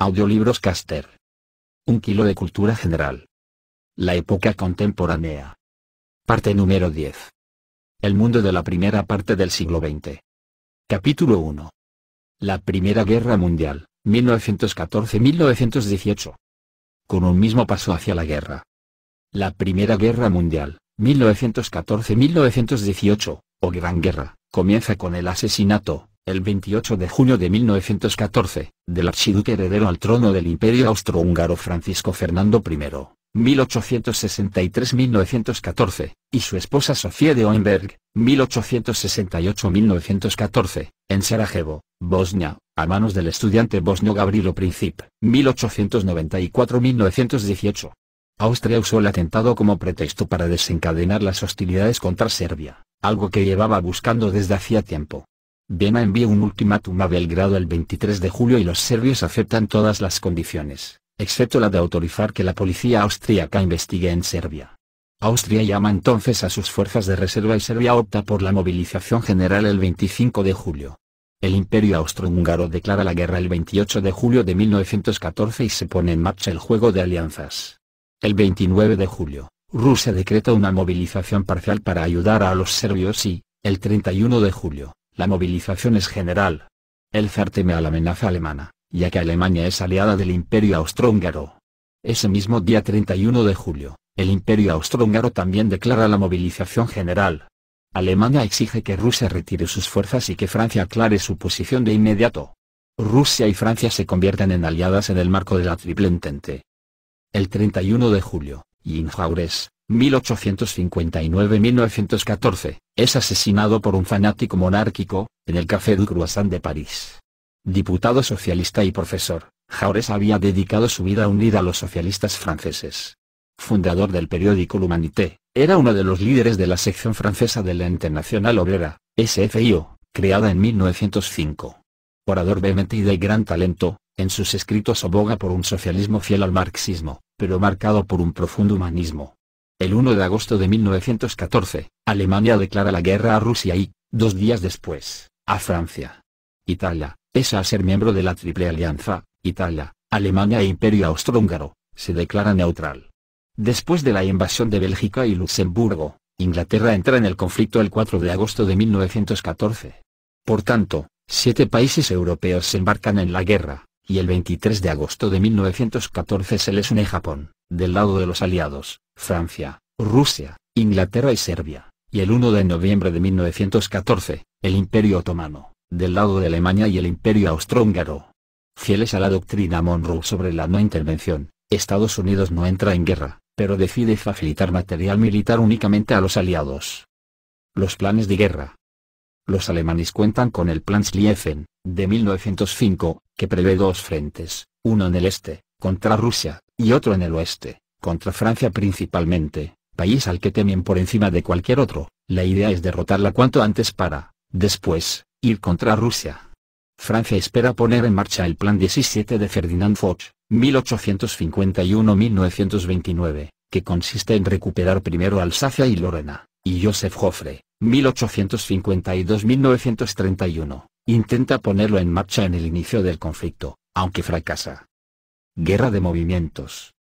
Audiolibros Caster. Un kilo de cultura general. La época contemporánea. Parte número 10. El mundo de la primera parte del siglo XX. Capítulo 1. La Primera Guerra Mundial, 1914-1918. Con un mismo paso hacia la guerra. La Primera Guerra Mundial, 1914-1918, o Gran Guerra, comienza con el asesinato, el 28 de junio de 1914, del archiduque heredero al trono del Imperio austrohúngaro Francisco Fernando I, 1863-1914, y su esposa Sofía de Oenberg, 1868-1914, en Sarajevo, Bosnia, a manos del estudiante bosnio gabrilo Princip, 1894-1918. Austria usó el atentado como pretexto para desencadenar las hostilidades contra Serbia, algo que llevaba buscando desde hacía tiempo. Viena envía un ultimátum a Belgrado el 23 de julio y los serbios aceptan todas las condiciones, excepto la de autorizar que la policía austríaca investigue en Serbia. Austria llama entonces a sus fuerzas de reserva y Serbia opta por la movilización general el 25 de julio. El imperio austrohúngaro declara la guerra el 28 de julio de 1914 y se pone en marcha el juego de alianzas. El 29 de julio, Rusia decreta una movilización parcial para ayudar a los serbios y, el 31 de julio, la movilización es general. el Zar teme a la amenaza alemana, ya que Alemania es aliada del Imperio Austrohúngaro. Ese mismo día 31 de julio, el Imperio Austrohúngaro también declara la movilización general. Alemania exige que Rusia retire sus fuerzas y que Francia aclare su posición de inmediato. Rusia y Francia se convierten en aliadas en el marco de la Triple Entente. El 31 de julio, Jinjaures. 1859-1914, es asesinado por un fanático monárquico, en el Café du Croissant de París. Diputado socialista y profesor, Jaures había dedicado su vida unida a los socialistas franceses. Fundador del periódico L'Humanité, era uno de los líderes de la sección francesa de la Internacional Obrera, SFIO, creada en 1905. Orador vehemente y gran talento, en sus escritos aboga por un socialismo fiel al marxismo, pero marcado por un profundo humanismo. El 1 de agosto de 1914, Alemania declara la guerra a Rusia y, dos días después, a Francia. Italia, pese a ser miembro de la Triple Alianza, Italia, Alemania e Imperio Austrohúngaro, se declara neutral. Después de la invasión de Bélgica y Luxemburgo, Inglaterra entra en el conflicto el 4 de agosto de 1914. Por tanto, siete países europeos se embarcan en la guerra, y el 23 de agosto de 1914 se les une Japón. Del lado de los aliados, Francia, Rusia, Inglaterra y Serbia, y el 1 de noviembre de 1914, el Imperio Otomano, del lado de Alemania y el Imperio Austrohúngaro. Fieles a la doctrina Monroe sobre la no intervención, Estados Unidos no entra en guerra, pero decide facilitar material militar únicamente a los aliados. Los planes de guerra. Los alemanes cuentan con el Plan Schlieffen, de 1905, que prevé dos frentes, uno en el este, contra Rusia, y otro en el oeste, contra Francia principalmente, país al que temen por encima de cualquier otro, la idea es derrotarla cuanto antes para, después, ir contra Rusia. Francia espera poner en marcha el Plan 17 de Ferdinand Foch, 1851-1929, que consiste en recuperar primero Alsacia y Lorena, y Joseph Joffre, 1852-1931, intenta ponerlo en marcha en el inicio del conflicto, aunque fracasa. Guerra de movimientos.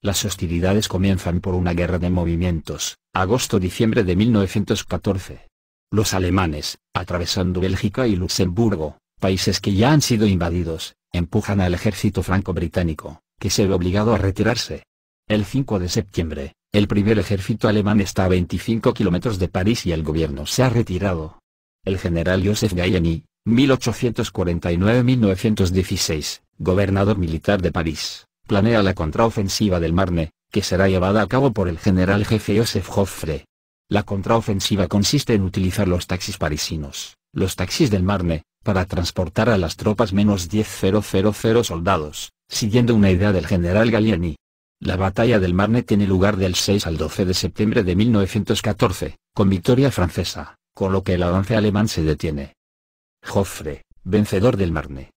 Las hostilidades comienzan por una guerra de movimientos, agosto-diciembre de 1914. Los alemanes, atravesando Bélgica y Luxemburgo, países que ya han sido invadidos, empujan al ejército franco-británico, que se ve obligado a retirarse. El 5 de septiembre, el primer ejército alemán está a 25 kilómetros de París y el gobierno se ha retirado. El general Joseph Gallieni. 1849-1916, gobernador militar de París, planea la contraofensiva del Marne, que será llevada a cabo por el general jefe Joseph Joffre. La contraofensiva consiste en utilizar los taxis parisinos, los taxis del Marne, para transportar a las tropas menos 10.000 soldados, siguiendo una idea del general Gallieni. La batalla del Marne tiene lugar del 6 al 12 de septiembre de 1914, con victoria francesa, con lo que el avance alemán se detiene. Joffre, vencedor del Marne.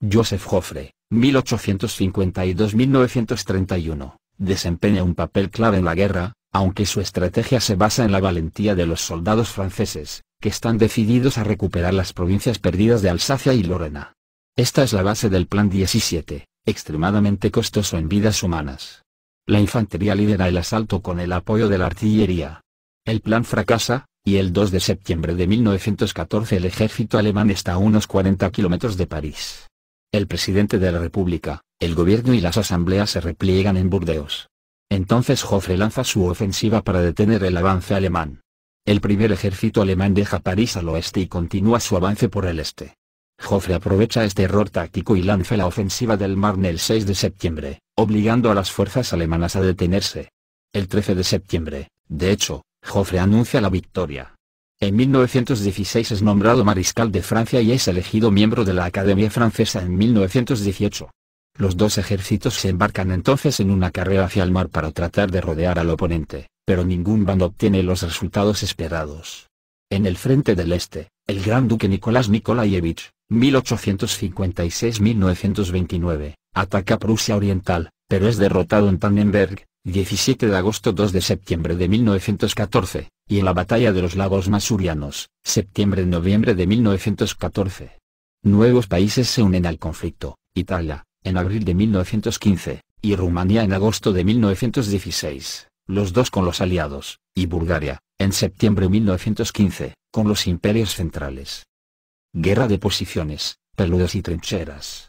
Joseph Joffre, 1852-1931, desempeña un papel clave en la guerra, aunque su estrategia se basa en la valentía de los soldados franceses, que están decididos a recuperar las provincias perdidas de Alsacia y Lorena. Esta es la base del Plan 17, extremadamente costoso en vidas humanas. La infantería lidera el asalto con el apoyo de la artillería. El plan fracasa, y el 2 de septiembre de 1914 el ejército alemán está a unos 40 kilómetros de París. El presidente de la República, el gobierno y las asambleas se repliegan en Burdeos. Entonces Joffre lanza su ofensiva para detener el avance alemán. El primer ejército alemán deja París al oeste y continúa su avance por el este. Joffre aprovecha este error táctico y lanza la ofensiva del Marne el 6 de septiembre, obligando a las fuerzas alemanas a detenerse. El 13 de septiembre, de hecho, Joffre anuncia la victoria. En 1916 es nombrado mariscal de Francia y es elegido miembro de la Academia Francesa en 1918. Los dos ejércitos se embarcan entonces en una carrera hacia el mar para tratar de rodear al oponente, pero ningún bando obtiene los resultados esperados. En el frente del este, el gran duque Nicolás Nikolayevich, 1856-1929, ataca Prusia Oriental, pero es derrotado en Tannenberg, 17 de agosto 2 de septiembre de 1914, y en la Batalla de los Lagos Masurianos, septiembre-noviembre de 1914. Nuevos países se unen al conflicto, Italia, en abril de 1915, y Rumanía en agosto de 1916, los dos con los aliados, y Bulgaria, en septiembre de 1915, con los imperios centrales. Guerra de posiciones, peludos y trincheras.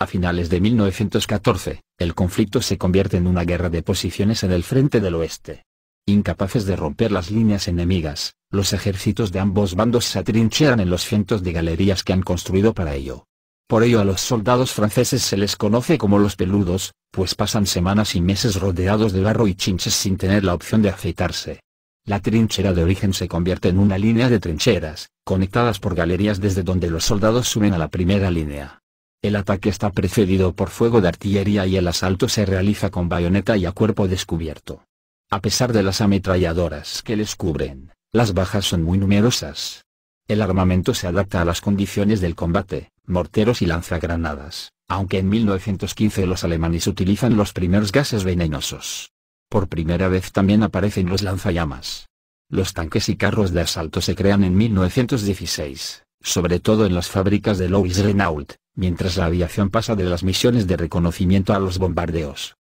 A finales de 1914, el conflicto se convierte en una guerra de posiciones en el frente del oeste. Incapaces de romper las líneas enemigas, los ejércitos de ambos bandos se atrincheran en los cientos de galerías que han construido para ello. Por ello a los soldados franceses se les conoce como los peludos, pues pasan semanas y meses rodeados de barro y chinches sin tener la opción de afeitarse. La trinchera de origen se convierte en una línea de trincheras, conectadas por galerías desde donde los soldados suben a la primera línea. El ataque está precedido por fuego de artillería y el asalto se realiza con bayoneta y a cuerpo descubierto. A pesar de las ametralladoras que les cubren, las bajas son muy numerosas. El armamento se adapta a las condiciones del combate, morteros y lanzagranadas, aunque en 1915 los alemanes utilizan los primeros gases venenosos. Por primera vez también aparecen los lanzallamas. Los tanques y carros de asalto se crean en 1916, sobre todo en las fábricas de Louis Renault, mientras la aviación pasa de las misiones de reconocimiento a los bombardeos.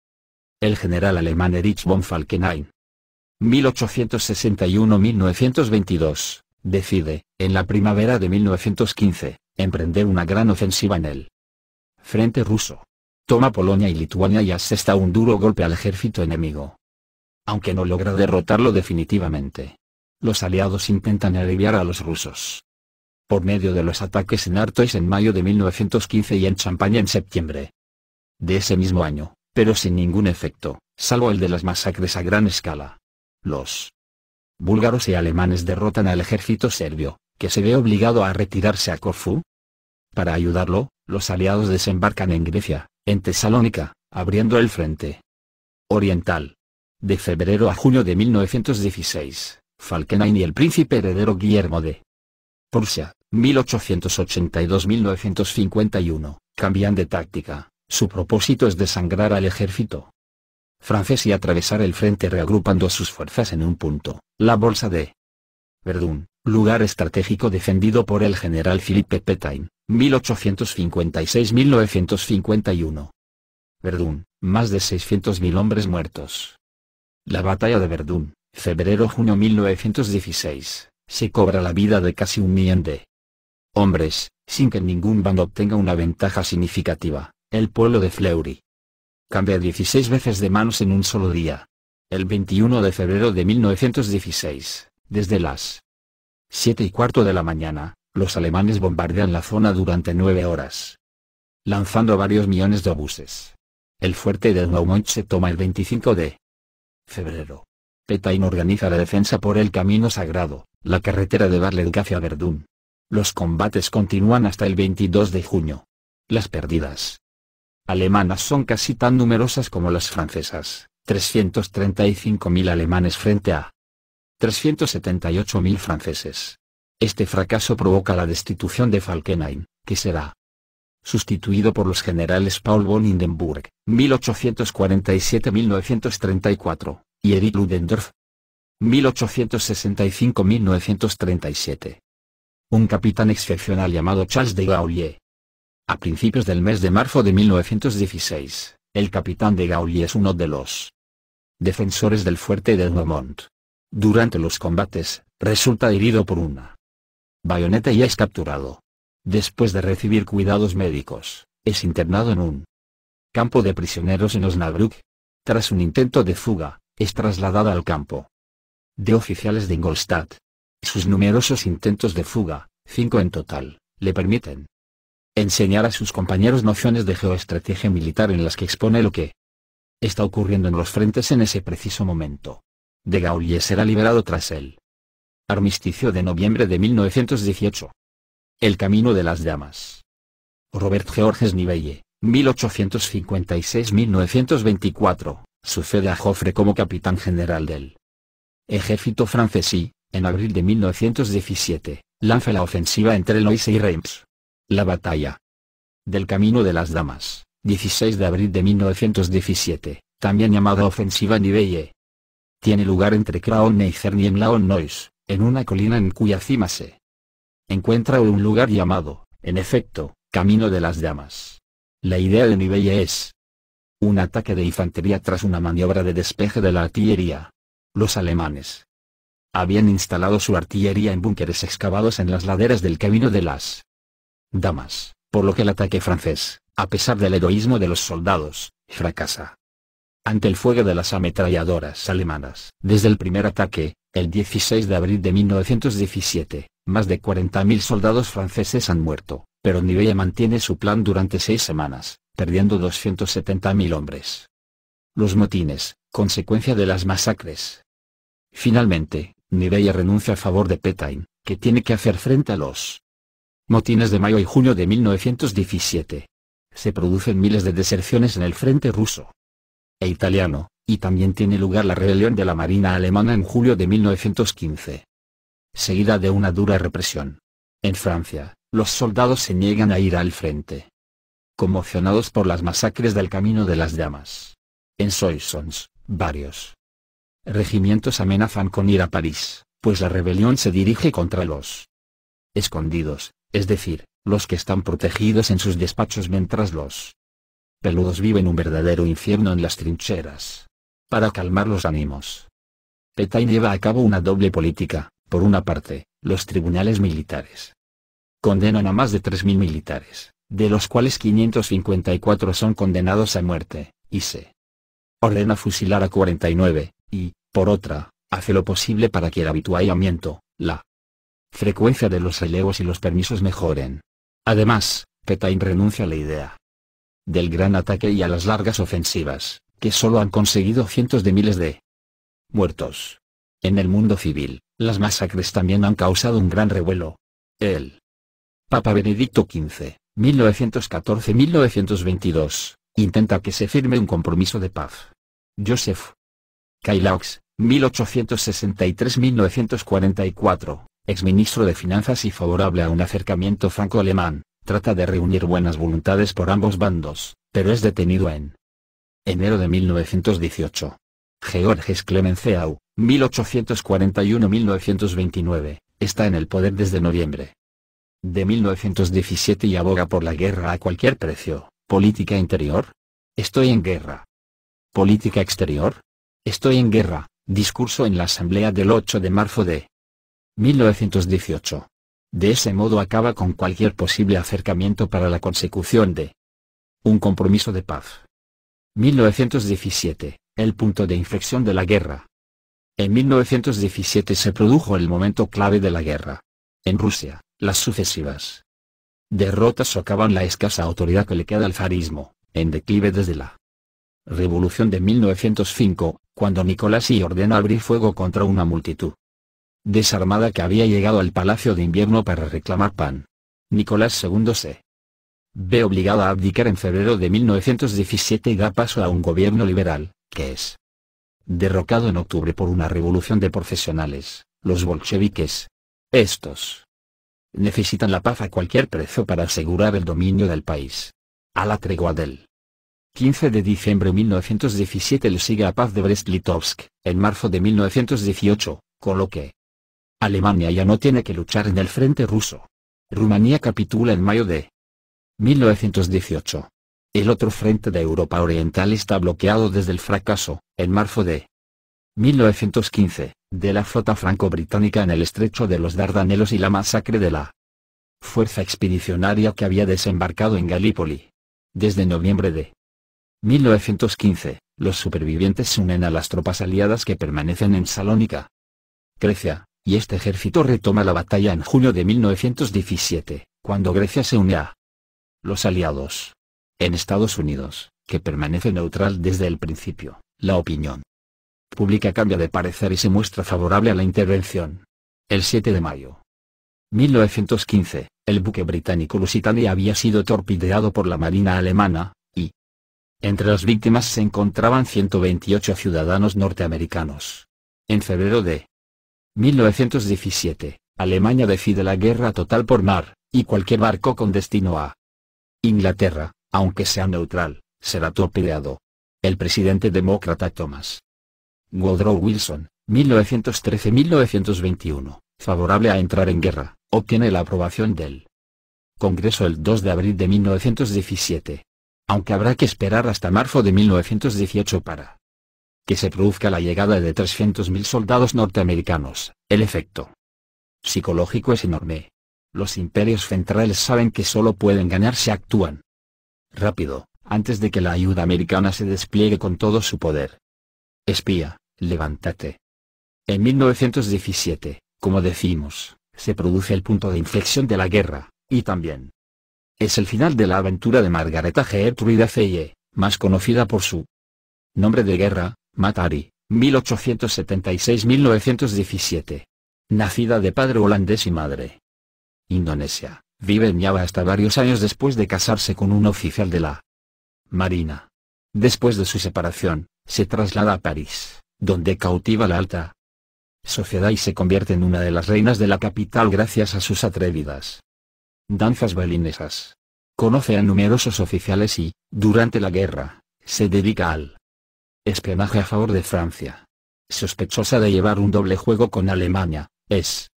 El general alemán Erich von Falkenhayn. 1861-1922, decide, en la primavera de 1915, emprender una gran ofensiva en el frente ruso. Toma Polonia y Lituania y asesta un duro golpe al ejército enemigo. Aunque no logra derrotarlo definitivamente. Los aliados intentan aliviar a los rusos por medio de los ataques en Artois en mayo de 1915 y en Champaña en septiembre de ese mismo año, pero sin ningún efecto, salvo el de las masacres a gran escala. Los búlgaros y alemanes derrotan al ejército serbio, que se ve obligado a retirarse a Corfú. Para ayudarlo, los aliados desembarcan en Grecia, en Tesalónica, abriendo el frente oriental. De febrero a junio de 1916, Falkenhayn y el príncipe heredero Guillermo de Prusia, 1882-1951, cambian de táctica, su propósito es desangrar al ejército francés y atravesar el frente reagrupando sus fuerzas en un punto, la Bolsa de Verdún, lugar estratégico defendido por el general Philippe Pétain, 1856-1951. Verdún, más de 600.000 hombres muertos. La batalla de Verdún, febrero-junio 1916, se cobra la vida de casi un millón de hombres, sin que ningún bando obtenga una ventaja significativa, el pueblo de Fleury. Cambia 16 veces de manos en un solo día. El 21 de febrero de 1916, desde las 7 y cuarto de la mañana, los alemanes bombardean la zona durante nueve horas, lanzando varios millones de obuses. El fuerte de Noumont se toma el 25 de febrero. Petain organiza la defensa por el camino sagrado, la carretera de Barlet hacia Verdún. Los combates continúan hasta el 22 de junio. Las pérdidas alemanas son casi tan numerosas como las francesas, 335.000 alemanes frente a 378.000 franceses. Este fracaso provoca la destitución de Falkenhayn, que será sustituido por los generales Paul von Hindenburg, 1847-1934, y Erich Ludendorff, 1865-1937 un capitán excepcional llamado Charles de Gaulle. A principios del mes de marzo de 1916, el capitán de Gaulle es uno de los defensores del fuerte de Noumont. Durante los combates, resulta herido por una bayoneta y es capturado. Después de recibir cuidados médicos, es internado en un campo de prisioneros en Osnabrück. Tras un intento de fuga, es trasladada al campo de oficiales de Ingolstadt, sus numerosos intentos de fuga, cinco en total, le permiten enseñar a sus compañeros nociones de geoestrategia militar en las que expone lo que está ocurriendo en los frentes en ese preciso momento. De Gaulle será liberado tras el armisticio de noviembre de 1918. El camino de las llamas. Robert Georges Nivelle, 1856-1924, sucede a Joffre como capitán general del ejército francés y, en abril de 1917, lanza la ofensiva entre Loise y Reims. La batalla del Camino de las Damas, 16 de abril de 1917, también llamada Ofensiva Nivelle. Tiene lugar entre Craonne y en en Laon-Neuze, en una colina en cuya cima se encuentra un lugar llamado, en efecto, Camino de las Damas. La idea de Nivelle es un ataque de infantería tras una maniobra de despeje de la artillería. Los alemanes habían instalado su artillería en búnkeres excavados en las laderas del camino de las Damas, por lo que el ataque francés, a pesar del heroísmo de los soldados, fracasa. Ante el fuego de las ametralladoras alemanas, desde el primer ataque, el 16 de abril de 1917, más de 40.000 soldados franceses han muerto, pero Nivea mantiene su plan durante seis semanas, perdiendo 270.000 hombres. Los motines, consecuencia de las masacres. Finalmente, Nibella renuncia a favor de Petain, que tiene que hacer frente a los motines de mayo y junio de 1917. Se producen miles de deserciones en el frente ruso e italiano, y también tiene lugar la rebelión de la Marina alemana en julio de 1915. Seguida de una dura represión. En Francia, los soldados se niegan a ir al frente. Conmocionados por las masacres del Camino de las Llamas. En Soissons, varios regimientos amenazan con ir a París, pues la rebelión se dirige contra los escondidos, es decir, los que están protegidos en sus despachos mientras los peludos viven un verdadero infierno en las trincheras. Para calmar los ánimos, Petain lleva a cabo una doble política, por una parte, los tribunales militares condenan a más de 3.000 militares, de los cuales 554 son condenados a muerte, y se ordena fusilar a 49, y, por otra, hace lo posible para que el habituallamiento, la frecuencia de los relevos y los permisos mejoren. Además, Petain renuncia a la idea del gran ataque y a las largas ofensivas, que solo han conseguido cientos de miles de muertos. En el mundo civil, las masacres también han causado un gran revuelo. El Papa Benedicto XV, 1914-1922, intenta que se firme un compromiso de paz. Joseph 1863-1944, exministro de Finanzas y favorable a un acercamiento franco-alemán, trata de reunir buenas voluntades por ambos bandos, pero es detenido en enero de 1918. Georges Clemenceau, 1841-1929, está en el poder desde noviembre de 1917 y aboga por la guerra a cualquier precio. Política interior. Estoy en guerra. Política exterior. Estoy en guerra. Discurso en la Asamblea del 8 de marzo de 1918. De ese modo acaba con cualquier posible acercamiento para la consecución de un compromiso de paz. 1917, el punto de inflexión de la guerra. En 1917 se produjo el momento clave de la guerra. En Rusia, las sucesivas derrotas socavan la escasa autoridad que le queda al zarismo, en declive desde la Revolución de 1905, cuando Nicolás y ordena abrir fuego contra una multitud desarmada que había llegado al palacio de invierno para reclamar pan. Nicolás II se ve obligado a abdicar en febrero de 1917 y da paso a un gobierno liberal, que es derrocado en octubre por una revolución de profesionales, los bolcheviques. Estos necesitan la paz a cualquier precio para asegurar el dominio del país. A la tregua del 15 de diciembre de 1917 le sigue a paz de Brest-Litovsk, en marzo de 1918, con lo que Alemania ya no tiene que luchar en el frente ruso. Rumanía capitula en mayo de 1918. El otro frente de Europa Oriental está bloqueado desde el fracaso, en marzo de 1915, de la flota franco-británica en el estrecho de los Dardanelos y la masacre de la fuerza expedicionaria que había desembarcado en Galípoli. Desde noviembre de 1915, los supervivientes se unen a las tropas aliadas que permanecen en Salónica. Grecia, y este ejército retoma la batalla en junio de 1917, cuando Grecia se une a los aliados. En Estados Unidos, que permanece neutral desde el principio, la opinión pública cambia de parecer y se muestra favorable a la intervención. El 7 de mayo. 1915, el buque británico Lusitania había sido torpideado por la Marina alemana, entre las víctimas se encontraban 128 ciudadanos norteamericanos. En febrero de 1917, Alemania decide la guerra total por mar, y cualquier barco con destino a Inglaterra, aunque sea neutral, será torpedeado. El presidente demócrata Thomas Woodrow Wilson, 1913-1921, favorable a entrar en guerra, obtiene la aprobación del Congreso el 2 de abril de 1917, aunque habrá que esperar hasta marzo de 1918 para que se produzca la llegada de 300.000 soldados norteamericanos, el efecto psicológico es enorme. Los imperios centrales saben que solo pueden ganar si actúan rápido, antes de que la ayuda americana se despliegue con todo su poder. Espía, levántate. En 1917, como decimos, se produce el punto de inflexión de la guerra, y también es el final de la aventura de Margareta Gertrude Feye, más conocida por su nombre de guerra, Matari, 1876-1917. Nacida de padre holandés y madre indonesia, vive en Java hasta varios años después de casarse con un oficial de la Marina. Después de su separación, se traslada a París, donde cautiva la alta sociedad y se convierte en una de las reinas de la capital gracias a sus atrevidas danzas balinesas. Conoce a numerosos oficiales y, durante la guerra, se dedica al espionaje a favor de Francia. Sospechosa de llevar un doble juego con Alemania, es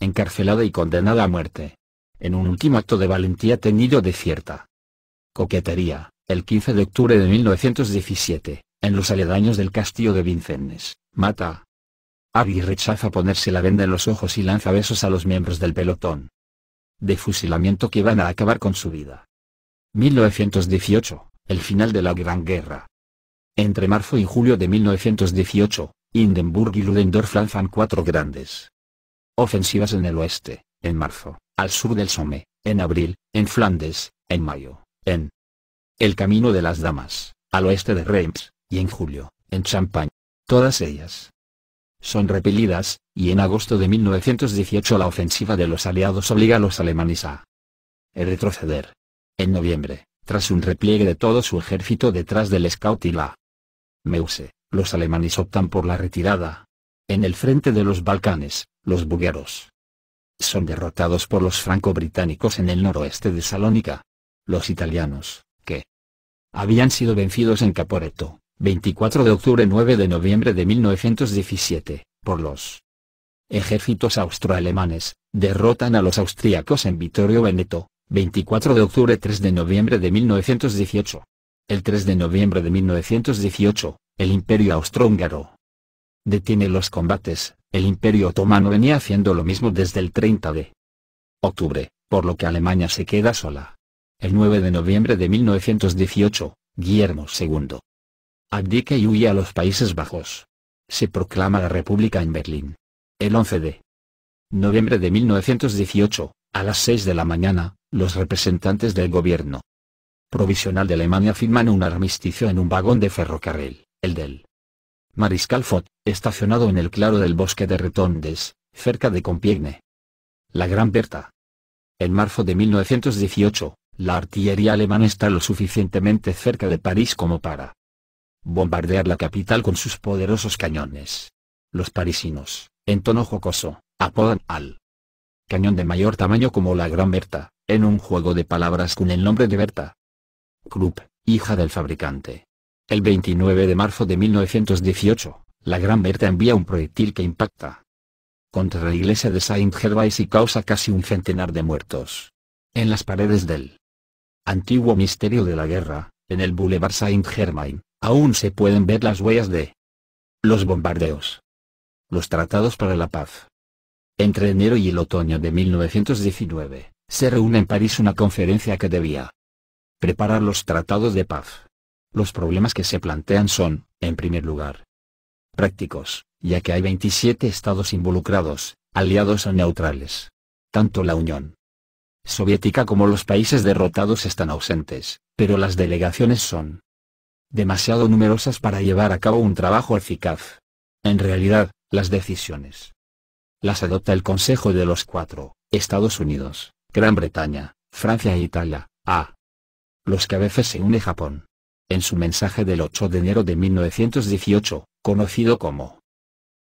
encarcelada y condenada a muerte. En un último acto de valentía tenido de cierta coquetería, el 15 de octubre de 1917, en los aledaños del castillo de Vincennes, mata. Abby rechaza ponerse la venda en los ojos y lanza besos a los miembros del pelotón de fusilamiento que van a acabar con su vida. 1918, el final de la Gran Guerra. Entre marzo y julio de 1918, Hindenburg y Ludendorff lanzan cuatro grandes ofensivas en el oeste, en marzo, al sur del Somme, en abril, en Flandes, en mayo, en el Camino de las Damas, al oeste de Reims, y en julio, en Champagne. Todas ellas, son repelidas, y en agosto de 1918 la ofensiva de los aliados obliga a los alemanes a retroceder. En noviembre, tras un repliegue de todo su ejército detrás del Scout y la Meuse, los alemanes optan por la retirada. En el frente de los Balcanes, los búlgaros son derrotados por los franco-británicos en el noroeste de Salónica. Los italianos, que habían sido vencidos en Caporetto, 24 de octubre 9 de noviembre de 1917, por los ejércitos austroalemanes, derrotan a los austríacos en Vittorio Veneto, 24 de octubre 3 de noviembre de 1918. El 3 de noviembre de 1918, el Imperio Austrohúngaro detiene los combates, el Imperio Otomano venía haciendo lo mismo desde el 30 de octubre, por lo que Alemania se queda sola. El 9 de noviembre de 1918, Guillermo II abdica y huye a los Países Bajos. Se proclama la República en Berlín. El 11 de noviembre de 1918, a las 6 de la mañana, los representantes del gobierno provisional de Alemania firman un armisticio en un vagón de ferrocarril, el del Mariscal Fott, estacionado en el claro del bosque de Retondes, cerca de Compiègne. La Gran Berta. En marzo de 1918, la artillería alemana está lo suficientemente cerca de París como para bombardear la capital con sus poderosos cañones. Los parisinos, en tono jocoso, apodan al cañón de mayor tamaño como la Gran Berta, en un juego de palabras con el nombre de Berta. Krupp, hija del fabricante. El 29 de marzo de 1918, la Gran Berta envía un proyectil que impacta contra la iglesia de Saint germain y causa casi un centenar de muertos. En las paredes del antiguo misterio de la guerra, en el Boulevard Saint Germain, Aún se pueden ver las huellas de los bombardeos. Los tratados para la paz. Entre enero y el otoño de 1919, se reúne en París una conferencia que debía preparar los tratados de paz. Los problemas que se plantean son, en primer lugar, prácticos, ya que hay 27 estados involucrados, aliados o neutrales. Tanto la Unión Soviética como los países derrotados están ausentes, pero las delegaciones son demasiado numerosas para llevar a cabo un trabajo eficaz. En realidad, las decisiones las adopta el Consejo de los Cuatro, Estados Unidos, Gran Bretaña, Francia e Italia, a los que a veces se une Japón. En su mensaje del 8 de enero de 1918, conocido como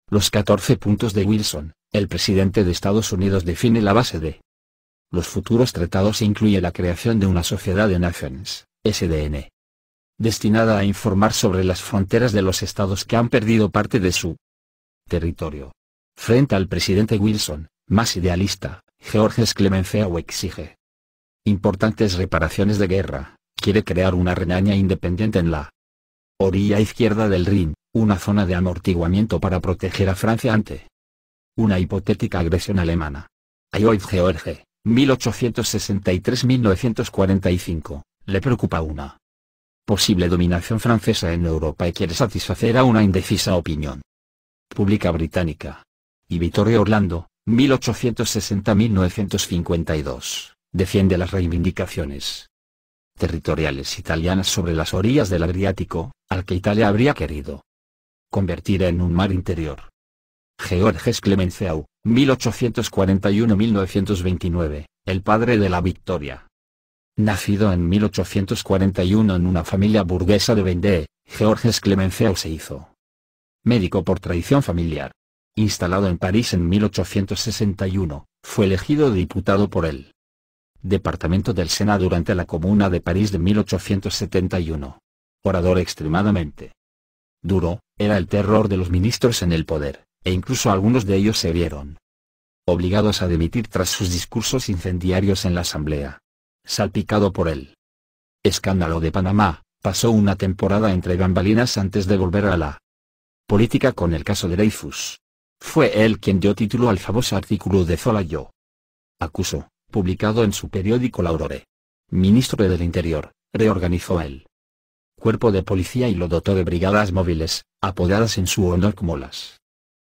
los 14 puntos de Wilson, el presidente de Estados Unidos define la base de los futuros tratados e incluye la creación de una sociedad de naciones, SDN, destinada a informar sobre las fronteras de los estados que han perdido parte de su territorio. Frente al presidente Wilson, más idealista, Georges Clemenceau exige importantes reparaciones de guerra, quiere crear una Renania independiente en la orilla izquierda del Rin, una zona de amortiguamiento para proteger a Francia ante una hipotética agresión alemana. Ayoid George, 1863-1945, le preocupa una posible dominación francesa en Europa y quiere satisfacer a una indecisa opinión pública británica. Y Vittorio Orlando, 1860-1952, defiende las reivindicaciones territoriales italianas sobre las orillas del Adriático, al que Italia habría querido convertir en un mar interior. Georges Clemenceau, 1841-1929, el padre de la victoria Nacido en 1841 en una familia burguesa de Vendée, Georges Clemenceau se hizo médico por tradición familiar. Instalado en París en 1861, fue elegido diputado por el Departamento del Sena durante la Comuna de París de 1871. Orador extremadamente duro, era el terror de los ministros en el poder, e incluso algunos de ellos se vieron obligados a demitir tras sus discursos incendiarios en la Asamblea salpicado por el escándalo de Panamá, pasó una temporada entre bambalinas antes de volver a la política con el caso de Dreyfus. Fue él quien dio título al famoso artículo de Zola Yo. Acuso, publicado en su periódico Laurore. Ministro del Interior, reorganizó el cuerpo de policía y lo dotó de brigadas móviles, apodadas en su honor como las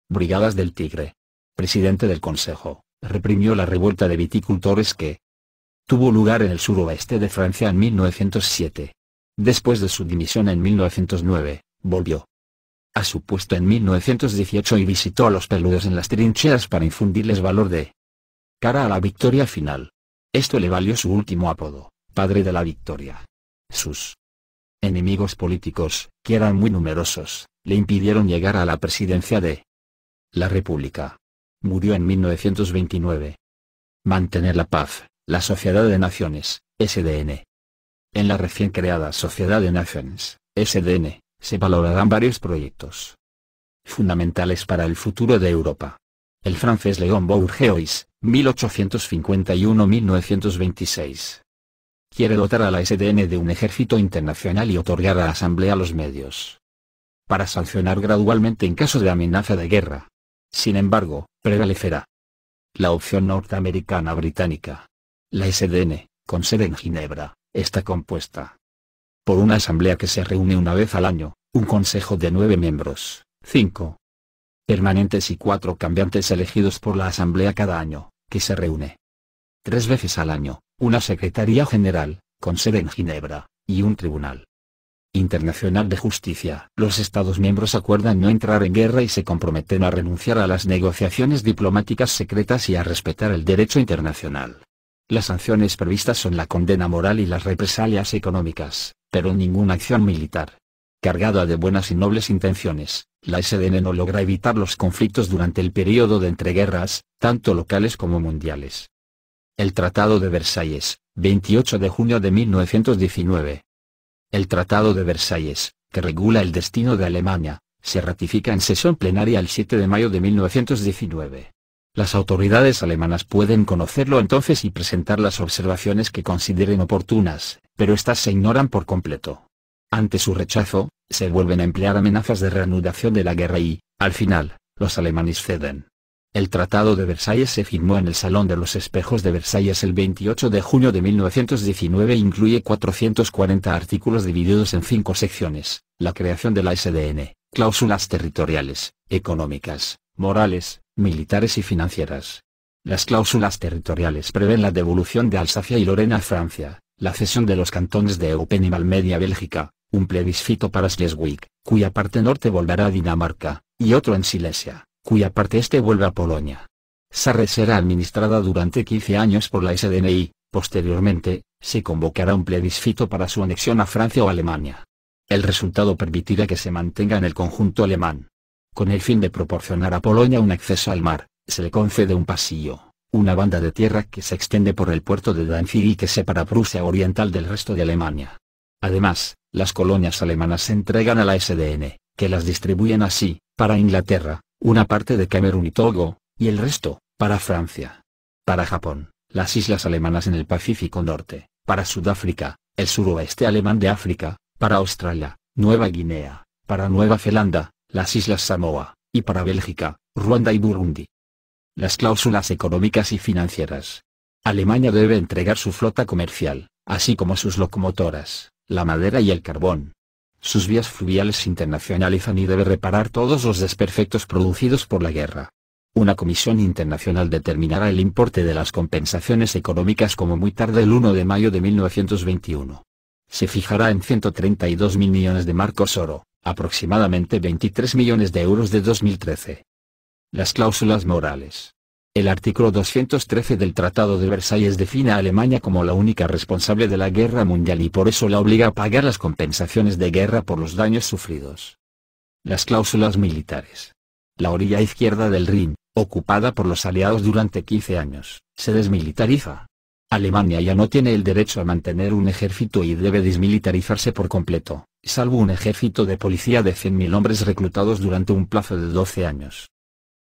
Brigadas del Tigre. Presidente del Consejo, reprimió la revuelta de viticultores que tuvo lugar en el suroeste de Francia en 1907. Después de su dimisión en 1909, volvió a su puesto en 1918 y visitó a los peludos en las trincheras para infundirles valor de cara a la victoria final. Esto le valió su último apodo, Padre de la Victoria. Sus enemigos políticos, que eran muy numerosos, le impidieron llegar a la presidencia de la República. Murió en 1929. Mantener la paz, la Sociedad de Naciones, SDN. En la recién creada Sociedad de Naciones, SDN, se valorarán varios proyectos fundamentales para el futuro de Europa. El francés Léon Bourgeois, 1851-1926. Quiere dotar a la SDN de un ejército internacional y otorgar a la Asamblea los medios para sancionar gradualmente en caso de amenaza de guerra. Sin embargo, prevalecerá la opción norteamericana-británica la SDN, con sede en Ginebra, está compuesta por una asamblea que se reúne una vez al año, un consejo de nueve miembros, cinco permanentes y cuatro cambiantes elegidos por la asamblea cada año, que se reúne tres veces al año, una secretaría general, con sede en Ginebra, y un tribunal internacional de justicia. Los Estados miembros acuerdan no entrar en guerra y se comprometen a renunciar a las negociaciones diplomáticas secretas y a respetar el derecho internacional. Las sanciones previstas son la condena moral y las represalias económicas, pero ninguna acción militar. Cargada de buenas y nobles intenciones, la SDN no logra evitar los conflictos durante el periodo de entreguerras, tanto locales como mundiales. El Tratado de Versalles, 28 de junio de 1919. El Tratado de Versalles, que regula el destino de Alemania, se ratifica en sesión plenaria el 7 de mayo de 1919. Las autoridades alemanas pueden conocerlo entonces y presentar las observaciones que consideren oportunas, pero estas se ignoran por completo. Ante su rechazo, se vuelven a emplear amenazas de reanudación de la guerra y, al final, los alemanes ceden. El Tratado de Versalles se firmó en el Salón de los Espejos de Versalles el 28 de junio de 1919 e incluye 440 artículos divididos en cinco secciones, la creación de la SDN, cláusulas territoriales, económicas, morales, militares y financieras. Las cláusulas territoriales prevén la devolución de Alsacia y Lorena a Francia, la cesión de los cantones de Eupen y Malmedia a Bélgica, un plebiscito para Schleswig, cuya parte norte volverá a Dinamarca, y otro en Silesia, cuya parte este vuelve a Polonia. Sarre será administrada durante 15 años por la SDNI, posteriormente, se convocará un plebiscito para su anexión a Francia o Alemania. El resultado permitirá que se mantenga en el conjunto alemán. Con el fin de proporcionar a Polonia un acceso al mar, se le concede un pasillo, una banda de tierra que se extiende por el puerto de Danzig y que separa Prusia Oriental del resto de Alemania. Además, las colonias alemanas se entregan a la SDN, que las distribuyen así, para Inglaterra, una parte de Camerún y Togo, y el resto, para Francia. Para Japón, las islas alemanas en el Pacífico Norte, para Sudáfrica, el suroeste alemán de África, para Australia, Nueva Guinea, para Nueva Zelanda, las Islas Samoa, y para Bélgica, Ruanda y Burundi. Las cláusulas económicas y financieras. Alemania debe entregar su flota comercial, así como sus locomotoras, la madera y el carbón. Sus vías fluviales internacionalizan y debe reparar todos los desperfectos producidos por la guerra. Una comisión internacional determinará el importe de las compensaciones económicas como muy tarde el 1 de mayo de 1921. Se fijará en 132 mil millones de marcos oro aproximadamente 23 millones de euros de 2013. Las cláusulas morales. El artículo 213 del Tratado de Versalles define a Alemania como la única responsable de la guerra mundial y por eso la obliga a pagar las compensaciones de guerra por los daños sufridos. Las cláusulas militares. La orilla izquierda del Rin, ocupada por los aliados durante 15 años, se desmilitariza. Alemania ya no tiene el derecho a mantener un ejército y debe desmilitarizarse por completo salvo un ejército de policía de 100.000 hombres reclutados durante un plazo de 12 años.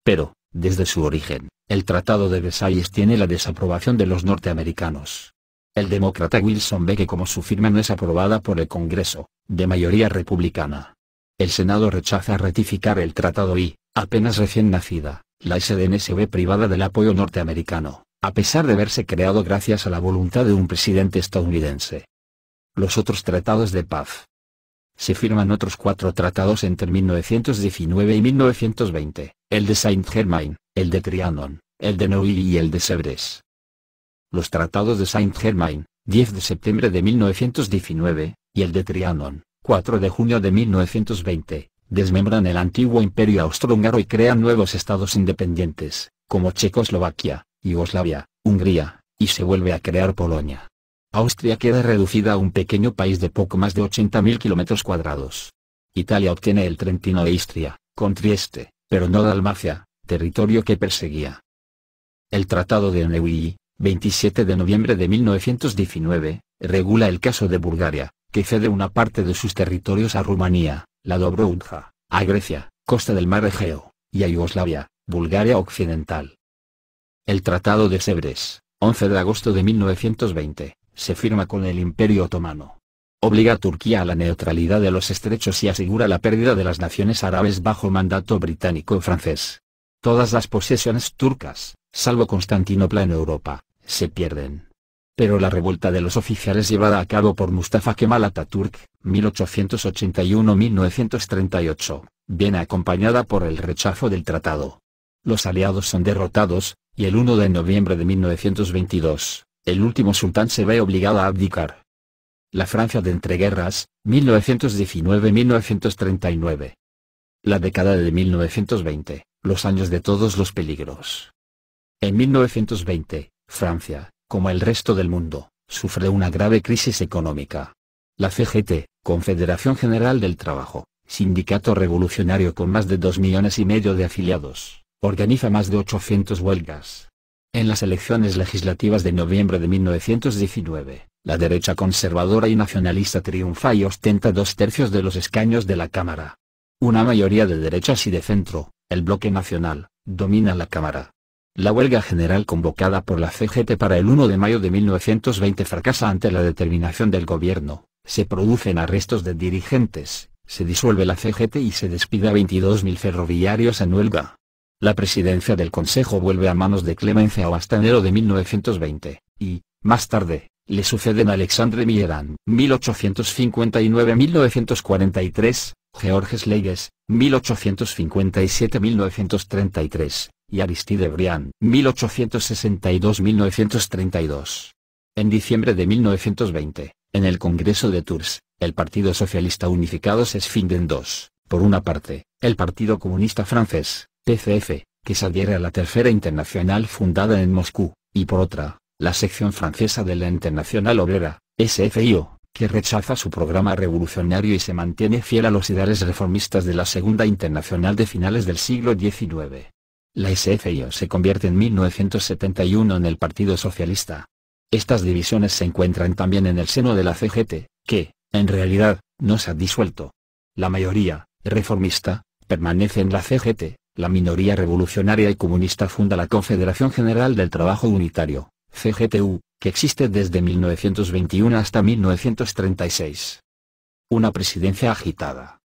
Pero, desde su origen, el Tratado de Versalles tiene la desaprobación de los norteamericanos. El demócrata Wilson ve que como su firma no es aprobada por el Congreso, de mayoría republicana, el Senado rechaza ratificar el tratado y, apenas recién nacida, la SDN se ve privada del apoyo norteamericano, a pesar de verse creado gracias a la voluntad de un presidente estadounidense. Los otros tratados de paz, se firman otros cuatro tratados entre 1919 y 1920, el de Saint-Germain, el de Trianon, el de Neuilly y el de Sèvres. Los tratados de Saint-Germain, 10 de septiembre de 1919, y el de Trianon, 4 de junio de 1920, desmembran el antiguo imperio austrohúngaro y crean nuevos estados independientes, como Checoslovaquia, Yugoslavia, Hungría, y se vuelve a crear Polonia. Austria queda reducida a un pequeño país de poco más de 80.000 kilómetros cuadrados. Italia obtiene el Trentino de Istria, con Trieste, pero no Dalmacia, territorio que perseguía. El Tratado de Neuilly, 27 de noviembre de 1919, regula el caso de Bulgaria, que cede una parte de sus territorios a Rumanía, la Dobroudja, a Grecia, costa del mar Egeo, y a Yugoslavia, Bulgaria occidental. El Tratado de Sebres, 11 de agosto de 1920, se firma con el Imperio Otomano. Obliga a Turquía a la neutralidad de los estrechos y asegura la pérdida de las naciones árabes bajo mandato británico y francés. Todas las posesiones turcas, salvo Constantinopla en Europa, se pierden. Pero la revuelta de los oficiales llevada a cabo por Mustafa Kemal Atatürk, 1881-1938, viene acompañada por el rechazo del tratado. Los aliados son derrotados, y el 1 de noviembre de 1922, el último sultán se ve obligado a abdicar. La Francia de entreguerras, 1919-1939. La década de 1920, los años de todos los peligros. En 1920, Francia, como el resto del mundo, sufre una grave crisis económica. La CGT, Confederación General del Trabajo, sindicato revolucionario con más de 2 millones y medio de afiliados, organiza más de 800 huelgas en las elecciones legislativas de noviembre de 1919, la derecha conservadora y nacionalista triunfa y ostenta dos tercios de los escaños de la Cámara. Una mayoría de derechas y de centro, el bloque nacional, domina la Cámara. La huelga general convocada por la CGT para el 1 de mayo de 1920 fracasa ante la determinación del gobierno, se producen arrestos de dirigentes, se disuelve la CGT y se despide a 22.000 ferroviarios en huelga. La presidencia del Consejo vuelve a manos de Clemenceau hasta enero de 1920, y, más tarde, le suceden Alexandre Milleran, 1859-1943, Georges Leyes, 1857-1933, y Aristide Briand, 1862-1932. En diciembre de 1920, en el Congreso de Tours, el Partido Socialista Unificado se en dos, por una parte, el Partido Comunista Francés, PCF, que se adhiere a la Tercera Internacional fundada en Moscú, y por otra, la sección francesa de la Internacional Obrera, SFIO, que rechaza su programa revolucionario y se mantiene fiel a los ideales reformistas de la Segunda Internacional de finales del siglo XIX. La SFIO se convierte en 1971 en el Partido Socialista. Estas divisiones se encuentran también en el seno de la CGT, que, en realidad, no se ha disuelto. La mayoría, reformista, permanece en la CGT, la minoría revolucionaria y comunista funda la Confederación General del Trabajo Unitario, CGTU, que existe desde 1921 hasta 1936. Una presidencia agitada.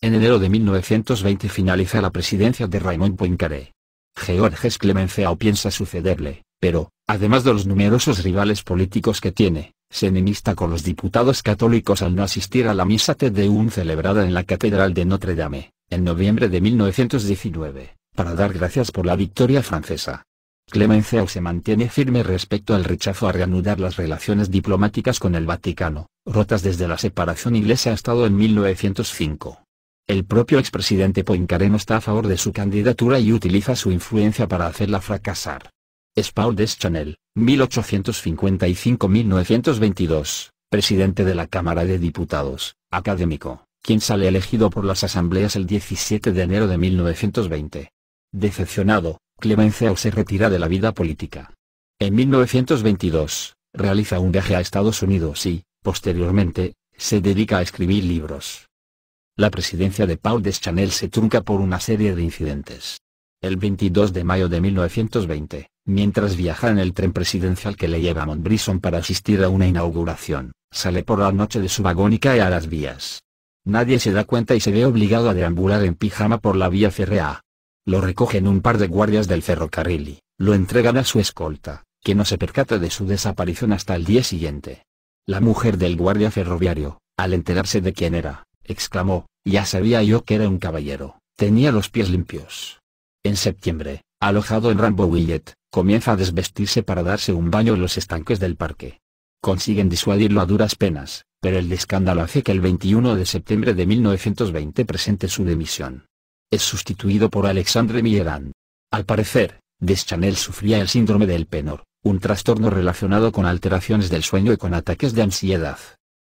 En enero de 1920 finaliza la presidencia de Raymond Poincaré. Georges Clemenceau piensa sucederle, pero, además de los numerosos rivales políticos que tiene, se enemista con los diputados católicos al no asistir a la misa Te celebrada en la Catedral de Notre Dame, en noviembre de 1919, para dar gracias por la victoria francesa. Clemenceau se mantiene firme respecto al rechazo a reanudar las relaciones diplomáticas con el Vaticano, rotas desde la separación Iglesia-Estado en 1905. El propio expresidente Poincaré no está a favor de su candidatura y utiliza su influencia para hacerla fracasar. Es Chanel. 1855-1922, presidente de la Cámara de Diputados, académico, quien sale elegido por las asambleas el 17 de enero de 1920. Decepcionado, Clemenceau se retira de la vida política. En 1922, realiza un viaje a Estados Unidos y, posteriormente, se dedica a escribir libros. La presidencia de Paul Deschanel se trunca por una serie de incidentes. El 22 de mayo de 1920, Mientras viaja en el tren presidencial que le lleva a Montbrison para asistir a una inauguración, sale por la noche de su vagón y cae a las vías. Nadie se da cuenta y se ve obligado a deambular en pijama por la vía ferrea. Lo recogen un par de guardias del ferrocarril y lo entregan a su escolta, que no se percata de su desaparición hasta el día siguiente. La mujer del guardia ferroviario, al enterarse de quién era, exclamó, ya sabía yo que era un caballero, tenía los pies limpios. En septiembre, alojado en Rambo Willet, Comienza a desvestirse para darse un baño en los estanques del parque. Consiguen disuadirlo a duras penas, pero el escándalo hace que el 21 de septiembre de 1920 presente su demisión. Es sustituido por Alexandre Millerand. Al parecer, Deschanel sufría el síndrome del penor, un trastorno relacionado con alteraciones del sueño y con ataques de ansiedad.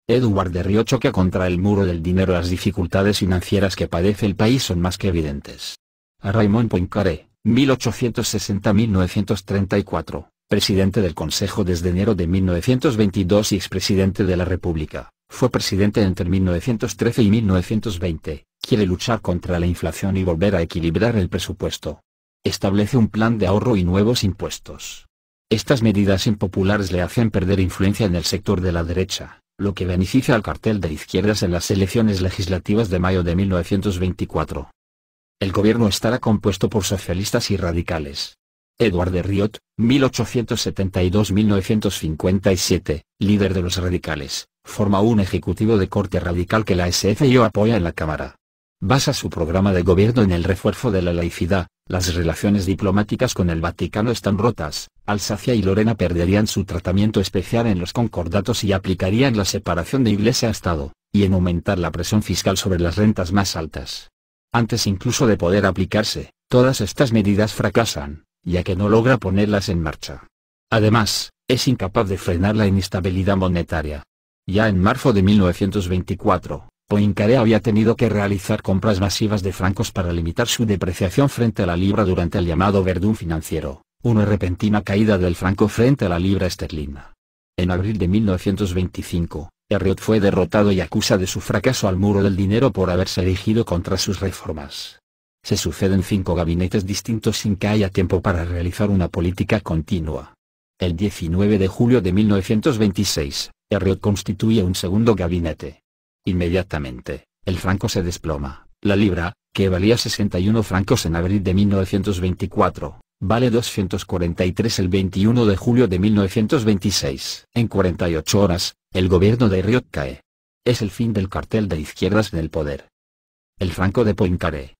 Edward de Río choca contra el muro del dinero. Las dificultades financieras que padece el país son más que evidentes. A Raymond Poincaré, 1860-1934, presidente del Consejo desde enero de 1922 y expresidente de la República, fue presidente entre 1913 y 1920, quiere luchar contra la inflación y volver a equilibrar el presupuesto. Establece un plan de ahorro y nuevos impuestos. Estas medidas impopulares le hacen perder influencia en el sector de la derecha, lo que beneficia al cartel de izquierdas en las elecciones legislativas de mayo de 1924. El gobierno estará compuesto por socialistas y radicales. Edward de Riot, 1872-1957, líder de los radicales, forma un ejecutivo de corte radical que la SFIO apoya en la Cámara. Basa su programa de gobierno en el refuerzo de la laicidad, las relaciones diplomáticas con el Vaticano están rotas, Alsacia y Lorena perderían su tratamiento especial en los concordatos y aplicarían la separación de Iglesia-Estado, y en aumentar la presión fiscal sobre las rentas más altas. Antes incluso de poder aplicarse, todas estas medidas fracasan, ya que no logra ponerlas en marcha. Además, es incapaz de frenar la inestabilidad monetaria. Ya en marzo de 1924, Poincaré había tenido que realizar compras masivas de francos para limitar su depreciación frente a la libra durante el llamado verdún financiero, una repentina caída del franco frente a la libra esterlina. En abril de 1925, Herriot fue derrotado y acusa de su fracaso al muro del dinero por haberse erigido contra sus reformas. Se suceden cinco gabinetes distintos sin que haya tiempo para realizar una política continua. El 19 de julio de 1926, Herriot constituye un segundo gabinete. Inmediatamente, el franco se desploma, la libra, que valía 61 francos en abril de 1924, vale 243 el 21 de julio de 1926. En 48 horas, el gobierno de Riot cae. Es el fin del cartel de izquierdas en el poder. El Franco de Poincaré.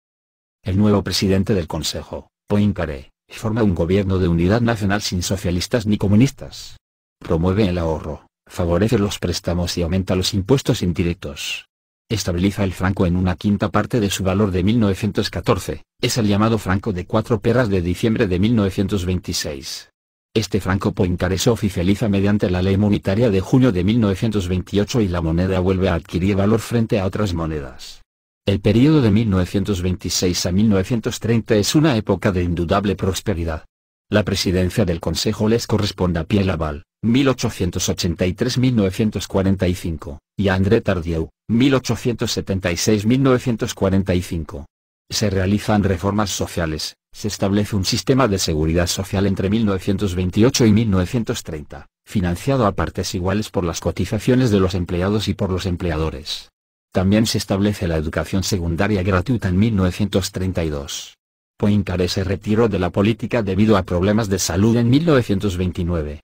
El nuevo presidente del Consejo, Poincaré, forma un gobierno de unidad nacional sin socialistas ni comunistas. Promueve el ahorro, favorece los préstamos y aumenta los impuestos indirectos estabiliza el franco en una quinta parte de su valor de 1914, es el llamado franco de cuatro perras de diciembre de 1926. Este franco Poincaré se oficializa mediante la ley monetaria de junio de 1928 y la moneda vuelve a adquirir valor frente a otras monedas. El periodo de 1926 a 1930 es una época de indudable prosperidad. La presidencia del Consejo les corresponde a Pierre Laval. 1883-1945, y André Tardieu, 1876-1945. Se realizan reformas sociales, se establece un sistema de seguridad social entre 1928 y 1930, financiado a partes iguales por las cotizaciones de los empleados y por los empleadores. También se establece la educación secundaria gratuita en 1932. Poincaré se retiró de la política debido a problemas de salud en 1929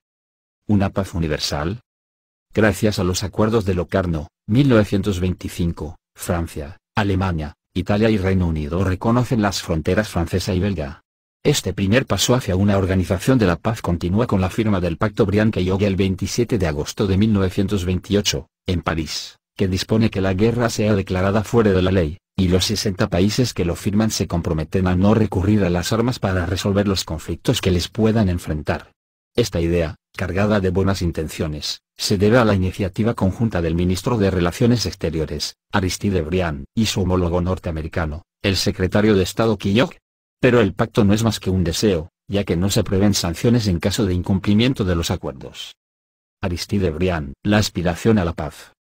una paz universal? Gracias a los acuerdos de Locarno, 1925, Francia, Alemania, Italia y Reino Unido reconocen las fronteras francesa y belga. Este primer paso hacia una organización de la paz continúa con la firma del Pacto brianca yogue el 27 de agosto de 1928, en París, que dispone que la guerra sea declarada fuera de la ley, y los 60 países que lo firman se comprometen a no recurrir a las armas para resolver los conflictos que les puedan enfrentar. Esta idea, cargada de buenas intenciones, se debe a la iniciativa conjunta del ministro de Relaciones Exteriores, Aristide Briand, y su homólogo norteamericano, el secretario de Estado Kiyok. Pero el pacto no es más que un deseo, ya que no se prevén sanciones en caso de incumplimiento de los acuerdos. Aristide Briand, la aspiración a la paz.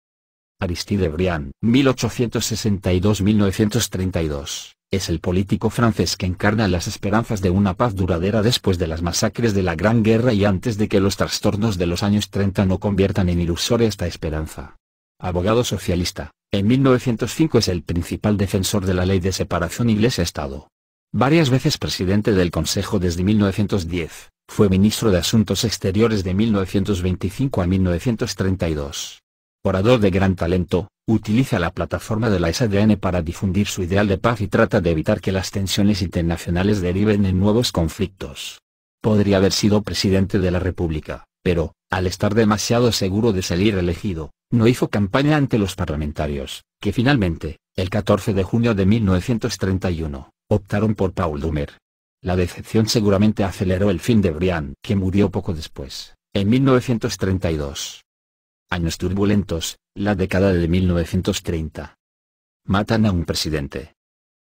Aristide Briand, 1862-1932 es el político francés que encarna las esperanzas de una paz duradera después de las masacres de la Gran Guerra y antes de que los trastornos de los años 30 no conviertan en ilusoria esta esperanza. Abogado socialista, en 1905 es el principal defensor de la ley de separación Iglesia-Estado. Varias veces presidente del Consejo desde 1910, fue ministro de Asuntos Exteriores de 1925 a 1932. Orador de gran talento, Utiliza la plataforma de la SDN para difundir su ideal de paz y trata de evitar que las tensiones internacionales deriven en nuevos conflictos. Podría haber sido presidente de la República, pero, al estar demasiado seguro de salir elegido, no hizo campaña ante los parlamentarios, que finalmente, el 14 de junio de 1931, optaron por Paul Dumer. La decepción seguramente aceleró el fin de Brian, que murió poco después, en 1932. Años turbulentos, la década de 1930. Matan a un presidente.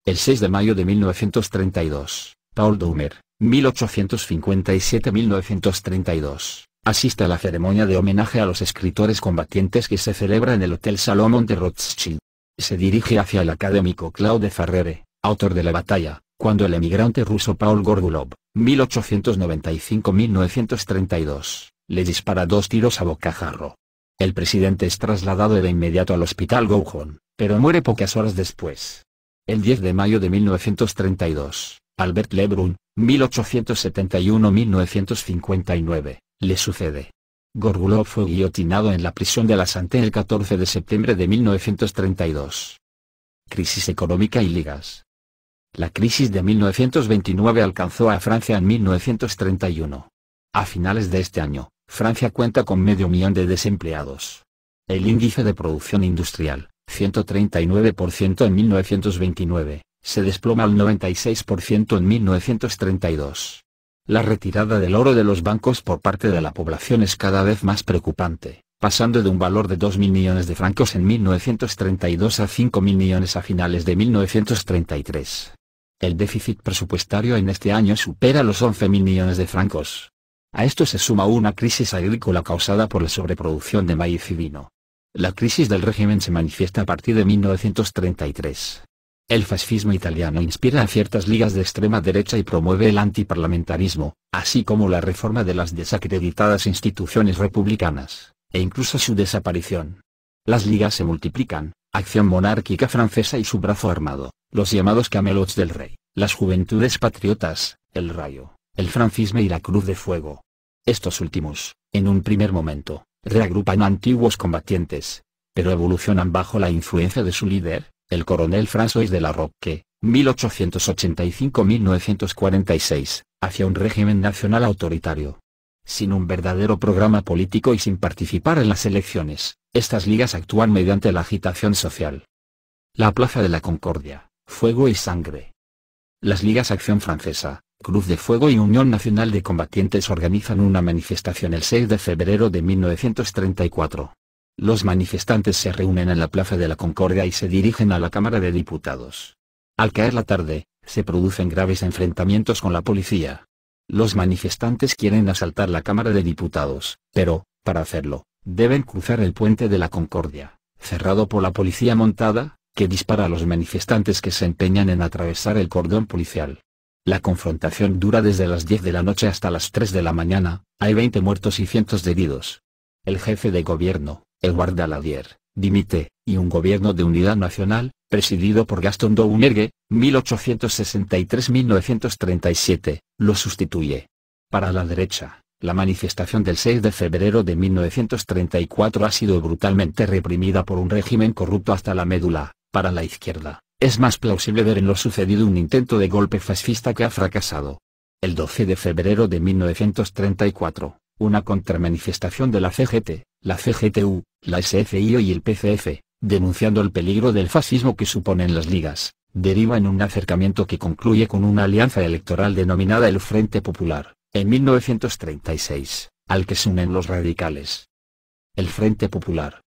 El 6 de mayo de 1932, Paul Dumer, 1857-1932, asiste a la ceremonia de homenaje a los escritores combatientes que se celebra en el Hotel Salomón de Rothschild. Se dirige hacia el académico Claude Ferrere, autor de la batalla, cuando el emigrante ruso Paul Gorgulov, 1895-1932, le dispara dos tiros a bocajarro. El presidente es trasladado de inmediato al hospital Goujon, pero muere pocas horas después. El 10 de mayo de 1932, Albert Lebrun, 1871-1959, le sucede. Gorgulov fue guillotinado en la prisión de la Santé el 14 de septiembre de 1932. Crisis económica y ligas. La crisis de 1929 alcanzó a Francia en 1931. A finales de este año, Francia cuenta con medio millón de desempleados. El índice de producción industrial, 139% en 1929, se desploma al 96% en 1932. La retirada del oro de los bancos por parte de la población es cada vez más preocupante, pasando de un valor de 2.000 millones de francos en 1932 a 5.000 millones a finales de 1933. El déficit presupuestario en este año supera los 11.000 millones de francos. A esto se suma una crisis agrícola causada por la sobreproducción de maíz y vino. La crisis del régimen se manifiesta a partir de 1933. El fascismo italiano inspira a ciertas ligas de extrema derecha y promueve el antiparlamentarismo, así como la reforma de las desacreditadas instituciones republicanas, e incluso su desaparición. Las ligas se multiplican, acción monárquica francesa y su brazo armado, los llamados camelots del rey, las juventudes patriotas, el rayo, el francismo y la cruz de fuego. Estos últimos, en un primer momento, reagrupan antiguos combatientes, pero evolucionan bajo la influencia de su líder, el coronel François de la Roque, 1885-1946, hacia un régimen nacional autoritario. Sin un verdadero programa político y sin participar en las elecciones, estas ligas actúan mediante la agitación social. La Plaza de la Concordia, Fuego y Sangre. Las ligas Acción Francesa, Cruz de Fuego y Unión Nacional de Combatientes organizan una manifestación el 6 de febrero de 1934. Los manifestantes se reúnen en la Plaza de la Concordia y se dirigen a la Cámara de Diputados. Al caer la tarde, se producen graves enfrentamientos con la policía. Los manifestantes quieren asaltar la Cámara de Diputados, pero, para hacerlo, deben cruzar el puente de la Concordia, cerrado por la policía montada, que dispara a los manifestantes que se empeñan en atravesar el cordón policial. La confrontación dura desde las 10 de la noche hasta las 3 de la mañana, hay 20 muertos y cientos de heridos. El jefe de gobierno, el Aladier, dimite, y un gobierno de unidad nacional, presidido por Gaston Doumergue, 1863-1937, lo sustituye. Para la derecha, la manifestación del 6 de febrero de 1934 ha sido brutalmente reprimida por un régimen corrupto hasta la médula, para la izquierda, es más plausible ver en lo sucedido un intento de golpe fascista que ha fracasado. El 12 de febrero de 1934, una contramanifestación de la CGT, la CGTU, la SFIO y el PCF, denunciando el peligro del fascismo que suponen las ligas, deriva en un acercamiento que concluye con una alianza electoral denominada el Frente Popular, en 1936, al que se unen los radicales. El Frente Popular,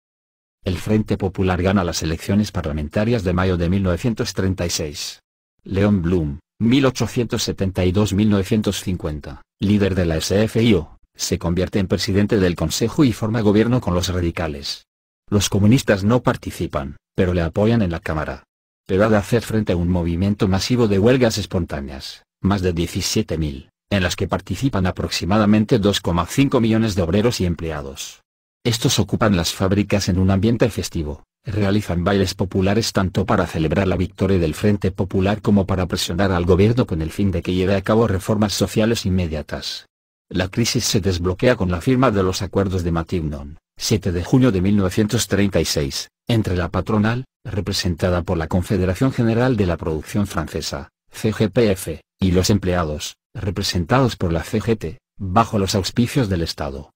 el Frente Popular gana las elecciones parlamentarias de mayo de 1936. León Blum, 1872-1950, líder de la SFIO, se convierte en presidente del Consejo y forma gobierno con los radicales. Los comunistas no participan, pero le apoyan en la Cámara. Pero ha de hacer frente a un movimiento masivo de huelgas espontáneas, más de 17.000, en las que participan aproximadamente 2,5 millones de obreros y empleados. Estos ocupan las fábricas en un ambiente festivo, realizan bailes populares tanto para celebrar la victoria del Frente Popular como para presionar al gobierno con el fin de que lleve a cabo reformas sociales inmediatas. La crisis se desbloquea con la firma de los acuerdos de Matignon, 7 de junio de 1936, entre la patronal, representada por la Confederación General de la Producción Francesa, CGPF, y los empleados, representados por la CGT, bajo los auspicios del Estado.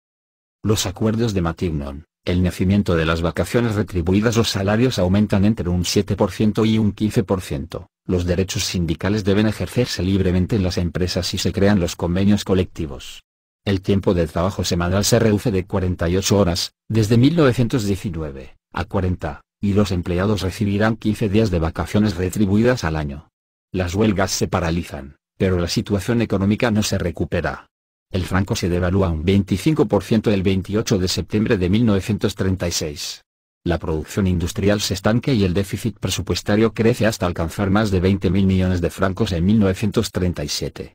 Los acuerdos de Matignon, el nacimiento de las vacaciones retribuidas los salarios aumentan entre un 7% y un 15%, los derechos sindicales deben ejercerse libremente en las empresas y se crean los convenios colectivos. El tiempo de trabajo semanal se reduce de 48 horas, desde 1919, a 40, y los empleados recibirán 15 días de vacaciones retribuidas al año. Las huelgas se paralizan, pero la situación económica no se recupera. El franco se devalúa un 25% el 28 de septiembre de 1936. La producción industrial se estanca y el déficit presupuestario crece hasta alcanzar más de 20.000 millones de francos en 1937.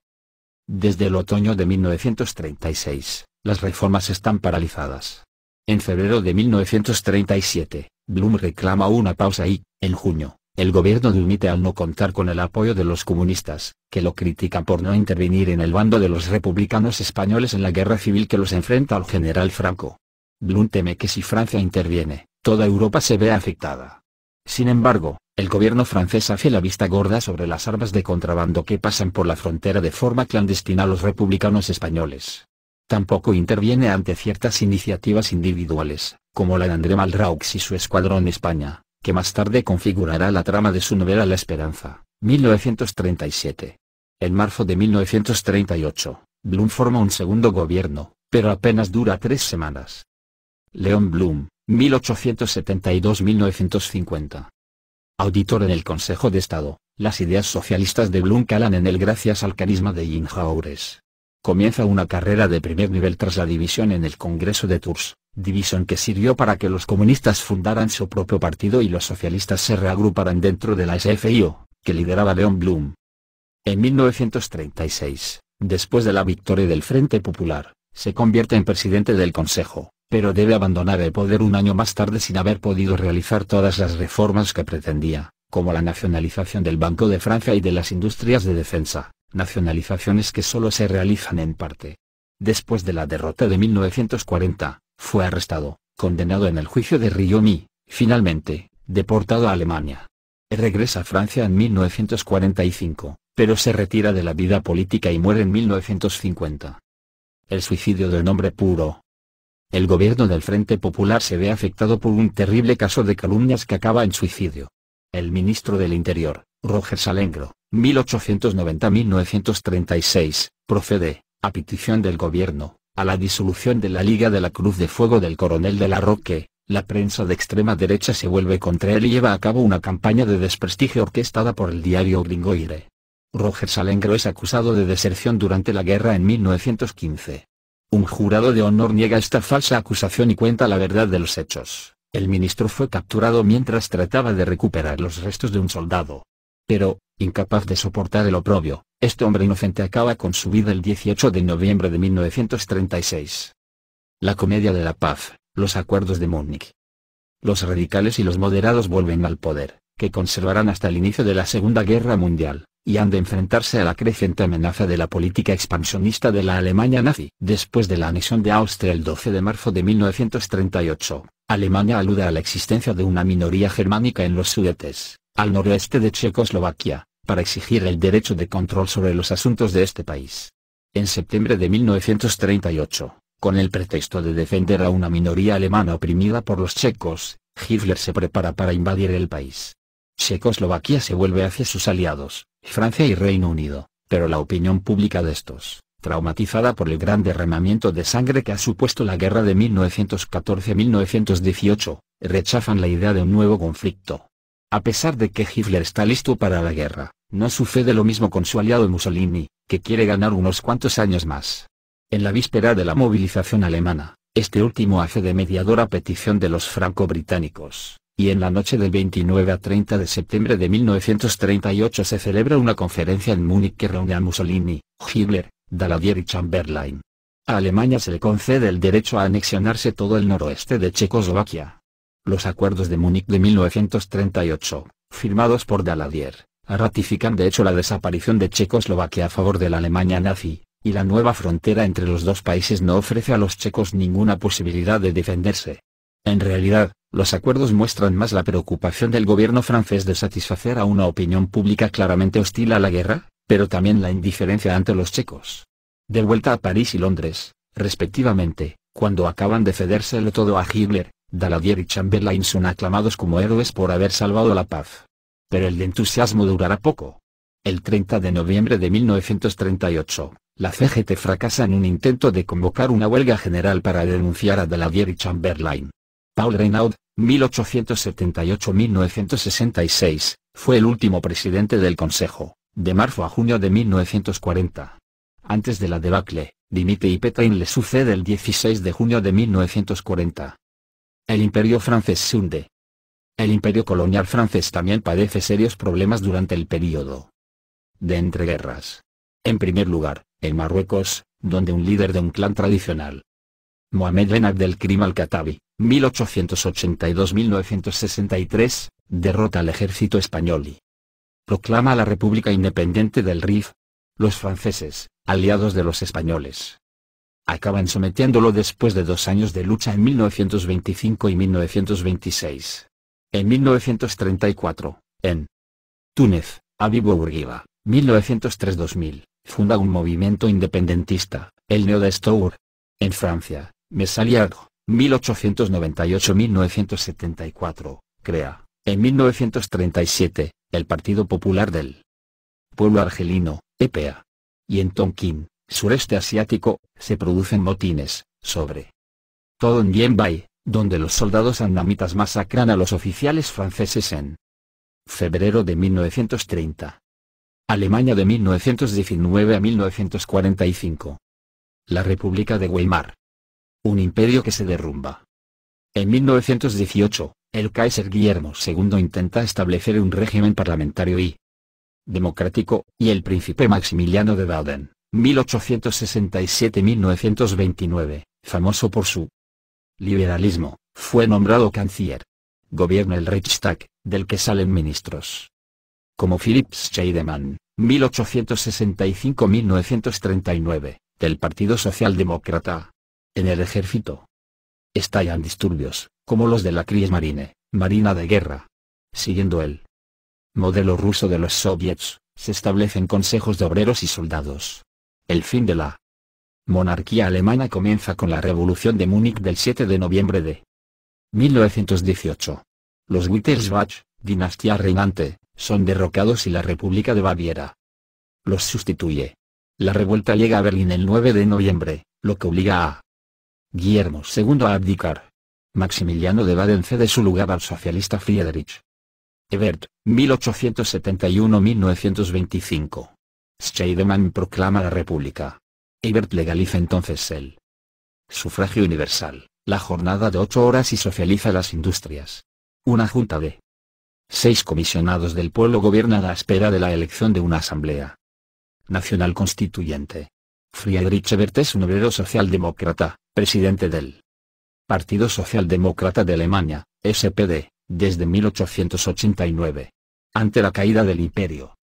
Desde el otoño de 1936, las reformas están paralizadas. En febrero de 1937, Blum reclama una pausa y, en junio, el gobierno de al no contar con el apoyo de los comunistas, que lo critican por no intervenir en el bando de los republicanos españoles en la guerra civil que los enfrenta al general Franco. Blum teme que si Francia interviene, toda Europa se ve afectada. Sin embargo, el gobierno francés hace la vista gorda sobre las armas de contrabando que pasan por la frontera de forma clandestina a los republicanos españoles. Tampoco interviene ante ciertas iniciativas individuales, como la de André Malraux y su escuadrón España que más tarde configurará la trama de su novela La Esperanza, 1937. En marzo de 1938, Bloom forma un segundo gobierno, pero apenas dura tres semanas. León Bloom, 1872-1950. Auditor en el Consejo de Estado, las ideas socialistas de Bloom calan en él gracias al carisma de Jean Jaures, comienza una carrera de primer nivel tras la división en el Congreso de Tours, división que sirvió para que los comunistas fundaran su propio partido y los socialistas se reagruparan dentro de la SFIO, que lideraba León Blum. En 1936, después de la victoria del Frente Popular, se convierte en presidente del Consejo, pero debe abandonar el poder un año más tarde sin haber podido realizar todas las reformas que pretendía, como la nacionalización del Banco de Francia y de las industrias de defensa, nacionalizaciones que solo se realizan en parte. Después de la derrota de 1940, fue arrestado, condenado en el juicio de Riomi, finalmente, deportado a Alemania. Regresa a Francia en 1945, pero se retira de la vida política y muere en 1950. El suicidio del nombre puro. El gobierno del Frente Popular se ve afectado por un terrible caso de calumnias que acaba en suicidio. El ministro del Interior, Roger Salengro, 1890-1936, procede, a petición del gobierno, a la disolución de la Liga de la Cruz de Fuego del coronel de la Roque, la prensa de extrema derecha se vuelve contra él y lleva a cabo una campaña de desprestigio orquestada por el diario Gringoire. Roger Salengro es acusado de deserción durante la guerra en 1915. Un jurado de honor niega esta falsa acusación y cuenta la verdad de los hechos. El ministro fue capturado mientras trataba de recuperar los restos de un soldado pero, incapaz de soportar el oprobio, este hombre inocente acaba con su vida el 18 de noviembre de 1936. La comedia de la paz, los acuerdos de Múnich. Los radicales y los moderados vuelven al poder, que conservarán hasta el inicio de la Segunda Guerra Mundial, y han de enfrentarse a la creciente amenaza de la política expansionista de la Alemania nazi. Después de la anexión de Austria el 12 de marzo de 1938, Alemania alude a la existencia de una minoría germánica en los Sudetes, al noroeste de Checoslovaquia, para exigir el derecho de control sobre los asuntos de este país. En septiembre de 1938, con el pretexto de defender a una minoría alemana oprimida por los checos, Hitler se prepara para invadir el país. Checoslovaquia se vuelve hacia sus aliados, Francia y Reino Unido, pero la opinión pública de estos, traumatizada por el gran derramamiento de sangre que ha supuesto la guerra de 1914-1918, rechazan la idea de un nuevo conflicto. A pesar de que Hitler está listo para la guerra, no sucede lo mismo con su aliado Mussolini, que quiere ganar unos cuantos años más. En la víspera de la movilización alemana, este último hace de mediador a petición de los franco-británicos, y en la noche del 29 a 30 de septiembre de 1938 se celebra una conferencia en Múnich que reúne a Mussolini, Hitler, Daladier y Chamberlain. A Alemania se le concede el derecho a anexionarse todo el noroeste de Checoslovaquia, los acuerdos de Múnich de 1938, firmados por Daladier, ratifican de hecho la desaparición de Checoslovaquia a favor de la Alemania nazi, y la nueva frontera entre los dos países no ofrece a los checos ninguna posibilidad de defenderse. En realidad, los acuerdos muestran más la preocupación del gobierno francés de satisfacer a una opinión pública claramente hostil a la guerra, pero también la indiferencia ante los checos. De vuelta a París y Londres, respectivamente, cuando acaban de cedérselo todo a Hitler, Daladier y Chamberlain son aclamados como héroes por haber salvado la paz. Pero el entusiasmo durará poco. El 30 de noviembre de 1938, la CGT fracasa en un intento de convocar una huelga general para denunciar a Daladier y Chamberlain. Paul Renaud, 1878-1966, fue el último presidente del Consejo, de marzo a junio de 1940. Antes de la debacle, Dimitri Petain le sucede el 16 de junio de 1940. El imperio francés se hunde. El imperio colonial francés también padece serios problemas durante el período de entreguerras. En primer lugar, en Marruecos, donde un líder de un clan tradicional, Mohamed Ben Abdelkrim al-Khattabi, 1882-1963, derrota al ejército español y proclama la República Independiente del Rif. Los franceses, aliados de los españoles, acaban sometiéndolo después de dos años de lucha en 1925 y 1926. En 1934, en Túnez, Habib Urgiva, 1903-2000, funda un movimiento independentista, el Neodestour. En Francia, Messaliard, 1898-1974, crea, en 1937, el Partido Popular del Pueblo Argelino, EPA. Y en Tonkin, sureste asiático, se producen motines, sobre todo en Bai, donde los soldados andamitas masacran a los oficiales franceses en febrero de 1930. Alemania de 1919 a 1945. La República de Weimar. Un imperio que se derrumba. En 1918, el Kaiser Guillermo II intenta establecer un régimen parlamentario y democrático, y el príncipe Maximiliano de Baden 1867-1929, famoso por su liberalismo, fue nombrado canciller. Gobierna el Reichstag, del que salen ministros. Como Philipp Scheidemann, 1865-1939, del Partido Socialdemócrata. En el ejército. Estallan disturbios, como los de la Kriegsmarine, Marina de Guerra. Siguiendo el modelo ruso de los soviets, se establecen consejos de obreros y soldados, el fin de la monarquía alemana comienza con la Revolución de Múnich del 7 de noviembre de 1918. Los Wittelsbach, dinastía reinante, son derrocados y la República de Baviera los sustituye. La revuelta llega a Berlín el 9 de noviembre, lo que obliga a Guillermo II a abdicar. Maximiliano de Baden cede su lugar al socialista Friedrich Ebert, 1871-1925. Scheidemann proclama la República. Ebert legaliza entonces el sufragio universal, la jornada de ocho horas y socializa las industrias. Una junta de seis comisionados del pueblo gobierna a la espera de la elección de una asamblea nacional constituyente. Friedrich Ebert es un obrero socialdemócrata, presidente del Partido Socialdemócrata de Alemania, SPD, desde 1889. Ante la caída del imperio,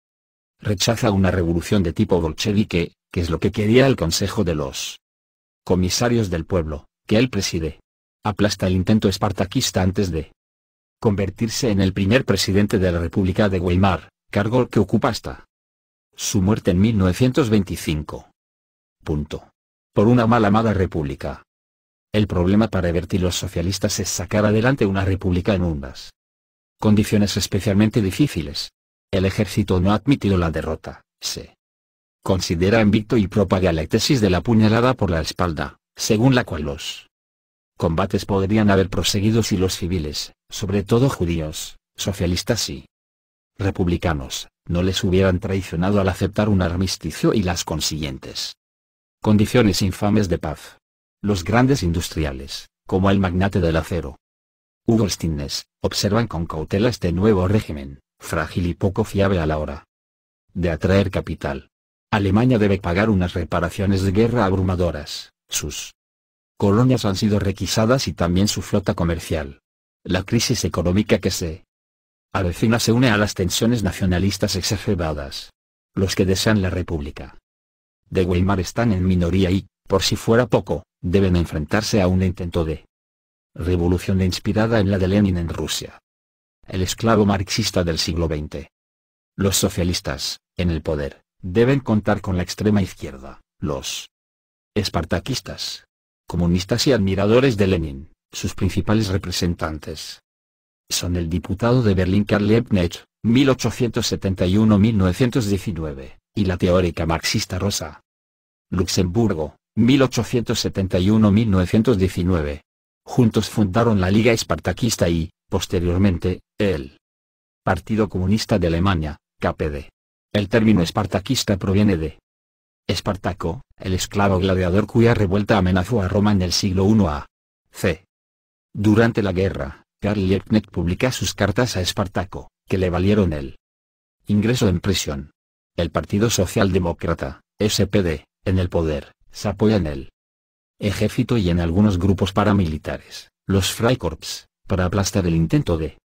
rechaza una revolución de tipo bolchevique, que es lo que quería el Consejo de los Comisarios del Pueblo, que él preside. Aplasta el intento espartaquista antes de convertirse en el primer presidente de la República de Weimar, cargo que ocupa hasta su muerte en 1925. Punto. Por una mal amada república. El problema para y los socialistas es sacar adelante una república en unas condiciones especialmente difíciles, el ejército no ha admitido la derrota, se considera invicto y propaga la tesis de la puñalada por la espalda, según la cual los combates podrían haber proseguido si los civiles, sobre todo judíos, socialistas y republicanos, no les hubieran traicionado al aceptar un armisticio y las consiguientes condiciones infames de paz. Los grandes industriales, como el magnate del acero, Hugo observan con cautela este nuevo régimen, frágil y poco fiable a la hora de atraer capital. Alemania debe pagar unas reparaciones de guerra abrumadoras, sus colonias han sido requisadas y también su flota comercial. La crisis económica que se avecina se une a las tensiones nacionalistas exacerbadas. Los que desean la República de Weimar están en minoría y, por si fuera poco, deben enfrentarse a un intento de revolución inspirada en la de Lenin en Rusia el esclavo marxista del siglo XX. Los socialistas, en el poder, deben contar con la extrema izquierda, los espartaquistas, comunistas y admiradores de Lenin, sus principales representantes. Son el diputado de Berlín Karl Liebknecht, 1871-1919, y la teórica marxista Rosa. Luxemburgo, 1871-1919. Juntos fundaron la Liga Espartaquista y, Posteriormente, el Partido Comunista de Alemania, KPD. El término espartaquista proviene de Espartaco, el esclavo gladiador cuya revuelta amenazó a Roma en el siglo I C. Durante la guerra, Karl Liebknecht publica sus cartas a Espartaco, que le valieron el ingreso en prisión. El Partido Socialdemócrata, SPD, en el poder, se apoya en el ejército y en algunos grupos paramilitares, los Freikorps para aplastar el intento de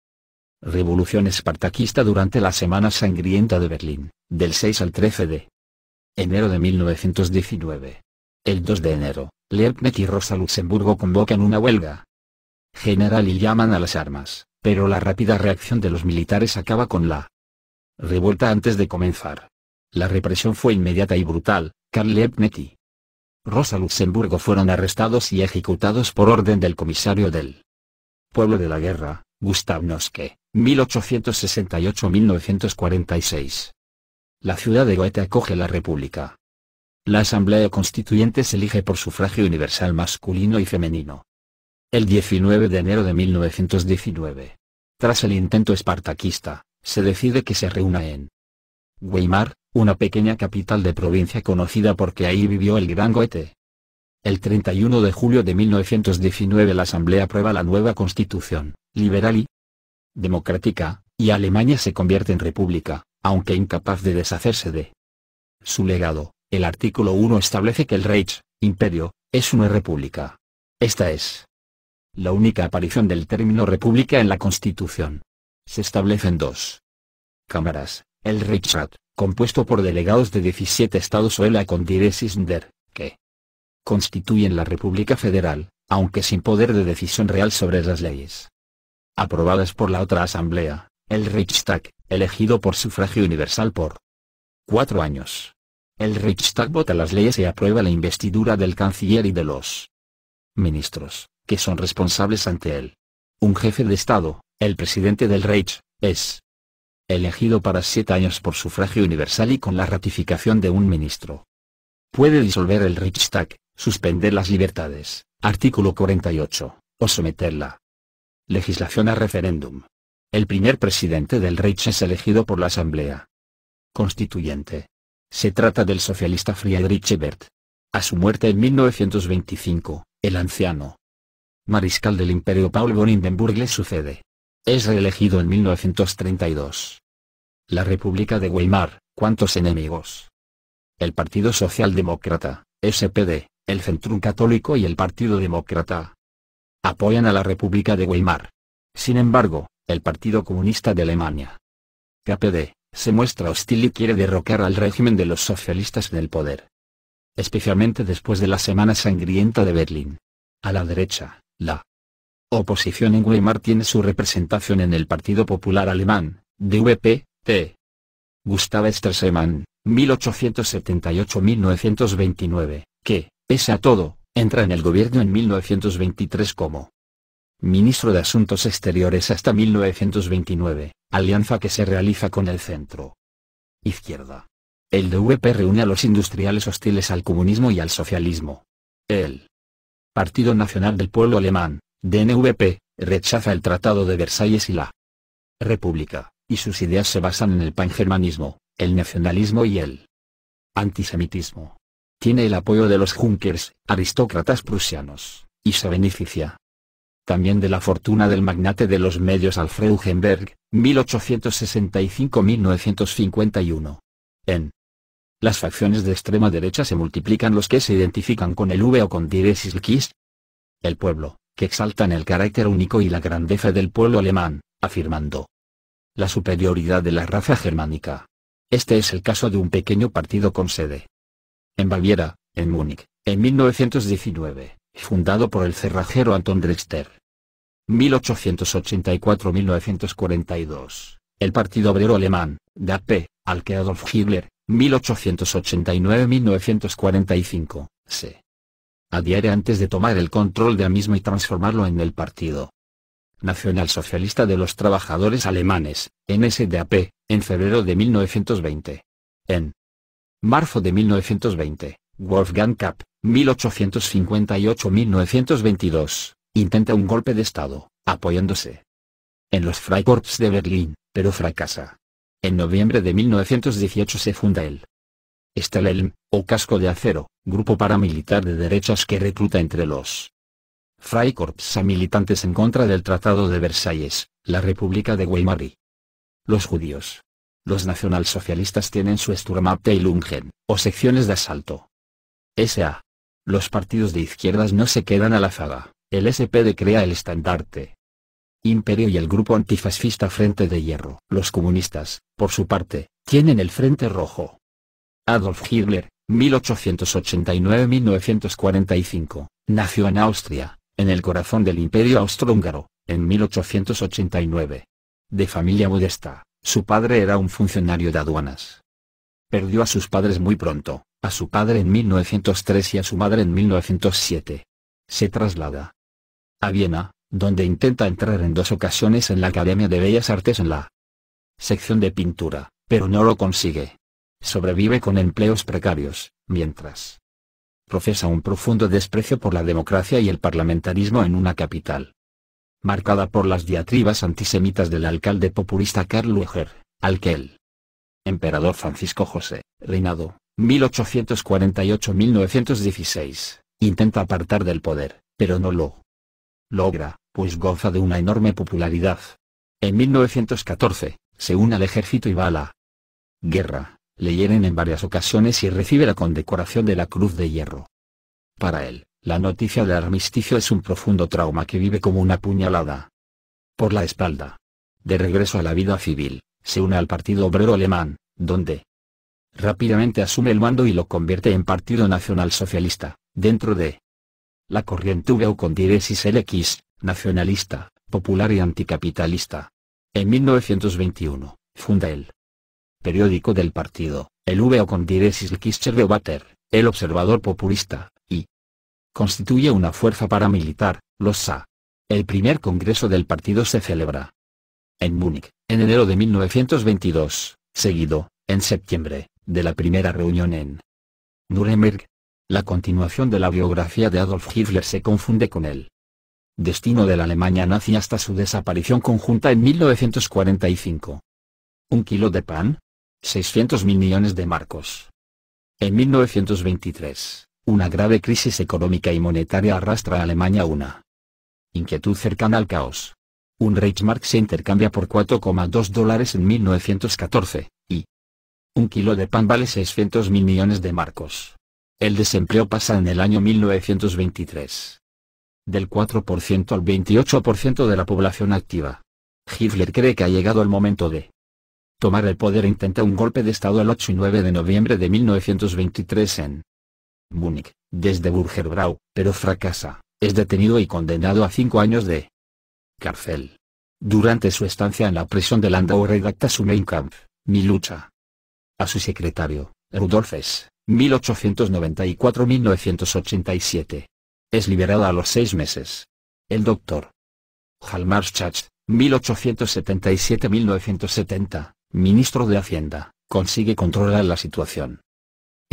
revolución espartaquista durante la Semana Sangrienta de Berlín, del 6 al 13 de enero de 1919. El 2 de enero, Liebknecht y Rosa Luxemburgo convocan una huelga general y llaman a las armas, pero la rápida reacción de los militares acaba con la revuelta antes de comenzar. La represión fue inmediata y brutal, Karl Liebknecht y Rosa Luxemburgo fueron arrestados y ejecutados por orden del comisario del Pueblo de la Guerra, Gustav Noske, 1868-1946. La ciudad de Goethe acoge la República. La Asamblea Constituyente se elige por sufragio universal masculino y femenino. El 19 de enero de 1919. Tras el intento espartaquista, se decide que se reúna en Weimar, una pequeña capital de provincia conocida porque ahí vivió el gran Goethe. El 31 de julio de 1919 la Asamblea aprueba la nueva constitución, liberal y democrática, y Alemania se convierte en república, aunque incapaz de deshacerse de su legado. El artículo 1 establece que el Reich, imperio, es una república. Esta es la única aparición del término república en la Constitución. Se establecen dos cámaras, el Reichsrat, compuesto por delegados de 17 estados o el e que constituyen la República Federal, aunque sin poder de decisión real sobre las leyes. Aprobadas por la otra Asamblea, el Reichstag, elegido por sufragio universal por cuatro años. El Reichstag vota las leyes y aprueba la investidura del canciller y de los ministros, que son responsables ante él. Un jefe de Estado, el presidente del Reich, es elegido para siete años por sufragio universal y con la ratificación de un ministro. Puede disolver el Reichstag, suspender las libertades, artículo 48, o someterla. Legislación a referéndum. El primer presidente del Reich es elegido por la Asamblea Constituyente. Se trata del socialista Friedrich Ebert. A su muerte en 1925, el anciano mariscal del imperio Paul von Hindenburg le sucede. Es reelegido en 1932. La República de Weimar, ¿cuántos enemigos? El Partido Socialdemócrata, SPD, el Centrum Católico y el Partido Demócrata. Apoyan a la República de Weimar. Sin embargo, el Partido Comunista de Alemania, KPD, se muestra hostil y quiere derrocar al régimen de los socialistas del poder. Especialmente después de la Semana Sangrienta de Berlín. A la derecha, la oposición en Weimar tiene su representación en el Partido Popular Alemán, DVP-T. Gustav Stresemann, 1878-1929, que, Pese a todo, entra en el gobierno en 1923 como ministro de Asuntos Exteriores hasta 1929, alianza que se realiza con el centro. Izquierda. El DVP reúne a los industriales hostiles al comunismo y al socialismo. El Partido Nacional del Pueblo Alemán, DNVP, rechaza el Tratado de Versalles y la República, y sus ideas se basan en el pangermanismo, el nacionalismo y el antisemitismo. Tiene el apoyo de los Junkers, aristócratas prusianos, y se beneficia también de la fortuna del magnate de los medios Alfred Hugenberg, 1865-1951. En las facciones de extrema derecha se multiplican los que se identifican con el V o con Diresiskis. El pueblo, que exaltan el carácter único y la grandeza del pueblo alemán, afirmando la superioridad de la raza germánica. Este es el caso de un pequeño partido con sede en Baviera, en Múnich, en 1919, fundado por el cerrajero Anton Drexter. 1884-1942, el Partido Obrero Alemán, DAP, al que Adolf Hitler, 1889-1945, se adhiere antes de tomar el control de del mismo y transformarlo en el Partido Nacional Socialista de los Trabajadores Alemanes, NSDAP, en febrero de 1920. En Marzo de 1920, Wolfgang Kapp, 1858-1922, intenta un golpe de Estado, apoyándose en los Freikorps de Berlín, pero fracasa. En noviembre de 1918 se funda el Stahlhelm, o Casco de Acero, grupo paramilitar de derechas que recluta entre los Freikorps a militantes en contra del Tratado de Versalles, la República de Weimar y los judíos. Los nacionalsocialistas tienen su Sturmabteilungen, o secciones de asalto. S.A. Los partidos de izquierdas no se quedan a la zaga, el SPD crea el estandarte. Imperio y el grupo antifascista Frente de Hierro. Los comunistas, por su parte, tienen el Frente Rojo. Adolf Hitler, 1889-1945, nació en Austria, en el corazón del Imperio Austrohúngaro, en 1889. De familia modesta, su padre era un funcionario de aduanas. Perdió a sus padres muy pronto, a su padre en 1903 y a su madre en 1907. Se traslada a Viena, donde intenta entrar en dos ocasiones en la Academia de Bellas Artes en la sección de pintura, pero no lo consigue. Sobrevive con empleos precarios, mientras profesa un profundo desprecio por la democracia y el parlamentarismo en una capital marcada por las diatribas antisemitas del alcalde populista Karl Lueger, al que el emperador Francisco José, reinado 1848-1916, intenta apartar del poder, pero no lo logra, pues goza de una enorme popularidad. En 1914, se une al ejército y va a la guerra, le hieren en varias ocasiones y recibe la condecoración de la Cruz de Hierro. Para él, la noticia del armisticio es un profundo trauma que vive como una puñalada. Por la espalda. De regreso a la vida civil, se une al Partido Obrero Alemán, donde rápidamente asume el mando y lo convierte en Partido Nacional Socialista, dentro de la corriente V.O. con diresis LX, nacionalista, popular y anticapitalista. En 1921, funda el periódico del partido, el VO con diéresis el observador populista, constituye una fuerza paramilitar, los SA. El primer congreso del partido se celebra en Múnich, en enero de 1922, seguido, en septiembre, de la primera reunión en Nuremberg. La continuación de la biografía de Adolf Hitler se confunde con el destino de la Alemania nazi hasta su desaparición conjunta en 1945. Un kilo de pan, 600 mil millones de marcos. En 1923, una grave crisis económica y monetaria arrastra a Alemania una inquietud cercana al caos. Un Reichsmark se intercambia por 4,2 dólares en 1914, y un kilo de pan vale 600 mil millones de marcos. El desempleo pasa en el año 1923 del 4% al 28% de la población activa. Hitler cree que ha llegado el momento de tomar el poder e intenta un golpe de Estado el 8 y 9 de noviembre de 1923 en Múnich, desde Burgerbrau, pero fracasa, es detenido y condenado a cinco años de cárcel. Durante su estancia en la prisión de Landau redacta su Mein Kampf, Mi lucha. A su secretario, Rudolfes, 1894-1987. Es liberado a los seis meses. El doctor Halmar 1877-1970, ministro de Hacienda, consigue controlar la situación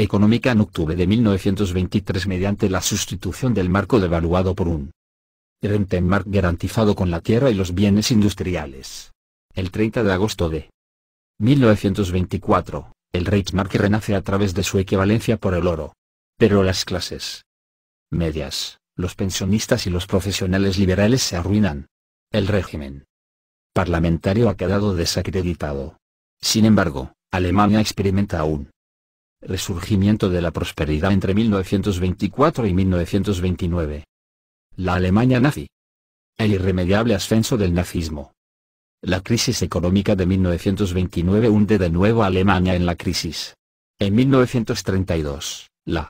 económica en octubre de 1923 mediante la sustitución del marco devaluado por un Rentenmark garantizado con la tierra y los bienes industriales. El 30 de agosto de 1924, el Reichsmark renace a través de su equivalencia por el oro. Pero las clases medias, los pensionistas y los profesionales liberales se arruinan. El régimen parlamentario ha quedado desacreditado. Sin embargo, Alemania experimenta aún Resurgimiento de la prosperidad entre 1924 y 1929. La Alemania nazi. El irremediable ascenso del nazismo. La crisis económica de 1929 hunde de nuevo a Alemania en la crisis. En 1932, la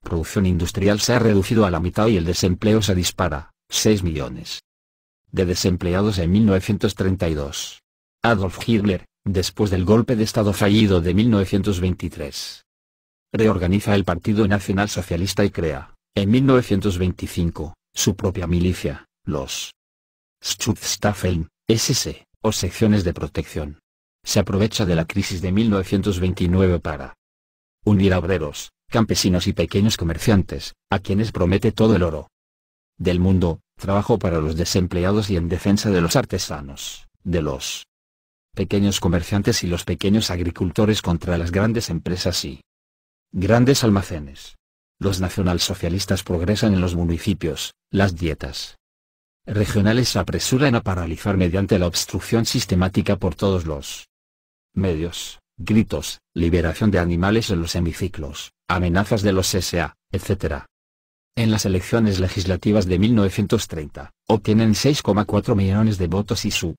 producción industrial se ha reducido a la mitad y el desempleo se dispara, 6 millones de desempleados en 1932. Adolf Hitler, después del golpe de Estado fallido de 1923. Reorganiza el Partido Nacional Socialista y crea, en 1925, su propia milicia, los Schutzstaffeln, SS, o secciones de protección. Se aprovecha de la crisis de 1929 para unir obreros, campesinos y pequeños comerciantes, a quienes promete todo el oro del mundo, trabajo para los desempleados y en defensa de los artesanos, de los pequeños comerciantes y los pequeños agricultores contra las grandes empresas y grandes almacenes. Los nacionalsocialistas progresan en los municipios, las dietas regionales se apresuran a paralizar mediante la obstrucción sistemática por todos los medios, gritos, liberación de animales en los hemiciclos, amenazas de los SA, etc. En las elecciones legislativas de 1930, obtienen 6,4 millones de votos y su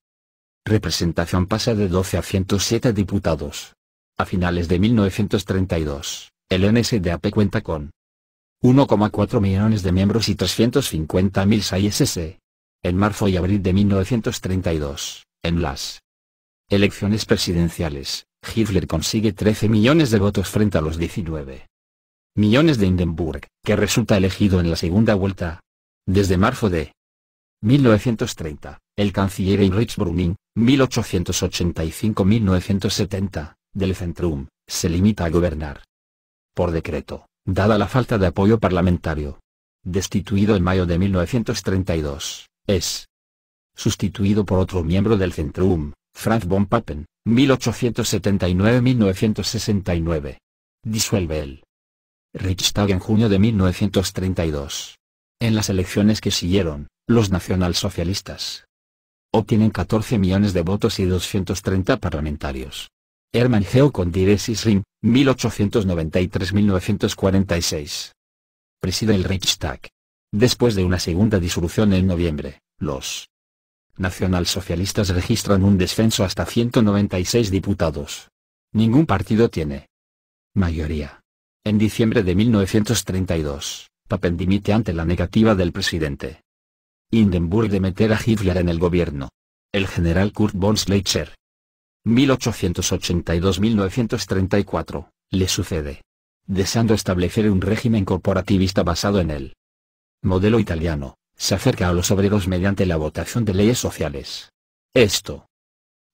representación pasa de 12 a 107 diputados. A finales de 1932, el NSDAP cuenta con 1,4 millones de miembros y 350.000 SS. E. En marzo y abril de 1932, en las elecciones presidenciales, Hitler consigue 13 millones de votos frente a los 19 millones de Hindenburg, que resulta elegido en la segunda vuelta. Desde marzo de 1930, el canciller Heinrich Brüning, 1885-1970, del Centrum, se limita a gobernar. Por decreto, dada la falta de apoyo parlamentario. Destituido en mayo de 1932, es sustituido por otro miembro del Centrum, Franz von Papen, 1879-1969. Disuelve el Reichstag en junio de 1932. En las elecciones que siguieron, los nacionalsocialistas, obtienen 14 millones de votos y 230 parlamentarios. Hermann Geo y Ring, 1893-1946. Preside el Reichstag. Después de una segunda disolución en noviembre, los nacionalsocialistas registran un descenso hasta 196 diputados. Ningún partido tiene mayoría. En diciembre de 1932, Papen dimite ante la negativa del presidente. Hindenburg de meter a Hitler en el gobierno. El general Kurt von Schleicher. 1882-1934, le sucede. Deseando establecer un régimen corporativista basado en el modelo italiano, se acerca a los obreros mediante la votación de leyes sociales. Esto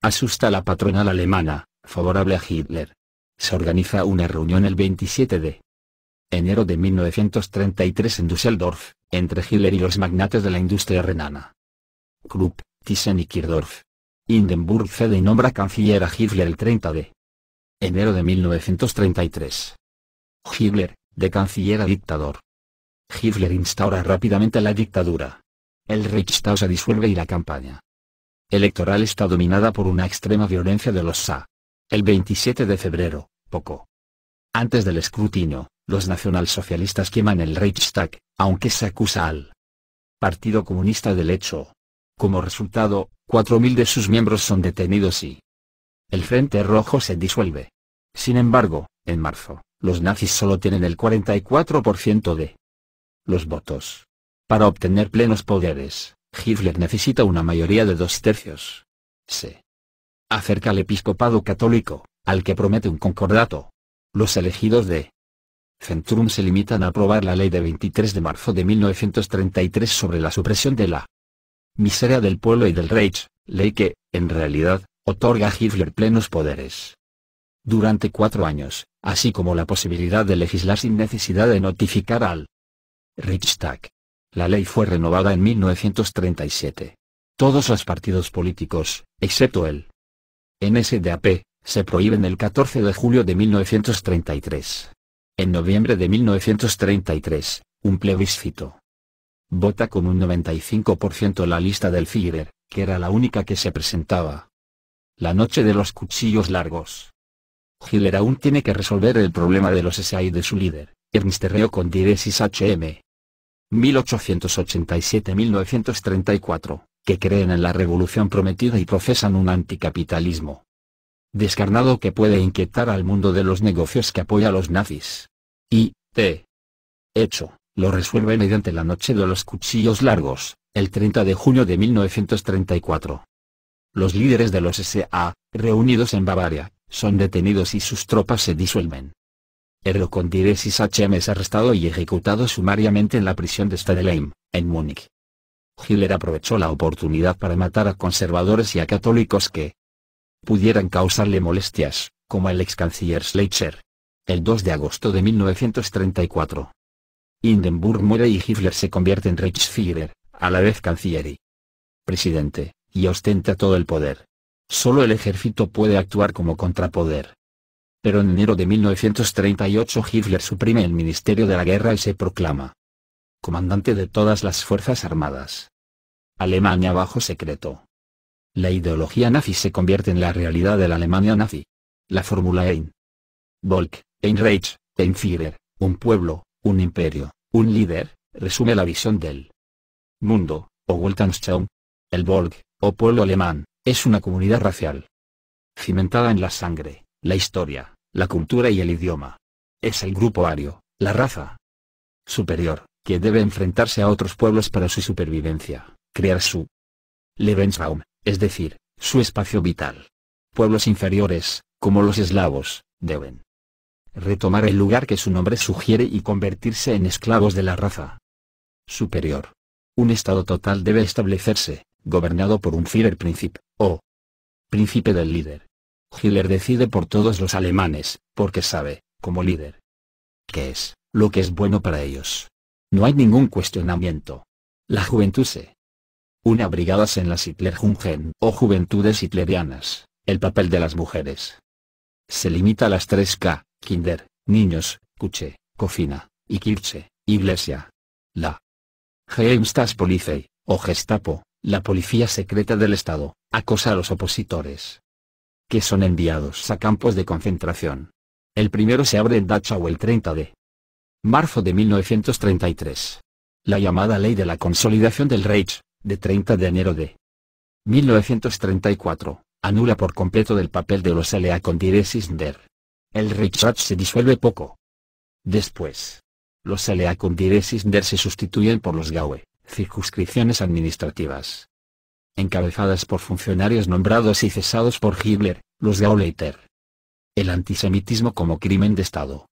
asusta a la patronal alemana, favorable a Hitler. Se organiza una reunión el 27 de enero de 1933 en Düsseldorf, entre Hitler y los magnates de la industria renana. Krupp, Thyssen y Kirdorf. Hindenburg cede y nombra canciller a Hitler el 30 de enero de 1933. Hitler, de canciller a dictador. Hitler instaura rápidamente la dictadura. El Reichstag se disuelve y la campaña electoral está dominada por una extrema violencia de los SA. El 27 de febrero, poco antes del escrutinio, los nacionalsocialistas queman el Reichstag, aunque se acusa al Partido Comunista del hecho. Como resultado, 4.000 de sus miembros son detenidos y el Frente Rojo se disuelve. Sin embargo, en marzo, los nazis solo tienen el 44% de los votos. Para obtener plenos poderes, Hitler necesita una mayoría de dos tercios. Se acerca al episcopado católico, al que promete un concordato. Los elegidos de Centrum se limitan a aprobar la ley de 23 de marzo de 1933 sobre la supresión de la miseria del pueblo y del Reich, ley que, en realidad, otorga a Hitler plenos poderes. Durante cuatro años, así como la posibilidad de legislar sin necesidad de notificar al Reichstag. La ley fue renovada en 1937. Todos los partidos políticos, excepto el NSDAP, se prohíben el 14 de julio de 1933. En noviembre de 1933, un plebiscito. Vota con un 95% la lista del Führer, que era la única que se presentaba. La noche de los cuchillos largos. Hitler aún tiene que resolver el problema de los SA y de su líder, Ernst Reo con diresis HM. 1887-1934, que creen en la revolución prometida y profesan un anticapitalismo descarnado que puede inquietar al mundo de los negocios que apoya a los nazis. Y, de hecho, lo resuelve mediante la noche de los cuchillos largos, el 30 de junio de 1934. Los líderes de los SA, reunidos en Bavaria, son detenidos y sus tropas se disuelven. diresis HM es arrestado y ejecutado sumariamente en la prisión de Stadelheim, en Múnich. Hitler aprovechó la oportunidad para matar a conservadores y a católicos que, pudieran causarle molestias, como el ex canciller Schleicher. El 2 de agosto de 1934. Hindenburg muere y Hitler se convierte en Reichsführer, a la vez canciller y presidente, y ostenta todo el poder. Solo el ejército puede actuar como contrapoder. Pero en enero de 1938 Hitler suprime el Ministerio de la Guerra y se proclama comandante de todas las Fuerzas Armadas. Alemania bajo secreto. La ideología nazi se convierte en la realidad de la Alemania nazi. La fórmula Ein. Volk, Ein Reich, Ein Führer, un pueblo, un imperio, un líder, resume la visión del mundo, o Weltanschauung. El Volk, o pueblo alemán, es una comunidad racial. Cimentada en la sangre, la historia, la cultura y el idioma. Es el grupo ario, la raza superior, que debe enfrentarse a otros pueblos para su supervivencia, crear su Lebensraum, es decir, su espacio vital. Pueblos inferiores, como los eslavos, deben retomar el lugar que su nombre sugiere y convertirse en esclavos de la raza superior. Un Estado total debe establecerse, gobernado por un príncipe o príncipe del líder. Hitler decide por todos los alemanes, porque sabe, como líder, qué es lo que es bueno para ellos. No hay ningún cuestionamiento. La juventud se una brigadas en las Hitlerjugend o Juventudes Hitlerianas, el papel de las mujeres. Se limita a las 3K, Kinder, niños, Kuche, cocina, y Kirche, Iglesia. La Geheimstaatspolizei, o Gestapo, la policía secreta del Estado, acosa a los opositores. Que son enviados a campos de concentración. El primero se abre en Dachau el 30 de marzo de 1933. La llamada Ley de la Consolidación del Reich, de 30 de enero de 1934, anula por completo del papel de los LA con El Richard se disuelve poco. Después, los LA con se sustituyen por los GAUE, circunscripciones administrativas. Encabezadas por funcionarios nombrados y cesados por Hitler, los Gauleiter. E El antisemitismo como crimen de Estado.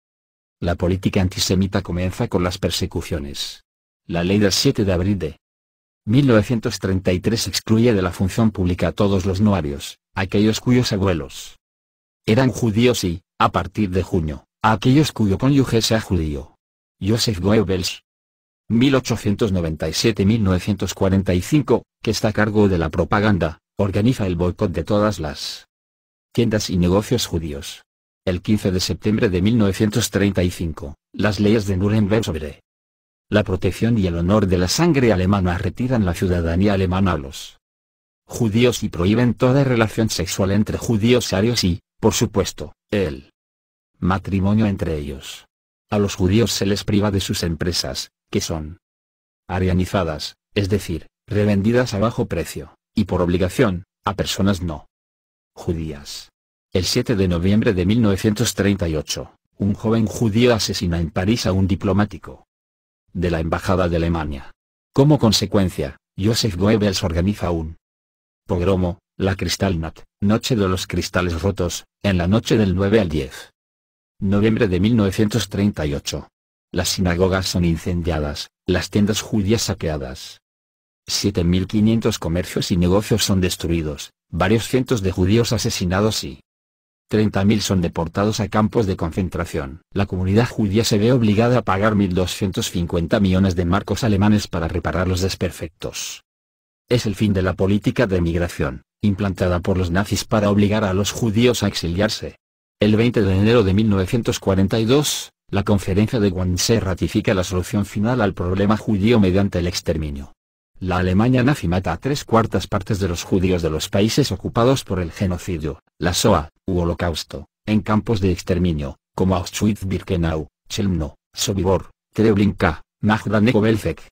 La política antisemita comienza con las persecuciones. La ley del 7 de abril de 1933 excluye de la función pública a todos los noarios, aquellos cuyos abuelos eran judíos y, a partir de junio, a aquellos cuyo cónyuge sea judío. Joseph Goebbels. 1897-1945, que está a cargo de la propaganda, organiza el boicot de todas las tiendas y negocios judíos. El 15 de septiembre de 1935, las leyes de Nuremberg sobre la protección y el honor de la sangre alemana retiran la ciudadanía alemana a los judíos y prohíben toda relación sexual entre judíos arios y, por supuesto, el matrimonio entre ellos. A los judíos se les priva de sus empresas, que son arianizadas, es decir, revendidas a bajo precio, y por obligación, a personas no judías. El 7 de noviembre de 1938, un joven judío asesina en París a un diplomático de la Embajada de Alemania. Como consecuencia, Josef Goebbels organiza un pogromo, la Kristallnacht, Noche de los Cristales Rotos, en la noche del 9 al 10. Noviembre de 1938. Las sinagogas son incendiadas, las tiendas judías saqueadas. 7.500 comercios y negocios son destruidos, varios cientos de judíos asesinados y 30.000 son deportados a campos de concentración. La comunidad judía se ve obligada a pagar 1.250 millones de marcos alemanes para reparar los desperfectos. Es el fin de la política de migración, implantada por los nazis para obligar a los judíos a exiliarse. El 20 de enero de 1942, la conferencia de Wannsee ratifica la solución final al problema judío mediante el exterminio. La Alemania nazi mata a tres cuartas partes de los judíos de los países ocupados por el genocidio, la SOA, u holocausto, en campos de exterminio, como Auschwitz-Birkenau, Chelmno, Sobibor, Treblinka, Majdanek o Belzec.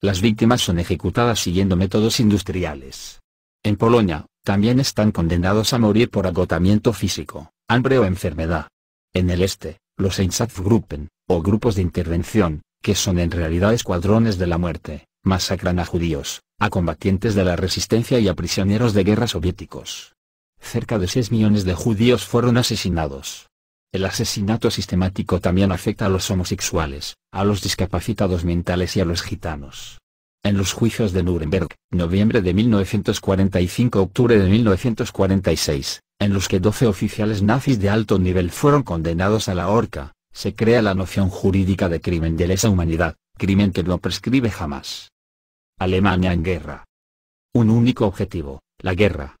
Las víctimas son ejecutadas siguiendo métodos industriales. En Polonia, también están condenados a morir por agotamiento físico, hambre o enfermedad. En el este, los Einsatzgruppen, o grupos de intervención, que son en realidad escuadrones de la muerte, Masacran a judíos, a combatientes de la resistencia y a prisioneros de guerra soviéticos. Cerca de 6 millones de judíos fueron asesinados. El asesinato sistemático también afecta a los homosexuales, a los discapacitados mentales y a los gitanos. En los juicios de Nuremberg, noviembre de 1945-octubre de 1946, en los que 12 oficiales nazis de alto nivel fueron condenados a la horca, se crea la noción jurídica de crimen de lesa humanidad, crimen que no prescribe jamás. Alemania en guerra. Un único objetivo, la guerra.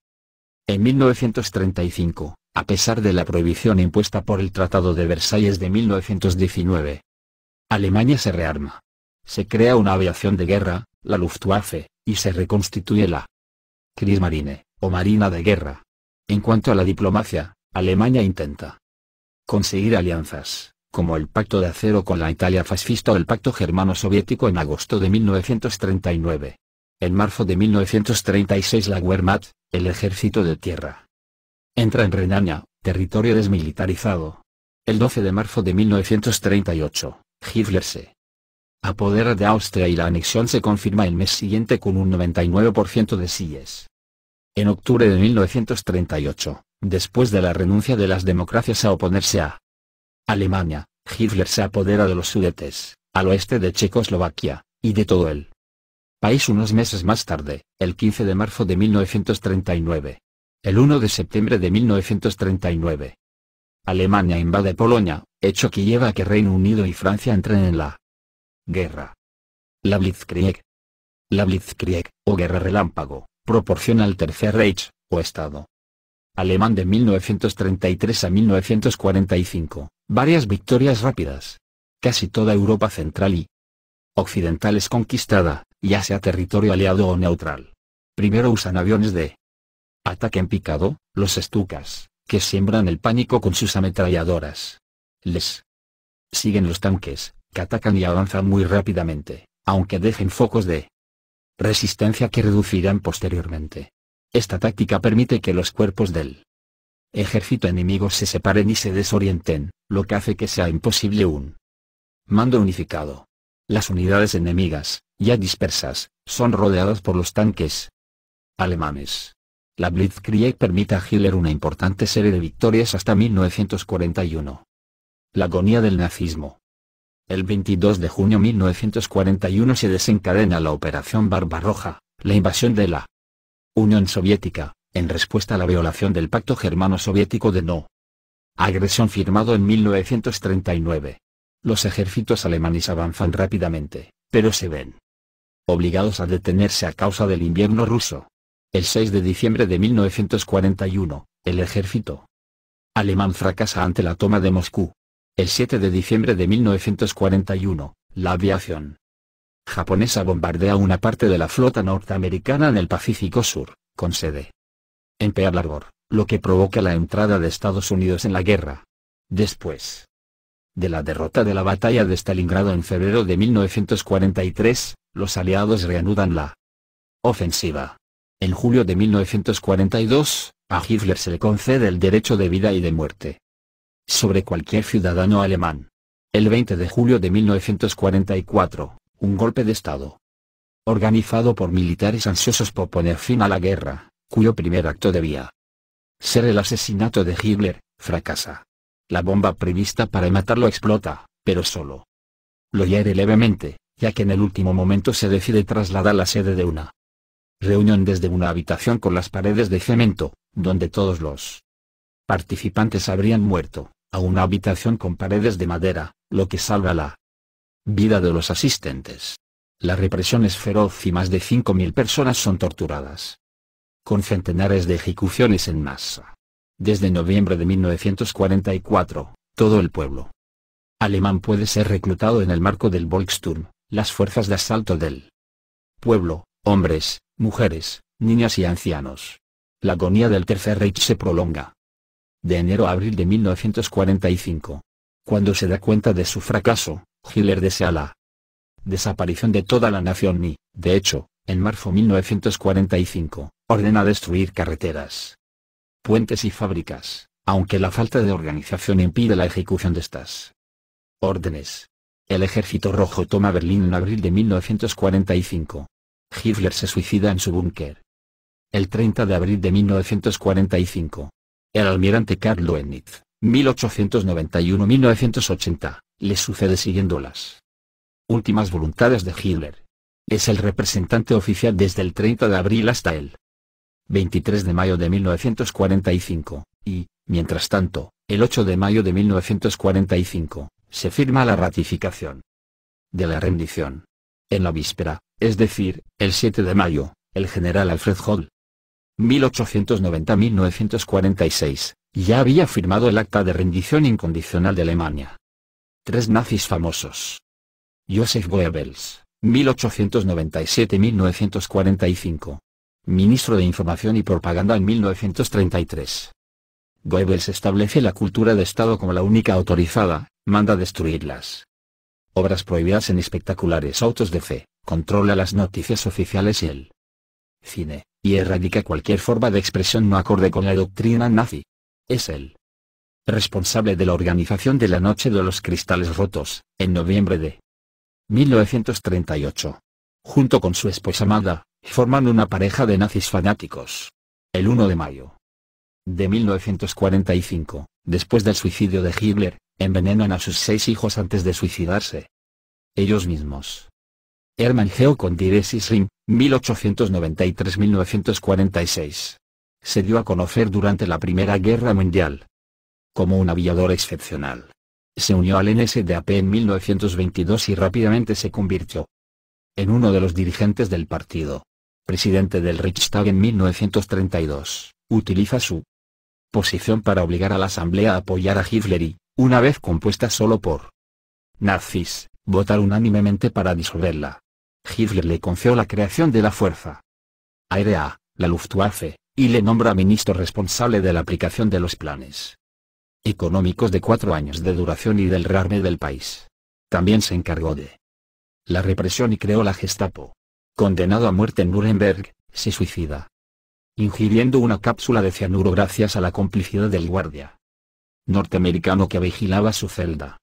En 1935, a pesar de la prohibición impuesta por el Tratado de Versalles de 1919, Alemania se rearma. Se crea una aviación de guerra, la Luftwaffe, y se reconstituye la Kriegsmarine, o Marina de Guerra. En cuanto a la diplomacia, Alemania intenta conseguir alianzas, como el Pacto de Acero con la Italia fascista o el Pacto Germano-Soviético en agosto de 1939. En marzo de 1936 la Wehrmacht, el Ejército de Tierra, entra en Renania, territorio desmilitarizado. El 12 de marzo de 1938, Hitler se apodera de Austria y la anexión se confirma el mes siguiente con un 99% de SIES. En octubre de 1938, después de la renuncia de las democracias a oponerse a Alemania, Hitler se apodera de los Sudetes, al oeste de Checoslovaquia, y de todo el país unos meses más tarde, el 15 de marzo de 1939. El 1 de septiembre de 1939. Alemania invade Polonia, hecho que lleva a que Reino Unido y Francia entren en la guerra. La Blitzkrieg. La Blitzkrieg, o guerra relámpago, proporciona al Tercer Reich, o Estado, alemán de 1933 a 1945, varias victorias rápidas. Casi toda Europa central y occidental es conquistada, ya sea territorio aliado o neutral. Primero usan aviones de ataque en picado, los estucas, que siembran el pánico con sus ametralladoras. Les siguen los tanques, que atacan y avanzan muy rápidamente, aunque dejen focos de resistencia que reducirán posteriormente. Esta táctica permite que los cuerpos del ejército enemigo se separen y se desorienten, lo que hace que sea imposible un mando unificado. Las unidades enemigas, ya dispersas, son rodeadas por los tanques alemanes. La Blitzkrieg permite a Hitler una importante serie de victorias hasta 1941. La agonía del nazismo. El 22 de junio de 1941 se desencadena la Operación Barbarroja, la invasión de la Unión Soviética, en respuesta a la violación del Pacto Germano-Soviético de No. Agresión firmado en 1939. Los ejércitos alemanes avanzan rápidamente, pero se ven obligados a detenerse a causa del invierno ruso. El 6 de diciembre de 1941, el ejército alemán fracasa ante la toma de Moscú. El 7 de diciembre de 1941, la aviación japonesa bombardea una parte de la flota norteamericana en el Pacífico Sur, con sede en Pearl Harbor, lo que provoca la entrada de Estados Unidos en la guerra. Después de la derrota de la batalla de Stalingrado en febrero de 1943, los aliados reanudan la ofensiva. En julio de 1942, a Hitler se le concede el derecho de vida y de muerte sobre cualquier ciudadano alemán. El 20 de julio de 1944, un golpe de Estado. Organizado por militares ansiosos por poner fin a la guerra, cuyo primer acto debía ser el asesinato de Hitler, fracasa. La bomba prevista para matarlo explota, pero solo lo hiere levemente, ya que en el último momento se decide trasladar la sede de una reunión desde una habitación con las paredes de cemento, donde todos los participantes habrían muerto, a una habitación con paredes de madera, lo que salva la Vida de los asistentes. La represión es feroz y más de 5.000 personas son torturadas. Con centenares de ejecuciones en masa. Desde noviembre de 1944, todo el pueblo alemán puede ser reclutado en el marco del Volksturm, las fuerzas de asalto del pueblo, hombres, mujeres, niñas y ancianos. La agonía del Tercer Reich se prolonga. De enero a abril de 1945. Cuando se da cuenta de su fracaso, Hitler desea la desaparición de toda la nación y, de hecho, en marzo 1945, ordena destruir carreteras, puentes y fábricas, aunque la falta de organización impide la ejecución de estas órdenes. El Ejército Rojo toma Berlín en abril de 1945. Hitler se suicida en su búnker. El 30 de abril de 1945. El almirante Karl Loennitz, 1891-1980, le sucede siguiendo las últimas voluntades de Hitler. Es el representante oficial desde el 30 de abril hasta el 23 de mayo de 1945, y, mientras tanto, el 8 de mayo de 1945, se firma la ratificación de la rendición. En la víspera, es decir, el 7 de mayo, el general Alfred Hall 1890-1946, ya había firmado el acta de rendición incondicional de Alemania. Tres nazis famosos. Joseph Goebbels, 1897-1945. Ministro de Información y Propaganda en 1933. Goebbels establece la cultura de Estado como la única autorizada, manda destruirlas. Obras prohibidas en espectaculares autos de fe, controla las noticias oficiales y el cine, y erradica cualquier forma de expresión no acorde con la doctrina nazi. Es el responsable de la organización de la Noche de los Cristales Rotos, en noviembre de 1938. Junto con su esposa Amada, forman una pareja de nazis fanáticos. El 1 de mayo de 1945, después del suicidio de Hitler, envenenan a sus seis hijos antes de suicidarse. Ellos mismos. Hermann Geo con Diresis 1893-1946. Se dio a conocer durante la Primera Guerra Mundial como un aviador excepcional. Se unió al NSDAP en 1922 y rápidamente se convirtió en uno de los dirigentes del partido. Presidente del Reichstag en 1932, utiliza su posición para obligar a la Asamblea a apoyar a Hitler y, una vez compuesta solo por nazis, votar unánimemente para disolverla. Hitler le confió la creación de la Fuerza Aérea, la Luftwaffe, y le nombra ministro responsable de la aplicación de los planes económicos de cuatro años de duración y del RARME del país. También se encargó de la represión y creó la Gestapo. Condenado a muerte en Nuremberg, se suicida. Ingiriendo una cápsula de cianuro gracias a la complicidad del guardia norteamericano que vigilaba su celda.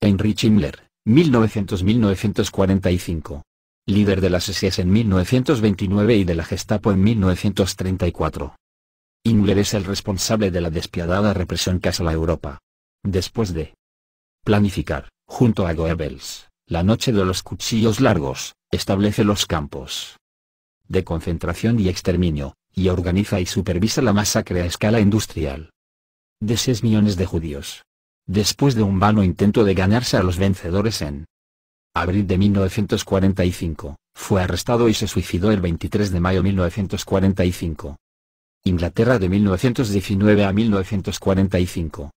Heinrich Himmler, 1900-1945. Líder de las SS en 1929 y de la Gestapo en 1934. Himmler es el responsable de la despiadada represión que la Europa. Después de planificar, junto a Goebbels, la noche de los cuchillos largos, establece los campos de concentración y exterminio, y organiza y supervisa la masacre a escala industrial de 6 millones de judíos. Después de un vano intento de ganarse a los vencedores en abril de 1945, fue arrestado y se suicidó el 23 de mayo de 1945. Inglaterra de 1919 a 1945.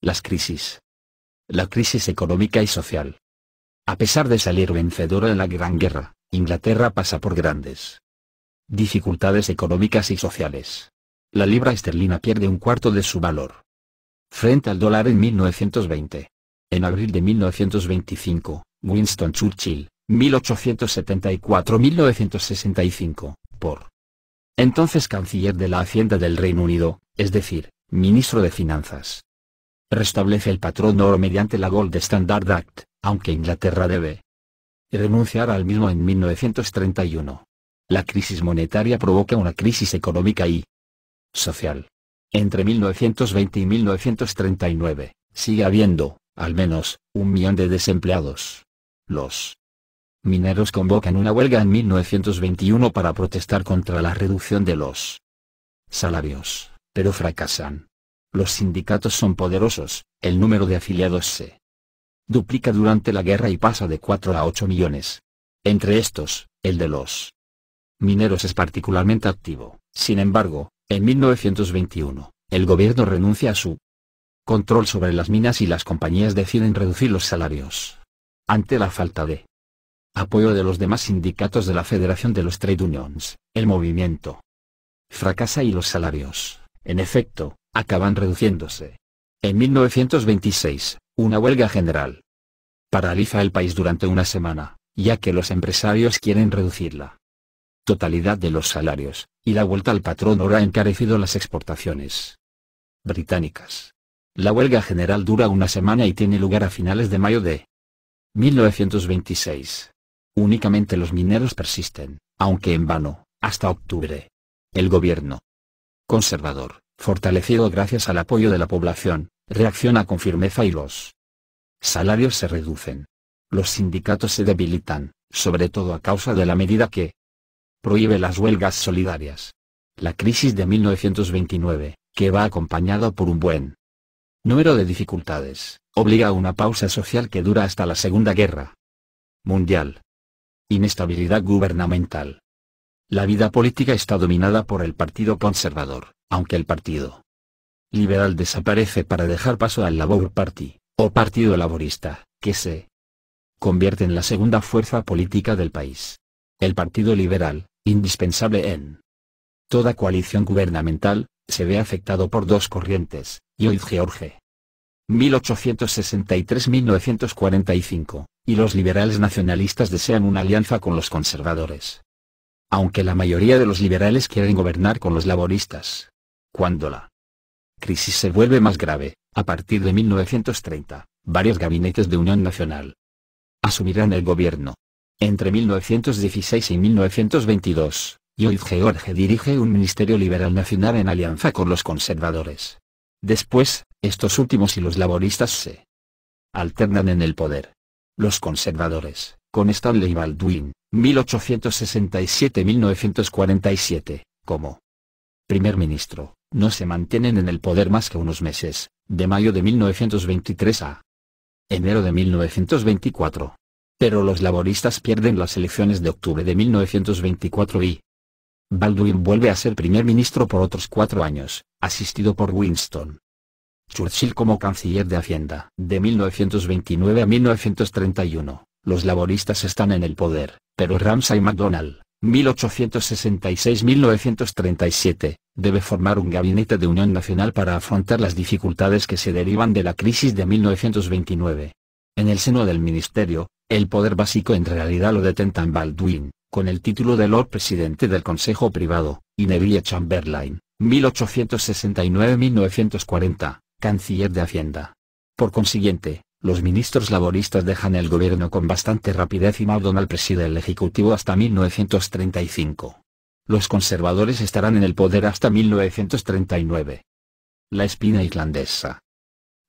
Las crisis. La crisis económica y social. A pesar de salir vencedora en la Gran Guerra, Inglaterra pasa por grandes dificultades económicas y sociales. La libra esterlina pierde un cuarto de su valor. Frente al dólar en 1920. En abril de 1925, Winston Churchill, 1874-1965, por entonces canciller de la Hacienda del Reino Unido, es decir, ministro de Finanzas. Restablece el patrón oro mediante la Gold Standard Act, aunque Inglaterra debe renunciar al mismo en 1931. La crisis monetaria provoca una crisis económica y social. Entre 1920 y 1939, sigue habiendo, al menos, un millón de desempleados. Los Mineros convocan una huelga en 1921 para protestar contra la reducción de los salarios, pero fracasan. Los sindicatos son poderosos, el número de afiliados se duplica durante la guerra y pasa de 4 a 8 millones. Entre estos, el de los mineros es particularmente activo. Sin embargo, en 1921, el gobierno renuncia a su control sobre las minas y las compañías deciden reducir los salarios. Ante la falta de Apoyo de los demás sindicatos de la Federación de los Trade Unions, el movimiento. Fracasa y los salarios, en efecto, acaban reduciéndose. En 1926, una huelga general. Paraliza el país durante una semana, ya que los empresarios quieren reducirla. Totalidad de los salarios, y la vuelta al patrón ahora ha encarecido las exportaciones británicas. La huelga general dura una semana y tiene lugar a finales de mayo de 1926. Únicamente los mineros persisten, aunque en vano, hasta octubre. El gobierno conservador, fortalecido gracias al apoyo de la población, reacciona con firmeza y los salarios se reducen. Los sindicatos se debilitan, sobre todo a causa de la medida que prohíbe las huelgas solidarias. La crisis de 1929, que va acompañada por un buen número de dificultades, obliga a una pausa social que dura hasta la Segunda Guerra Mundial. Inestabilidad gubernamental. La vida política está dominada por el Partido Conservador, aunque el Partido Liberal desaparece para dejar paso al Labour Party, o Partido Laborista, que se convierte en la segunda fuerza política del país. El Partido Liberal, indispensable en toda coalición gubernamental, se ve afectado por dos corrientes, y hoy George 1863-1945, y los liberales nacionalistas desean una alianza con los conservadores. Aunque la mayoría de los liberales quieren gobernar con los laboristas. Cuando la crisis se vuelve más grave, a partir de 1930, varios gabinetes de Unión Nacional asumirán el gobierno. Entre 1916 y 1922, Lloyd George dirige un ministerio liberal nacional en alianza con los conservadores. Después, estos últimos y los laboristas se alternan en el poder. Los conservadores, con Stanley Baldwin, 1867-1947, como primer ministro, no se mantienen en el poder más que unos meses, de mayo de 1923 a enero de 1924. Pero los laboristas pierden las elecciones de octubre de 1924 y Baldwin vuelve a ser primer ministro por otros cuatro años, asistido por Winston Churchill como canciller de Hacienda. De 1929 a 1931, los laboristas están en el poder, pero Ramsay MacDonald, 1866-1937, debe formar un gabinete de unión nacional para afrontar las dificultades que se derivan de la crisis de 1929. En el seno del ministerio, el poder básico en realidad lo detentan Baldwin, con el título de Lord Presidente del Consejo Privado, y Neville Chamberlain, 1869-1940, canciller de Hacienda. Por consiguiente, los ministros laboristas dejan el gobierno con bastante rapidez y McDonald preside el Ejecutivo hasta 1935. Los conservadores estarán en el poder hasta 1939. La espina irlandesa.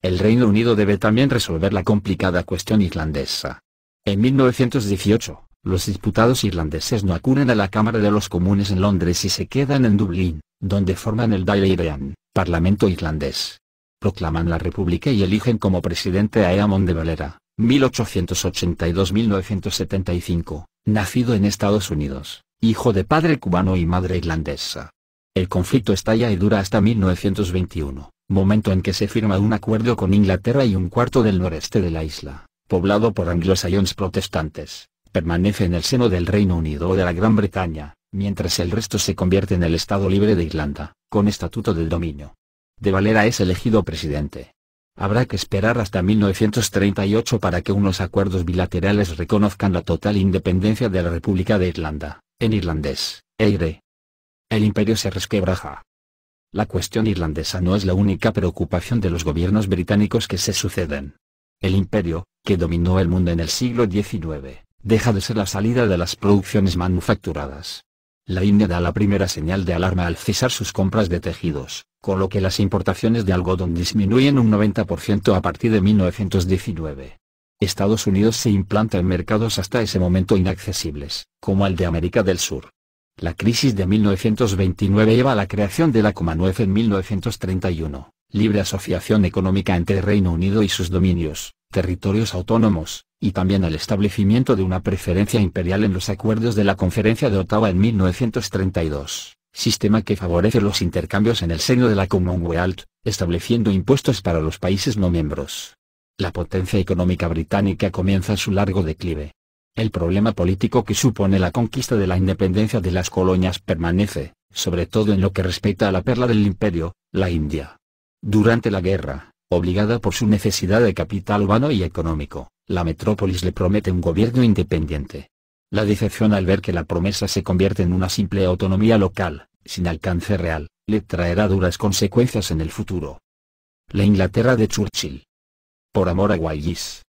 El Reino Unido debe también resolver la complicada cuestión irlandesa. En 1918, los diputados irlandeses no acuden a la Cámara de los Comunes en Londres y se quedan en Dublín, donde forman el Dáil Éireann, Parlamento irlandés proclaman la República y eligen como presidente a Eamon de Valera, 1882-1975, nacido en Estados Unidos, hijo de padre cubano y madre irlandesa. El conflicto estalla y dura hasta 1921, momento en que se firma un acuerdo con Inglaterra y un cuarto del noreste de la isla, poblado por anglosajones protestantes, permanece en el seno del Reino Unido o de la Gran Bretaña, mientras el resto se convierte en el Estado Libre de Irlanda, con estatuto del dominio de Valera es elegido presidente. Habrá que esperar hasta 1938 para que unos acuerdos bilaterales reconozcan la total independencia de la República de Irlanda, en irlandés, Eire. El imperio se resquebraja. La cuestión irlandesa no es la única preocupación de los gobiernos británicos que se suceden. El imperio, que dominó el mundo en el siglo XIX, deja de ser la salida de las producciones manufacturadas. La India da la primera señal de alarma al cesar sus compras de tejidos, con lo que las importaciones de algodón disminuyen un 90% a partir de 1919. Estados Unidos se implanta en mercados hasta ese momento inaccesibles, como el de América del Sur. La crisis de 1929 lleva a la creación de la Comanuez en 1931, libre asociación económica entre Reino Unido y sus dominios, territorios autónomos, y también al establecimiento de una preferencia imperial en los acuerdos de la Conferencia de Ottawa en 1932 sistema que favorece los intercambios en el seno de la Commonwealth, estableciendo impuestos para los países no miembros. La potencia económica británica comienza su largo declive. El problema político que supone la conquista de la independencia de las colonias permanece, sobre todo en lo que respecta a la perla del imperio, la India. Durante la guerra, obligada por su necesidad de capital humano y económico, la metrópolis le promete un gobierno independiente, la decepción al ver que la promesa se convierte en una simple autonomía local, sin alcance real, le traerá duras consecuencias en el futuro. La Inglaterra de Churchill. Por amor a Wallis.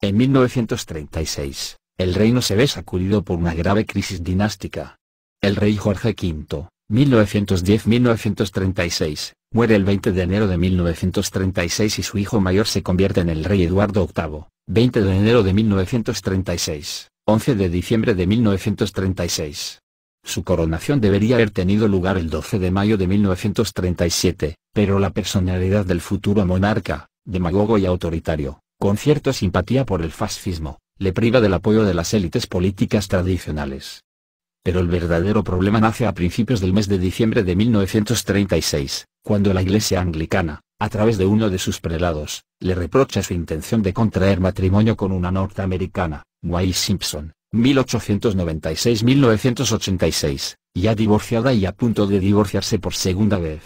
En 1936, el reino se ve sacudido por una grave crisis dinástica. El rey Jorge V, 1910-1936, muere el 20 de enero de 1936 y su hijo mayor se convierte en el rey Eduardo VIII, 20 de enero de 1936. 11 de diciembre de 1936. Su coronación debería haber tenido lugar el 12 de mayo de 1937, pero la personalidad del futuro monarca, demagogo y autoritario, con cierta simpatía por el fascismo, le priva del apoyo de las élites políticas tradicionales. Pero el verdadero problema nace a principios del mes de diciembre de 1936, cuando la Iglesia Anglicana, a través de uno de sus prelados, le reprocha su intención de contraer matrimonio con una norteamericana. Way Simpson, 1896-1986, ya divorciada y a punto de divorciarse por segunda vez.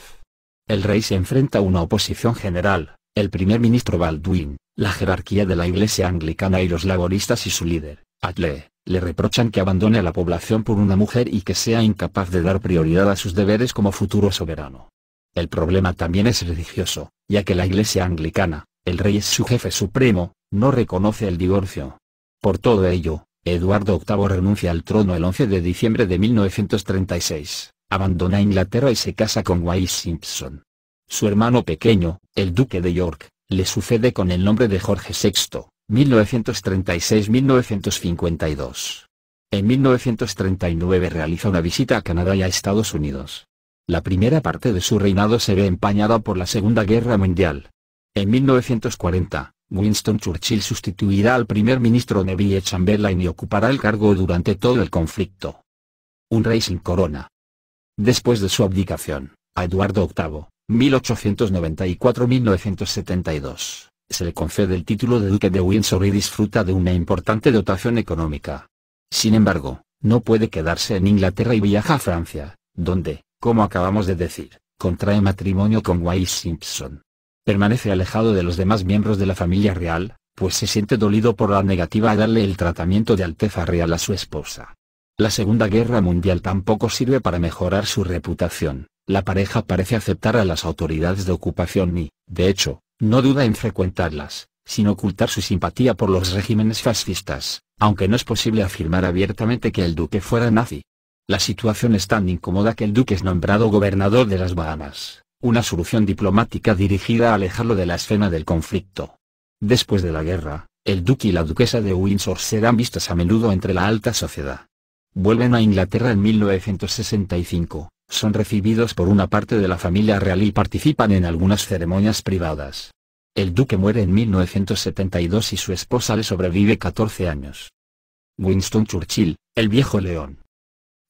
El rey se enfrenta a una oposición general, el primer ministro Baldwin, la jerarquía de la iglesia anglicana y los laboristas y su líder, Atlee, le reprochan que abandone a la población por una mujer y que sea incapaz de dar prioridad a sus deberes como futuro soberano. El problema también es religioso, ya que la iglesia anglicana, el rey es su jefe supremo, no reconoce el divorcio. Por todo ello, Eduardo VIII renuncia al trono el 11 de diciembre de 1936, abandona Inglaterra y se casa con Wise Simpson. Su hermano pequeño, el duque de York, le sucede con el nombre de Jorge VI, 1936-1952. En 1939 realiza una visita a Canadá y a Estados Unidos. La primera parte de su reinado se ve empañada por la Segunda Guerra Mundial. En 1940, Winston Churchill sustituirá al primer ministro Neville Chamberlain y ocupará el cargo durante todo el conflicto. Un rey sin corona. Después de su abdicación, a Eduardo VIII, 1894-1972, se le concede el título de Duque de Windsor y disfruta de una importante dotación económica. Sin embargo, no puede quedarse en Inglaterra y viaja a Francia, donde, como acabamos de decir, contrae matrimonio con Wise Simpson, Permanece alejado de los demás miembros de la familia real, pues se siente dolido por la negativa a darle el tratamiento de alteza real a su esposa. La Segunda Guerra Mundial tampoco sirve para mejorar su reputación. La pareja parece aceptar a las autoridades de ocupación y, de hecho, no duda en frecuentarlas, sin ocultar su simpatía por los regímenes fascistas, aunque no es posible afirmar abiertamente que el duque fuera nazi. La situación es tan incómoda que el duque es nombrado gobernador de las Bahamas, una solución diplomática dirigida a alejarlo de la escena del conflicto. Después de la guerra, el duque y la duquesa de Windsor serán vistos a menudo entre la alta sociedad. Vuelven a Inglaterra en 1965, son recibidos por una parte de la familia real y participan en algunas ceremonias privadas. El duque muere en 1972 y su esposa le sobrevive 14 años. Winston Churchill, el viejo león.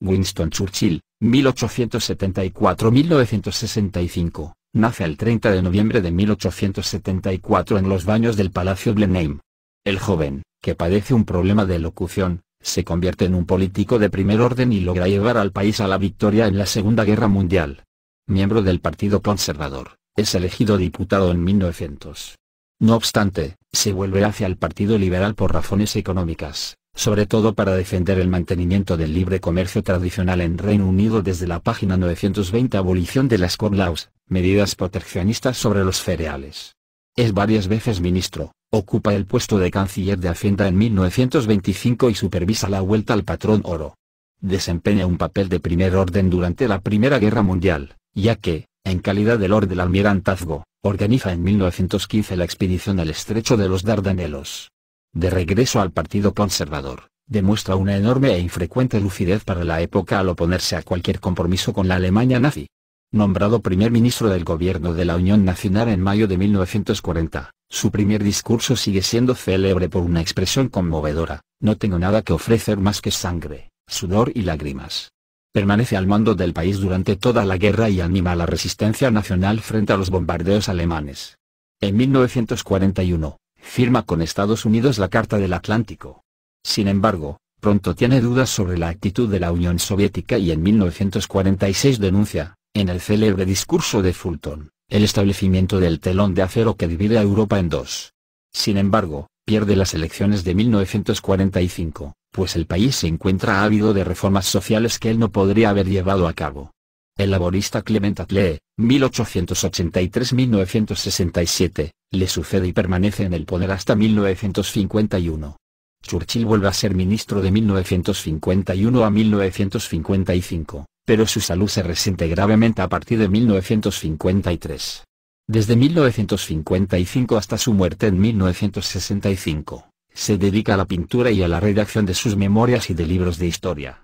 Winston Churchill, 1874-1965, nace el 30 de noviembre de 1874 en los baños del Palacio Blenheim. El joven, que padece un problema de locución, se convierte en un político de primer orden y logra llevar al país a la victoria en la Segunda Guerra Mundial. Miembro del Partido Conservador, es elegido diputado en 1900. No obstante, se vuelve hacia el Partido Liberal por razones económicas, sobre todo para defender el mantenimiento del libre comercio tradicional en Reino Unido desde la página 920 Abolición de las Corn Laws, medidas proteccionistas sobre los cereales. Es varias veces ministro, ocupa el puesto de canciller de Hacienda en 1925 y supervisa la vuelta al patrón oro. Desempeña un papel de primer orden durante la Primera Guerra Mundial, ya que, en calidad de Lord del Almirantazgo, organiza en 1915 la expedición al Estrecho de los Dardanelos de regreso al Partido Conservador, demuestra una enorme e infrecuente lucidez para la época al oponerse a cualquier compromiso con la Alemania nazi. Nombrado primer ministro del gobierno de la Unión Nacional en mayo de 1940, su primer discurso sigue siendo célebre por una expresión conmovedora, no tengo nada que ofrecer más que sangre, sudor y lágrimas. Permanece al mando del país durante toda la guerra y anima a la resistencia nacional frente a los bombardeos alemanes. En 1941, firma con Estados Unidos la Carta del Atlántico. Sin embargo, pronto tiene dudas sobre la actitud de la Unión Soviética y en 1946 denuncia, en el célebre discurso de Fulton, el establecimiento del telón de acero que divide a Europa en dos. Sin embargo, pierde las elecciones de 1945, pues el país se encuentra ávido de reformas sociales que él no podría haber llevado a cabo. El laborista Clement Attlee, 1883-1967, le sucede y permanece en el poder hasta 1951. Churchill vuelve a ser ministro de 1951 a 1955, pero su salud se resiente gravemente a partir de 1953. Desde 1955 hasta su muerte en 1965, se dedica a la pintura y a la redacción de sus memorias y de libros de historia.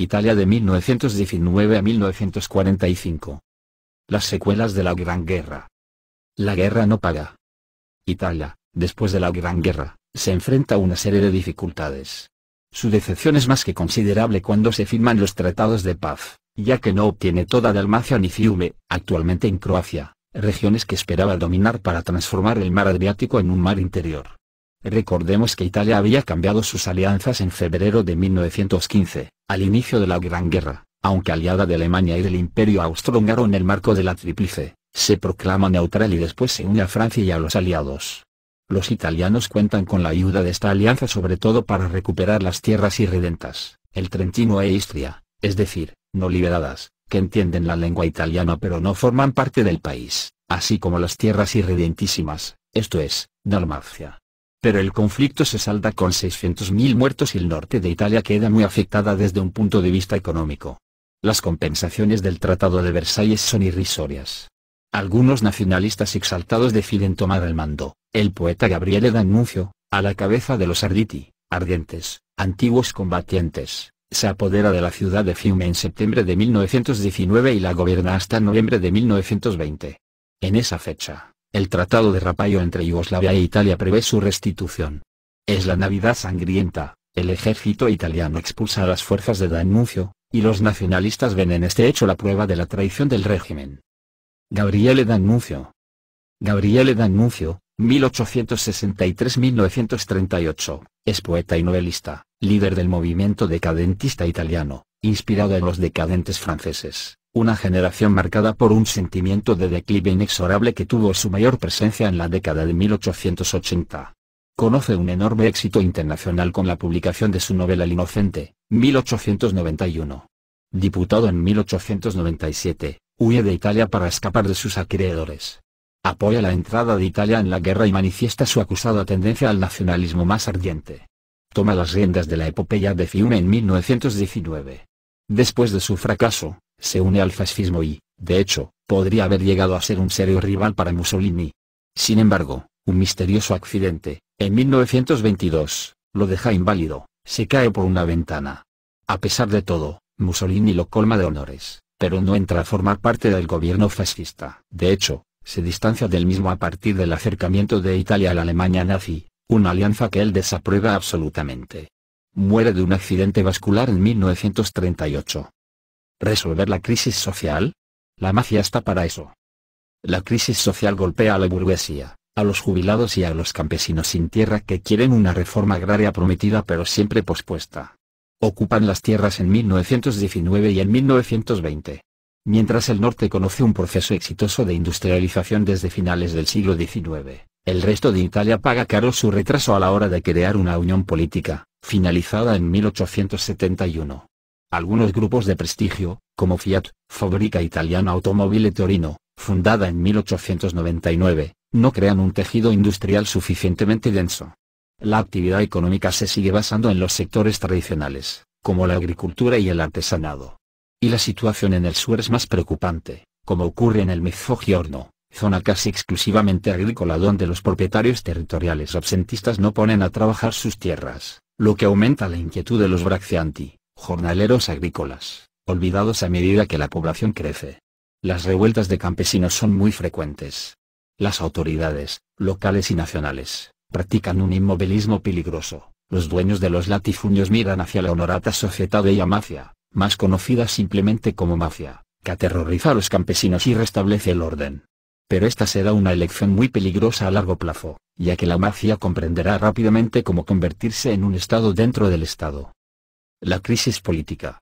Italia de 1919 a 1945. Las secuelas de la Gran Guerra. La guerra no paga. Italia, después de la Gran Guerra, se enfrenta a una serie de dificultades. Su decepción es más que considerable cuando se firman los tratados de paz, ya que no obtiene toda Dalmacia ni Fiume, actualmente en Croacia, regiones que esperaba dominar para transformar el mar Adriático en un mar interior. Recordemos que Italia había cambiado sus alianzas en febrero de 1915, al inicio de la Gran Guerra, aunque aliada de Alemania y del Imperio Austrohúngaro en el marco de la Tríplice, se proclama neutral y después se une a Francia y a los aliados. Los italianos cuentan con la ayuda de esta alianza sobre todo para recuperar las tierras irredentas, el Trentino e Istria, es decir, no liberadas, que entienden la lengua italiana pero no forman parte del país, así como las tierras irredentísimas, esto es, Dalmacia. Pero el conflicto se salda con 600.000 muertos y el norte de Italia queda muy afectada desde un punto de vista económico. Las compensaciones del Tratado de Versalles son irrisorias. Algunos nacionalistas exaltados deciden tomar el mando. El poeta Gabriele D'Annunzio, a la cabeza de los Arditi, ardientes, antiguos combatientes, se apodera de la ciudad de Fiume en septiembre de 1919 y la gobierna hasta noviembre de 1920. En esa fecha, el Tratado de rapallo entre Yugoslavia e Italia prevé su restitución. Es la Navidad sangrienta, el ejército italiano expulsa a las fuerzas de Danuncio, y los nacionalistas ven en este hecho la prueba de la traición del régimen. Gabriele D'Annunzio. Gabriele D'Annunzio, 1863-1938, es poeta y novelista, líder del movimiento decadentista italiano, inspirado en los decadentes franceses una generación marcada por un sentimiento de declive inexorable que tuvo su mayor presencia en la década de 1880. Conoce un enorme éxito internacional con la publicación de su novela El Inocente, 1891. Diputado en 1897, huye de Italia para escapar de sus acreedores. Apoya la entrada de Italia en la guerra y manifiesta su acusada tendencia al nacionalismo más ardiente. Toma las riendas de la epopeya de Fiume en 1919. Después de su fracaso, se une al fascismo y, de hecho, podría haber llegado a ser un serio rival para Mussolini. Sin embargo, un misterioso accidente, en 1922, lo deja inválido, se cae por una ventana. A pesar de todo, Mussolini lo colma de honores, pero no entra a formar parte del gobierno fascista. De hecho, se distancia del mismo a partir del acercamiento de Italia a la Alemania nazi, una alianza que él desaprueba absolutamente. Muere de un accidente vascular en 1938. ¿Resolver la crisis social? La mafia está para eso. La crisis social golpea a la burguesía, a los jubilados y a los campesinos sin tierra que quieren una reforma agraria prometida pero siempre pospuesta. Ocupan las tierras en 1919 y en 1920. Mientras el norte conoce un proceso exitoso de industrialización desde finales del siglo XIX, el resto de Italia paga caro su retraso a la hora de crear una unión política, finalizada en 1871. Algunos grupos de prestigio, como Fiat, Fábrica Italiana Automobile Torino, fundada en 1899, no crean un tejido industrial suficientemente denso. La actividad económica se sigue basando en los sectores tradicionales, como la agricultura y el artesanado. Y la situación en el sur es más preocupante, como ocurre en el Mezzogiorno, zona casi exclusivamente agrícola donde los propietarios territoriales absentistas no ponen a trabajar sus tierras, lo que aumenta la inquietud de los Braccianti jornaleros agrícolas, olvidados a medida que la población crece. Las revueltas de campesinos son muy frecuentes. Las autoridades, locales y nacionales, practican un inmovilismo peligroso. Los dueños de los latifundios miran hacia la honorata sociedad de la mafia, más conocida simplemente como mafia, que aterroriza a los campesinos y restablece el orden. Pero esta será una elección muy peligrosa a largo plazo, ya que la mafia comprenderá rápidamente cómo convertirse en un Estado dentro del Estado. La crisis política.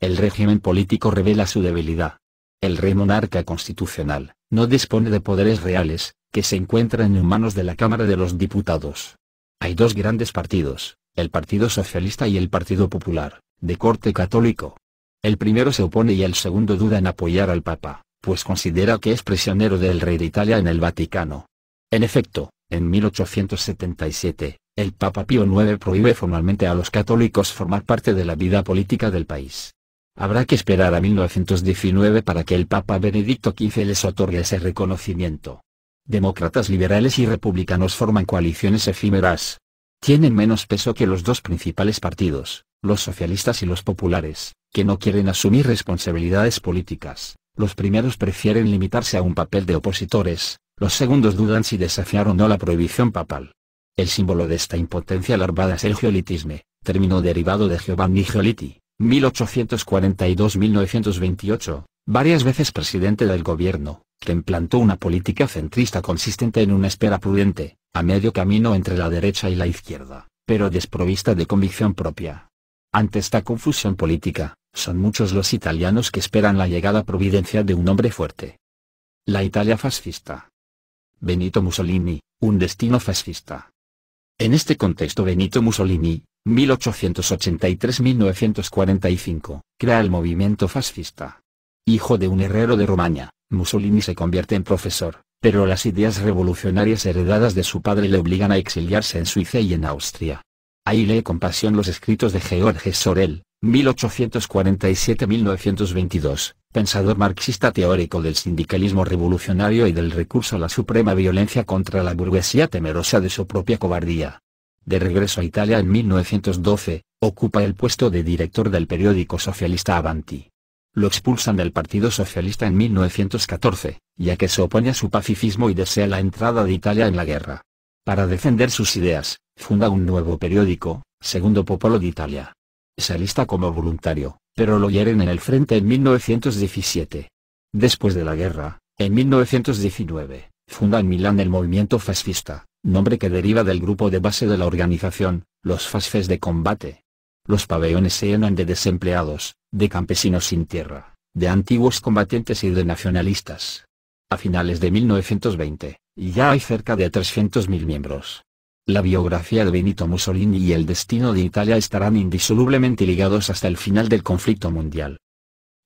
El régimen político revela su debilidad. El rey monarca constitucional, no dispone de poderes reales, que se encuentran en manos de la Cámara de los Diputados. Hay dos grandes partidos, el Partido Socialista y el Partido Popular, de corte católico. El primero se opone y el segundo duda en apoyar al Papa, pues considera que es prisionero del rey de Italia en el Vaticano. En efecto, en 1877, el Papa Pío IX prohíbe formalmente a los católicos formar parte de la vida política del país. Habrá que esperar a 1919 para que el Papa Benedicto XV les otorgue ese reconocimiento. Demócratas liberales y republicanos forman coaliciones efímeras. Tienen menos peso que los dos principales partidos, los socialistas y los populares, que no quieren asumir responsabilidades políticas. Los primeros prefieren limitarse a un papel de opositores, los segundos dudan si desafiar o no la prohibición papal. El símbolo de esta impotencia larvada es el geolitisme, término derivado de Giovanni Giolitti, 1842-1928, varias veces presidente del gobierno, que implantó una política centrista consistente en una espera prudente, a medio camino entre la derecha y la izquierda, pero desprovista de convicción propia. Ante esta confusión política, son muchos los italianos que esperan la llegada providencial de un hombre fuerte. La Italia fascista. Benito Mussolini, un destino fascista. En este contexto Benito Mussolini, 1883-1945, crea el movimiento fascista. Hijo de un herrero de Romaña, Mussolini se convierte en profesor, pero las ideas revolucionarias heredadas de su padre le obligan a exiliarse en Suiza y en Austria. Ahí lee con pasión los escritos de George Sorel, 1847-1922, pensador marxista teórico del sindicalismo revolucionario y del recurso a la suprema violencia contra la burguesía temerosa de su propia cobardía. De regreso a Italia en 1912, ocupa el puesto de director del periódico socialista Avanti. Lo expulsan del Partido Socialista en 1914, ya que se opone a su pacifismo y desea la entrada de Italia en la guerra. Para defender sus ideas, funda un nuevo periódico, Segundo Popolo d'Italia se como voluntario, pero lo hieren en el frente en 1917. Después de la guerra, en 1919, funda en Milán el movimiento fascista, nombre que deriva del grupo de base de la organización, los fasces de combate. Los pabellones se llenan de desempleados, de campesinos sin tierra, de antiguos combatientes y de nacionalistas. A finales de 1920, ya hay cerca de 300.000 miembros. La biografía de Benito Mussolini y el destino de Italia estarán indisolublemente ligados hasta el final del conflicto mundial.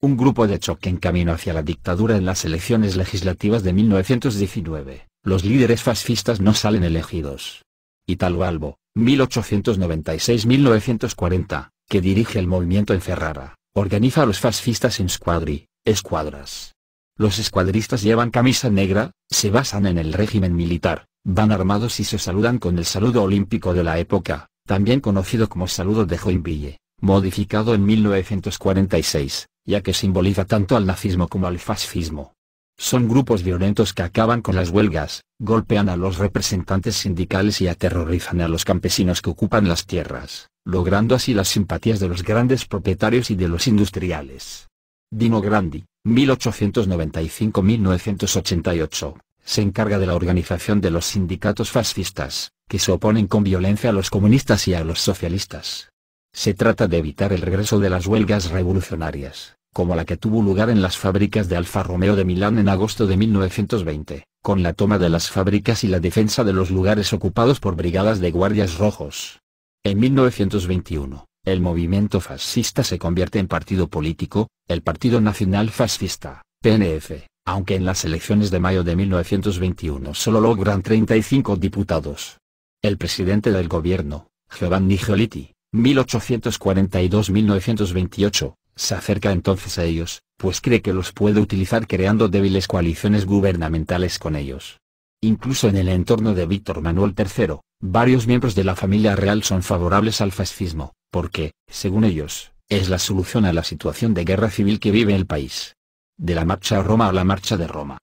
Un grupo de choque en camino hacia la dictadura en las elecciones legislativas de 1919, los líderes fascistas no salen elegidos. Italo Albo, 1896-1940, que dirige el movimiento en Ferrara, organiza a los fascistas en squadri, escuadras. Los escuadristas llevan camisa negra, se basan en el régimen militar, Van armados y se saludan con el saludo olímpico de la época, también conocido como saludo de Joinville, modificado en 1946, ya que simboliza tanto al nazismo como al fascismo. Son grupos violentos que acaban con las huelgas, golpean a los representantes sindicales y aterrorizan a los campesinos que ocupan las tierras, logrando así las simpatías de los grandes propietarios y de los industriales. Dino Grandi, 1895-1988, se encarga de la organización de los sindicatos fascistas, que se oponen con violencia a los comunistas y a los socialistas. Se trata de evitar el regreso de las huelgas revolucionarias, como la que tuvo lugar en las fábricas de Alfa Romeo de Milán en agosto de 1920, con la toma de las fábricas y la defensa de los lugares ocupados por brigadas de guardias rojos. En 1921, el movimiento fascista se convierte en partido político, el Partido Nacional Fascista, PNF, aunque en las elecciones de mayo de 1921 solo logran 35 diputados. El presidente del gobierno, Giovanni Giolitti, 1842-1928, se acerca entonces a ellos, pues cree que los puede utilizar creando débiles coaliciones gubernamentales con ellos. Incluso en el entorno de Víctor Manuel III, varios miembros de la familia real son favorables al fascismo, porque, según ellos, es la solución a la situación de guerra civil que vive el país de la marcha a Roma a la marcha de Roma.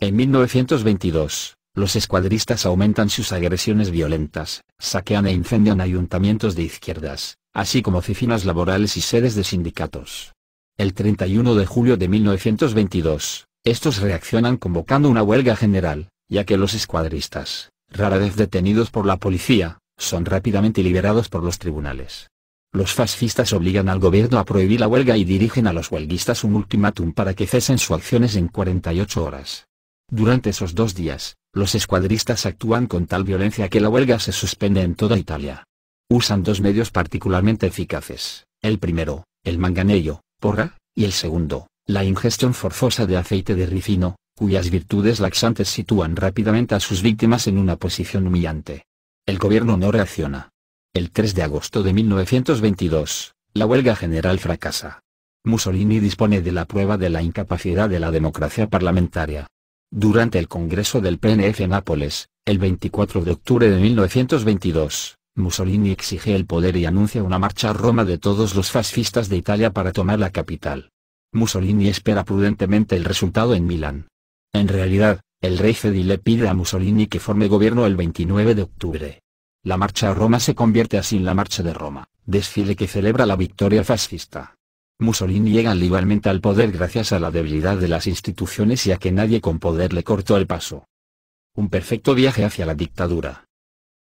En 1922, los escuadristas aumentan sus agresiones violentas, saquean e incendian ayuntamientos de izquierdas, así como oficinas laborales y sedes de sindicatos. El 31 de julio de 1922, estos reaccionan convocando una huelga general, ya que los escuadristas, rara vez detenidos por la policía, son rápidamente liberados por los tribunales. Los fascistas obligan al gobierno a prohibir la huelga y dirigen a los huelguistas un ultimátum para que cesen sus acciones en 48 horas. Durante esos dos días, los escuadristas actúan con tal violencia que la huelga se suspende en toda Italia. Usan dos medios particularmente eficaces, el primero, el manganello, porra, y el segundo, la ingestión forzosa de aceite de ricino, cuyas virtudes laxantes sitúan rápidamente a sus víctimas en una posición humillante. El gobierno no reacciona, el 3 de agosto de 1922, la huelga general fracasa. Mussolini dispone de la prueba de la incapacidad de la democracia parlamentaria. Durante el Congreso del PNF en Nápoles, el 24 de octubre de 1922, Mussolini exige el poder y anuncia una marcha a Roma de todos los fascistas de Italia para tomar la capital. Mussolini espera prudentemente el resultado en Milán. En realidad, el rey Fedi pide a Mussolini que forme gobierno el 29 de octubre. La marcha a Roma se convierte así en la marcha de Roma, desfile que celebra la victoria fascista. Mussolini llega legalmente al poder gracias a la debilidad de las instituciones y a que nadie con poder le cortó el paso. Un perfecto viaje hacia la dictadura.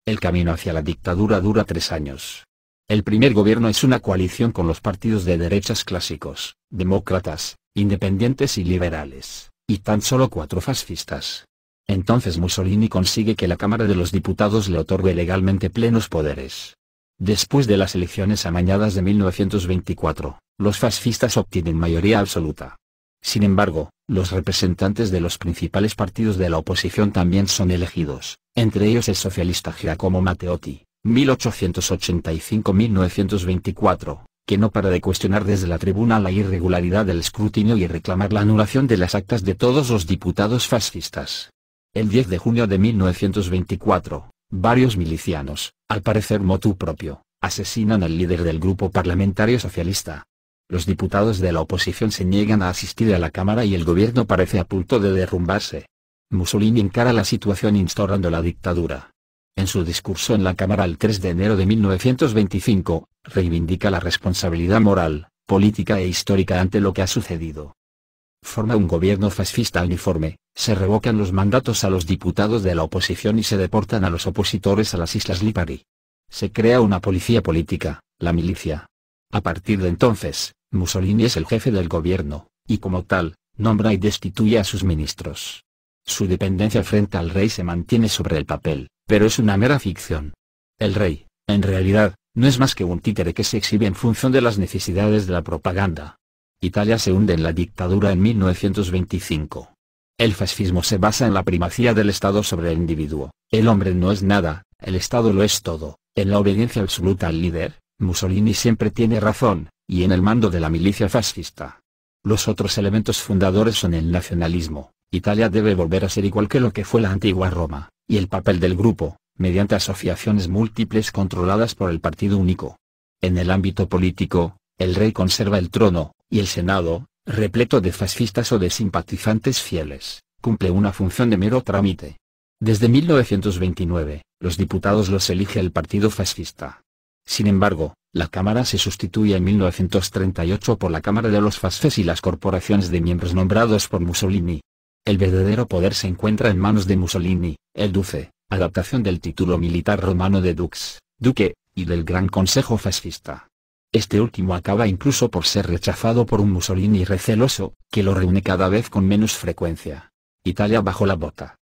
El camino hacia la dictadura dura tres años. El primer gobierno es una coalición con los partidos de derechas clásicos, demócratas, independientes y liberales, y tan solo cuatro fascistas, entonces Mussolini consigue que la Cámara de los Diputados le otorgue legalmente plenos poderes. Después de las elecciones amañadas de 1924, los fascistas obtienen mayoría absoluta. Sin embargo, los representantes de los principales partidos de la oposición también son elegidos, entre ellos el socialista Giacomo Matteotti, 1885-1924, que no para de cuestionar desde la tribuna la irregularidad del escrutinio y reclamar la anulación de las actas de todos los diputados fascistas. El 10 de junio de 1924, varios milicianos, al parecer motu propio, asesinan al líder del grupo parlamentario socialista. Los diputados de la oposición se niegan a asistir a la Cámara y el gobierno parece a punto de derrumbarse. Mussolini encara la situación instaurando la dictadura. En su discurso en la Cámara el 3 de enero de 1925, reivindica la responsabilidad moral, política e histórica ante lo que ha sucedido forma un gobierno fascista uniforme, se revocan los mandatos a los diputados de la oposición y se deportan a los opositores a las Islas Lipari. Se crea una policía política, la milicia. A partir de entonces, Mussolini es el jefe del gobierno, y como tal, nombra y destituye a sus ministros. Su dependencia frente al rey se mantiene sobre el papel, pero es una mera ficción. El rey, en realidad, no es más que un títere que se exhibe en función de las necesidades de la propaganda. Italia se hunde en la dictadura en 1925. El fascismo se basa en la primacía del Estado sobre el individuo. El hombre no es nada, el Estado lo es todo. En la obediencia absoluta al líder, Mussolini siempre tiene razón, y en el mando de la milicia fascista. Los otros elementos fundadores son el nacionalismo. Italia debe volver a ser igual que lo que fue la antigua Roma, y el papel del grupo, mediante asociaciones múltiples controladas por el Partido Único. En el ámbito político, el rey conserva el trono, y el Senado, repleto de fascistas o de simpatizantes fieles, cumple una función de mero trámite. Desde 1929, los diputados los elige el Partido Fascista. Sin embargo, la Cámara se sustituye en 1938 por la Cámara de los Fasces y las corporaciones de miembros nombrados por Mussolini. El verdadero poder se encuentra en manos de Mussolini, el Duce, adaptación del título militar romano de Dux, Duque, y del Gran Consejo Fascista. Este último acaba incluso por ser rechazado por un Mussolini receloso, que lo reúne cada vez con menos frecuencia. Italia bajo la bota.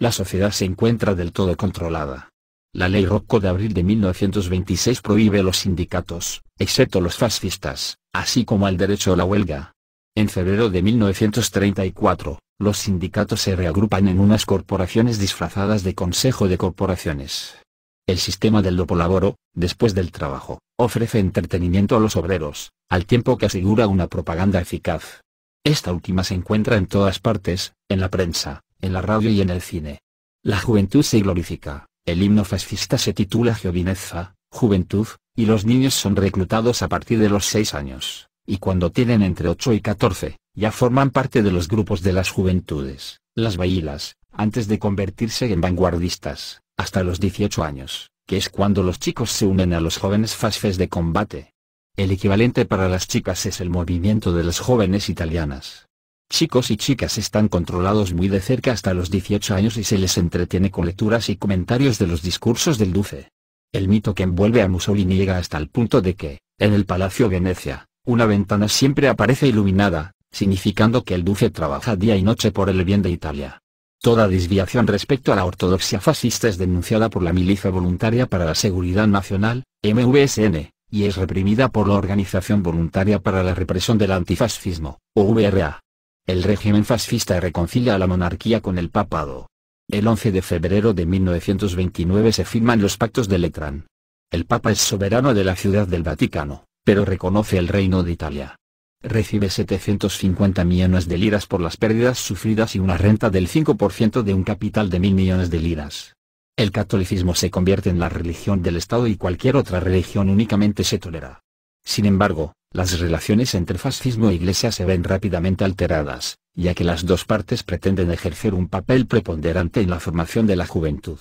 La sociedad se encuentra del todo controlada. La ley Rocco de abril de 1926 prohíbe los sindicatos, excepto los fascistas, así como el derecho a la huelga. En febrero de 1934, los sindicatos se reagrupan en unas corporaciones disfrazadas de Consejo de Corporaciones. El sistema del dopolaboro, después del trabajo, ofrece entretenimiento a los obreros, al tiempo que asegura una propaganda eficaz. Esta última se encuentra en todas partes, en la prensa, en la radio y en el cine. La juventud se glorifica, el himno fascista se titula Giovinezza, Juventud, y los niños son reclutados a partir de los 6 años, y cuando tienen entre 8 y 14, ya forman parte de los grupos de las juventudes, las bailas, antes de convertirse en vanguardistas hasta los 18 años, que es cuando los chicos se unen a los jóvenes fasces de combate. El equivalente para las chicas es el movimiento de las jóvenes italianas. Chicos y chicas están controlados muy de cerca hasta los 18 años y se les entretiene con lecturas y comentarios de los discursos del duce. El mito que envuelve a Mussolini llega hasta el punto de que, en el Palacio Venecia, una ventana siempre aparece iluminada, significando que el duce trabaja día y noche por el bien de Italia. Toda desviación respecto a la ortodoxia fascista es denunciada por la Milicia Voluntaria para la Seguridad Nacional, MVSN, y es reprimida por la Organización Voluntaria para la Represión del Antifascismo, OVRA. El régimen fascista reconcilia a la monarquía con el papado. El 11 de febrero de 1929 se firman los pactos de Letrán. El Papa es soberano de la Ciudad del Vaticano, pero reconoce el Reino de Italia recibe 750 millones de liras por las pérdidas sufridas y una renta del 5% de un capital de mil millones de liras. El catolicismo se convierte en la religión del Estado y cualquier otra religión únicamente se tolera. Sin embargo, las relaciones entre fascismo e iglesia se ven rápidamente alteradas, ya que las dos partes pretenden ejercer un papel preponderante en la formación de la juventud.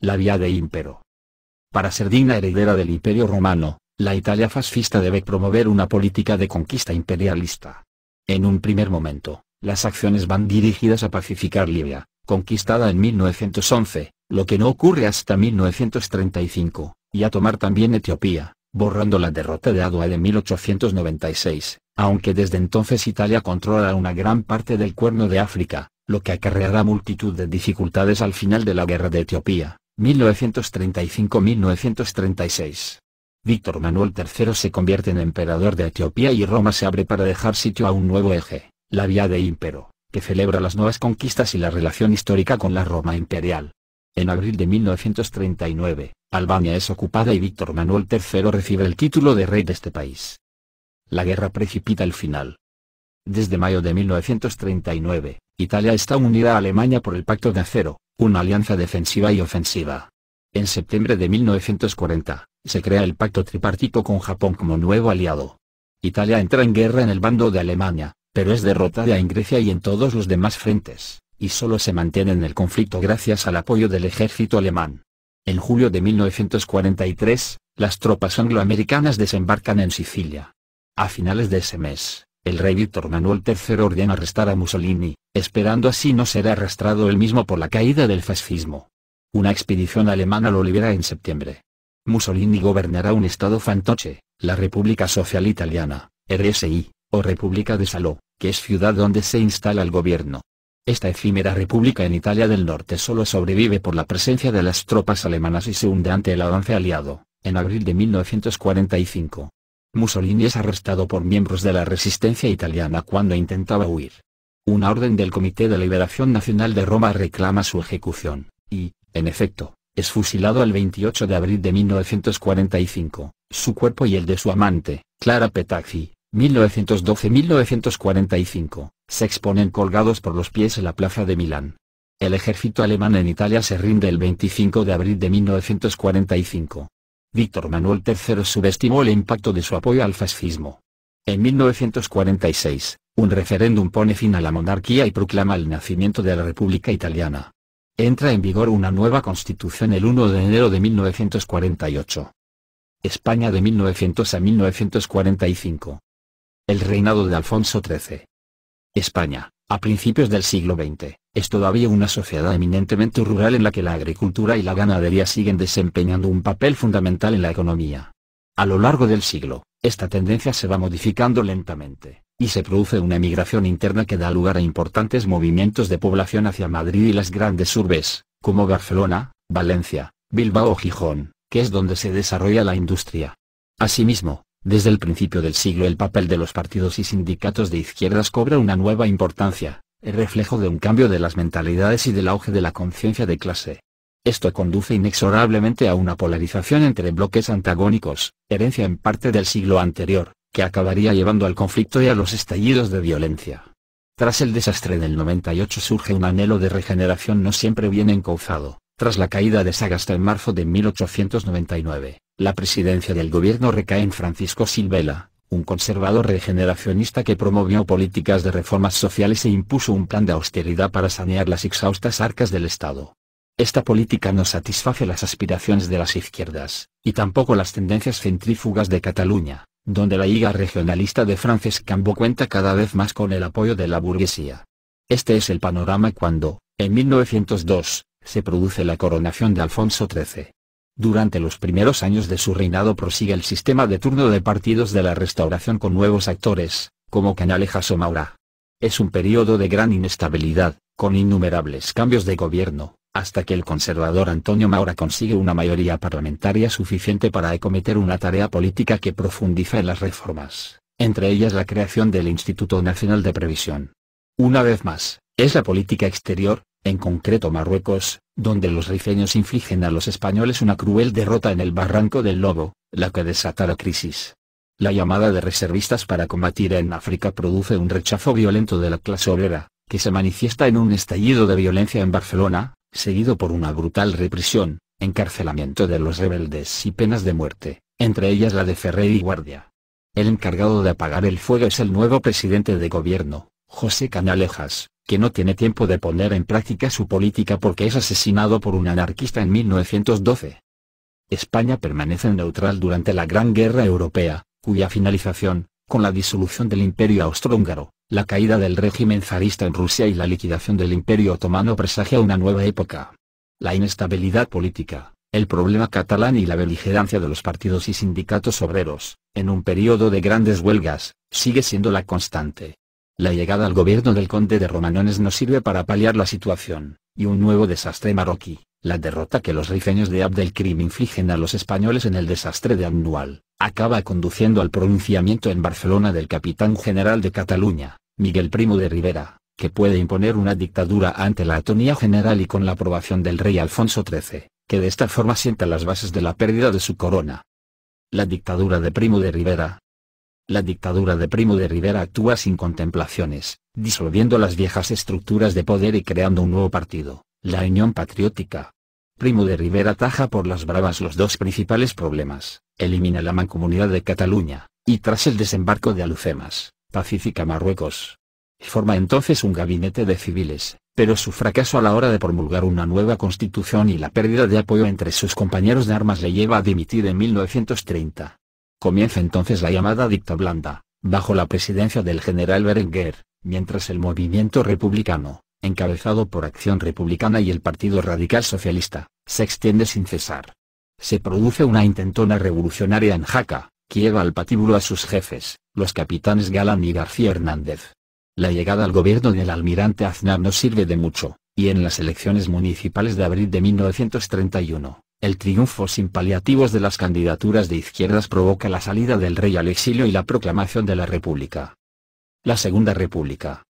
La vía de impero. Para ser digna heredera del imperio romano, la Italia fascista debe promover una política de conquista imperialista. En un primer momento, las acciones van dirigidas a pacificar Libia, conquistada en 1911, lo que no ocurre hasta 1935, y a tomar también Etiopía, borrando la derrota de Adwa de 1896, aunque desde entonces Italia controla una gran parte del cuerno de África, lo que acarreará multitud de dificultades al final de la guerra de Etiopía, 1935-1936. Víctor Manuel III se convierte en emperador de Etiopía y Roma se abre para dejar sitio a un nuevo eje, la vía de Impero, que celebra las nuevas conquistas y la relación histórica con la Roma imperial. En abril de 1939, Albania es ocupada y Víctor Manuel III recibe el título de rey de este país. La guerra precipita el final. Desde mayo de 1939, Italia está unida a Alemania por el Pacto de Acero, una alianza defensiva y ofensiva. En septiembre de 1940, se crea el pacto tripartito con Japón como nuevo aliado. Italia entra en guerra en el bando de Alemania, pero es derrotada en Grecia y en todos los demás frentes, y solo se mantiene en el conflicto gracias al apoyo del ejército alemán. En julio de 1943, las tropas angloamericanas desembarcan en Sicilia. A finales de ese mes, el rey Víctor Manuel III ordena arrestar a Mussolini, esperando así no ser arrastrado él mismo por la caída del fascismo. Una expedición alemana lo libera en septiembre. Mussolini gobernará un estado fantoche, la República Social Italiana, RSI, o República de Saló, que es ciudad donde se instala el gobierno. Esta efímera república en Italia del Norte solo sobrevive por la presencia de las tropas alemanas y se hunde ante el avance aliado, en abril de 1945. Mussolini es arrestado por miembros de la resistencia italiana cuando intentaba huir. Una orden del Comité de Liberación Nacional de Roma reclama su ejecución, y, en efecto, es fusilado el 28 de abril de 1945, su cuerpo y el de su amante, Clara Petacci, 1912-1945, se exponen colgados por los pies en la plaza de Milán. El ejército alemán en Italia se rinde el 25 de abril de 1945. Víctor Manuel III subestimó el impacto de su apoyo al fascismo. En 1946, un referéndum pone fin a la monarquía y proclama el nacimiento de la República Italiana. Entra en vigor una nueva constitución el 1 de enero de 1948. España de 1900 a 1945. El reinado de Alfonso XIII. España, a principios del siglo XX, es todavía una sociedad eminentemente rural en la que la agricultura y la ganadería siguen desempeñando un papel fundamental en la economía. A lo largo del siglo, esta tendencia se va modificando lentamente y se produce una emigración interna que da lugar a importantes movimientos de población hacia Madrid y las grandes urbes, como Barcelona, Valencia, Bilbao o Gijón, que es donde se desarrolla la industria. Asimismo, desde el principio del siglo el papel de los partidos y sindicatos de izquierdas cobra una nueva importancia, el reflejo de un cambio de las mentalidades y del auge de la conciencia de clase. Esto conduce inexorablemente a una polarización entre bloques antagónicos, herencia en parte del siglo anterior, que acabaría llevando al conflicto y a los estallidos de violencia. Tras el desastre del 98 surge un anhelo de regeneración no siempre bien encauzado. Tras la caída de Sagasta en marzo de 1899, la presidencia del gobierno recae en Francisco Silvela, un conservador regeneracionista que promovió políticas de reformas sociales e impuso un plan de austeridad para sanear las exhaustas arcas del Estado. Esta política no satisface las aspiraciones de las izquierdas, y tampoco las tendencias centrífugas de Cataluña, donde la Liga Regionalista de Frances Cambo cuenta cada vez más con el apoyo de la burguesía. Este es el panorama cuando, en 1902, se produce la coronación de Alfonso XIII. Durante los primeros años de su reinado prosigue el sistema de turno de partidos de la Restauración con nuevos actores, como Canalejas o Maura. Es un periodo de gran inestabilidad, con innumerables cambios de gobierno, hasta que el conservador Antonio Maura consigue una mayoría parlamentaria suficiente para acometer una tarea política que profundiza en las reformas, entre ellas la creación del Instituto Nacional de Previsión. Una vez más, es la política exterior, en concreto Marruecos, donde los rifeños infligen a los españoles una cruel derrota en el Barranco del Lobo, la que desata la crisis. La llamada de reservistas para combatir en África produce un rechazo violento de la clase obrera, que se manifiesta en un estallido de violencia en Barcelona, seguido por una brutal represión, encarcelamiento de los rebeldes y penas de muerte, entre ellas la de Ferrer y Guardia. El encargado de apagar el fuego es el nuevo presidente de gobierno, José Canalejas, que no tiene tiempo de poner en práctica su política porque es asesinado por un anarquista en 1912. España permanece neutral durante la Gran Guerra Europea, cuya finalización, con la disolución del Imperio austrohúngaro, la caída del régimen zarista en Rusia y la liquidación del Imperio otomano presagia una nueva época. La inestabilidad política, el problema catalán y la beligerancia de los partidos y sindicatos obreros, en un periodo de grandes huelgas, sigue siendo la constante. La llegada al gobierno del conde de Romanones no sirve para paliar la situación, y un nuevo desastre marroquí, la derrota que los rifeños de Abdelkrim infligen a los españoles en el desastre de Anual, acaba conduciendo al pronunciamiento en Barcelona del capitán general de Cataluña, Miguel Primo de Rivera, que puede imponer una dictadura ante la atonía general y con la aprobación del rey Alfonso XIII, que de esta forma sienta las bases de la pérdida de su corona. La dictadura de Primo de Rivera. La dictadura de Primo de Rivera actúa sin contemplaciones, disolviendo las viejas estructuras de poder y creando un nuevo partido, la Unión Patriótica, Primo de Rivera taja por las bravas los dos principales problemas, elimina la mancomunidad de Cataluña, y tras el desembarco de Alucemas, pacifica Marruecos. Forma entonces un gabinete de civiles, pero su fracaso a la hora de promulgar una nueva constitución y la pérdida de apoyo entre sus compañeros de armas le lleva a dimitir en 1930. Comienza entonces la llamada dicta blanda, bajo la presidencia del general Berenguer, mientras el movimiento republicano, encabezado por Acción Republicana y el Partido Radical Socialista, se extiende sin cesar. Se produce una intentona revolucionaria en Jaca, que lleva al patíbulo a sus jefes, los capitanes Galán y García Hernández. La llegada al gobierno del almirante Aznar no sirve de mucho, y en las elecciones municipales de abril de 1931, el triunfo sin paliativos de las candidaturas de izquierdas provoca la salida del rey al exilio y la proclamación de la República. La Segunda República,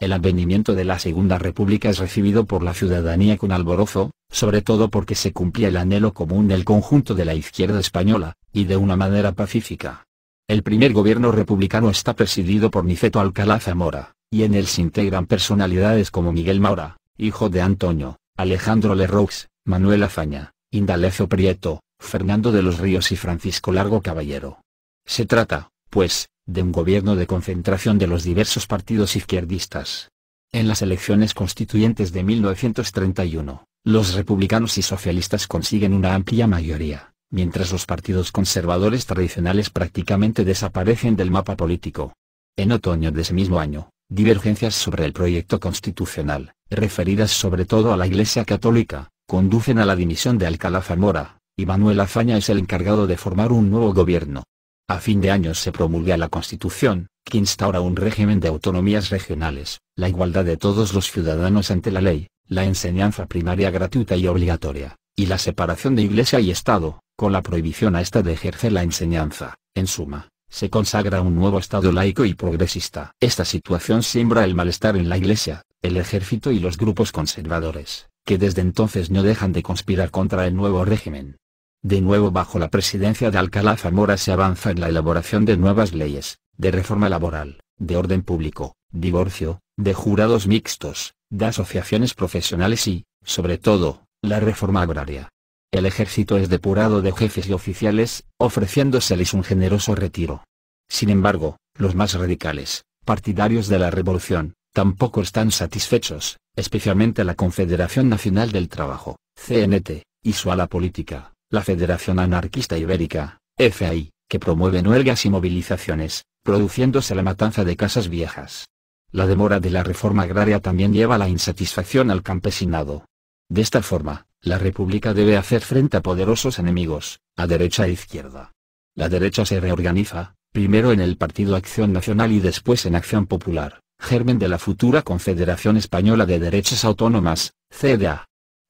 el advenimiento de la Segunda República es recibido por la ciudadanía con alborozo, sobre todo porque se cumplía el anhelo común del conjunto de la izquierda española, y de una manera pacífica. El primer gobierno republicano está presidido por Niceto Alcalá Zamora, y en él se integran personalidades como Miguel Maura, hijo de Antonio, Alejandro Lerroux, Manuel Azaña, Indalecio Prieto, Fernando de los Ríos y Francisco Largo Caballero. Se trata, pues, de un gobierno de concentración de los diversos partidos izquierdistas. En las elecciones constituyentes de 1931, los republicanos y socialistas consiguen una amplia mayoría, mientras los partidos conservadores tradicionales prácticamente desaparecen del mapa político. En otoño de ese mismo año, divergencias sobre el proyecto constitucional, referidas sobre todo a la Iglesia Católica, conducen a la dimisión de Alcalá Zamora, y Manuel Azaña es el encargado de formar un nuevo gobierno. A fin de años se promulga la Constitución, que instaura un régimen de autonomías regionales, la igualdad de todos los ciudadanos ante la ley, la enseñanza primaria gratuita y obligatoria, y la separación de Iglesia y Estado, con la prohibición a esta de ejercer la enseñanza, en suma, se consagra un nuevo Estado laico y progresista. Esta situación siembra el malestar en la Iglesia, el ejército y los grupos conservadores, que desde entonces no dejan de conspirar contra el nuevo régimen. De nuevo bajo la presidencia de Alcalá Zamora se avanza en la elaboración de nuevas leyes, de reforma laboral, de orden público, divorcio, de jurados mixtos, de asociaciones profesionales y, sobre todo, la reforma agraria. El ejército es depurado de jefes y oficiales, ofreciéndoseles un generoso retiro. Sin embargo, los más radicales, partidarios de la revolución, tampoco están satisfechos, especialmente la Confederación Nacional del Trabajo, CNT, y su ala política la Federación Anarquista Ibérica, FAI, que promueve huelgas y movilizaciones, produciéndose la matanza de casas viejas. La demora de la reforma agraria también lleva la insatisfacción al campesinado. De esta forma, la República debe hacer frente a poderosos enemigos, a derecha e izquierda. La derecha se reorganiza, primero en el Partido Acción Nacional y después en Acción Popular, germen de la futura Confederación Española de Derechas Autónomas, CDA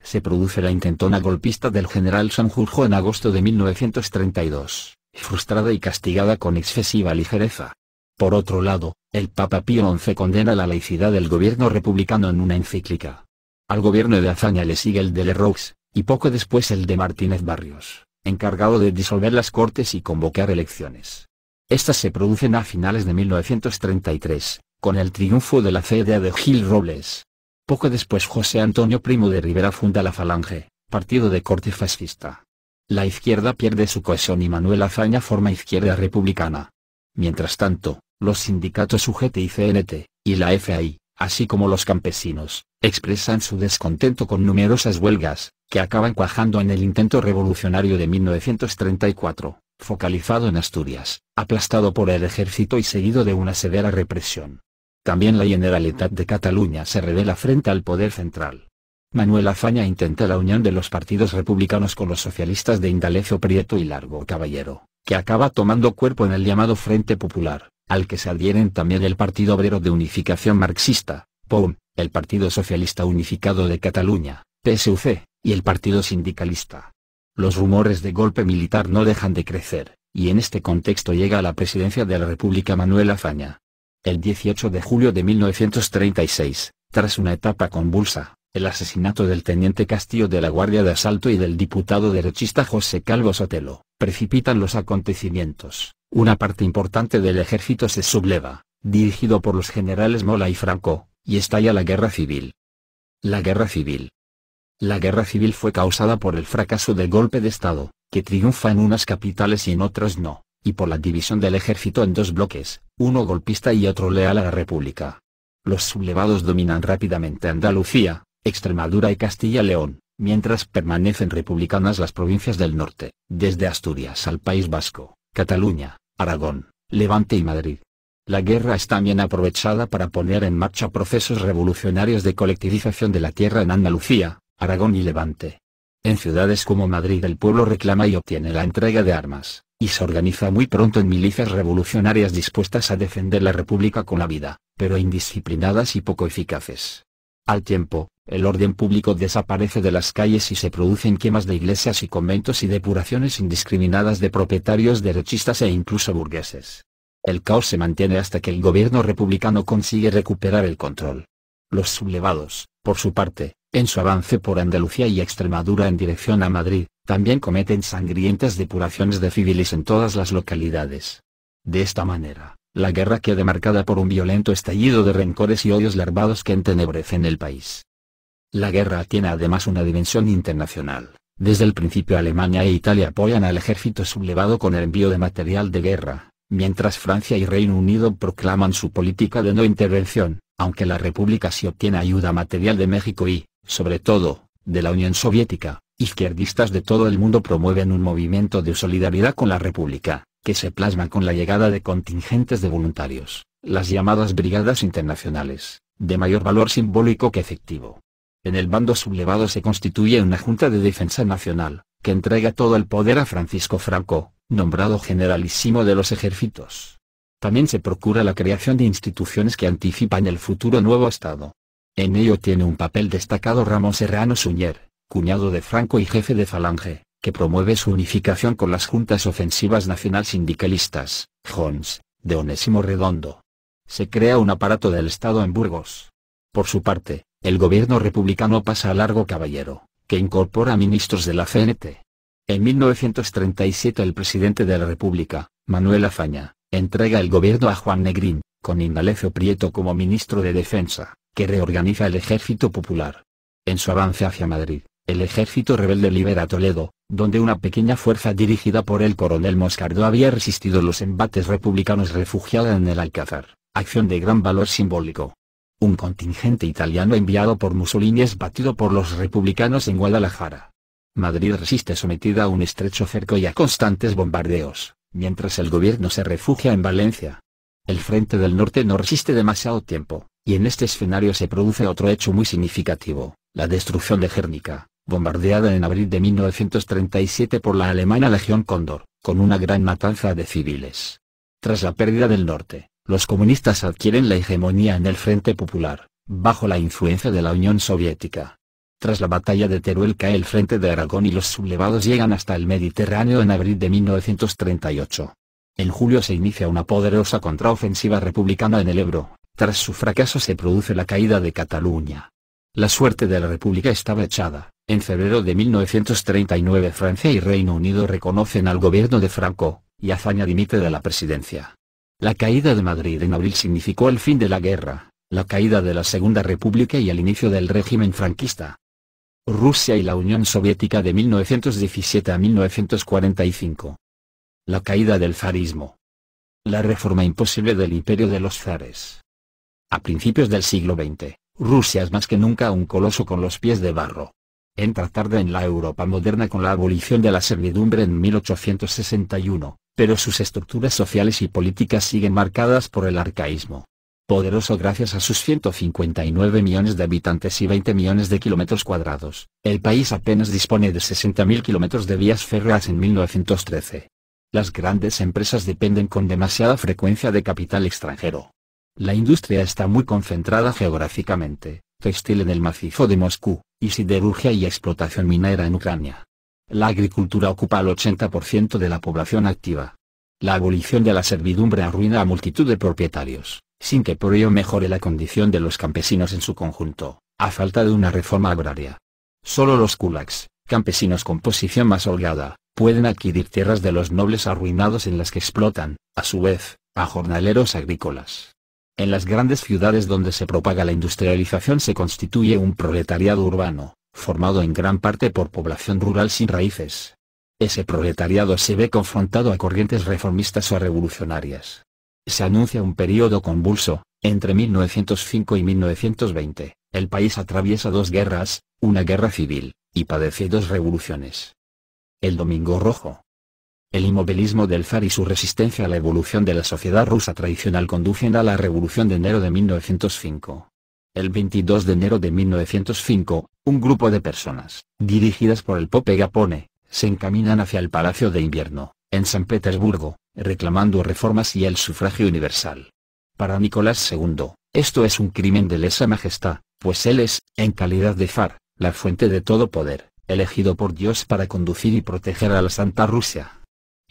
se produce la intentona golpista del general Sanjurjo en agosto de 1932, frustrada y castigada con excesiva ligereza. Por otro lado, el Papa Pío XI condena la laicidad del gobierno republicano en una encíclica. Al gobierno de Azaña le sigue el de Lerroux, y poco después el de Martínez Barrios, encargado de disolver las Cortes y convocar elecciones. Estas se producen a finales de 1933, con el triunfo de la CDA de Gil Robles, poco después José Antonio Primo de Rivera funda la Falange, partido de corte fascista. La izquierda pierde su cohesión y Manuel Azaña forma izquierda republicana. Mientras tanto, los sindicatos UGT y CNT, y la FAI, así como los campesinos, expresan su descontento con numerosas huelgas, que acaban cuajando en el intento revolucionario de 1934, focalizado en Asturias, aplastado por el ejército y seguido de una severa represión. También la Generalitat de Cataluña se revela frente al poder central. Manuel Azaña intenta la unión de los partidos republicanos con los socialistas de Indalecio Prieto y Largo Caballero, que acaba tomando cuerpo en el llamado Frente Popular, al que se adhieren también el Partido Obrero de Unificación Marxista, POUM, el Partido Socialista Unificado de Cataluña, PSUC, y el Partido Sindicalista. Los rumores de golpe militar no dejan de crecer, y en este contexto llega a la presidencia de la República Manuel Azaña, el 18 de julio de 1936, tras una etapa convulsa, el asesinato del teniente Castillo de la Guardia de Asalto y del diputado derechista José Calvo Sotelo, precipitan los acontecimientos. Una parte importante del ejército se subleva, dirigido por los generales Mola y Franco, y estalla la guerra civil. La guerra civil. La guerra civil fue causada por el fracaso del golpe de Estado, que triunfa en unas capitales y en otras no y por la división del ejército en dos bloques, uno golpista y otro leal a la República. Los sublevados dominan rápidamente Andalucía, Extremadura y Castilla-León, mientras permanecen republicanas las provincias del norte, desde Asturias al País Vasco, Cataluña, Aragón, Levante y Madrid. La guerra está bien aprovechada para poner en marcha procesos revolucionarios de colectivización de la tierra en Andalucía, Aragón y Levante. En ciudades como Madrid el pueblo reclama y obtiene la entrega de armas, y se organiza muy pronto en milicias revolucionarias dispuestas a defender la República con la vida, pero indisciplinadas y poco eficaces. Al tiempo, el orden público desaparece de las calles y se producen quemas de iglesias y conventos y depuraciones indiscriminadas de propietarios derechistas e incluso burgueses. El caos se mantiene hasta que el gobierno republicano consigue recuperar el control. Los sublevados, por su parte, en su avance por Andalucía y Extremadura en dirección a Madrid, también cometen sangrientas depuraciones de civiles en todas las localidades. De esta manera, la guerra queda marcada por un violento estallido de rencores y odios larvados que entenebrecen el país. La guerra tiene además una dimensión internacional. Desde el principio Alemania e Italia apoyan al ejército sublevado con el envío de material de guerra, mientras Francia y Reino Unido proclaman su política de no intervención, aunque la República sí obtiene ayuda material de México y, sobre todo, de la Unión Soviética, Izquierdistas de todo el mundo promueven un movimiento de solidaridad con la República, que se plasma con la llegada de contingentes de voluntarios, las llamadas brigadas internacionales, de mayor valor simbólico que efectivo. En el bando sublevado se constituye una Junta de Defensa Nacional, que entrega todo el poder a Francisco Franco, nombrado generalísimo de los ejércitos. También se procura la creación de instituciones que anticipan el futuro nuevo Estado. En ello tiene un papel destacado Ramón Serrano Suñer, cuñado de Franco y jefe de Falange, que promueve su unificación con las juntas ofensivas nacional sindicalistas, Jones, de Onésimo Redondo. Se crea un aparato del Estado en Burgos. Por su parte, el gobierno republicano pasa a Largo Caballero, que incorpora ministros de la CNT. En 1937 el presidente de la República, Manuel Azaña, entrega el gobierno a Juan Negrín, con Indalecio Prieto como ministro de Defensa, que reorganiza el Ejército Popular. En su avance hacia Madrid, el ejército rebelde libera Toledo, donde una pequeña fuerza dirigida por el coronel Moscardo había resistido los embates republicanos refugiada en el Alcázar, acción de gran valor simbólico. Un contingente italiano enviado por Mussolini es batido por los republicanos en Guadalajara. Madrid resiste sometida a un estrecho cerco y a constantes bombardeos, mientras el gobierno se refugia en Valencia. El frente del norte no resiste demasiado tiempo, y en este escenario se produce otro hecho muy significativo, la destrucción de Gérnica, bombardeada en abril de 1937 por la alemana Legión Cóndor, con una gran matanza de civiles. Tras la pérdida del norte, los comunistas adquieren la hegemonía en el Frente Popular, bajo la influencia de la Unión Soviética. Tras la batalla de Teruel cae el Frente de Aragón y los sublevados llegan hasta el Mediterráneo en abril de 1938. En julio se inicia una poderosa contraofensiva republicana en el Ebro, tras su fracaso se produce la caída de Cataluña. La suerte de la República estaba echada, en febrero de 1939 Francia y Reino Unido reconocen al gobierno de Franco, y Azaña dimite de la presidencia. La caída de Madrid en abril significó el fin de la guerra, la caída de la Segunda República y el inicio del régimen franquista. Rusia y la Unión Soviética de 1917 a 1945. La caída del zarismo. La reforma imposible del imperio de los zares. A principios del siglo XX, Rusia es más que nunca un coloso con los pies de barro. Entra tarde en la Europa moderna con la abolición de la servidumbre en 1861, pero sus estructuras sociales y políticas siguen marcadas por el arcaísmo. Poderoso gracias a sus 159 millones de habitantes y 20 millones de kilómetros cuadrados, el país apenas dispone de 60.000 kilómetros de vías férreas en 1913. Las grandes empresas dependen con demasiada frecuencia de capital extranjero. La industria está muy concentrada geográficamente, textil en el macizo de Moscú, y siderurgia y explotación minera en Ucrania. La agricultura ocupa el 80% de la población activa. La abolición de la servidumbre arruina a multitud de propietarios, sin que por ello mejore la condición de los campesinos en su conjunto, a falta de una reforma agraria. Solo los kulaks, campesinos con posición más holgada, pueden adquirir tierras de los nobles arruinados en las que explotan, a su vez, a jornaleros agrícolas. En las grandes ciudades donde se propaga la industrialización se constituye un proletariado urbano, formado en gran parte por población rural sin raíces. Ese proletariado se ve confrontado a corrientes reformistas o revolucionarias. Se anuncia un periodo convulso, entre 1905 y 1920, el país atraviesa dos guerras, una guerra civil, y padece dos revoluciones. El Domingo Rojo, el inmovilismo del zar y su resistencia a la evolución de la sociedad rusa tradicional conducen a la Revolución de enero de 1905. El 22 de enero de 1905, un grupo de personas, dirigidas por el Pope Gapone, se encaminan hacia el Palacio de Invierno, en San Petersburgo, reclamando reformas y el sufragio universal. Para Nicolás II, esto es un crimen de lesa majestad, pues él es, en calidad de zar, la fuente de todo poder, elegido por Dios para conducir y proteger a la Santa Rusia.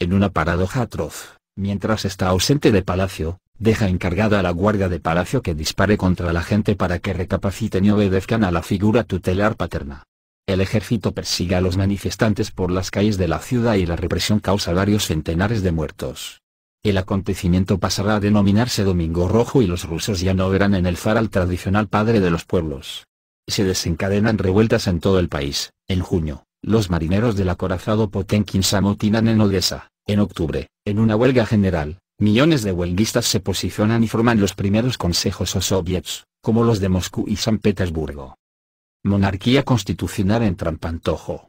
En una paradoja atroz, mientras está ausente de palacio, deja encargada a la guardia de palacio que dispare contra la gente para que recapaciten y obedezcan a la figura tutelar paterna. El ejército persigue a los manifestantes por las calles de la ciudad y la represión causa varios centenares de muertos. El acontecimiento pasará a denominarse Domingo Rojo y los rusos ya no verán en el zar al tradicional padre de los pueblos. Se desencadenan revueltas en todo el país, en junio, los marineros del acorazado Potemkin se en Odessa. En octubre, en una huelga general, millones de huelguistas se posicionan y forman los primeros consejos o soviets, como los de Moscú y San Petersburgo. Monarquía constitucional en trampantojo.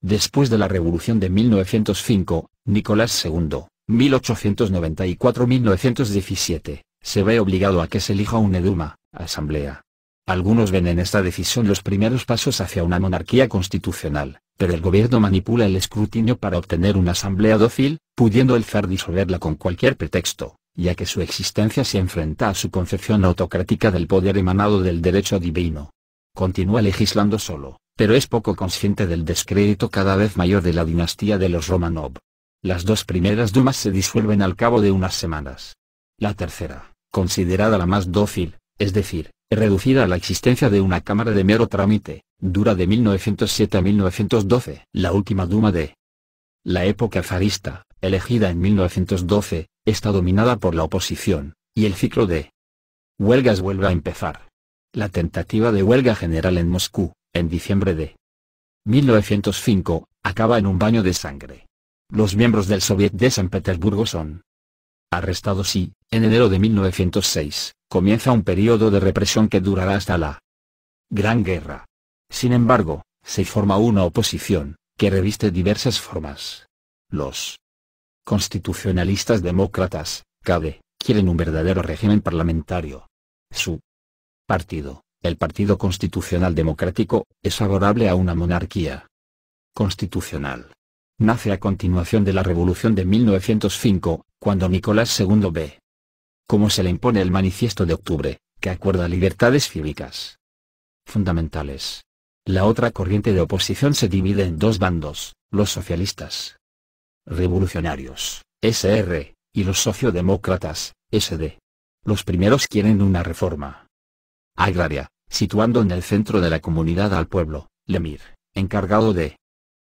Después de la Revolución de 1905, Nicolás II, 1894-1917, se ve obligado a que se elija un eduma, asamblea, algunos ven en esta decisión los primeros pasos hacia una monarquía constitucional, pero el gobierno manipula el escrutinio para obtener una asamblea dócil, pudiendo el zar disolverla con cualquier pretexto, ya que su existencia se enfrenta a su concepción autocrática del poder emanado del derecho divino. Continúa legislando solo, pero es poco consciente del descrédito cada vez mayor de la dinastía de los Romanov. Las dos primeras dumas se disuelven al cabo de unas semanas. La tercera, considerada la más dócil, es decir, reducida a la existencia de una Cámara de mero trámite, dura de 1907 a 1912. La última Duma de la época zarista, elegida en 1912, está dominada por la oposición, y el ciclo de huelgas vuelve a empezar. La tentativa de huelga general en Moscú, en diciembre de 1905, acaba en un baño de sangre. Los miembros del Soviet de San Petersburgo son arrestados y, en enero de 1906, comienza un periodo de represión que durará hasta la Gran Guerra. Sin embargo, se forma una oposición, que reviste diversas formas. Los constitucionalistas demócratas, CADE, quieren un verdadero régimen parlamentario. Su partido, el Partido Constitucional Democrático, es favorable a una monarquía constitucional. Nace a continuación de la Revolución de 1905, cuando Nicolás II B como se le impone el manifiesto de octubre, que acuerda libertades cívicas fundamentales. La otra corriente de oposición se divide en dos bandos, los socialistas revolucionarios, SR, y los sociodemócratas, SD. Los primeros quieren una reforma agraria, situando en el centro de la comunidad al pueblo, Lemir, encargado de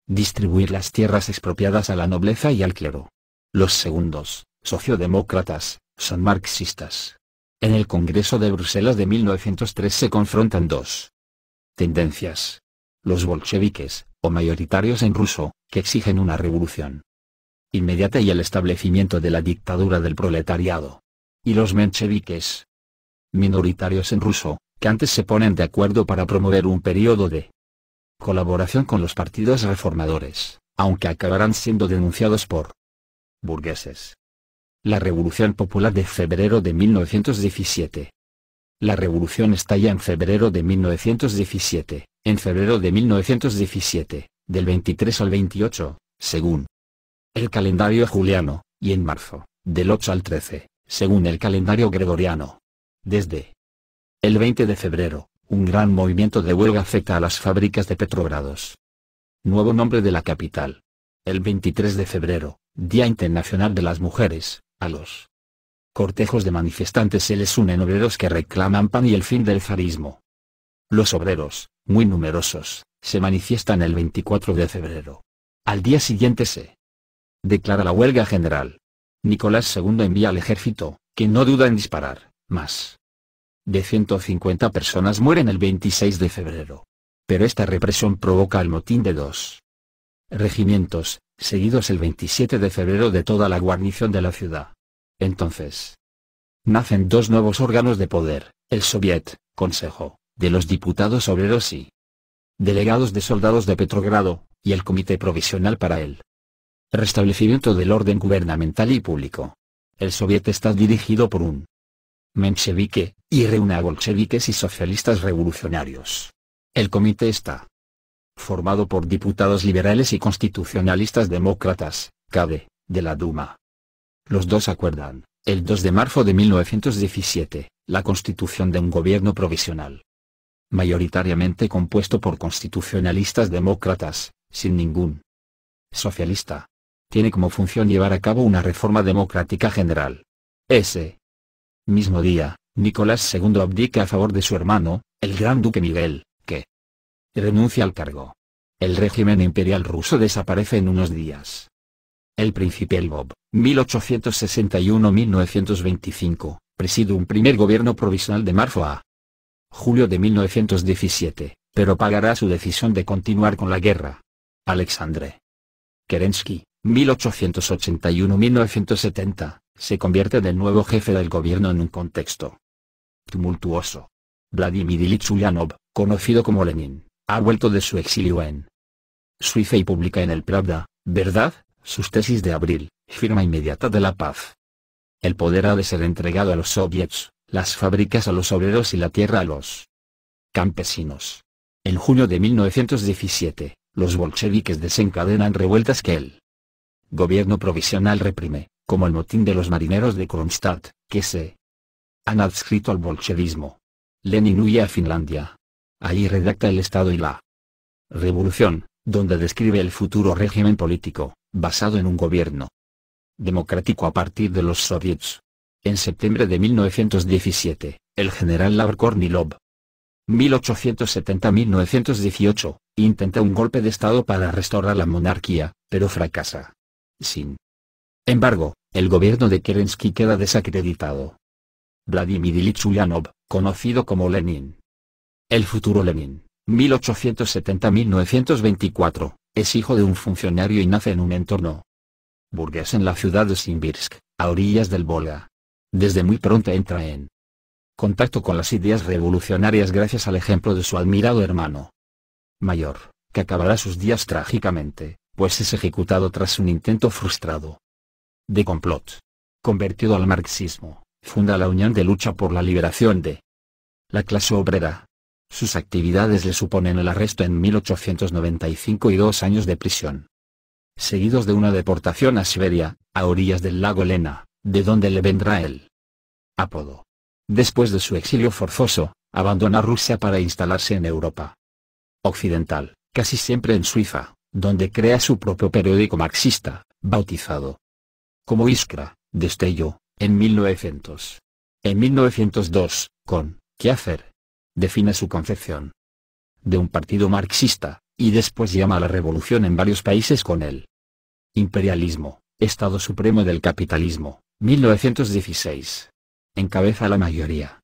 distribuir las tierras expropiadas a la nobleza y al clero. Los segundos, sociodemócratas, son marxistas. En el Congreso de Bruselas de 1903 se confrontan dos tendencias. Los bolcheviques, o mayoritarios en ruso, que exigen una revolución inmediata y el establecimiento de la dictadura del proletariado. Y los mencheviques, minoritarios en ruso, que antes se ponen de acuerdo para promover un periodo de colaboración con los partidos reformadores, aunque acabarán siendo denunciados por burgueses la Revolución Popular de febrero de 1917. La revolución estalla en febrero de 1917, en febrero de 1917, del 23 al 28, según el calendario juliano, y en marzo, del 8 al 13, según el calendario gregoriano. Desde el 20 de febrero, un gran movimiento de huelga afecta a las fábricas de Petrogrados. Nuevo nombre de la capital. El 23 de febrero, Día Internacional de las Mujeres, a los cortejos de manifestantes se les unen obreros que reclaman pan y el fin del zarismo. Los obreros, muy numerosos, se manifiestan el 24 de febrero. Al día siguiente se declara la huelga general. Nicolás II envía al ejército, que no duda en disparar, más de 150 personas mueren el 26 de febrero. Pero esta represión provoca el motín de dos regimientos, seguidos el 27 de febrero de toda la guarnición de la ciudad. Entonces, nacen dos nuevos órganos de poder, el Soviet, Consejo, de los Diputados Obreros y Delegados de Soldados de Petrogrado, y el Comité Provisional para el Restablecimiento del orden gubernamental y público. El Soviet está dirigido por un menchevique, y reúne a bolcheviques y socialistas revolucionarios. El comité está formado por diputados liberales y constitucionalistas demócratas, (Kd) de la Duma. Los dos acuerdan, el 2 de marzo de 1917, la constitución de un gobierno provisional. Mayoritariamente compuesto por constitucionalistas demócratas, sin ningún socialista. Tiene como función llevar a cabo una reforma democrática general. Ese mismo día, Nicolás II abdica a favor de su hermano, el gran duque Miguel renuncia al cargo. El régimen imperial ruso desaparece en unos días. El príncipe Lvov, 1861-1925, preside un primer gobierno provisional de marzo a julio de 1917, pero pagará su decisión de continuar con la guerra. Alexandre Kerensky, 1881-1970, se convierte en el nuevo jefe del gobierno en un contexto tumultuoso. Vladimir Ilyich Ulyanov, conocido como Lenin, ha vuelto de su exilio en Suiza y publica en el Pravda, ¿verdad? Sus tesis de abril, firma inmediata de la paz. El poder ha de ser entregado a los soviets, las fábricas a los obreros y la tierra a los campesinos. En junio de 1917, los bolcheviques desencadenan revueltas que el gobierno provisional reprime, como el motín de los marineros de Kronstadt, que se han adscrito al bolchevismo. Lenin huye a Finlandia, Allí redacta El Estado y la Revolución, donde describe el futuro régimen político, basado en un gobierno democrático a partir de los soviets. En septiembre de 1917, el general Lavr Kornilov 1870-1918, intenta un golpe de Estado para restaurar la monarquía, pero fracasa. Sin embargo, el gobierno de Kerensky queda desacreditado. Vladimir Ilyich Ulyanov, conocido como Lenin, el futuro Lenin, 1870-1924, es hijo de un funcionario y nace en un entorno burgués en la ciudad de Simbirsk, a orillas del Volga. Desde muy pronto entra en contacto con las ideas revolucionarias gracias al ejemplo de su admirado hermano mayor, que acabará sus días trágicamente, pues es ejecutado tras un intento frustrado de complot. Convertido al marxismo, funda la Unión de Lucha por la Liberación de la clase obrera, sus actividades le suponen el arresto en 1895 y dos años de prisión. Seguidos de una deportación a Siberia, a orillas del lago Lena, de donde le vendrá el apodo. Después de su exilio forzoso, abandona Rusia para instalarse en Europa Occidental, casi siempre en Suiza, donde crea su propio periódico marxista, bautizado como Iskra, Destello, en 1900. En 1902, con ¿Qué hacer? define su concepción de un partido marxista, y después llama a la revolución en varios países con él. imperialismo, Estado Supremo del Capitalismo, 1916. Encabeza la mayoría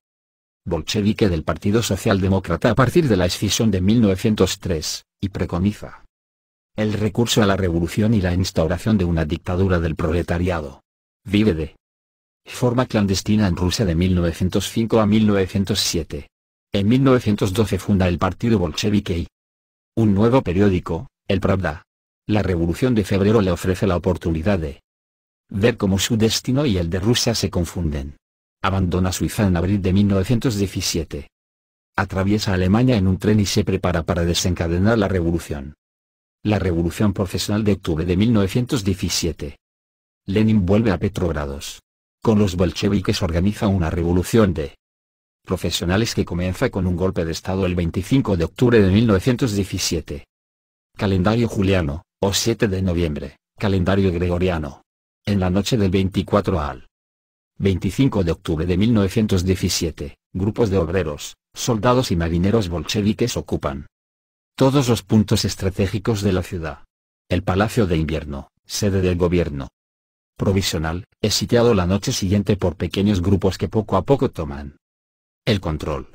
bolchevique del Partido Socialdemócrata a partir de la escisión de 1903, y preconiza el recurso a la revolución y la instauración de una dictadura del proletariado. Vive de forma clandestina en Rusia de 1905 a 1907. En 1912 funda el Partido Bolchevique y un nuevo periódico, El Pravda. La Revolución de Febrero le ofrece la oportunidad de ver cómo su destino y el de Rusia se confunden. Abandona Suiza en abril de 1917. Atraviesa Alemania en un tren y se prepara para desencadenar la revolución. La revolución profesional de octubre de 1917. Lenin vuelve a Petrogrados. Con los bolcheviques organiza una revolución de profesionales que comienza con un golpe de Estado el 25 de octubre de 1917. Calendario juliano, o 7 de noviembre, calendario gregoriano. En la noche del 24 al 25 de octubre de 1917, grupos de obreros, soldados y marineros bolcheviques ocupan todos los puntos estratégicos de la ciudad. El Palacio de Invierno, sede del gobierno provisional, es sitiado la noche siguiente por pequeños grupos que poco a poco toman el control.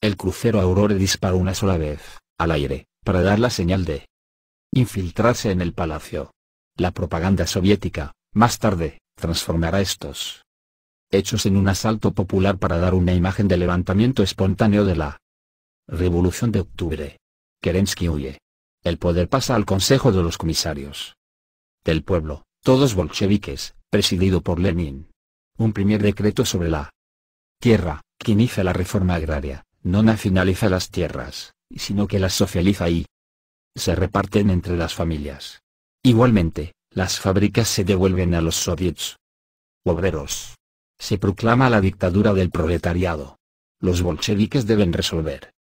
El crucero Aurore disparó una sola vez, al aire, para dar la señal de infiltrarse en el palacio. La propaganda soviética, más tarde, transformará estos hechos en un asalto popular para dar una imagen de levantamiento espontáneo de la Revolución de Octubre. Kerensky huye. El poder pasa al Consejo de los Comisarios del Pueblo, todos bolcheviques, presidido por Lenin. Un primer decreto sobre la tierra, quien hizo la reforma agraria, no nacionaliza las tierras, sino que las socializa y se reparten entre las familias. Igualmente, las fábricas se devuelven a los soviets. Obreros. Se proclama la dictadura del proletariado. Los bolcheviques deben resolver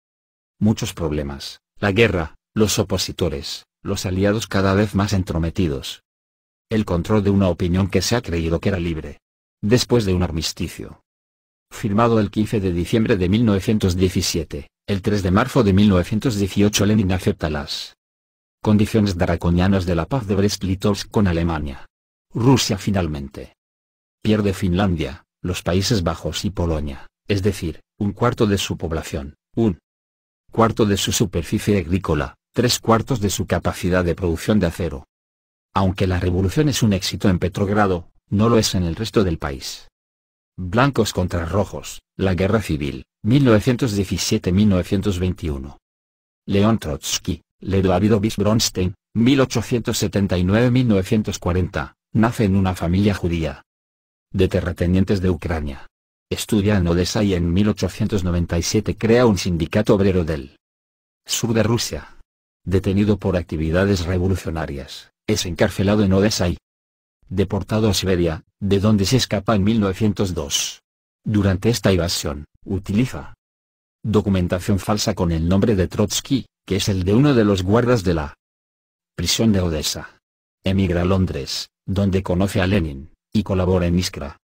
muchos problemas, la guerra, los opositores, los aliados cada vez más entrometidos. El control de una opinión que se ha creído que era libre. Después de un armisticio, Firmado el 15 de diciembre de 1917, el 3 de marzo de 1918 Lenin acepta las condiciones draconianas de la paz de Brest-Litovsk con Alemania. Rusia finalmente pierde Finlandia, los Países Bajos y Polonia, es decir, un cuarto de su población, un cuarto de su superficie agrícola, tres cuartos de su capacidad de producción de acero. Aunque la revolución es un éxito en Petrogrado, no lo es en el resto del país. Blancos contra Rojos, la Guerra Civil, 1917-1921. León Trotsky, Ledo Bisbronstein, Bronstein, 1879-1940, nace en una familia judía. De terratenientes de Ucrania. Estudia en Odessa y en 1897 crea un sindicato obrero del sur de Rusia. Detenido por actividades revolucionarias, es encarcelado en Odessa y, deportado a Siberia, de donde se escapa en 1902. Durante esta evasión, utiliza documentación falsa con el nombre de Trotsky, que es el de uno de los guardas de la prisión de Odessa. Emigra a Londres, donde conoce a Lenin, y colabora en Iskra.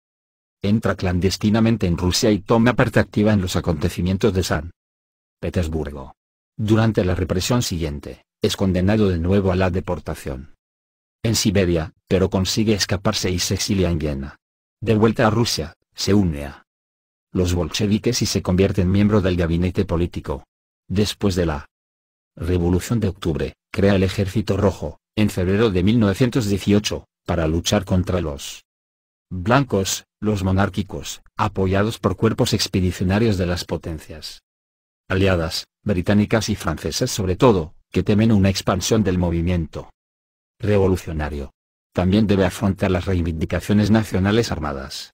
Entra clandestinamente en Rusia y toma parte activa en los acontecimientos de San Petersburgo. Durante la represión siguiente, es condenado de nuevo a la deportación en Siberia, pero consigue escaparse y se exilia en Viena. De vuelta a Rusia, se une a los bolcheviques y se convierte en miembro del gabinete político. Después de la Revolución de Octubre, crea el Ejército Rojo, en febrero de 1918, para luchar contra los blancos, los monárquicos, apoyados por cuerpos expedicionarios de las potencias aliadas, británicas y francesas sobre todo, que temen una expansión del movimiento revolucionario. También debe afrontar las reivindicaciones nacionales armadas.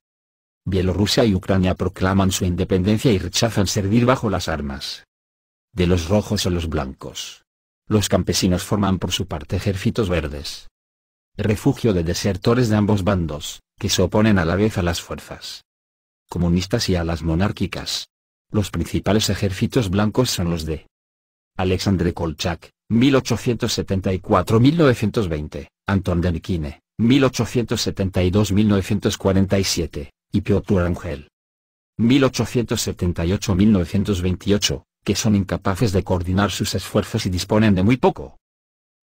Bielorrusia y Ucrania proclaman su independencia y rechazan servir bajo las armas. De los rojos o los blancos. Los campesinos forman por su parte ejércitos verdes. Refugio de desertores de ambos bandos, que se oponen a la vez a las fuerzas comunistas y a las monárquicas. Los principales ejércitos blancos son los de Alexandre Kolchak, 1874-1920, Anton Denikine, 1872-1947, y Piotr Angel. 1878-1928, que son incapaces de coordinar sus esfuerzos y disponen de muy poco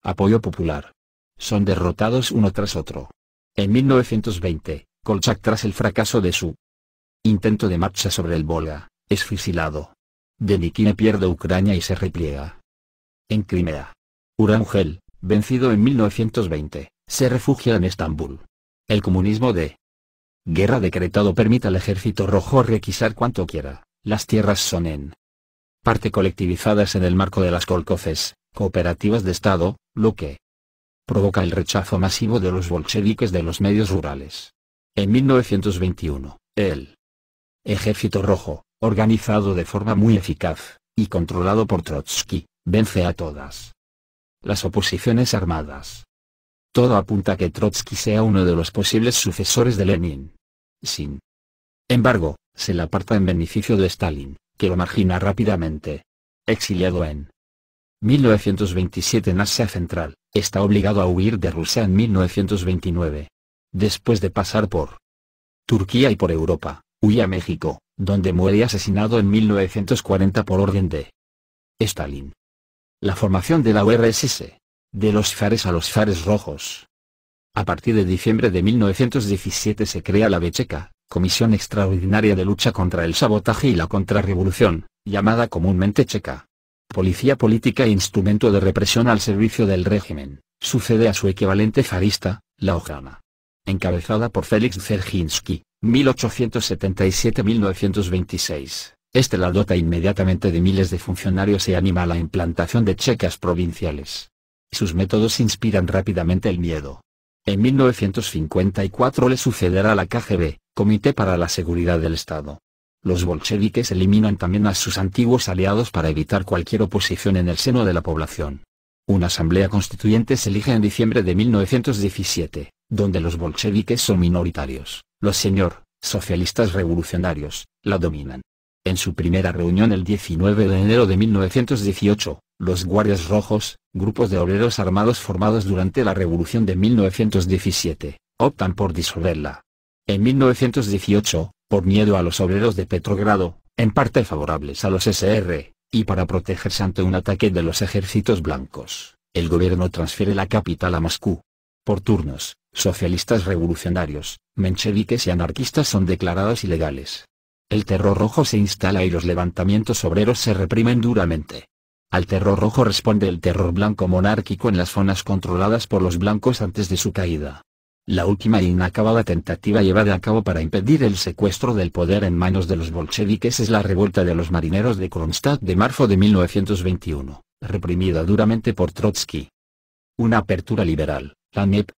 apoyo popular. Son derrotados uno tras otro. En 1920, Kolchak tras el fracaso de su intento de marcha sobre el Volga, es fusilado. Denikine pierde Ucrania y se repliega en Crimea. Urangel, vencido en 1920, se refugia en Estambul. El comunismo de guerra decretado permite al ejército rojo requisar cuanto quiera, las tierras son en parte colectivizadas en el marco de las colcoces, cooperativas de Estado, lo que provoca el rechazo masivo de los bolcheviques de los medios rurales. En 1921, el Ejército Rojo, organizado de forma muy eficaz, y controlado por Trotsky, Vence a todas. Las oposiciones armadas. Todo apunta a que Trotsky sea uno de los posibles sucesores de Lenin. Sin embargo, se le aparta en beneficio de Stalin, que lo margina rápidamente. Exiliado en 1927 en Asia Central, está obligado a huir de Rusia en 1929. Después de pasar por Turquía y por Europa, huye a México, donde muere asesinado en 1940 por orden de Stalin la formación de la URSS. De los fares a los fares rojos. A partir de diciembre de 1917 se crea la Becheca, Comisión Extraordinaria de Lucha contra el Sabotaje y la Contrarrevolución, llamada comúnmente Checa. Policía política e instrumento de represión al servicio del régimen, sucede a su equivalente zarista, la OJANA. Encabezada por Félix Dzerzhinsky, 1877-1926. Este la dota inmediatamente de miles de funcionarios y anima a la implantación de checas provinciales. Sus métodos inspiran rápidamente el miedo. En 1954 le sucederá la KGB, Comité para la Seguridad del Estado. Los bolcheviques eliminan también a sus antiguos aliados para evitar cualquier oposición en el seno de la población. Una asamblea constituyente se elige en diciembre de 1917, donde los bolcheviques son minoritarios, los señor, socialistas revolucionarios, la dominan. En su primera reunión el 19 de enero de 1918, los Guardias Rojos, grupos de obreros armados formados durante la Revolución de 1917, optan por disolverla. En 1918, por miedo a los obreros de Petrogrado, en parte favorables a los SR, y para protegerse ante un ataque de los ejércitos blancos, el gobierno transfiere la capital a Moscú. Por turnos, socialistas revolucionarios, mencheviques y anarquistas son declarados ilegales. El terror rojo se instala y los levantamientos obreros se reprimen duramente. Al terror rojo responde el terror blanco monárquico en las zonas controladas por los blancos antes de su caída. La última e inacabada tentativa llevada a cabo para impedir el secuestro del poder en manos de los bolcheviques es la revuelta de los marineros de Kronstadt de marzo de 1921, reprimida duramente por Trotsky. Una apertura liberal, la NEP.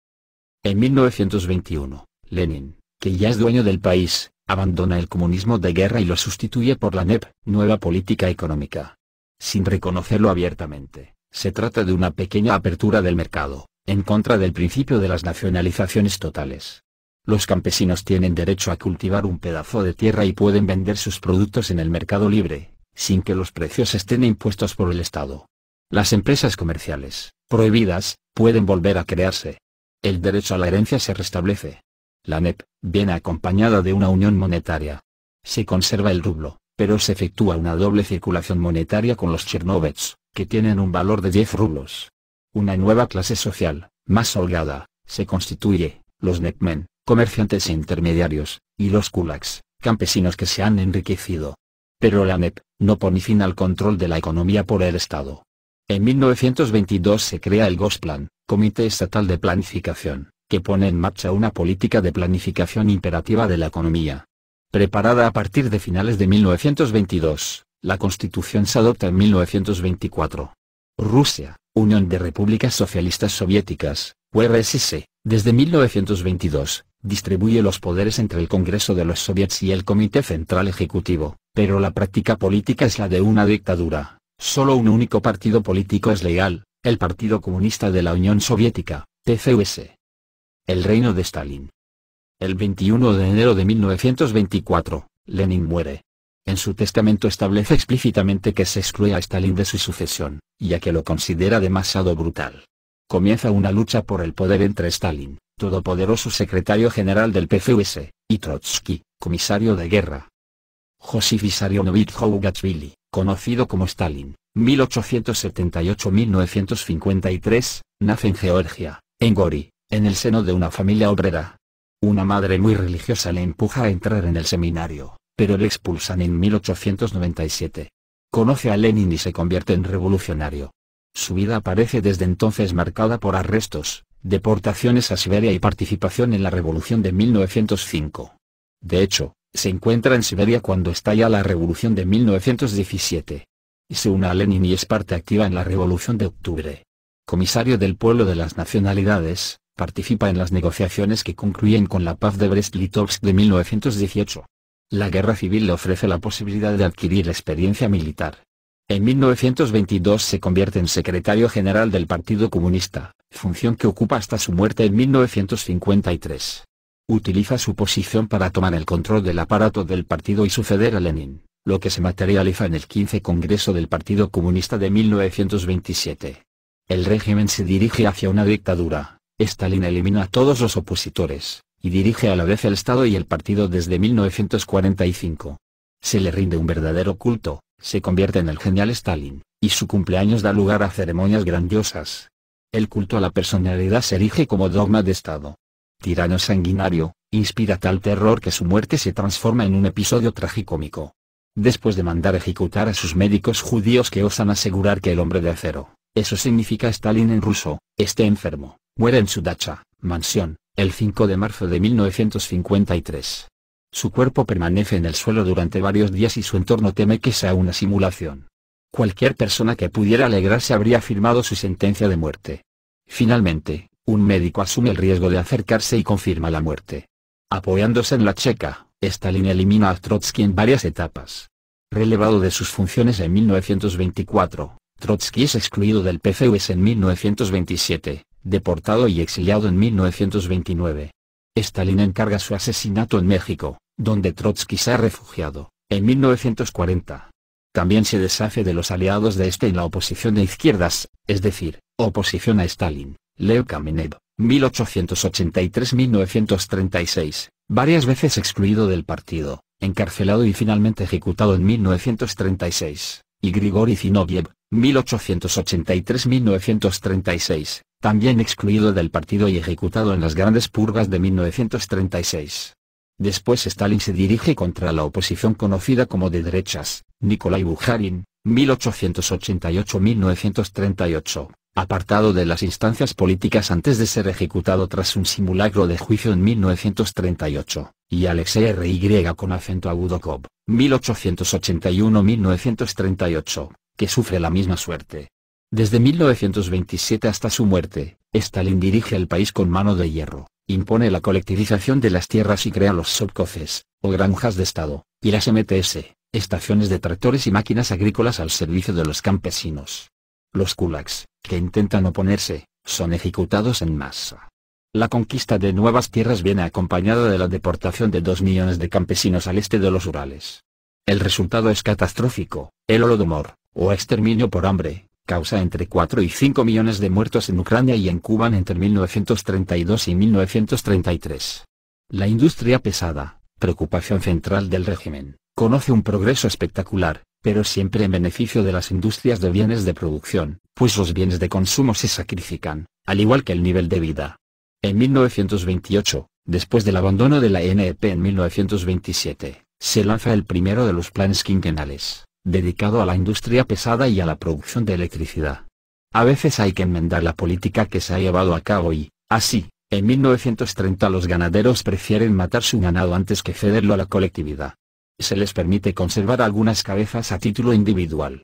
En 1921, Lenin, que ya es dueño del país, abandona el comunismo de guerra y lo sustituye por la NEP, nueva política económica. Sin reconocerlo abiertamente, se trata de una pequeña apertura del mercado, en contra del principio de las nacionalizaciones totales. Los campesinos tienen derecho a cultivar un pedazo de tierra y pueden vender sus productos en el mercado libre, sin que los precios estén impuestos por el Estado. Las empresas comerciales, prohibidas, pueden volver a crearse. El derecho a la herencia se restablece la NEP, viene acompañada de una unión monetaria. Se conserva el rublo, pero se efectúa una doble circulación monetaria con los chernovets, que tienen un valor de 10 rublos. Una nueva clase social, más holgada, se constituye, los nepmen, comerciantes e intermediarios, y los kulaks, campesinos que se han enriquecido. Pero la NEP, no pone fin al control de la economía por el Estado. En 1922 se crea el Gosplan, Comité Estatal de Planificación, que pone en marcha una política de planificación imperativa de la economía. Preparada a partir de finales de 1922, la Constitución se adopta en 1924. Rusia, Unión de Repúblicas Socialistas Soviéticas, URSS, desde 1922, distribuye los poderes entre el Congreso de los Soviets y el Comité Central Ejecutivo, pero la práctica política es la de una dictadura. Solo un único partido político es legal, el Partido Comunista de la Unión Soviética, PCUS. El reino de Stalin. El 21 de enero de 1924, Lenin muere. En su testamento establece explícitamente que se excluye a Stalin de su sucesión, ya que lo considera demasiado brutal. Comienza una lucha por el poder entre Stalin, todopoderoso secretario general del PFUS, y Trotsky, comisario de guerra. Josif Vissarionovich Hougatsvili, conocido como Stalin, 1878-1953, nace en Georgia, en Gori, en el seno de una familia obrera. Una madre muy religiosa le empuja a entrar en el seminario, pero le expulsan en 1897. Conoce a Lenin y se convierte en revolucionario. Su vida aparece desde entonces marcada por arrestos, deportaciones a Siberia y participación en la Revolución de 1905. De hecho, se encuentra en Siberia cuando estalla la Revolución de 1917. Y se une a Lenin y es parte activa en la Revolución de Octubre. Comisario del Pueblo de las Nacionalidades, participa en las negociaciones que concluyen con la paz de Brest-Litovsk de 1918. La guerra civil le ofrece la posibilidad de adquirir experiencia militar. En 1922 se convierte en secretario general del Partido Comunista, función que ocupa hasta su muerte en 1953. Utiliza su posición para tomar el control del aparato del partido y suceder a Lenin, lo que se materializa en el 15 Congreso del Partido Comunista de 1927. El régimen se dirige hacia una dictadura, Stalin elimina a todos los opositores, y dirige a la vez el Estado y el partido desde 1945. Se le rinde un verdadero culto, se convierte en el genial Stalin, y su cumpleaños da lugar a ceremonias grandiosas. El culto a la personalidad se erige como dogma de Estado. Tirano sanguinario, inspira tal terror que su muerte se transforma en un episodio tragicómico después de mandar ejecutar a sus médicos judíos que osan asegurar que el hombre de acero, eso significa Stalin en ruso, esté enfermo, muere en su dacha, mansión, el 5 de marzo de 1953. Su cuerpo permanece en el suelo durante varios días y su entorno teme que sea una simulación. Cualquier persona que pudiera alegrarse habría firmado su sentencia de muerte. Finalmente, un médico asume el riesgo de acercarse y confirma la muerte. Apoyándose en la checa, Stalin elimina a Trotsky en varias etapas. Relevado de sus funciones en 1924, Trotsky es excluido del PCUS en 1927, deportado y exiliado en 1929. Stalin encarga su asesinato en México, donde Trotsky se ha refugiado, en 1940. También se deshace de los aliados de este en la oposición de izquierdas, es decir, oposición a Stalin, Leo Kamenev, 1883-1936, varias veces excluido del partido, encarcelado y finalmente ejecutado en 1936, y Grigori Zinoviev, 1883-1936, también excluido del partido y ejecutado en las grandes purgas de 1936. Después Stalin se dirige contra la oposición conocida como de derechas, Nikolai Bukharin, 1888-1938, apartado de las instancias políticas antes de ser ejecutado tras un simulacro de juicio en 1938, y Alexei R.Y. con acento agudo 1881-1938, que sufre la misma suerte. Desde 1927 hasta su muerte, Stalin dirige el país con mano de hierro, impone la colectivización de las tierras y crea los sovkoses o granjas de Estado, y las MTS, estaciones de tractores y máquinas agrícolas al servicio de los campesinos. Los kulaks, que intentan oponerse, son ejecutados en masa. La conquista de nuevas tierras viene acompañada de la deportación de dos millones de campesinos al este de los Urales. El resultado es catastrófico, el holodomor, o exterminio por hambre, causa entre 4 y 5 millones de muertos en Ucrania y en Cuba entre 1932 y 1933. La industria pesada, preocupación central del régimen, conoce un progreso espectacular, pero siempre en beneficio de las industrias de bienes de producción, pues los bienes de consumo se sacrifican, al igual que el nivel de vida. En 1928, después del abandono de la NEP en 1927, se lanza el primero de los planes quinquenales, dedicado a la industria pesada y a la producción de electricidad. A veces hay que enmendar la política que se ha llevado a cabo y, así, en 1930 los ganaderos prefieren matar su ganado antes que cederlo a la colectividad. Se les permite conservar algunas cabezas a título individual.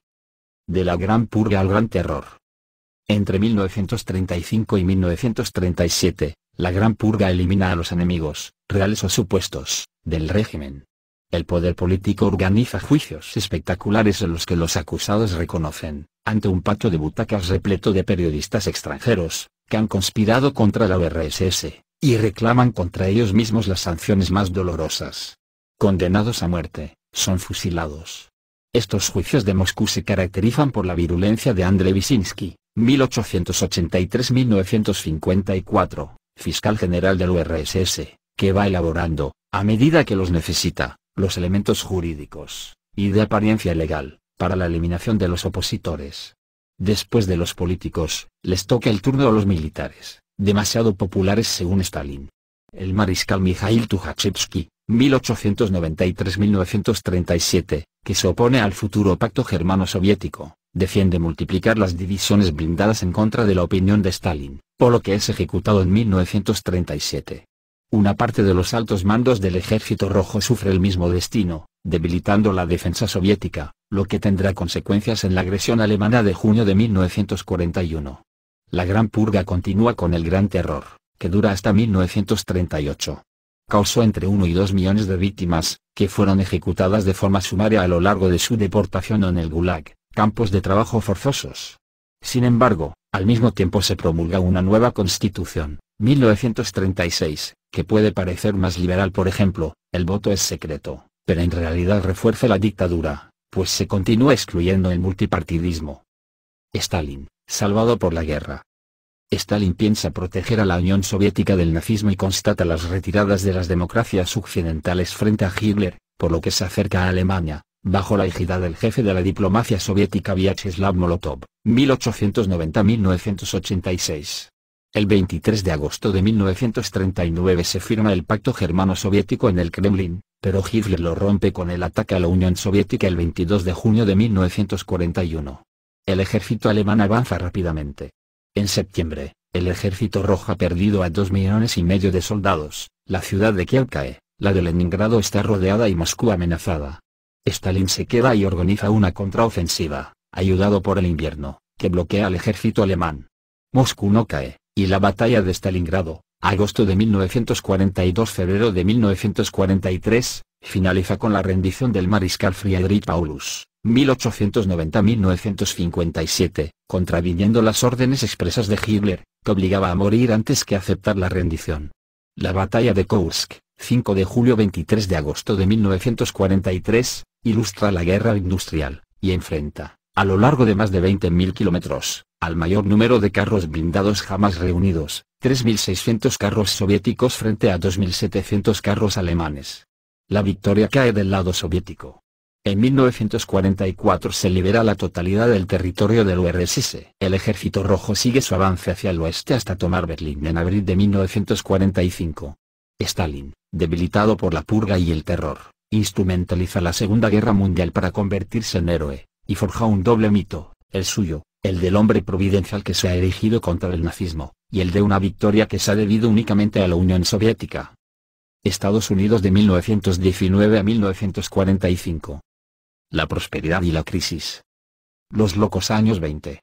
De la Gran Purga al Gran Terror. Entre 1935 y 1937, la Gran Purga elimina a los enemigos, reales o supuestos, del régimen. El poder político organiza juicios espectaculares en los que los acusados reconocen, ante un patio de butacas repleto de periodistas extranjeros, que han conspirado contra la URSS, y reclaman contra ellos mismos las sanciones más dolorosas condenados a muerte, son fusilados. Estos juicios de Moscú se caracterizan por la virulencia de Andrei Vyshinsky, 1883-1954, fiscal general del URSS, que va elaborando, a medida que los necesita, los elementos jurídicos, y de apariencia legal, para la eliminación de los opositores. Después de los políticos, les toca el turno a los militares, demasiado populares según Stalin. El mariscal Mikhail Tukhachevsky, 1893-1937, que se opone al futuro pacto germano-soviético, defiende multiplicar las divisiones blindadas en contra de la opinión de Stalin, por lo que es ejecutado en 1937. Una parte de los altos mandos del Ejército Rojo sufre el mismo destino, debilitando la defensa soviética, lo que tendrá consecuencias en la agresión alemana de junio de 1941. La Gran Purga continúa con el Gran Terror, que dura hasta 1938 causó entre 1 y 2 millones de víctimas, que fueron ejecutadas de forma sumaria a lo largo de su deportación en el Gulag, campos de trabajo forzosos. Sin embargo, al mismo tiempo se promulga una nueva constitución, 1936, que puede parecer más liberal por ejemplo, el voto es secreto, pero en realidad refuerza la dictadura, pues se continúa excluyendo el multipartidismo. Stalin, salvado por la guerra, Stalin piensa proteger a la Unión Soviética del nazismo y constata las retiradas de las democracias occidentales frente a Hitler, por lo que se acerca a Alemania, bajo la ejida del jefe de la diplomacia soviética Vyacheslav Molotov, 1890-1986. El 23 de agosto de 1939 se firma el Pacto Germano-Soviético en el Kremlin, pero Hitler lo rompe con el ataque a la Unión Soviética el 22 de junio de 1941. El ejército alemán avanza rápidamente, en septiembre, el ejército rojo ha perdido a dos millones y medio de soldados, la ciudad de Kiev cae, la de Leningrado está rodeada y Moscú amenazada. Stalin se queda y organiza una contraofensiva, ayudado por el invierno, que bloquea al ejército alemán. Moscú no cae, y la batalla de Stalingrado, agosto de 1942-febrero de 1943, finaliza con la rendición del mariscal Friedrich Paulus. 1890-1957, contraviniendo las órdenes expresas de Hitler, que obligaba a morir antes que aceptar la rendición. La batalla de Kursk, 5 de julio 23 de agosto de 1943, ilustra la guerra industrial, y enfrenta, a lo largo de más de 20.000 kilómetros, al mayor número de carros blindados jamás reunidos, 3.600 carros soviéticos frente a 2.700 carros alemanes. La victoria cae del lado soviético, en 1944 se libera la totalidad del territorio del URSS. El Ejército Rojo sigue su avance hacia el oeste hasta tomar Berlín en abril de 1945. Stalin, debilitado por la purga y el terror, instrumentaliza la Segunda Guerra Mundial para convertirse en héroe, y forja un doble mito, el suyo, el del hombre providencial que se ha erigido contra el nazismo, y el de una victoria que se ha debido únicamente a la Unión Soviética. Estados Unidos de 1919 a 1945 la prosperidad y la crisis. Los locos años 20.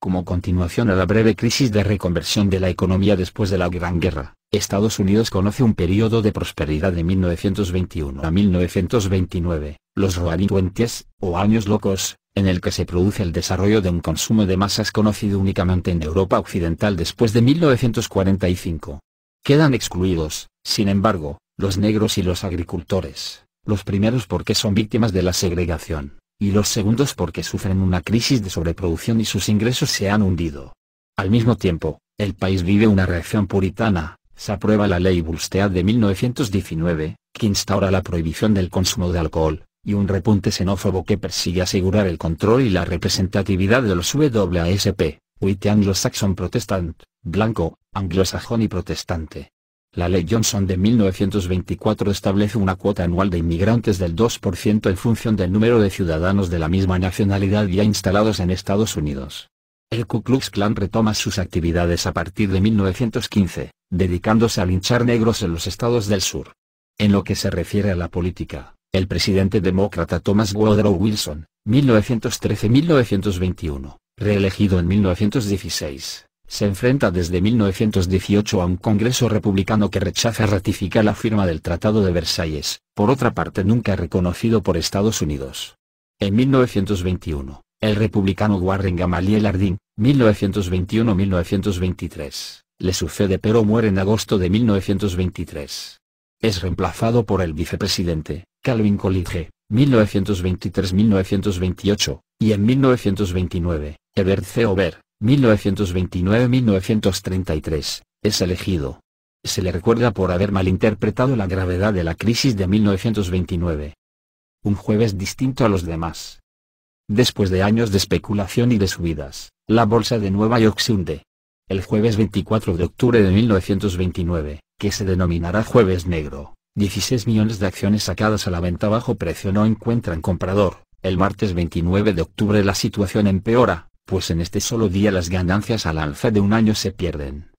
Como continuación a la breve crisis de reconversión de la economía después de la Gran Guerra, Estados Unidos conoce un periodo de prosperidad de 1921 a 1929, los Roaring Twenties, o años locos, en el que se produce el desarrollo de un consumo de masas conocido únicamente en Europa Occidental después de 1945. Quedan excluidos, sin embargo, los negros y los agricultores los primeros porque son víctimas de la segregación, y los segundos porque sufren una crisis de sobreproducción y sus ingresos se han hundido. Al mismo tiempo, el país vive una reacción puritana, se aprueba la ley Bulstead de 1919, que instaura la prohibición del consumo de alcohol, y un repunte xenófobo que persigue asegurar el control y la representatividad de los WASP, White anglo-saxon protestant, blanco, anglosajón y protestante. La ley Johnson de 1924 establece una cuota anual de inmigrantes del 2% en función del número de ciudadanos de la misma nacionalidad ya instalados en Estados Unidos. El Ku Klux Klan retoma sus actividades a partir de 1915, dedicándose a linchar negros en los estados del sur. En lo que se refiere a la política, el presidente demócrata Thomas Woodrow Wilson, 1913-1921, reelegido en 1916 se enfrenta desde 1918 a un Congreso republicano que rechaza ratificar la firma del Tratado de Versalles, por otra parte nunca reconocido por Estados Unidos. En 1921, el republicano Warren Gamaliel Ardín 1921-1923, le sucede pero muere en agosto de 1923. Es reemplazado por el vicepresidente, Calvin Coolidge, 1923-1928, y en 1929, Ebert C. 1929-1933, es elegido. Se le recuerda por haber malinterpretado la gravedad de la crisis de 1929. Un jueves distinto a los demás. Después de años de especulación y de subidas, la bolsa de Nueva York se hunde. El jueves 24 de octubre de 1929, que se denominará Jueves Negro, 16 millones de acciones sacadas a la venta bajo precio no encuentran comprador. El martes 29 de octubre la situación empeora, pues en este solo día las ganancias al alza de un año se pierden.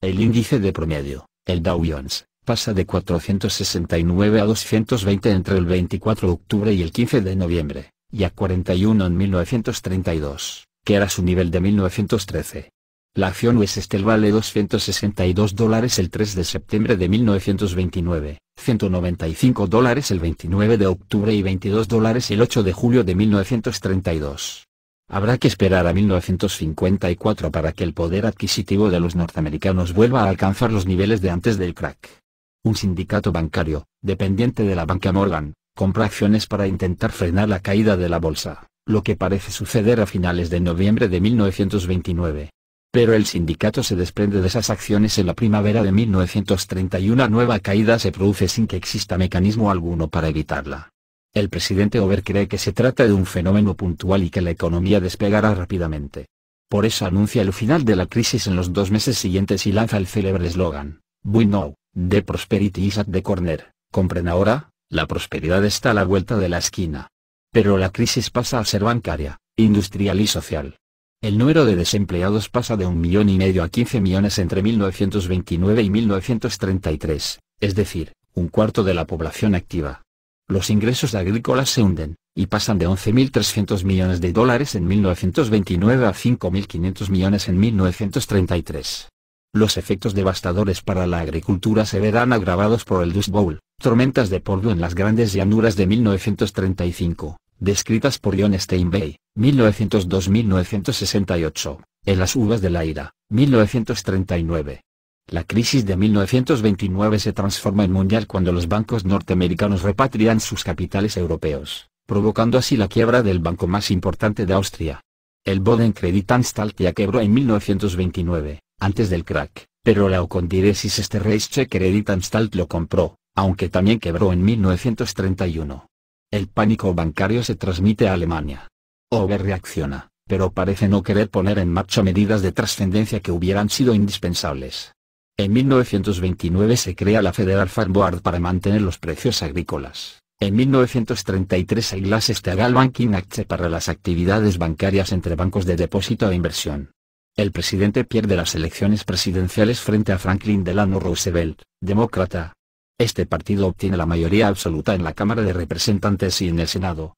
El índice de promedio, el Dow Jones, pasa de 469 a 220 entre el 24 de octubre y el 15 de noviembre, y a 41 en 1932, que era su nivel de 1913. La acción US vale 262 dólares el 3 de septiembre de 1929, 195 dólares el 29 de octubre y 22 dólares el 8 de julio de 1932. Habrá que esperar a 1954 para que el poder adquisitivo de los norteamericanos vuelva a alcanzar los niveles de antes del crack. Un sindicato bancario, dependiente de la banca Morgan, compra acciones para intentar frenar la caída de la bolsa, lo que parece suceder a finales de noviembre de 1929. Pero el sindicato se desprende de esas acciones en la primavera de 1931 y una nueva caída se produce sin que exista mecanismo alguno para evitarla. El presidente Over cree que se trata de un fenómeno puntual y que la economía despegará rápidamente. Por eso anuncia el final de la crisis en los dos meses siguientes y lanza el célebre eslogan, We know, the prosperity is at the corner, compren ahora, la prosperidad está a la vuelta de la esquina. Pero la crisis pasa a ser bancaria, industrial y social. El número de desempleados pasa de un millón y medio a 15 millones entre 1929 y 1933, es decir, un cuarto de la población activa. Los ingresos agrícolas se hunden, y pasan de 11.300 millones de dólares en 1929 a 5.500 millones en 1933. Los efectos devastadores para la agricultura se verán agravados por el Dust Bowl, tormentas de polvo en las grandes llanuras de 1935, descritas por John Steinbey, 1902-1968, en las uvas de la ira, 1939, la crisis de 1929 se transforma en mundial cuando los bancos norteamericanos repatrian sus capitales europeos, provocando así la quiebra del banco más importante de Austria. El Bodenkreditanstalt ya quebró en 1929, antes del crack, pero la Okondiresis Österreichische Kreditanstalt lo compró, aunque también quebró en 1931. El pánico bancario se transmite a Alemania. Ober reacciona, pero parece no querer poner en marcha medidas de trascendencia que hubieran sido indispensables. En 1929 se crea la Federal Farm Board para mantener los precios agrícolas. En 1933 se Glass-Steagall Banking Act para las actividades bancarias entre bancos de depósito e inversión. El presidente pierde las elecciones presidenciales frente a Franklin Delano Roosevelt, demócrata. Este partido obtiene la mayoría absoluta en la Cámara de Representantes y en el Senado.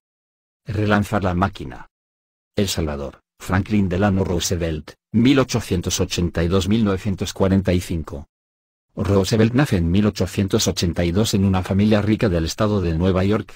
Relanzar la máquina. El Salvador, Franklin Delano Roosevelt, 1882-1945. Roosevelt nace en 1882 en una familia rica del estado de Nueva York.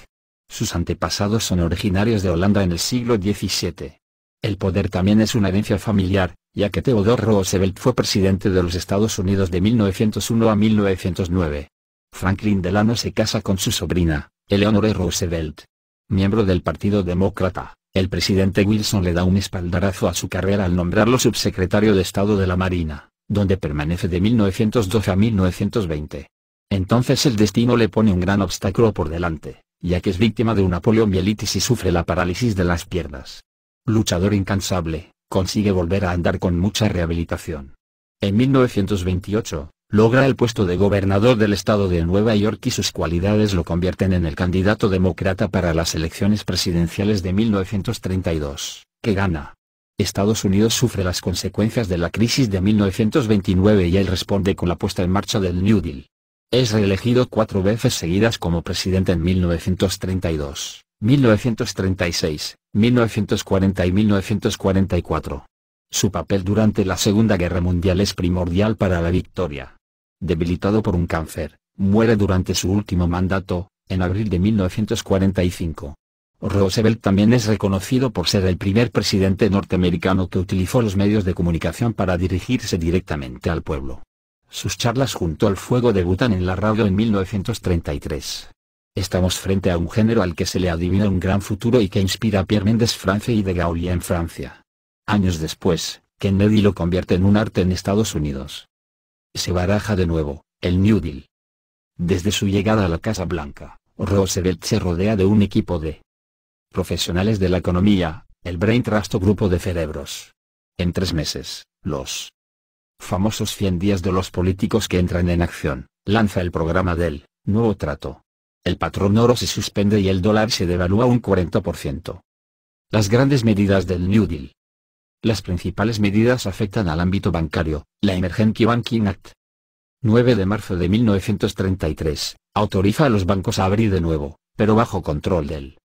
Sus antepasados son originarios de Holanda en el siglo XVII. El poder también es una herencia familiar, ya que Theodore Roosevelt fue presidente de los Estados Unidos de 1901 a 1909. Franklin Delano se casa con su sobrina, Eleonore Roosevelt. Miembro del Partido Demócrata. El presidente Wilson le da un espaldarazo a su carrera al nombrarlo subsecretario de Estado de la Marina, donde permanece de 1912 a 1920. Entonces el destino le pone un gran obstáculo por delante, ya que es víctima de una poliomielitis y sufre la parálisis de las piernas. Luchador incansable, consigue volver a andar con mucha rehabilitación. En 1928, logra el puesto de gobernador del estado de Nueva York y sus cualidades lo convierten en el candidato demócrata para las elecciones presidenciales de 1932, que gana. Estados Unidos sufre las consecuencias de la crisis de 1929 y él responde con la puesta en marcha del New Deal. Es reelegido cuatro veces seguidas como presidente en 1932, 1936, 1940 y 1944. Su papel durante la Segunda Guerra Mundial es primordial para la victoria debilitado por un cáncer, muere durante su último mandato, en abril de 1945. Roosevelt también es reconocido por ser el primer presidente norteamericano que utilizó los medios de comunicación para dirigirse directamente al pueblo. Sus charlas junto al fuego debutan en la radio en 1933. Estamos frente a un género al que se le adivina un gran futuro y que inspira a Pierre Méndez Francia y de Gaulle en Francia. Años después, Kennedy lo convierte en un arte en Estados Unidos. Se baraja de nuevo, el New Deal. Desde su llegada a la Casa Blanca, Roosevelt se rodea de un equipo de profesionales de la economía, el Brain Trust o grupo de cerebros. En tres meses, los famosos 100 días de los políticos que entran en acción, lanza el programa del nuevo trato. El patrón oro se suspende y el dólar se devalúa un 40%. Las grandes medidas del New Deal, las principales medidas afectan al ámbito bancario, la Emergency Banking Act. 9 de marzo de 1933, autoriza a los bancos a abrir de nuevo, pero bajo control del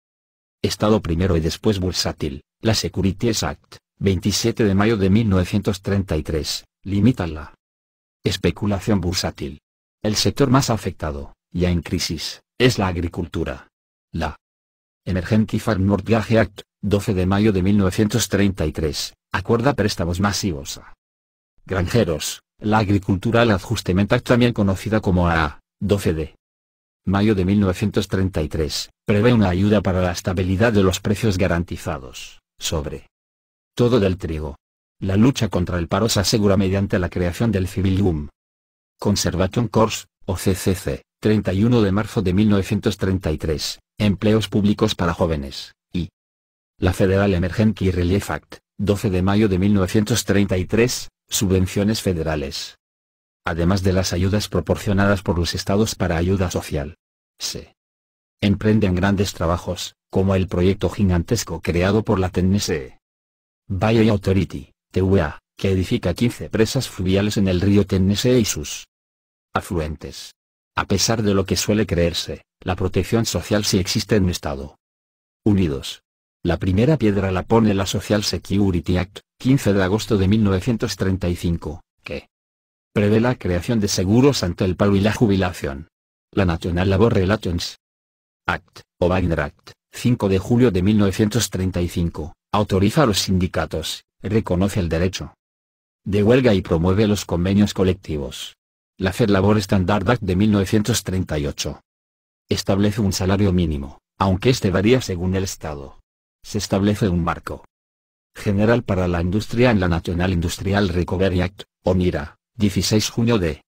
Estado primero y después bursátil, la Securities Act, 27 de mayo de 1933, limita la especulación bursátil. El sector más afectado, ya en crisis, es la agricultura. La Emergency Farm Mortgage Act, 12 de mayo de 1933, Acuerda préstamos masivos a granjeros. La agricultura al Act también conocida como AA, 12D. Mayo de 1933, prevé una ayuda para la estabilidad de los precios garantizados, sobre todo del trigo. La lucha contra el paro se asegura mediante la creación del Civilium Conservation Corps, o CCC, 31 de marzo de 1933, Empleos Públicos para Jóvenes, y la Federal Emergency Relief Act, 12 de mayo de 1933, subvenciones federales. Además de las ayudas proporcionadas por los estados para ayuda social. Se emprenden grandes trabajos, como el proyecto gigantesco creado por la Tennessee Valley Authority, TVA, que edifica 15 presas fluviales en el río Tennessee y sus afluentes. A pesar de lo que suele creerse, la protección social sí existe en Estado Unidos, la primera piedra la pone la Social Security Act, 15 de agosto de 1935, que prevé la creación de seguros ante el paro y la jubilación. La National Labor Relations Act, o Wagner Act, 5 de julio de 1935, autoriza a los sindicatos, reconoce el derecho de huelga y promueve los convenios colectivos. La Fair Labor Standard Act de 1938 establece un salario mínimo, aunque este varía según el Estado se establece un marco general para la industria en la National Industrial Recovery Act, o MIRA, 16 junio de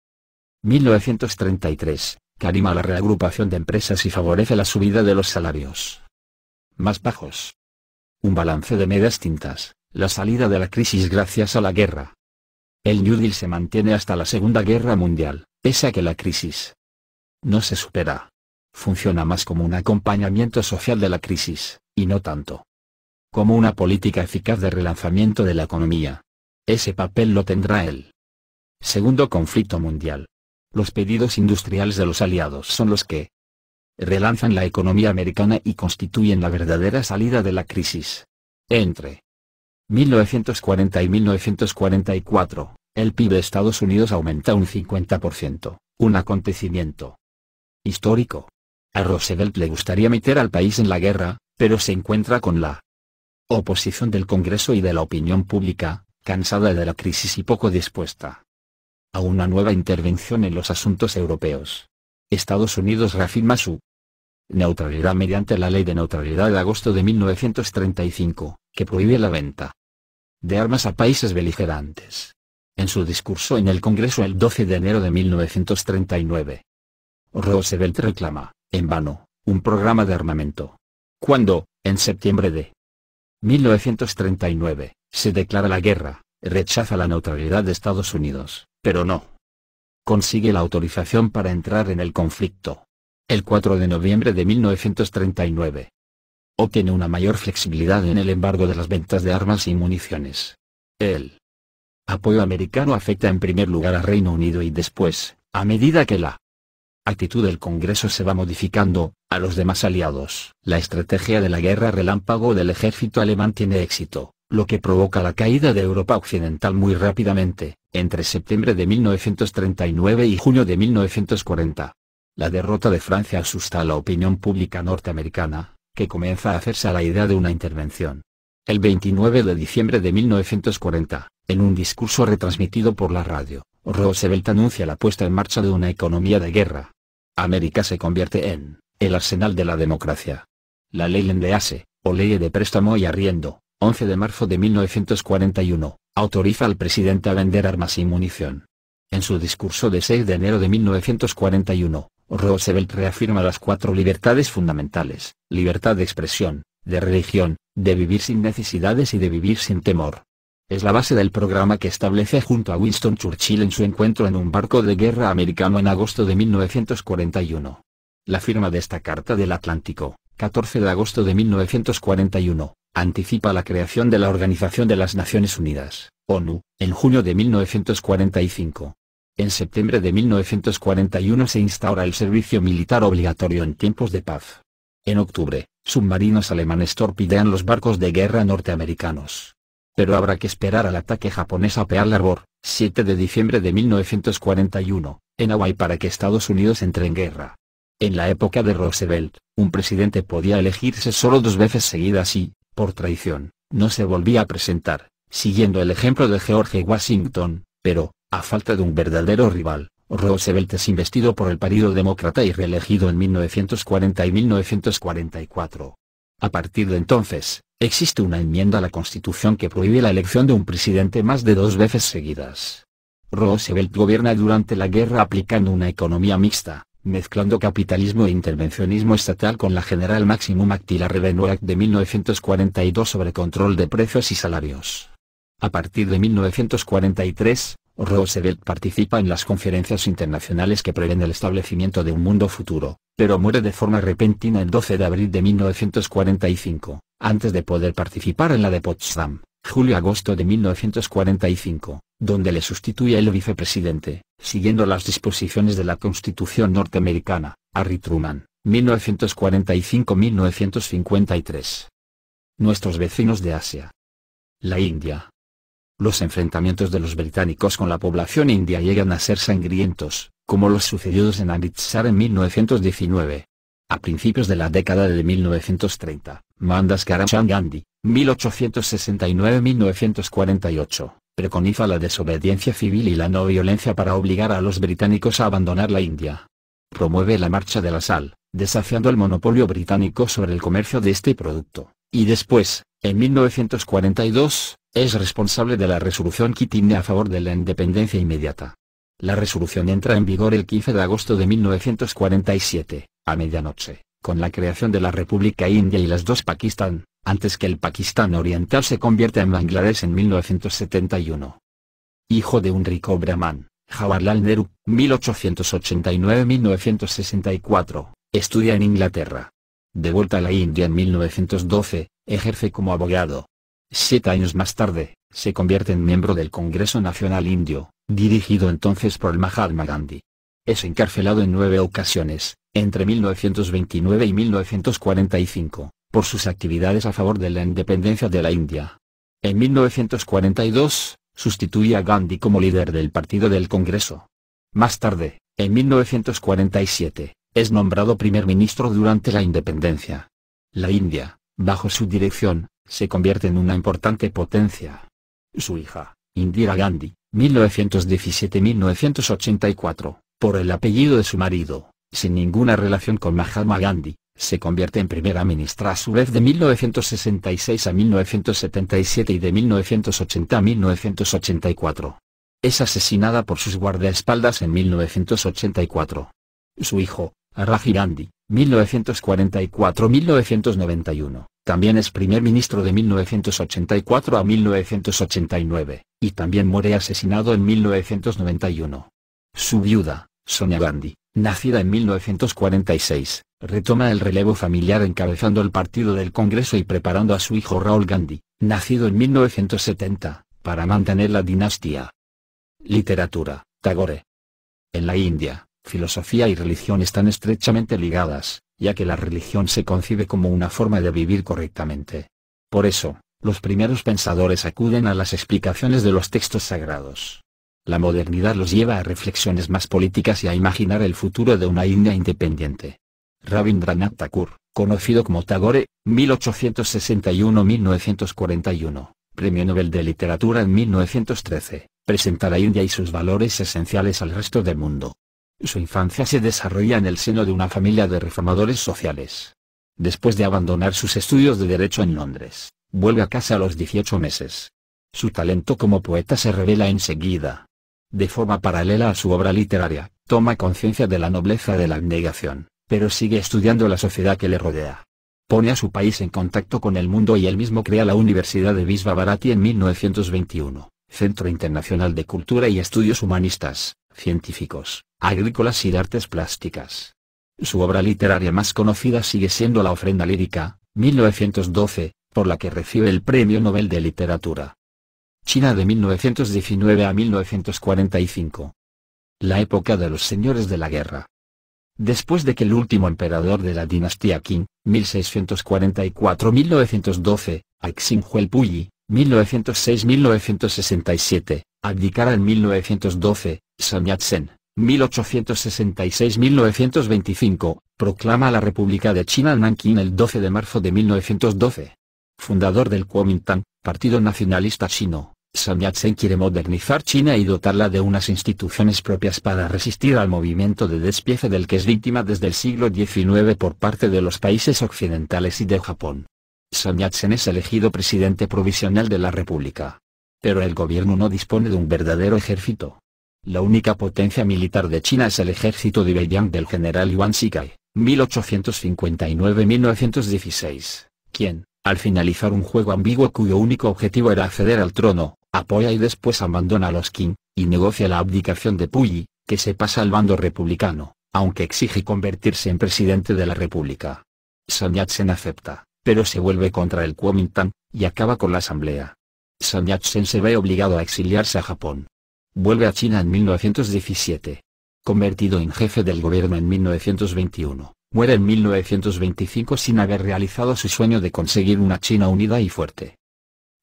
1933, que anima la reagrupación de empresas y favorece la subida de los salarios más bajos. Un balance de medias tintas, la salida de la crisis gracias a la guerra. El New Deal se mantiene hasta la Segunda Guerra Mundial, pese a que la crisis no se supera. Funciona más como un acompañamiento social de la crisis, y no tanto como una política eficaz de relanzamiento de la economía. Ese papel lo tendrá él. Segundo conflicto mundial. Los pedidos industriales de los aliados son los que relanzan la economía americana y constituyen la verdadera salida de la crisis. Entre 1940 y 1944, el PIB de Estados Unidos aumenta un 50%, un acontecimiento histórico. A Roosevelt le gustaría meter al país en la guerra, pero se encuentra con la oposición del Congreso y de la opinión pública, cansada de la crisis y poco dispuesta a una nueva intervención en los asuntos europeos. Estados Unidos reafirma su neutralidad mediante la Ley de Neutralidad de agosto de 1935, que prohíbe la venta de armas a países beligerantes. En su discurso en el Congreso el 12 de enero de 1939, Roosevelt reclama, en vano, un programa de armamento. Cuando, en septiembre de 1939. Se declara la guerra, rechaza la neutralidad de Estados Unidos, pero no. Consigue la autorización para entrar en el conflicto. El 4 de noviembre de 1939. Obtiene una mayor flexibilidad en el embargo de las ventas de armas y municiones. El apoyo americano afecta en primer lugar a Reino Unido y después, a medida que la actitud del Congreso se va modificando, a los demás aliados. La estrategia de la guerra relámpago del ejército alemán tiene éxito, lo que provoca la caída de Europa Occidental muy rápidamente, entre septiembre de 1939 y junio de 1940. La derrota de Francia asusta a la opinión pública norteamericana, que comienza a hacerse a la idea de una intervención. El 29 de diciembre de 1940, en un discurso retransmitido por la radio, Roosevelt anuncia la puesta en marcha de una economía de guerra. América se convierte en el arsenal de la democracia. La ley lendease, o Ley de Préstamo y Arriendo, 11 de marzo de 1941, autoriza al presidente a vender armas y munición. En su discurso de 6 de enero de 1941, Roosevelt reafirma las cuatro libertades fundamentales, libertad de expresión, de religión, de vivir sin necesidades y de vivir sin temor. Es la base del programa que establece junto a Winston Churchill en su encuentro en un barco de guerra americano en agosto de 1941. La firma de esta Carta del Atlántico, 14 de agosto de 1941, anticipa la creación de la Organización de las Naciones Unidas, ONU, en junio de 1945. En septiembre de 1941 se instaura el servicio militar obligatorio en tiempos de paz. En octubre, submarinos alemanes torpidean los barcos de guerra norteamericanos. Pero habrá que esperar al ataque japonés a Pearl Harbor, 7 de diciembre de 1941, en Hawái para que Estados Unidos entre en guerra. En la época de Roosevelt, un presidente podía elegirse solo dos veces seguidas y, por traición, no se volvía a presentar, siguiendo el ejemplo de George Washington, pero, a falta de un verdadero rival, Roosevelt es investido por el Partido Demócrata y reelegido en 1940 y 1944. A partir de entonces, existe una enmienda a la Constitución que prohíbe la elección de un presidente más de dos veces seguidas. Roosevelt gobierna durante la guerra aplicando una economía mixta, mezclando capitalismo e intervencionismo estatal con la General Maximum Act y la Revenue Act de 1942 sobre control de precios y salarios. A partir de 1943, Roosevelt participa en las conferencias internacionales que prevén el establecimiento de un mundo futuro, pero muere de forma repentina el 12 de abril de 1945, antes de poder participar en la de Potsdam, julio-agosto de 1945 donde le sustituye el vicepresidente, siguiendo las disposiciones de la Constitución norteamericana, Harry Truman, 1945-1953. Nuestros vecinos de Asia. La India. Los enfrentamientos de los británicos con la población india llegan a ser sangrientos, como los sucedidos en Amritsar en 1919. A principios de la década de 1930, Mandas Karamchand Gandhi, 1869-1948 preconiza la desobediencia civil y la no violencia para obligar a los británicos a abandonar la India. Promueve la marcha de la sal, desafiando el monopolio británico sobre el comercio de este producto, y después, en 1942, es responsable de la resolución tiene a favor de la independencia inmediata. La resolución entra en vigor el 15 de agosto de 1947, a medianoche, con la creación de la República India y las dos Pakistán antes que el Pakistán Oriental se convierta en Bangladesh en 1971. Hijo de un rico brahman, Jawaharlal Nehru, 1889-1964, estudia en Inglaterra. De vuelta a la India en 1912, ejerce como abogado. Siete años más tarde, se convierte en miembro del Congreso Nacional Indio, dirigido entonces por Mahatma Gandhi. Es encarcelado en nueve ocasiones, entre 1929 y 1945 por sus actividades a favor de la independencia de la India. En 1942, sustituye a Gandhi como líder del Partido del Congreso. Más tarde, en 1947, es nombrado primer ministro durante la independencia. La India, bajo su dirección, se convierte en una importante potencia. Su hija, Indira Gandhi, 1917-1984, por el apellido de su marido, sin ninguna relación con Mahatma Gandhi, se convierte en primera ministra a su vez de 1966 a 1977 y de 1980 a 1984. Es asesinada por sus guardaespaldas en 1984. Su hijo, Rajiv 1944-1991, también es primer ministro de 1984 a 1989, y también muere asesinado en 1991. Su viuda, Sonia Gandhi, nacida en 1946, retoma el relevo familiar encabezando el partido del Congreso y preparando a su hijo Raúl Gandhi, nacido en 1970, para mantener la dinastía. Literatura, Tagore. En la India, filosofía y religión están estrechamente ligadas, ya que la religión se concibe como una forma de vivir correctamente. Por eso, los primeros pensadores acuden a las explicaciones de los textos sagrados. La modernidad los lleva a reflexiones más políticas y a imaginar el futuro de una India independiente. Rabindranath Tagore, conocido como Tagore, 1861-1941, Premio Nobel de Literatura en 1913, presentará India y sus valores esenciales al resto del mundo. Su infancia se desarrolla en el seno de una familia de reformadores sociales. Después de abandonar sus estudios de derecho en Londres, vuelve a casa a los 18 meses. Su talento como poeta se revela enseguida. De forma paralela a su obra literaria, toma conciencia de la nobleza de la abnegación, pero sigue estudiando la sociedad que le rodea. Pone a su país en contacto con el mundo y él mismo crea la Universidad de Visvavarati en 1921, Centro Internacional de Cultura y Estudios Humanistas, Científicos, Agrícolas y de Artes Plásticas. Su obra literaria más conocida sigue siendo La Ofrenda Lírica, 1912, por la que recibe el Premio Nobel de Literatura. China de 1919 a 1945. La época de los señores de la guerra. Después de que el último emperador de la dinastía Qing, 1644-1912, Aixin Huelpuyi, 1906-1967, abdicara en 1912, Sun Yat-sen, 1866-1925, proclama la República de China Nanking el 12 de marzo de 1912. Fundador del Kuomintang, Partido Nacionalista Chino. Sun sen quiere modernizar China y dotarla de unas instituciones propias para resistir al movimiento de despiece del que es víctima desde el siglo XIX por parte de los países occidentales y de Japón. Sun sen es elegido presidente provisional de la República. Pero el gobierno no dispone de un verdadero ejército. La única potencia militar de China es el ejército de Beijing del general Yuan Shikai, 1859-1916, quien, al finalizar un juego ambiguo cuyo único objetivo era acceder al trono, apoya y después abandona a los Qing, y negocia la abdicación de Puyi, que se pasa al bando republicano, aunque exige convertirse en presidente de la república. Sun Yat-sen acepta, pero se vuelve contra el Kuomintang, y acaba con la asamblea. Sun Yat-sen se ve obligado a exiliarse a Japón. Vuelve a China en 1917. Convertido en jefe del gobierno en 1921, muere en 1925 sin haber realizado su sueño de conseguir una China unida y fuerte.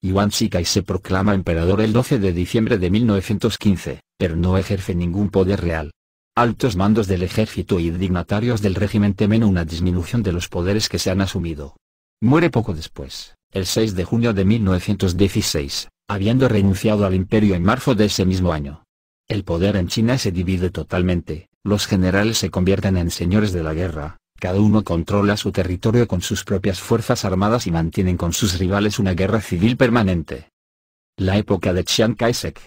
Yuan Shikai se proclama emperador el 12 de diciembre de 1915, pero no ejerce ningún poder real. Altos mandos del ejército y dignatarios del régimen temen una disminución de los poderes que se han asumido. Muere poco después, el 6 de junio de 1916, habiendo renunciado al imperio en marzo de ese mismo año. El poder en China se divide totalmente, los generales se convierten en señores de la guerra, cada uno controla su territorio con sus propias fuerzas armadas y mantienen con sus rivales una guerra civil permanente. La época de Chiang Kai-shek.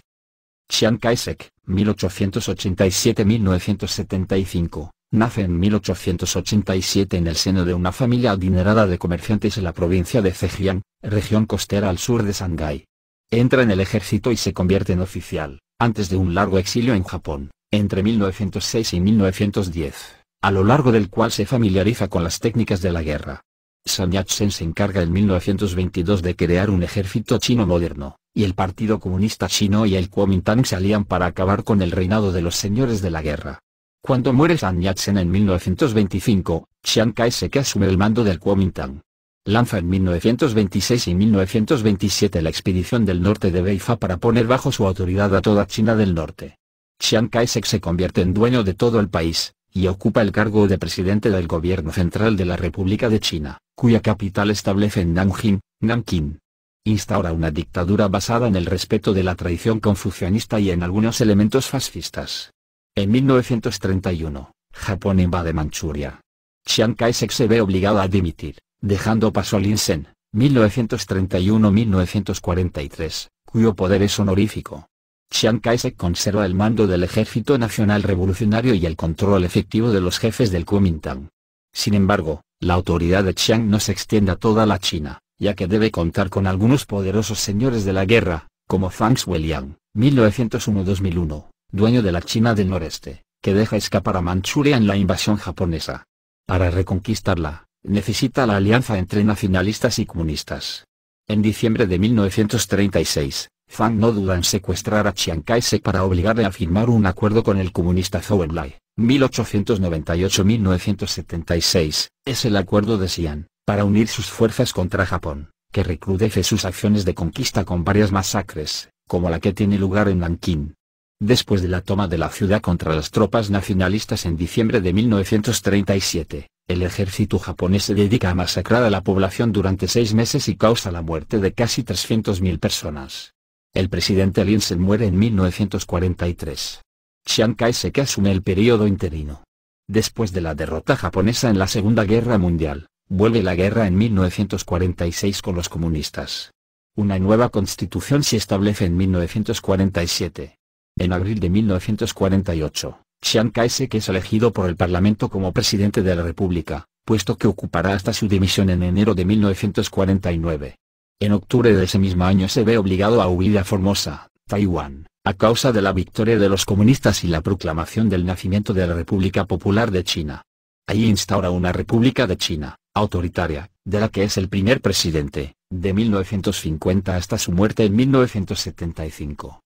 Chiang Kai-shek, 1887-1975, nace en 1887 en el seno de una familia adinerada de comerciantes en la provincia de Zhejiang, región costera al sur de Shanghái. Entra en el ejército y se convierte en oficial, antes de un largo exilio en Japón, entre 1906 y 1910 a lo largo del cual se familiariza con las técnicas de la guerra. Sun Yat-sen se encarga en 1922 de crear un ejército chino moderno, y el Partido Comunista Chino y el Kuomintang se alían para acabar con el reinado de los señores de la guerra. Cuando muere Sun Yat-sen en 1925, Chiang Kai-shek asume el mando del Kuomintang. Lanza en 1926 y 1927 la expedición del norte de Beifa para poner bajo su autoridad a toda China del Norte. Chiang Kai-shek se convierte en dueño de todo el país, y ocupa el cargo de presidente del gobierno central de la República de China, cuya capital establece en Nanjing, Nankín. Instaura una dictadura basada en el respeto de la tradición confucianista y en algunos elementos fascistas. En 1931, Japón invade Manchuria. Chiang Kai-shek se ve obligado a dimitir, dejando paso a Lin Sen, 1931-1943, cuyo poder es honorífico. Chiang Kai-shek conserva el mando del Ejército Nacional Revolucionario y el control efectivo de los jefes del Kuomintang. Sin embargo, la autoridad de Chiang no se extiende a toda la China, ya que debe contar con algunos poderosos señores de la guerra, como Zhang Xueliang 1901-2001, dueño de la China del noreste, que deja escapar a Manchuria en la invasión japonesa. Para reconquistarla, necesita la alianza entre nacionalistas y comunistas. En diciembre de 1936, Fang no duda en secuestrar a Chiang Kai-shek para obligarle a firmar un acuerdo con el comunista Zhou Enlai. 1898-1976, es el acuerdo de Xi'an, para unir sus fuerzas contra Japón, que recrudece sus acciones de conquista con varias masacres, como la que tiene lugar en Nankín. Después de la toma de la ciudad contra las tropas nacionalistas en diciembre de 1937, el ejército japonés se dedica a masacrar a la población durante seis meses y causa la muerte de casi 300.000 personas. El presidente Linsen muere en 1943. Chiang Kai-shek asume el periodo interino. Después de la derrota japonesa en la Segunda Guerra Mundial, vuelve la guerra en 1946 con los comunistas. Una nueva constitución se establece en 1947. En abril de 1948, Chiang Kai-shek es elegido por el Parlamento como presidente de la República, puesto que ocupará hasta su dimisión en enero de 1949. En octubre de ese mismo año se ve obligado a huir a Formosa, Taiwán, a causa de la victoria de los comunistas y la proclamación del nacimiento de la República Popular de China. Allí instaura una República de China, autoritaria, de la que es el primer presidente, de 1950 hasta su muerte en 1975.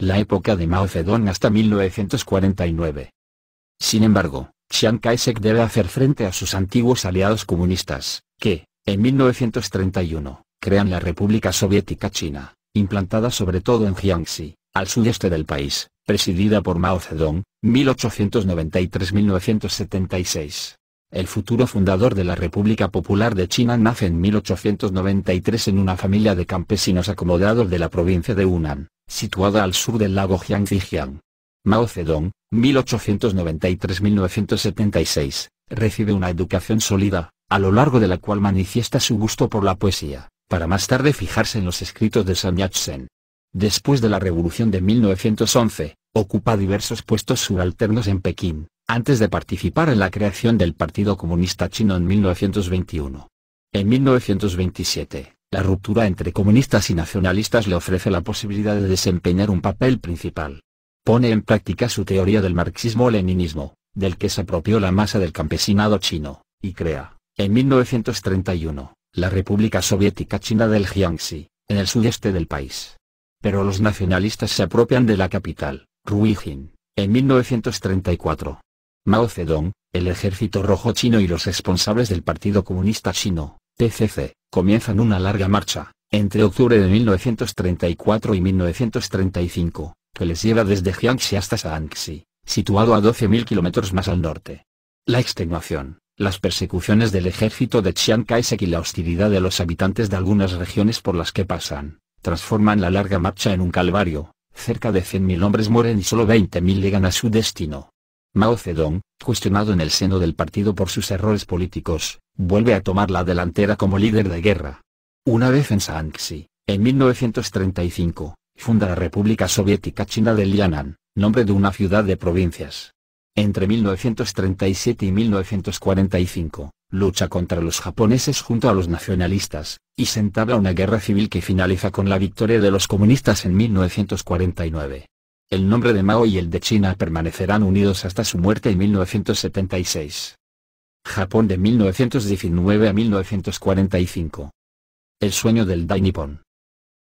La época de Mao Zedong hasta 1949. Sin embargo, Chiang Kai-shek debe hacer frente a sus antiguos aliados comunistas, que, en 1931, crean la República Soviética China, implantada sobre todo en Jiangxi, al sudeste del país, presidida por Mao Zedong, 1893-1976. El futuro fundador de la República Popular de China nace en 1893 en una familia de campesinos acomodados de la provincia de Hunan, situada al sur del lago Jiang. Mao Zedong, 1893-1976, recibe una educación sólida, a lo largo de la cual manifiesta su gusto por la poesía para más tarde fijarse en los escritos de Sun Yat-sen. Después de la Revolución de 1911, ocupa diversos puestos subalternos en Pekín, antes de participar en la creación del Partido Comunista Chino en 1921. En 1927, la ruptura entre comunistas y nacionalistas le ofrece la posibilidad de desempeñar un papel principal. Pone en práctica su teoría del marxismo-leninismo, del que se apropió la masa del campesinado chino, y crea, en 1931, la República Soviética China del Jiangxi, en el sudeste del país. Pero los nacionalistas se apropian de la capital, Ruijin, en 1934. Mao Zedong, el Ejército Rojo Chino y los responsables del Partido Comunista Chino, TCC, comienzan una larga marcha, entre octubre de 1934 y 1935, que les lleva desde Jiangxi hasta Shaanxi, situado a 12.000 kilómetros más al norte. La extenuación, las persecuciones del ejército de Chiang Kai-shek y la hostilidad de los habitantes de algunas regiones por las que pasan, transforman la larga marcha en un calvario, cerca de 100.000 hombres mueren y solo 20.000 llegan a su destino. Mao Zedong, cuestionado en el seno del partido por sus errores políticos, vuelve a tomar la delantera como líder de guerra. Una vez en Shaanxi, en 1935, funda la República Soviética China de Lianan, nombre de una ciudad de provincias. Entre 1937 y 1945, lucha contra los japoneses junto a los nacionalistas, y se entabla una guerra civil que finaliza con la victoria de los comunistas en 1949. El nombre de Mao y el de China permanecerán unidos hasta su muerte en 1976. Japón de 1919 a 1945. El sueño del Dai Nippon.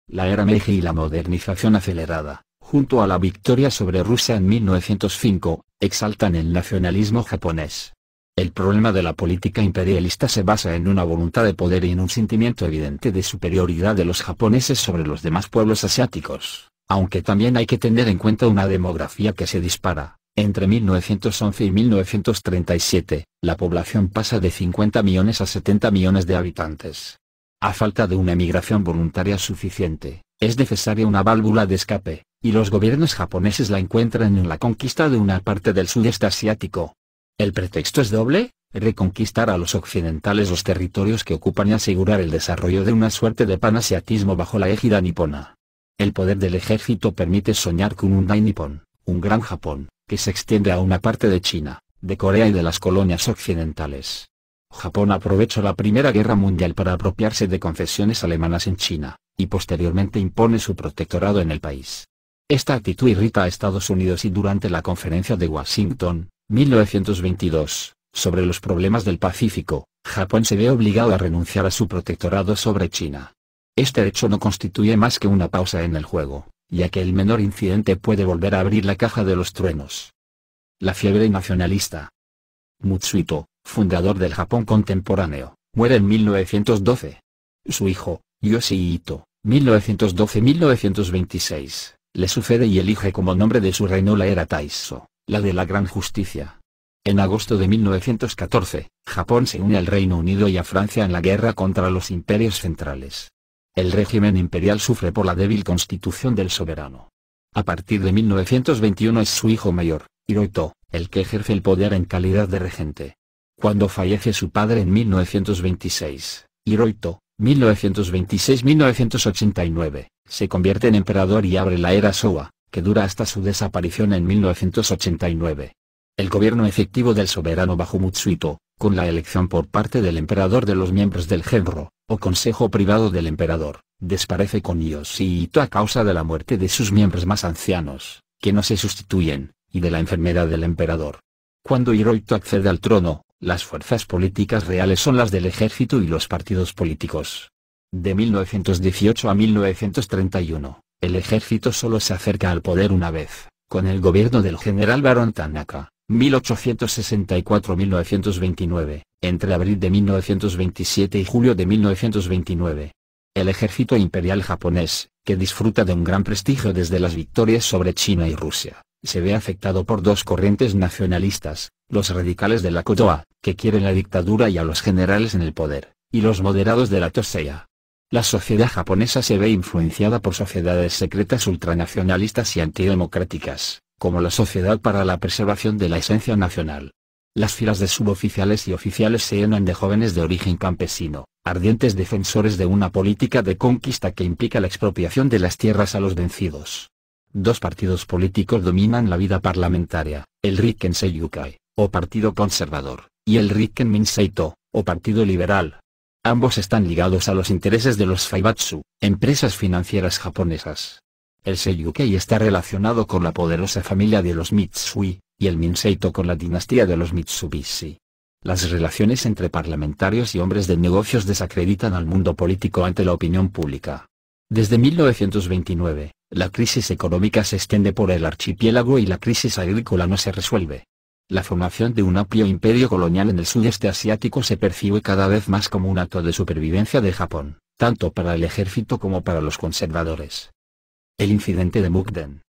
La era Meiji y la modernización acelerada junto a la victoria sobre Rusia en 1905, exaltan el nacionalismo japonés. El problema de la política imperialista se basa en una voluntad de poder y en un sentimiento evidente de superioridad de los japoneses sobre los demás pueblos asiáticos, aunque también hay que tener en cuenta una demografía que se dispara. Entre 1911 y 1937, la población pasa de 50 millones a 70 millones de habitantes. A falta de una emigración voluntaria suficiente, es necesaria una válvula de escape, y los gobiernos japoneses la encuentran en la conquista de una parte del sudeste asiático. El pretexto es doble, reconquistar a los occidentales los territorios que ocupan y asegurar el desarrollo de una suerte de panasiatismo bajo la égida nipona. El poder del ejército permite soñar con un Dai Nippon, un gran Japón, que se extiende a una parte de China, de Corea y de las colonias occidentales. Japón aprovechó la Primera Guerra Mundial para apropiarse de concesiones alemanas en China, y posteriormente impone su protectorado en el país. Esta actitud irrita a Estados Unidos y durante la Conferencia de Washington, 1922, sobre los problemas del Pacífico, Japón se ve obligado a renunciar a su protectorado sobre China. Este hecho no constituye más que una pausa en el juego, ya que el menor incidente puede volver a abrir la caja de los truenos. La fiebre nacionalista. Mutsuito, fundador del Japón contemporáneo, muere en 1912. Su hijo, Yoshihito, 1912-1926, le sucede y elige como nombre de su reino la era Taiso, la de la gran justicia. En agosto de 1914, Japón se une al Reino Unido y a Francia en la guerra contra los imperios centrales. El régimen imperial sufre por la débil constitución del soberano. A partir de 1921 es su hijo mayor, Hiroito, el que ejerce el poder en calidad de regente. Cuando fallece su padre en 1926, Hiroito 1926-1989, se convierte en emperador y abre la era Showa, que dura hasta su desaparición en 1989. El gobierno efectivo del soberano bajo Mutsuito, con la elección por parte del emperador de los miembros del Genro, o Consejo Privado del Emperador, desparece con Ito a causa de la muerte de sus miembros más ancianos, que no se sustituyen, y de la enfermedad del emperador. Cuando Hiroito accede al trono, las fuerzas políticas reales son las del ejército y los partidos políticos. De 1918 a 1931, el ejército solo se acerca al poder una vez, con el gobierno del general Barón Tanaka, 1864-1929, entre abril de 1927 y julio de 1929. El ejército imperial japonés, que disfruta de un gran prestigio desde las victorias sobre China y Rusia, se ve afectado por dos corrientes nacionalistas, los radicales de la Kotoa, que quieren la dictadura y a los generales en el poder, y los moderados de la Tosea. La sociedad japonesa se ve influenciada por sociedades secretas ultranacionalistas y antidemocráticas, como la Sociedad para la Preservación de la Esencia Nacional. Las filas de suboficiales y oficiales se llenan de jóvenes de origen campesino, ardientes defensores de una política de conquista que implica la expropiación de las tierras a los vencidos. Dos partidos políticos dominan la vida parlamentaria, el Rikken Yukai, o Partido Conservador, y el Rikken Minseito, o Partido Liberal. Ambos están ligados a los intereses de los Faibatsu, empresas financieras japonesas. El Seiyukei está relacionado con la poderosa familia de los Mitsui, y el Minseito con la dinastía de los Mitsubishi. Las relaciones entre parlamentarios y hombres de negocios desacreditan al mundo político ante la opinión pública. Desde 1929, la crisis económica se extiende por el archipiélago y la crisis agrícola no se resuelve. La formación de un amplio imperio colonial en el sudeste asiático se percibe cada vez más como un acto de supervivencia de Japón, tanto para el ejército como para los conservadores. El incidente de Mukden.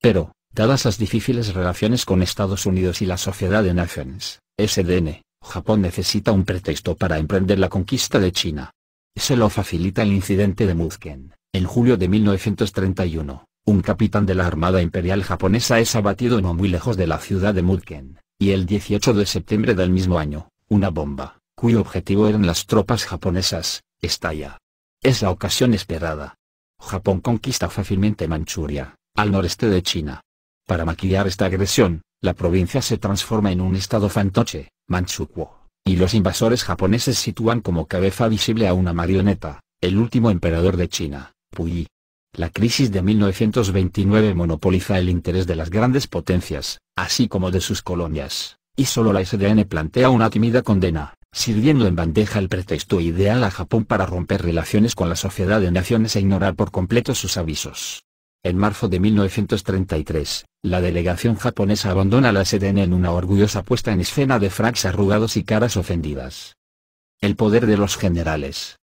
Pero, dadas las difíciles relaciones con Estados Unidos y la sociedad de naciones, SDN, Japón necesita un pretexto para emprender la conquista de China. Se lo facilita el incidente de Mukden, en julio de 1931. Un capitán de la Armada Imperial Japonesa es abatido no muy lejos de la ciudad de Mutken, y el 18 de septiembre del mismo año, una bomba, cuyo objetivo eran las tropas japonesas, estalla. Es la ocasión esperada. Japón conquista fácilmente Manchuria, al noreste de China. Para maquillar esta agresión, la provincia se transforma en un estado fantoche, Manchukuo, y los invasores japoneses sitúan como cabeza visible a una marioneta, el último emperador de China, Puyi, la crisis de 1929 monopoliza el interés de las grandes potencias, así como de sus colonias, y solo la SDN plantea una tímida condena, sirviendo en bandeja el pretexto ideal a Japón para romper relaciones con la sociedad de naciones e ignorar por completo sus avisos. En marzo de 1933, la delegación japonesa abandona la SDN en una orgullosa puesta en escena de fracs arrugados y caras ofendidas. El poder de los generales,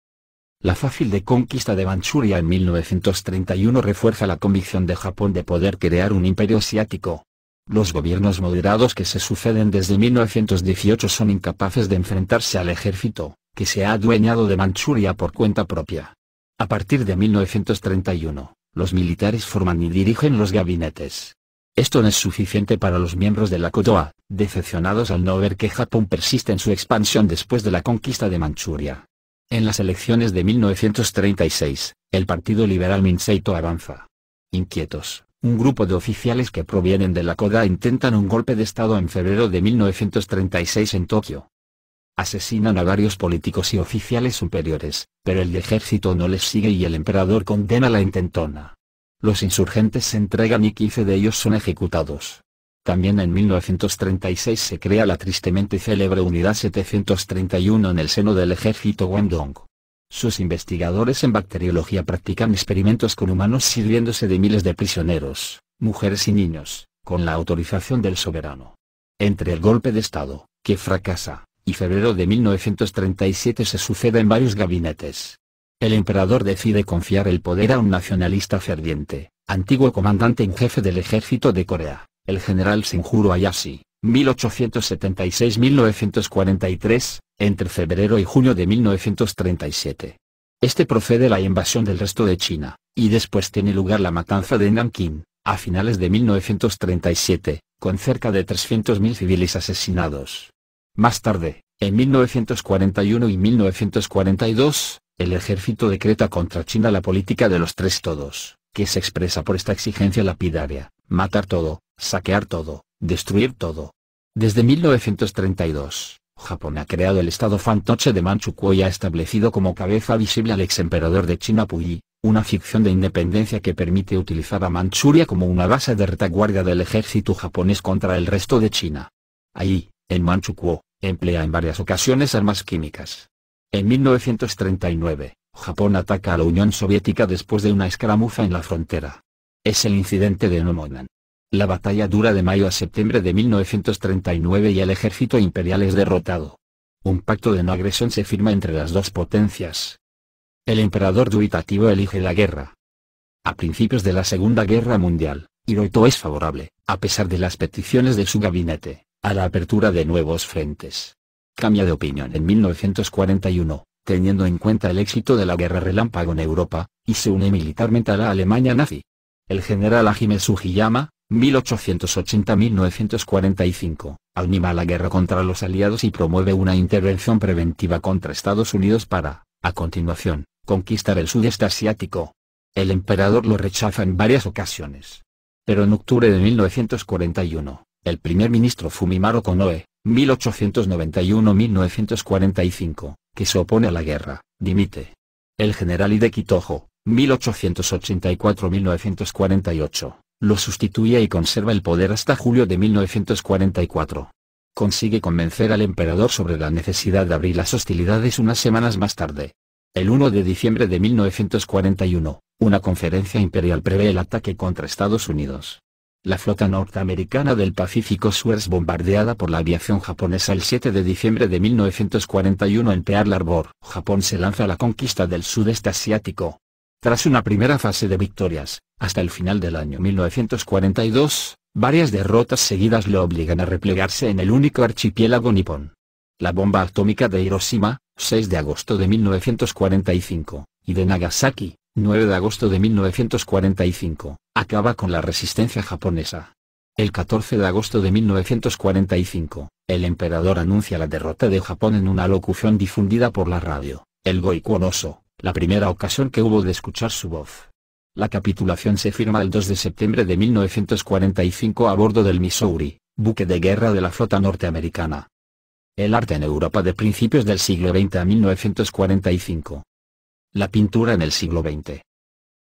la fácil de conquista de Manchuria en 1931 refuerza la convicción de Japón de poder crear un imperio asiático. Los gobiernos moderados que se suceden desde 1918 son incapaces de enfrentarse al ejército, que se ha adueñado de Manchuria por cuenta propia. A partir de 1931, los militares forman y dirigen los gabinetes. Esto no es suficiente para los miembros de la Kodoa, decepcionados al no ver que Japón persiste en su expansión después de la conquista de Manchuria. En las elecciones de 1936, el Partido Liberal Minseito avanza. Inquietos, un grupo de oficiales que provienen de la CODA intentan un golpe de Estado en febrero de 1936 en Tokio. Asesinan a varios políticos y oficiales superiores, pero el ejército no les sigue y el emperador condena la intentona. Los insurgentes se entregan y 15 de ellos son ejecutados. También en 1936 se crea la tristemente célebre Unidad 731 en el seno del ejército Guangdong. Sus investigadores en bacteriología practican experimentos con humanos sirviéndose de miles de prisioneros, mujeres y niños, con la autorización del soberano. Entre el golpe de Estado, que fracasa, y febrero de 1937 se sucede en varios gabinetes. El emperador decide confiar el poder a un nacionalista ferviente, antiguo comandante en jefe del ejército de Corea. El general Sinjuro Ayashi, 1876-1943, entre febrero y junio de 1937. Este procede la invasión del resto de China, y después tiene lugar la matanza de Nankín, a finales de 1937, con cerca de 300.000 civiles asesinados. Más tarde, en 1941 y 1942, el ejército decreta contra China la política de los tres todos, que se expresa por esta exigencia lapidaria, matar todo, Saquear todo, destruir todo. Desde 1932, Japón ha creado el estado fantoche de Manchukuo y ha establecido como cabeza visible al ex emperador de China Puyi, una ficción de independencia que permite utilizar a Manchuria como una base de retaguardia del ejército japonés contra el resto de China. Allí, en Manchukuo, emplea en varias ocasiones armas químicas. En 1939, Japón ataca a la Unión Soviética después de una escaramuza en la frontera. Es el incidente de Nomonan, la batalla dura de mayo a septiembre de 1939 y el ejército imperial es derrotado. Un pacto de no agresión se firma entre las dos potencias. El emperador dubitativo elige la guerra. A principios de la Segunda Guerra Mundial, Hirohito es favorable, a pesar de las peticiones de su gabinete, a la apertura de nuevos frentes. Cambia de opinión en 1941, teniendo en cuenta el éxito de la guerra relámpago en Europa, y se une militarmente a la Alemania nazi. El general Ajime Sujiyama, 1880-1945, anima la guerra contra los aliados y promueve una intervención preventiva contra Estados Unidos para, a continuación, conquistar el sudeste asiático. El emperador lo rechaza en varias ocasiones. Pero en octubre de 1941, el primer ministro Fumimaro Konoe, 1891-1945, que se opone a la guerra, dimite. El general Hideki Toho, 1884-1948, lo sustituye y conserva el poder hasta julio de 1944. Consigue convencer al emperador sobre la necesidad de abrir las hostilidades unas semanas más tarde. El 1 de diciembre de 1941, una conferencia imperial prevé el ataque contra Estados Unidos. La flota norteamericana del Pacífico Sur bombardeada por la aviación japonesa el 7 de diciembre de 1941 en Pearl Harbor. Japón se lanza a la conquista del sudeste asiático. Tras una primera fase de victorias, hasta el final del año 1942, varias derrotas seguidas lo obligan a replegarse en el único archipiélago nipón. La bomba atómica de Hiroshima, 6 de agosto de 1945, y de Nagasaki, 9 de agosto de 1945, acaba con la resistencia japonesa. El 14 de agosto de 1945, el emperador anuncia la derrota de Japón en una locución difundida por la radio, el Goikuonoso, la primera ocasión que hubo de escuchar su voz. La capitulación se firma el 2 de septiembre de 1945 a bordo del Missouri, buque de guerra de la flota norteamericana. El arte en Europa de principios del siglo XX a 1945. La pintura en el siglo XX.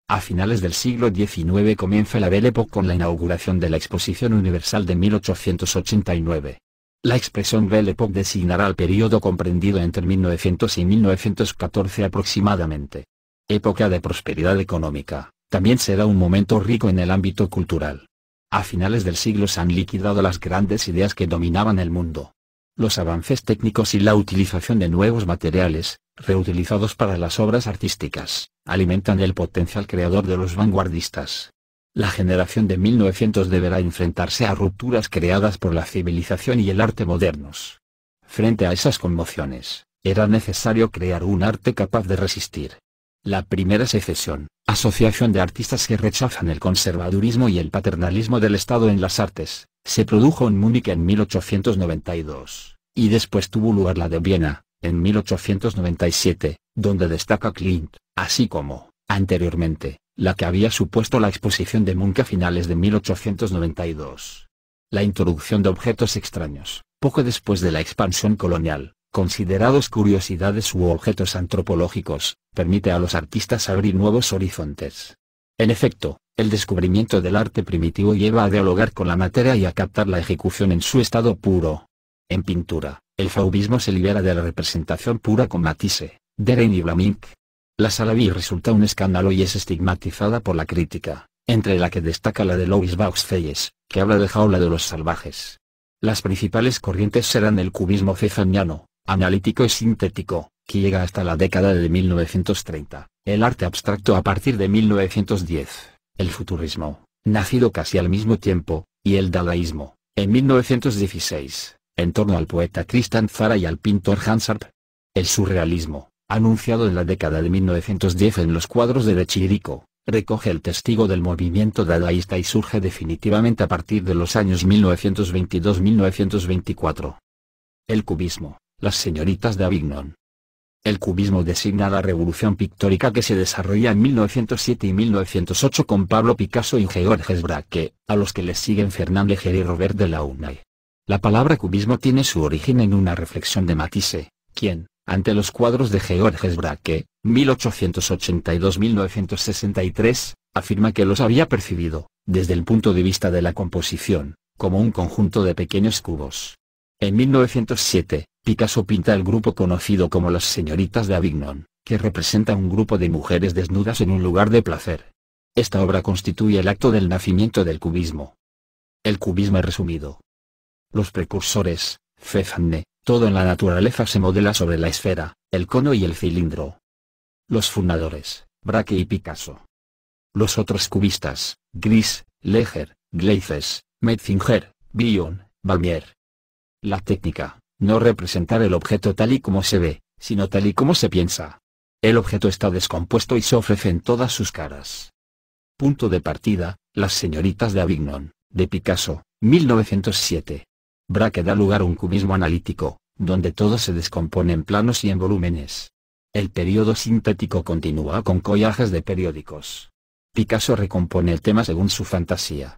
A finales del siglo XIX comienza la Belle Époque con la inauguración de la Exposición Universal de 1889. La expresión Belle Époque designará el periodo comprendido entre 1900 y 1914 aproximadamente. Época de prosperidad económica, también será un momento rico en el ámbito cultural. A finales del siglo se han liquidado las grandes ideas que dominaban el mundo. Los avances técnicos y la utilización de nuevos materiales, reutilizados para las obras artísticas, alimentan el potencial creador de los vanguardistas. La generación de 1900 deberá enfrentarse a rupturas creadas por la civilización y el arte modernos. Frente a esas conmociones, era necesario crear un arte capaz de resistir, la primera secesión, asociación de artistas que rechazan el conservadurismo y el paternalismo del Estado en las artes, se produjo en Múnich en 1892, y después tuvo lugar la de Viena, en 1897, donde destaca Klint, así como, anteriormente, la que había supuesto la exposición de Munch a finales de 1892. La introducción de objetos extraños, poco después de la expansión colonial, considerados curiosidades u objetos antropológicos, permite a los artistas abrir nuevos horizontes. En efecto, el descubrimiento del arte primitivo lleva a dialogar con la materia y a captar la ejecución en su estado puro. En pintura, el faubismo se libera de la representación pura con Matisse, Deren y Blaming. La Salaví resulta un escándalo y es estigmatizada por la crítica, entre la que destaca la de Louis Bauxfeyes, que habla de jaula de los salvajes. Las principales corrientes serán el cubismo cefaniano analítico y sintético, que llega hasta la década de 1930, el arte abstracto a partir de 1910, el futurismo, nacido casi al mismo tiempo, y el dadaísmo, en 1916, en torno al poeta Tristan Zara y al pintor Hans Arp. El surrealismo, anunciado en la década de 1910 en los cuadros de De Chirico, recoge el testigo del movimiento dadaísta y surge definitivamente a partir de los años 1922-1924. El cubismo, las señoritas de Avignon. El cubismo designa la revolución pictórica que se desarrolla en 1907 y 1908 con Pablo Picasso y Georges Braque, a los que les siguen Fernand Leger y Robert Delaunay. La palabra cubismo tiene su origen en una reflexión de Matisse, quien, ante los cuadros de Georges Braque, 1882-1963, afirma que los había percibido, desde el punto de vista de la composición, como un conjunto de pequeños cubos. En 1907, Picasso pinta el grupo conocido como las señoritas de Avignon, que representa un grupo de mujeres desnudas en un lugar de placer. Esta obra constituye el acto del nacimiento del cubismo. El cubismo resumido. Los precursores, Cézanne, todo en la naturaleza se modela sobre la esfera, el cono y el cilindro. Los fundadores, Braque y Picasso. Los otros cubistas, Gris, Leger, Gleizes, Metzinger, Bion, Balmier. La técnica no representar el objeto tal y como se ve, sino tal y como se piensa. El objeto está descompuesto y se ofrece en todas sus caras. Punto de partida, Las señoritas de Avignon, de Picasso, 1907. Braque da lugar a un cubismo analítico, donde todo se descompone en planos y en volúmenes. El periodo sintético continúa con collajes de periódicos. Picasso recompone el tema según su fantasía.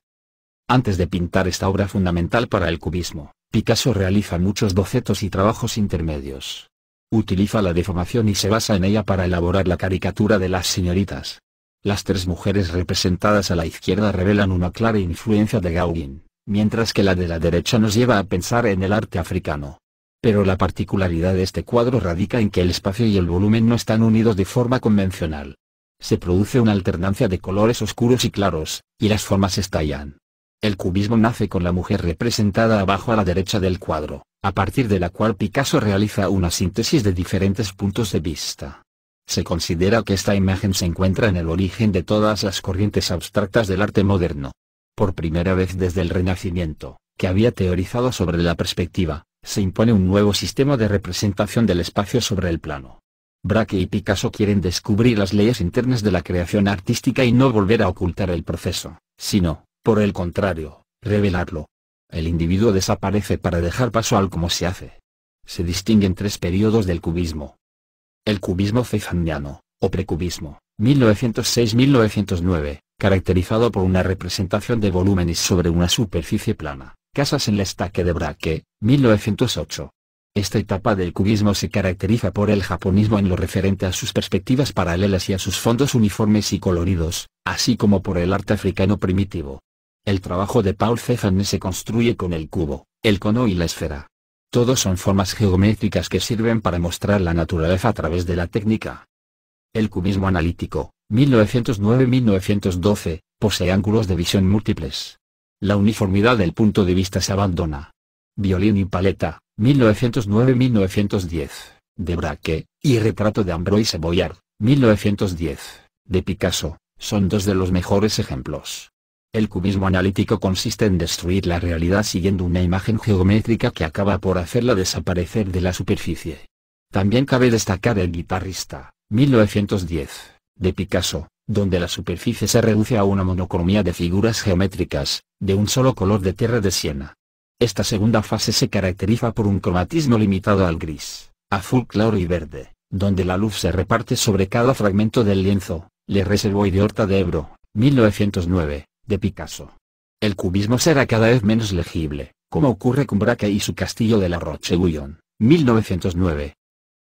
Antes de pintar esta obra fundamental para el cubismo, Picasso realiza muchos bocetos y trabajos intermedios. Utiliza la deformación y se basa en ella para elaborar la caricatura de las señoritas. Las tres mujeres representadas a la izquierda revelan una clara influencia de Gauguin, mientras que la de la derecha nos lleva a pensar en el arte africano. Pero la particularidad de este cuadro radica en que el espacio y el volumen no están unidos de forma convencional. Se produce una alternancia de colores oscuros y claros, y las formas estallan. El cubismo nace con la mujer representada abajo a la derecha del cuadro, a partir de la cual Picasso realiza una síntesis de diferentes puntos de vista. Se considera que esta imagen se encuentra en el origen de todas las corrientes abstractas del arte moderno. Por primera vez desde el Renacimiento, que había teorizado sobre la perspectiva, se impone un nuevo sistema de representación del espacio sobre el plano. Braque y Picasso quieren descubrir las leyes internas de la creación artística y no volver a ocultar el proceso, sino, por el contrario, revelarlo. El individuo desaparece para dejar paso al cómo se hace. Se distinguen tres periodos del cubismo. El cubismo feijandiano, o precubismo, 1906-1909, caracterizado por una representación de volúmenes sobre una superficie plana, casas en la estaque de Braque, 1908. Esta etapa del cubismo se caracteriza por el japonismo en lo referente a sus perspectivas paralelas y a sus fondos uniformes y coloridos, así como por el arte africano primitivo, el trabajo de Paul Cézanne se construye con el cubo, el cono y la esfera. Todos son formas geométricas que sirven para mostrar la naturaleza a través de la técnica. El cubismo analítico, 1909-1912, posee ángulos de visión múltiples. La uniformidad del punto de vista se abandona. Violín y paleta, 1909-1910, de Braque, y Retrato de Ambroise Boyard, 1910, de Picasso, son dos de los mejores ejemplos. El cubismo analítico consiste en destruir la realidad siguiendo una imagen geométrica que acaba por hacerla desaparecer de la superficie. También cabe destacar El guitarrista, 1910, de Picasso, donde la superficie se reduce a una monocromía de figuras geométricas, de un solo color de tierra de Siena. Esta segunda fase se caracteriza por un cromatismo limitado al gris, azul claro y verde, donde la luz se reparte sobre cada fragmento del lienzo, Le Reservo de de Ebro, 1909 de Picasso. El cubismo será cada vez menos legible, como ocurre con Braque y su castillo de la Roche-Guyon, 1909.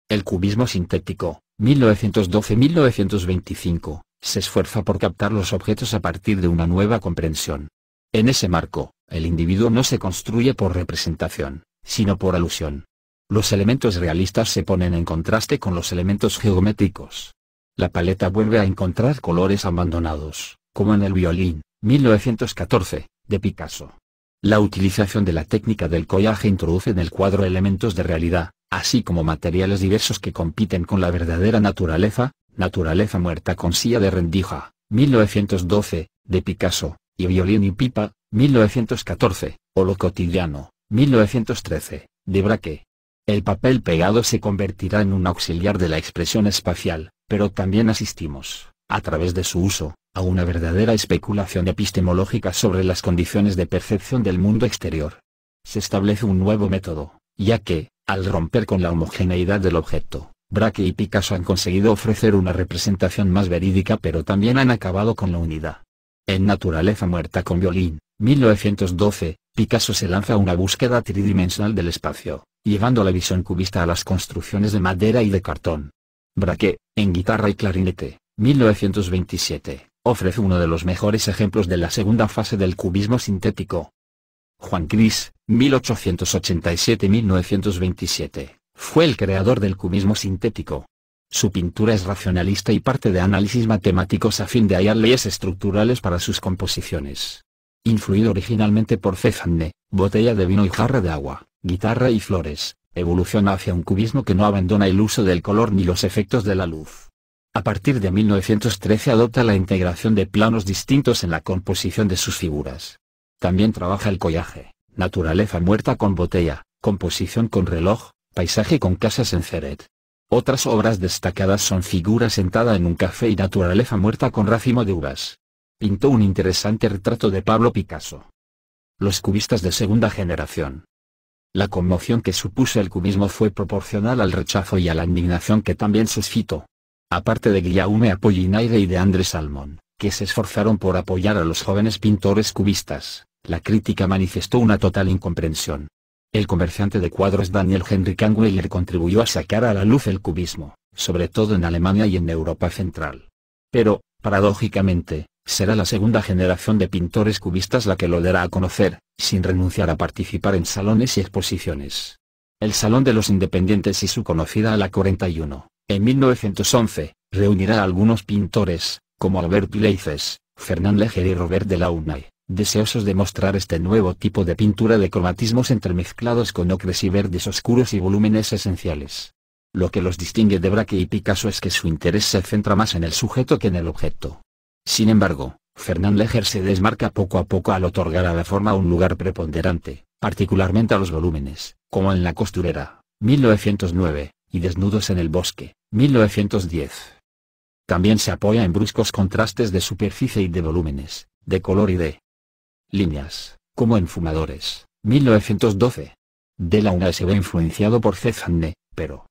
El cubismo sintético, 1912-1925, se esfuerza por captar los objetos a partir de una nueva comprensión. En ese marco, el individuo no se construye por representación, sino por alusión. Los elementos realistas se ponen en contraste con los elementos geométricos. La paleta vuelve a encontrar colores abandonados, como en el violín, 1914, de Picasso. La utilización de la técnica del collage introduce en el cuadro elementos de realidad, así como materiales diversos que compiten con la verdadera naturaleza, naturaleza muerta con silla de rendija, 1912, de Picasso, y violín y pipa, 1914, o lo cotidiano, 1913, de Braque. El papel pegado se convertirá en un auxiliar de la expresión espacial, pero también asistimos, a través de su uso, a una verdadera especulación epistemológica sobre las condiciones de percepción del mundo exterior. Se establece un nuevo método, ya que, al romper con la homogeneidad del objeto, Braque y Picasso han conseguido ofrecer una representación más verídica pero también han acabado con la unidad. En Naturaleza muerta con violín, 1912, Picasso se lanza a una búsqueda tridimensional del espacio, llevando la visión cubista a las construcciones de madera y de cartón. Braque, en guitarra y clarinete, 1927, ofrece uno de los mejores ejemplos de la segunda fase del cubismo sintético. Juan Cris, 1887-1927, fue el creador del cubismo sintético. Su pintura es racionalista y parte de análisis matemáticos a fin de hallar leyes estructurales para sus composiciones. Influido originalmente por Cézanne, botella de vino y jarra de agua, guitarra y flores, evoluciona hacia un cubismo que no abandona el uso del color ni los efectos de la luz. A partir de 1913 adopta la integración de planos distintos en la composición de sus figuras. También trabaja el collaje, naturaleza muerta con botella, composición con reloj, paisaje con casas en Ceret. Otras obras destacadas son figura sentada en un café y naturaleza muerta con racimo de uvas. Pintó un interesante retrato de Pablo Picasso. Los cubistas de segunda generación. La conmoción que supuso el cubismo fue proporcional al rechazo y a la indignación que también suscitó aparte de Guillaume Apollinaire y de André Salmon, que se esforzaron por apoyar a los jóvenes pintores cubistas, la crítica manifestó una total incomprensión. El comerciante de cuadros Daniel Henry Kahnweiler contribuyó a sacar a la luz el cubismo, sobre todo en Alemania y en Europa central. Pero, paradójicamente, será la segunda generación de pintores cubistas la que lo dará a conocer, sin renunciar a participar en salones y exposiciones. El Salón de los Independientes y su conocida a la 41, en 1911, reunirá algunos pintores, como Albert Leices, Fernand Leger y Robert de Delaunay, deseosos de mostrar este nuevo tipo de pintura de cromatismos entremezclados con ocres y verdes oscuros y volúmenes esenciales. Lo que los distingue de Braque y Picasso es que su interés se centra más en el sujeto que en el objeto. Sin embargo, Fernand Leger se desmarca poco a poco al otorgar a la forma un lugar preponderante, particularmente a los volúmenes, como en La costurera, 1909, y Desnudos en el bosque, 1910. También se apoya en bruscos contrastes de superficie y de volúmenes, de color y de líneas, como en Fumadores, 1912. De la una se ve influenciado por Cezanne, pero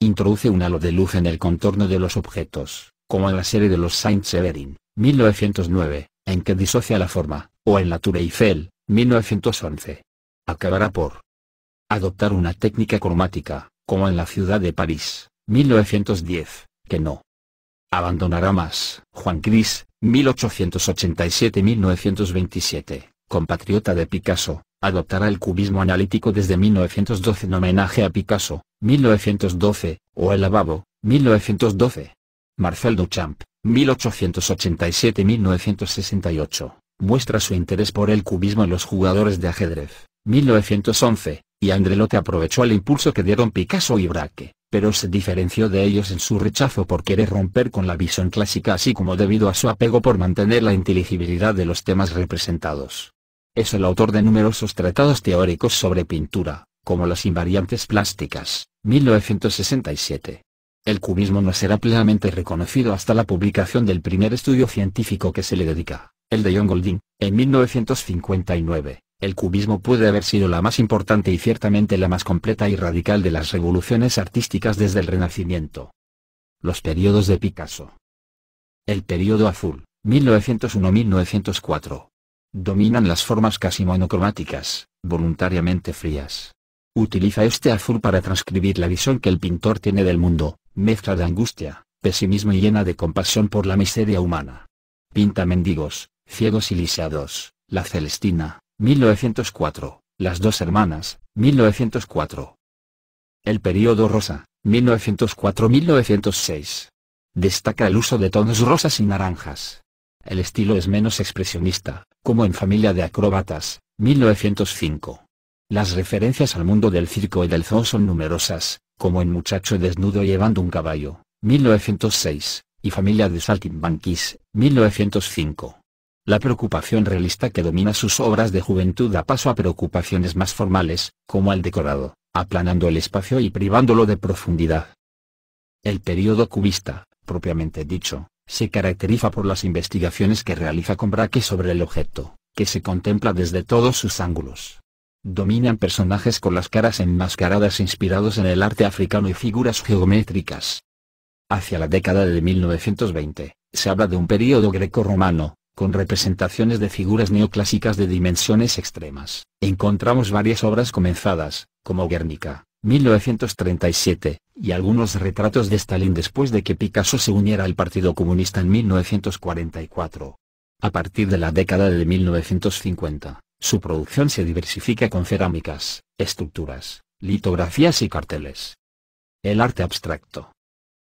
introduce un halo de luz en el contorno de los objetos, como en la serie de los Saint-Severin, 1909, en que disocia la forma, o en la Tour Eiffel, 1911. Acabará por adoptar una técnica cromática, como en la ciudad de París, 1910, que no abandonará más. Juan Cris, 1887-1927, compatriota de Picasso, adoptará el cubismo analítico desde 1912 en homenaje a Picasso, 1912, o el lavabo, 1912. Marcel Duchamp, 1887-1968, muestra su interés por el cubismo en los jugadores de ajedrez, 1911, y Andrelote aprovechó el impulso que dieron Picasso y Braque, pero se diferenció de ellos en su rechazo por querer romper con la visión clásica así como debido a su apego por mantener la inteligibilidad de los temas representados. Es el autor de numerosos tratados teóricos sobre pintura, como las invariantes plásticas, 1967. El cubismo no será plenamente reconocido hasta la publicación del primer estudio científico que se le dedica, el de John Golding, en 1959. El cubismo puede haber sido la más importante y ciertamente la más completa y radical de las revoluciones artísticas desde el Renacimiento. Los periodos de Picasso. El periodo azul, 1901-1904. Dominan las formas casi monocromáticas, voluntariamente frías. Utiliza este azul para transcribir la visión que el pintor tiene del mundo, mezcla de angustia, pesimismo y llena de compasión por la miseria humana. Pinta mendigos, ciegos y lisiados, la Celestina, 1904, Las dos hermanas, 1904. El período rosa, 1904-1906. Destaca el uso de tonos rosas y naranjas. El estilo es menos expresionista, como en Familia de Acróbatas, 1905. Las referencias al mundo del circo y del zoo son numerosas, como en Muchacho desnudo llevando un caballo, 1906, y Familia de Saltimbanquis, 1905. La preocupación realista que domina sus obras de juventud da paso a preocupaciones más formales, como el decorado, aplanando el espacio y privándolo de profundidad. El período cubista, propiamente dicho, se caracteriza por las investigaciones que realiza con braque sobre el objeto, que se contempla desde todos sus ángulos. Dominan personajes con las caras enmascaradas inspirados en el arte africano y figuras geométricas. Hacia la década de 1920, se habla de un periodo greco-romano, con representaciones de figuras neoclásicas de dimensiones extremas. Encontramos varias obras comenzadas, como Guernica, 1937, y algunos retratos de Stalin después de que Picasso se uniera al Partido Comunista en 1944. A partir de la década de 1950, su producción se diversifica con cerámicas, estructuras, litografías y carteles. El arte abstracto.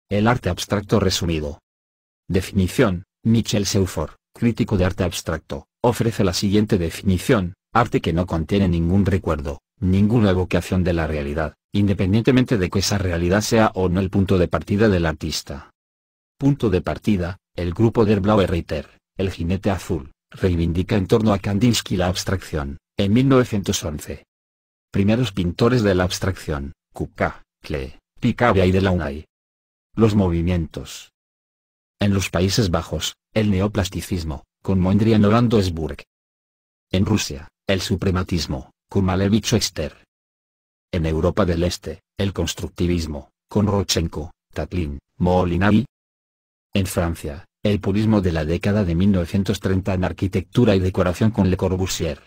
El arte abstracto resumido. Definición, Michel Seufor crítico de arte abstracto, ofrece la siguiente definición, arte que no contiene ningún recuerdo, ninguna evocación de la realidad, independientemente de que esa realidad sea o no el punto de partida del artista. Punto de partida, el grupo der Blaue Reiter, el jinete azul, reivindica en torno a Kandinsky la abstracción, en 1911. Primeros pintores de la abstracción, Kupka Klee, Picabia y Delaunay. Los movimientos. En los Países Bajos, el neoplasticismo, con Mondrian orandosburg En Rusia, el suprematismo, con Malevich Exter. En Europa del Este, el constructivismo, con Rochenko, Tatlin, Molinari. En Francia, el purismo de la década de 1930 en arquitectura y decoración con Le Corbusier.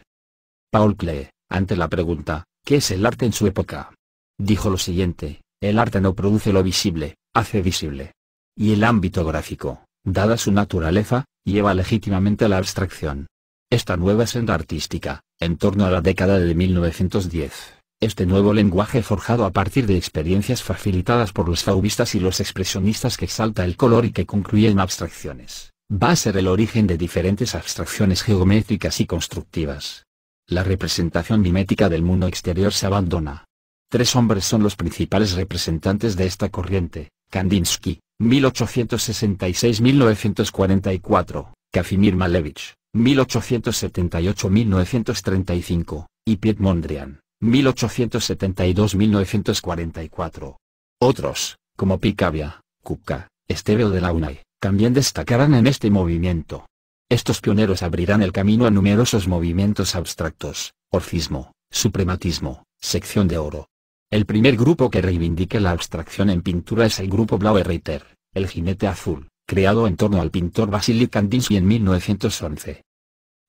Paul Klee, ante la pregunta, ¿qué es el arte en su época? Dijo lo siguiente, el arte no produce lo visible, hace visible. Y el ámbito gráfico, dada su naturaleza, lleva legítimamente a la abstracción. Esta nueva senda artística, en torno a la década de 1910, este nuevo lenguaje forjado a partir de experiencias facilitadas por los fauvistas y los expresionistas que exalta el color y que concluye en abstracciones, va a ser el origen de diferentes abstracciones geométricas y constructivas. La representación mimética del mundo exterior se abandona. Tres hombres son los principales representantes de esta corriente, Kandinsky, 1866-1944, Kafimir Malevich, 1878-1935, y Piet Mondrian, 1872-1944. Otros, como Picavia, Kupka, Esteveo de la UNAI, también destacarán en este movimiento. Estos pioneros abrirán el camino a numerosos movimientos abstractos, orfismo, suprematismo, sección de oro, el primer grupo que reivindique la abstracción en pintura es el grupo Blau Reiter, el jinete azul, creado en torno al pintor Vasily Kandinsky en 1911.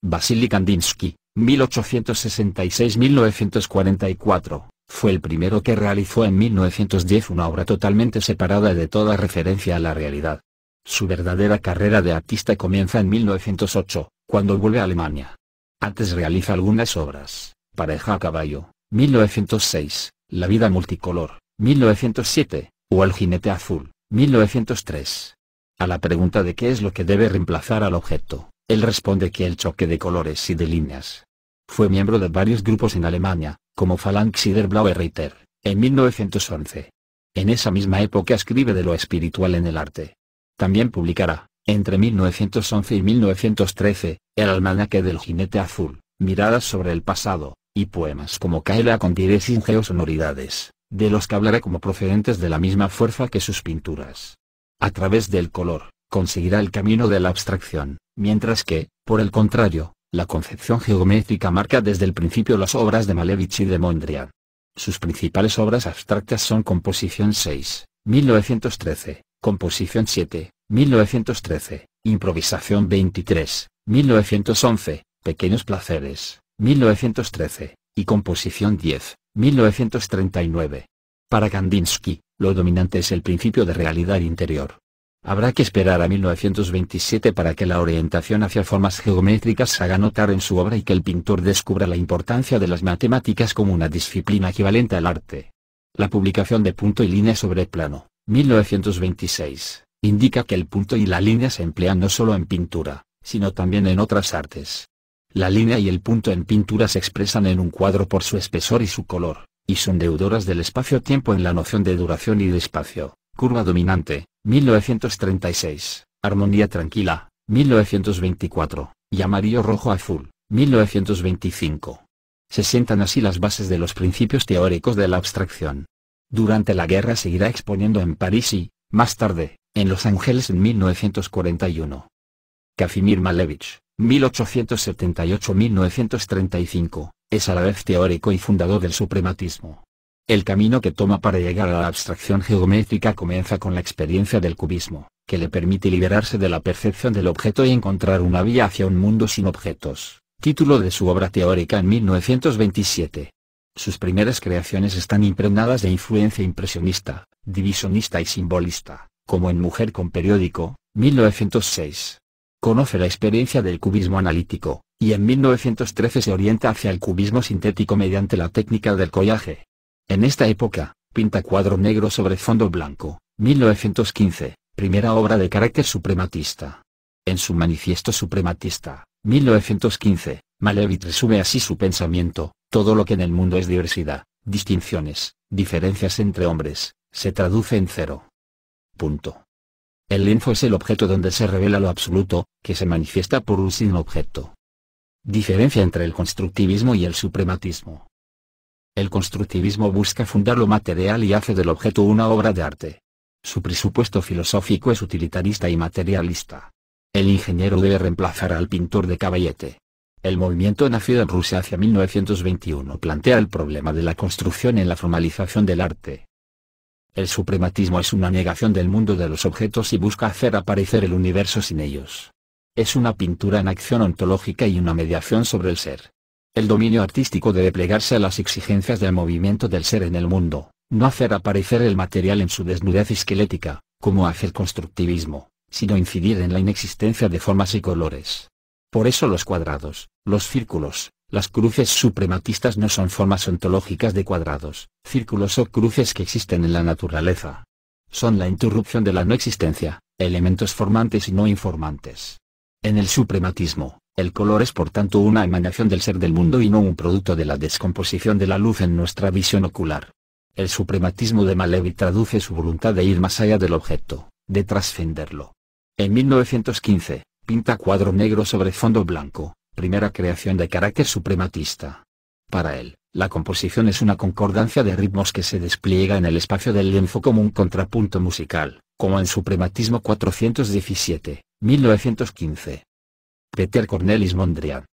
Vasily Kandinsky, 1866-1944, fue el primero que realizó en 1910 una obra totalmente separada de toda referencia a la realidad. Su verdadera carrera de artista comienza en 1908, cuando vuelve a Alemania. Antes realiza algunas obras, Pareja a Caballo, 1906, la vida multicolor, 1907, o El jinete azul, 1903. A la pregunta de qué es lo que debe reemplazar al objeto, él responde que el choque de colores y de líneas. Fue miembro de varios grupos en Alemania, como Phalanx der Blaue Reiter, en 1911. En esa misma época escribe de lo espiritual en el arte. También publicará, entre 1911 y 1913, el almanaque del jinete azul, miradas sobre el pasado, y poemas como Kaela con y o sonoridades, de los que hablará como procedentes de la misma fuerza que sus pinturas. A través del color, conseguirá el camino de la abstracción, mientras que, por el contrario, la concepción geométrica marca desde el principio las obras de Malevich y de Mondrian. Sus principales obras abstractas son Composición 6, 1913, Composición 7, 1913, Improvisación 23, 1911, Pequeños Placeres, 1913, y Composición 10, 1939. Para Kandinsky, lo dominante es el principio de realidad interior. Habrá que esperar a 1927 para que la orientación hacia formas geométricas se haga notar en su obra y que el pintor descubra la importancia de las matemáticas como una disciplina equivalente al arte. La publicación de Punto y Línea sobre Plano, 1926, indica que el punto y la línea se emplean no solo en pintura, sino también en otras artes. La línea y el punto en pintura se expresan en un cuadro por su espesor y su color, y son deudoras del espacio-tiempo en la noción de duración y de espacio. Curva dominante, 1936, armonía tranquila, 1924, y amarillo-rojo-azul, 1925. Se sientan así las bases de los principios teóricos de la abstracción. Durante la guerra seguirá exponiendo en París y, más tarde, en Los Ángeles en 1941. Kazimir Malevich, 1878-1935, es a la vez teórico y fundador del suprematismo. El camino que toma para llegar a la abstracción geométrica comienza con la experiencia del cubismo, que le permite liberarse de la percepción del objeto y encontrar una vía hacia un mundo sin objetos, título de su obra teórica en 1927. Sus primeras creaciones están impregnadas de influencia impresionista, divisionista y simbolista, como en Mujer con Periódico, 1906, conoce la experiencia del cubismo analítico, y en 1913 se orienta hacia el cubismo sintético mediante la técnica del collage. En esta época, pinta cuadro negro sobre fondo blanco, 1915, primera obra de carácter suprematista. En su manifiesto suprematista, 1915, Malevich resume así su pensamiento, todo lo que en el mundo es diversidad, distinciones, diferencias entre hombres, se traduce en cero. Punto. El lienzo es el objeto donde se revela lo absoluto, que se manifiesta por un sin objeto. Diferencia entre el constructivismo y el suprematismo. El constructivismo busca fundar lo material y hace del objeto una obra de arte. Su presupuesto filosófico es utilitarista y materialista. El ingeniero debe reemplazar al pintor de caballete. El movimiento nacido en Rusia hacia 1921 plantea el problema de la construcción en la formalización del arte. El suprematismo es una negación del mundo de los objetos y busca hacer aparecer el universo sin ellos. Es una pintura en acción ontológica y una mediación sobre el ser. El dominio artístico debe plegarse a las exigencias del movimiento del ser en el mundo, no hacer aparecer el material en su desnudez esquelética, como hace el constructivismo, sino incidir en la inexistencia de formas y colores. Por eso los cuadrados, los círculos, las cruces suprematistas no son formas ontológicas de cuadrados, círculos o cruces que existen en la naturaleza. Son la interrupción de la no existencia, elementos formantes y no informantes. En el suprematismo, el color es por tanto una emanación del ser del mundo y no un producto de la descomposición de la luz en nuestra visión ocular. El suprematismo de Malevi traduce su voluntad de ir más allá del objeto, de trascenderlo. En 1915, pinta cuadro negro sobre fondo blanco, primera creación de carácter suprematista. Para él, la composición es una concordancia de ritmos que se despliega en el espacio del lienzo como un contrapunto musical, como en Suprematismo 417, 1915. Peter Cornelis Mondrian.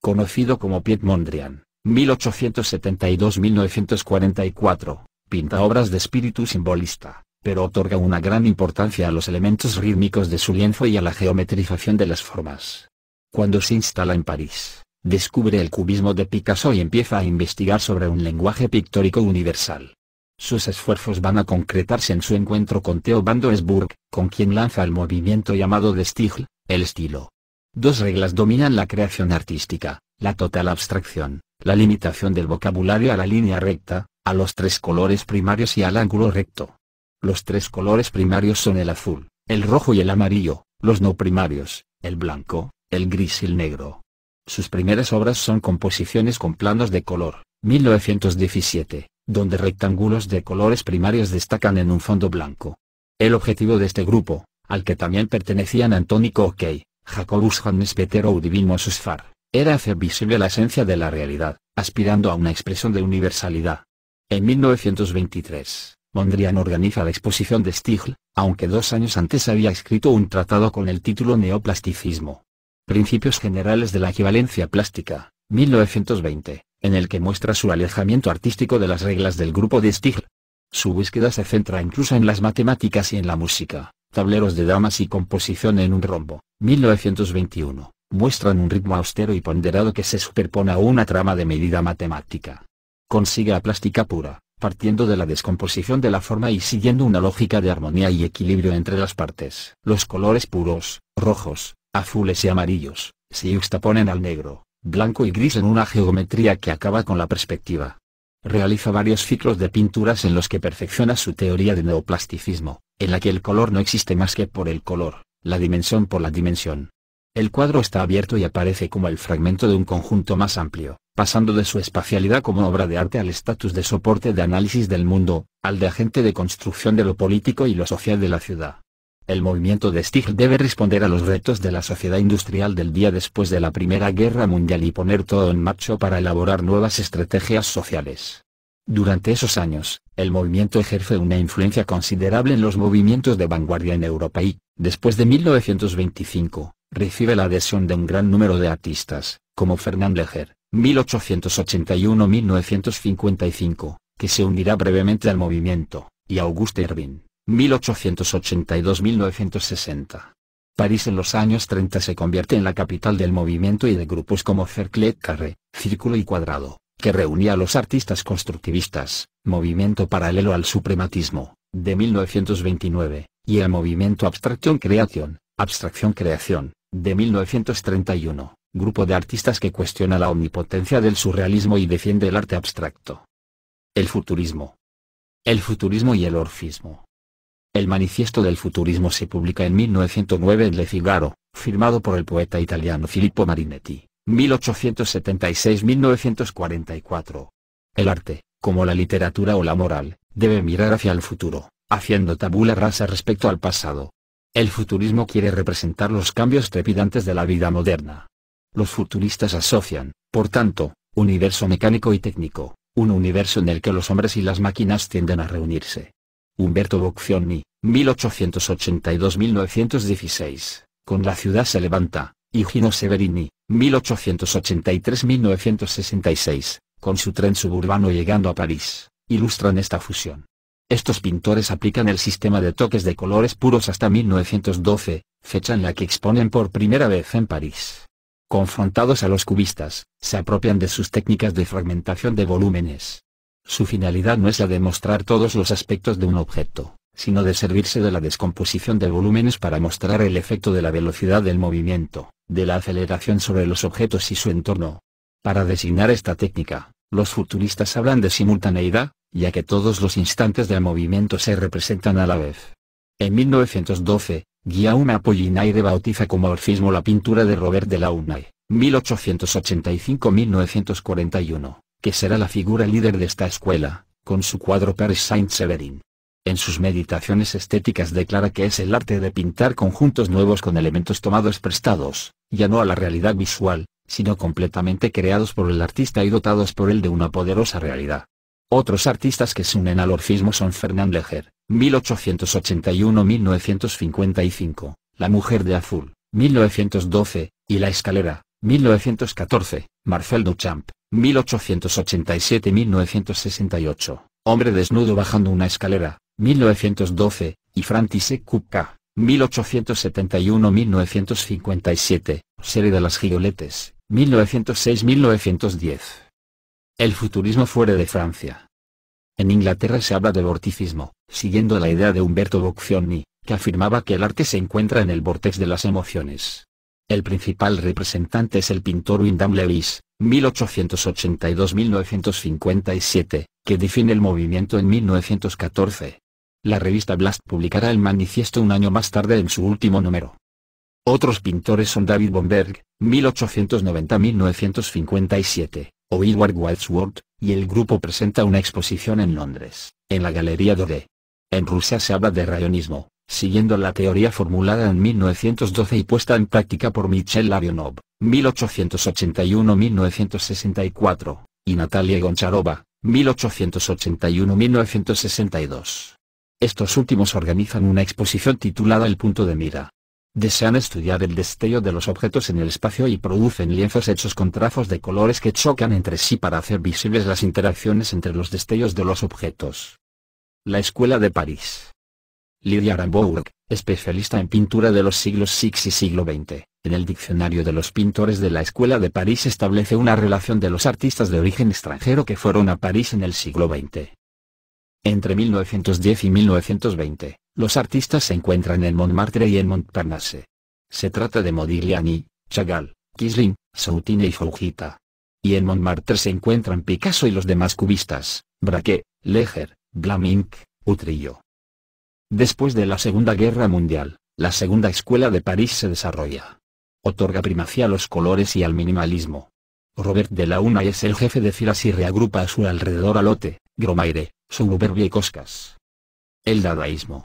Conocido como Piet Mondrian, 1872-1944, pinta obras de espíritu simbolista, pero otorga una gran importancia a los elementos rítmicos de su lienzo y a la geometrización de las formas. Cuando se instala en París, descubre el cubismo de Picasso y empieza a investigar sobre un lenguaje pictórico universal. Sus esfuerzos van a concretarse en su encuentro con Theo van Doesburg, con quien lanza el movimiento llamado de Stigl, el estilo. Dos reglas dominan la creación artística, la total abstracción, la limitación del vocabulario a la línea recta, a los tres colores primarios y al ángulo recto. Los tres colores primarios son el azul, el rojo y el amarillo, los no primarios, el blanco, el gris y el negro. Sus primeras obras son composiciones con planos de color, 1917, donde rectángulos de colores primarios destacan en un fondo blanco. El objetivo de este grupo, al que también pertenecían Antoni Kockey, Jacobus Hannes Peter o Divino Far, era hacer visible la esencia de la realidad, aspirando a una expresión de universalidad. En 1923, Mondrian organiza la exposición de Stigl, aunque dos años antes había escrito un tratado con el título Neoplasticismo. Principios generales de la equivalencia plástica, 1920, en el que muestra su alejamiento artístico de las reglas del grupo de Stigl. Su búsqueda se centra incluso en las matemáticas y en la música, tableros de damas y composición en un rombo, 1921, muestran un ritmo austero y ponderado que se superpone a una trama de medida matemática. Consigue la plástica pura, partiendo de la descomposición de la forma y siguiendo una lógica de armonía y equilibrio entre las partes. Los colores puros, rojos, azules y amarillos, se yuxtaponen al negro, blanco y gris en una geometría que acaba con la perspectiva. Realiza varios ciclos de pinturas en los que perfecciona su teoría de neoplasticismo, en la que el color no existe más que por el color, la dimensión por la dimensión. El cuadro está abierto y aparece como el fragmento de un conjunto más amplio, pasando de su espacialidad como obra de arte al estatus de soporte de análisis del mundo, al de agente de construcción de lo político y lo social de la ciudad. El movimiento de Stig debe responder a los retos de la sociedad industrial del día después de la Primera Guerra Mundial y poner todo en marcha para elaborar nuevas estrategias sociales. Durante esos años, el movimiento ejerce una influencia considerable en los movimientos de vanguardia en Europa y, después de 1925, recibe la adhesión de un gran número de artistas, como Fernand Leger, 1881-1955, que se unirá brevemente al movimiento, y Auguste Irving. 1882-1960. París en los años 30 se convierte en la capital del movimiento y de grupos como Cercle Carré, Círculo y Cuadrado, que reunía a los artistas constructivistas, movimiento paralelo al suprematismo, de 1929, y el movimiento Abstraction Creation, Abstracción Creación, de 1931, grupo de artistas que cuestiona la omnipotencia del surrealismo y defiende el arte abstracto. El futurismo. El futurismo y el orfismo el Manifiesto del Futurismo se publica en 1909 en Le Figaro, firmado por el poeta italiano Filippo Marinetti, 1876-1944. El arte, como la literatura o la moral, debe mirar hacia el futuro, haciendo tabula rasa respecto al pasado. El futurismo quiere representar los cambios trepidantes de la vida moderna. Los futuristas asocian, por tanto, universo mecánico y técnico, un universo en el que los hombres y las máquinas tienden a reunirse, Humberto Boccioni, 1882-1916, con la ciudad se levanta, y Gino Severini, 1883-1966, con su tren suburbano llegando a París, ilustran esta fusión. Estos pintores aplican el sistema de toques de colores puros hasta 1912, fecha en la que exponen por primera vez en París. Confrontados a los cubistas, se apropian de sus técnicas de fragmentación de volúmenes, su finalidad no es la de mostrar todos los aspectos de un objeto, sino de servirse de la descomposición de volúmenes para mostrar el efecto de la velocidad del movimiento, de la aceleración sobre los objetos y su entorno. Para designar esta técnica, los futuristas hablan de simultaneidad, ya que todos los instantes del movimiento se representan a la vez. En 1912, Guillaume Apollinaire bautiza como orfismo la pintura de Robert Delaunay, 1885-1941 que será la figura líder de esta escuela, con su cuadro Paris Saint-Severin. En sus meditaciones estéticas declara que es el arte de pintar conjuntos nuevos con elementos tomados prestados, ya no a la realidad visual, sino completamente creados por el artista y dotados por él de una poderosa realidad. Otros artistas que se unen al orfismo son Fernand Leger, 1881-1955, La Mujer de Azul, 1912, y La Escalera, 1914, Marcel Duchamp, 1887-1968, Hombre desnudo bajando una escalera, 1912, y František Kupka, 1871-1957, Serie de las gigoletes, 1906-1910. El futurismo fuera de Francia. En Inglaterra se habla de vorticismo, siguiendo la idea de Humberto Boccioni, que afirmaba que el arte se encuentra en el vortex de las emociones. El principal representante es el pintor Wyndham Lewis, 1882-1957, que define el movimiento en 1914. La revista Blast publicará el manifiesto un año más tarde en su último número. Otros pintores son David Bomberg, 1890-1957, o Edward Wadsworth, y el grupo presenta una exposición en Londres, en la Galería Dode. En Rusia se habla de rayonismo, siguiendo la teoría formulada en 1912 y puesta en práctica por Michel Larionov, 1881-1964, y Natalia Goncharova, 1881-1962. Estos últimos organizan una exposición titulada El punto de mira. Desean estudiar el destello de los objetos en el espacio y producen lienzos hechos con trazos de colores que chocan entre sí para hacer visibles las interacciones entre los destellos de los objetos. La Escuela de París. Lydia Rambourg, especialista en pintura de los siglos VI y siglo XX, en el Diccionario de los Pintores de la Escuela de París establece una relación de los artistas de origen extranjero que fueron a París en el siglo XX. Entre 1910 y 1920, los artistas se encuentran en Montmartre y en Montparnasse. Se trata de Modigliani, Chagall, Kisling, Soutine y Foujita. Y en Montmartre se encuentran Picasso y los demás cubistas, Braque, Leger, Blaming, Utrillo. Después de la Segunda Guerra Mundial, la Segunda Escuela de París se desarrolla. Otorga primacía a los colores y al minimalismo. Robert de la Una es el jefe de filas y reagrupa a su alrededor a Lotte, Gromaire, Suburbia y Coscas. El dadaísmo.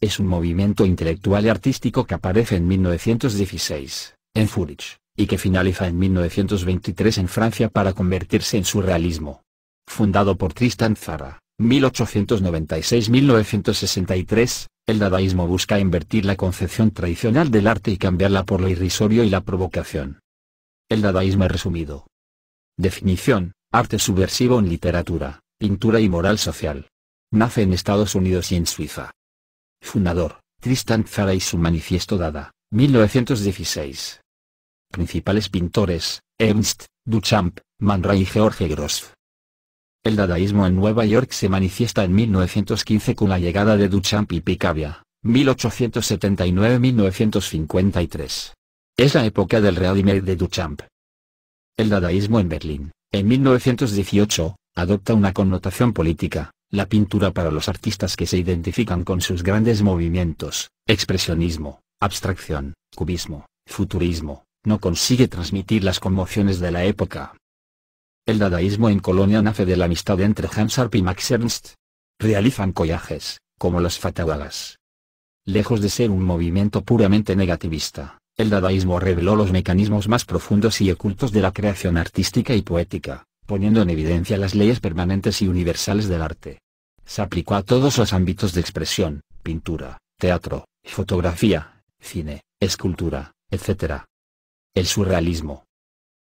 Es un movimiento intelectual y artístico que aparece en 1916, en Furich, y que finaliza en 1923 en Francia para convertirse en surrealismo. Fundado por Tristan Zara, 1896-1963, el dadaísmo busca invertir la concepción tradicional del arte y cambiarla por lo irrisorio y la provocación. El dadaísmo resumido. Definición, arte subversivo en literatura, pintura y moral social. Nace en Estados Unidos y en Suiza. Fundador, Tristan Tzara y su manifiesto Dada, 1916. Principales pintores, Ernst, Duchamp, Man Ray y George Gross. El dadaísmo en Nueva York se manifiesta en 1915 con la llegada de Duchamp y Picabia, 1879-1953. Es la época del readymade de Duchamp. El dadaísmo en Berlín, en 1918, adopta una connotación política, la pintura para los artistas que se identifican con sus grandes movimientos, expresionismo, abstracción, cubismo, futurismo, no consigue transmitir las conmociones de la época, el dadaísmo en Colonia nace de la amistad entre Hans Arp y Max Ernst. Realizan collages, como las fatawagas. Lejos de ser un movimiento puramente negativista, el dadaísmo reveló los mecanismos más profundos y ocultos de la creación artística y poética, poniendo en evidencia las leyes permanentes y universales del arte. Se aplicó a todos los ámbitos de expresión, pintura, teatro, fotografía, cine, escultura, etc. El surrealismo.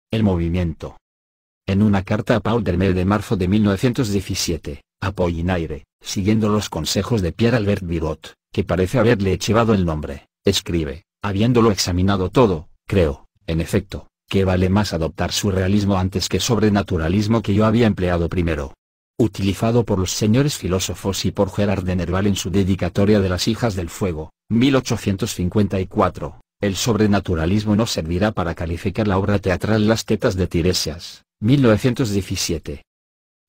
El movimiento, en una carta a Paul mes de marzo de 1917, Apollinaire, siguiendo los consejos de Pierre Albert Bigot, que parece haberle llevado el nombre, escribe, habiéndolo examinado todo, creo, en efecto, que vale más adoptar surrealismo antes que sobrenaturalismo que yo había empleado primero. Utilizado por los señores filósofos y por Gerard de Nerval en su dedicatoria de las Hijas del Fuego, 1854, el sobrenaturalismo no servirá para calificar la obra teatral Las tetas de Tiresias, 1917.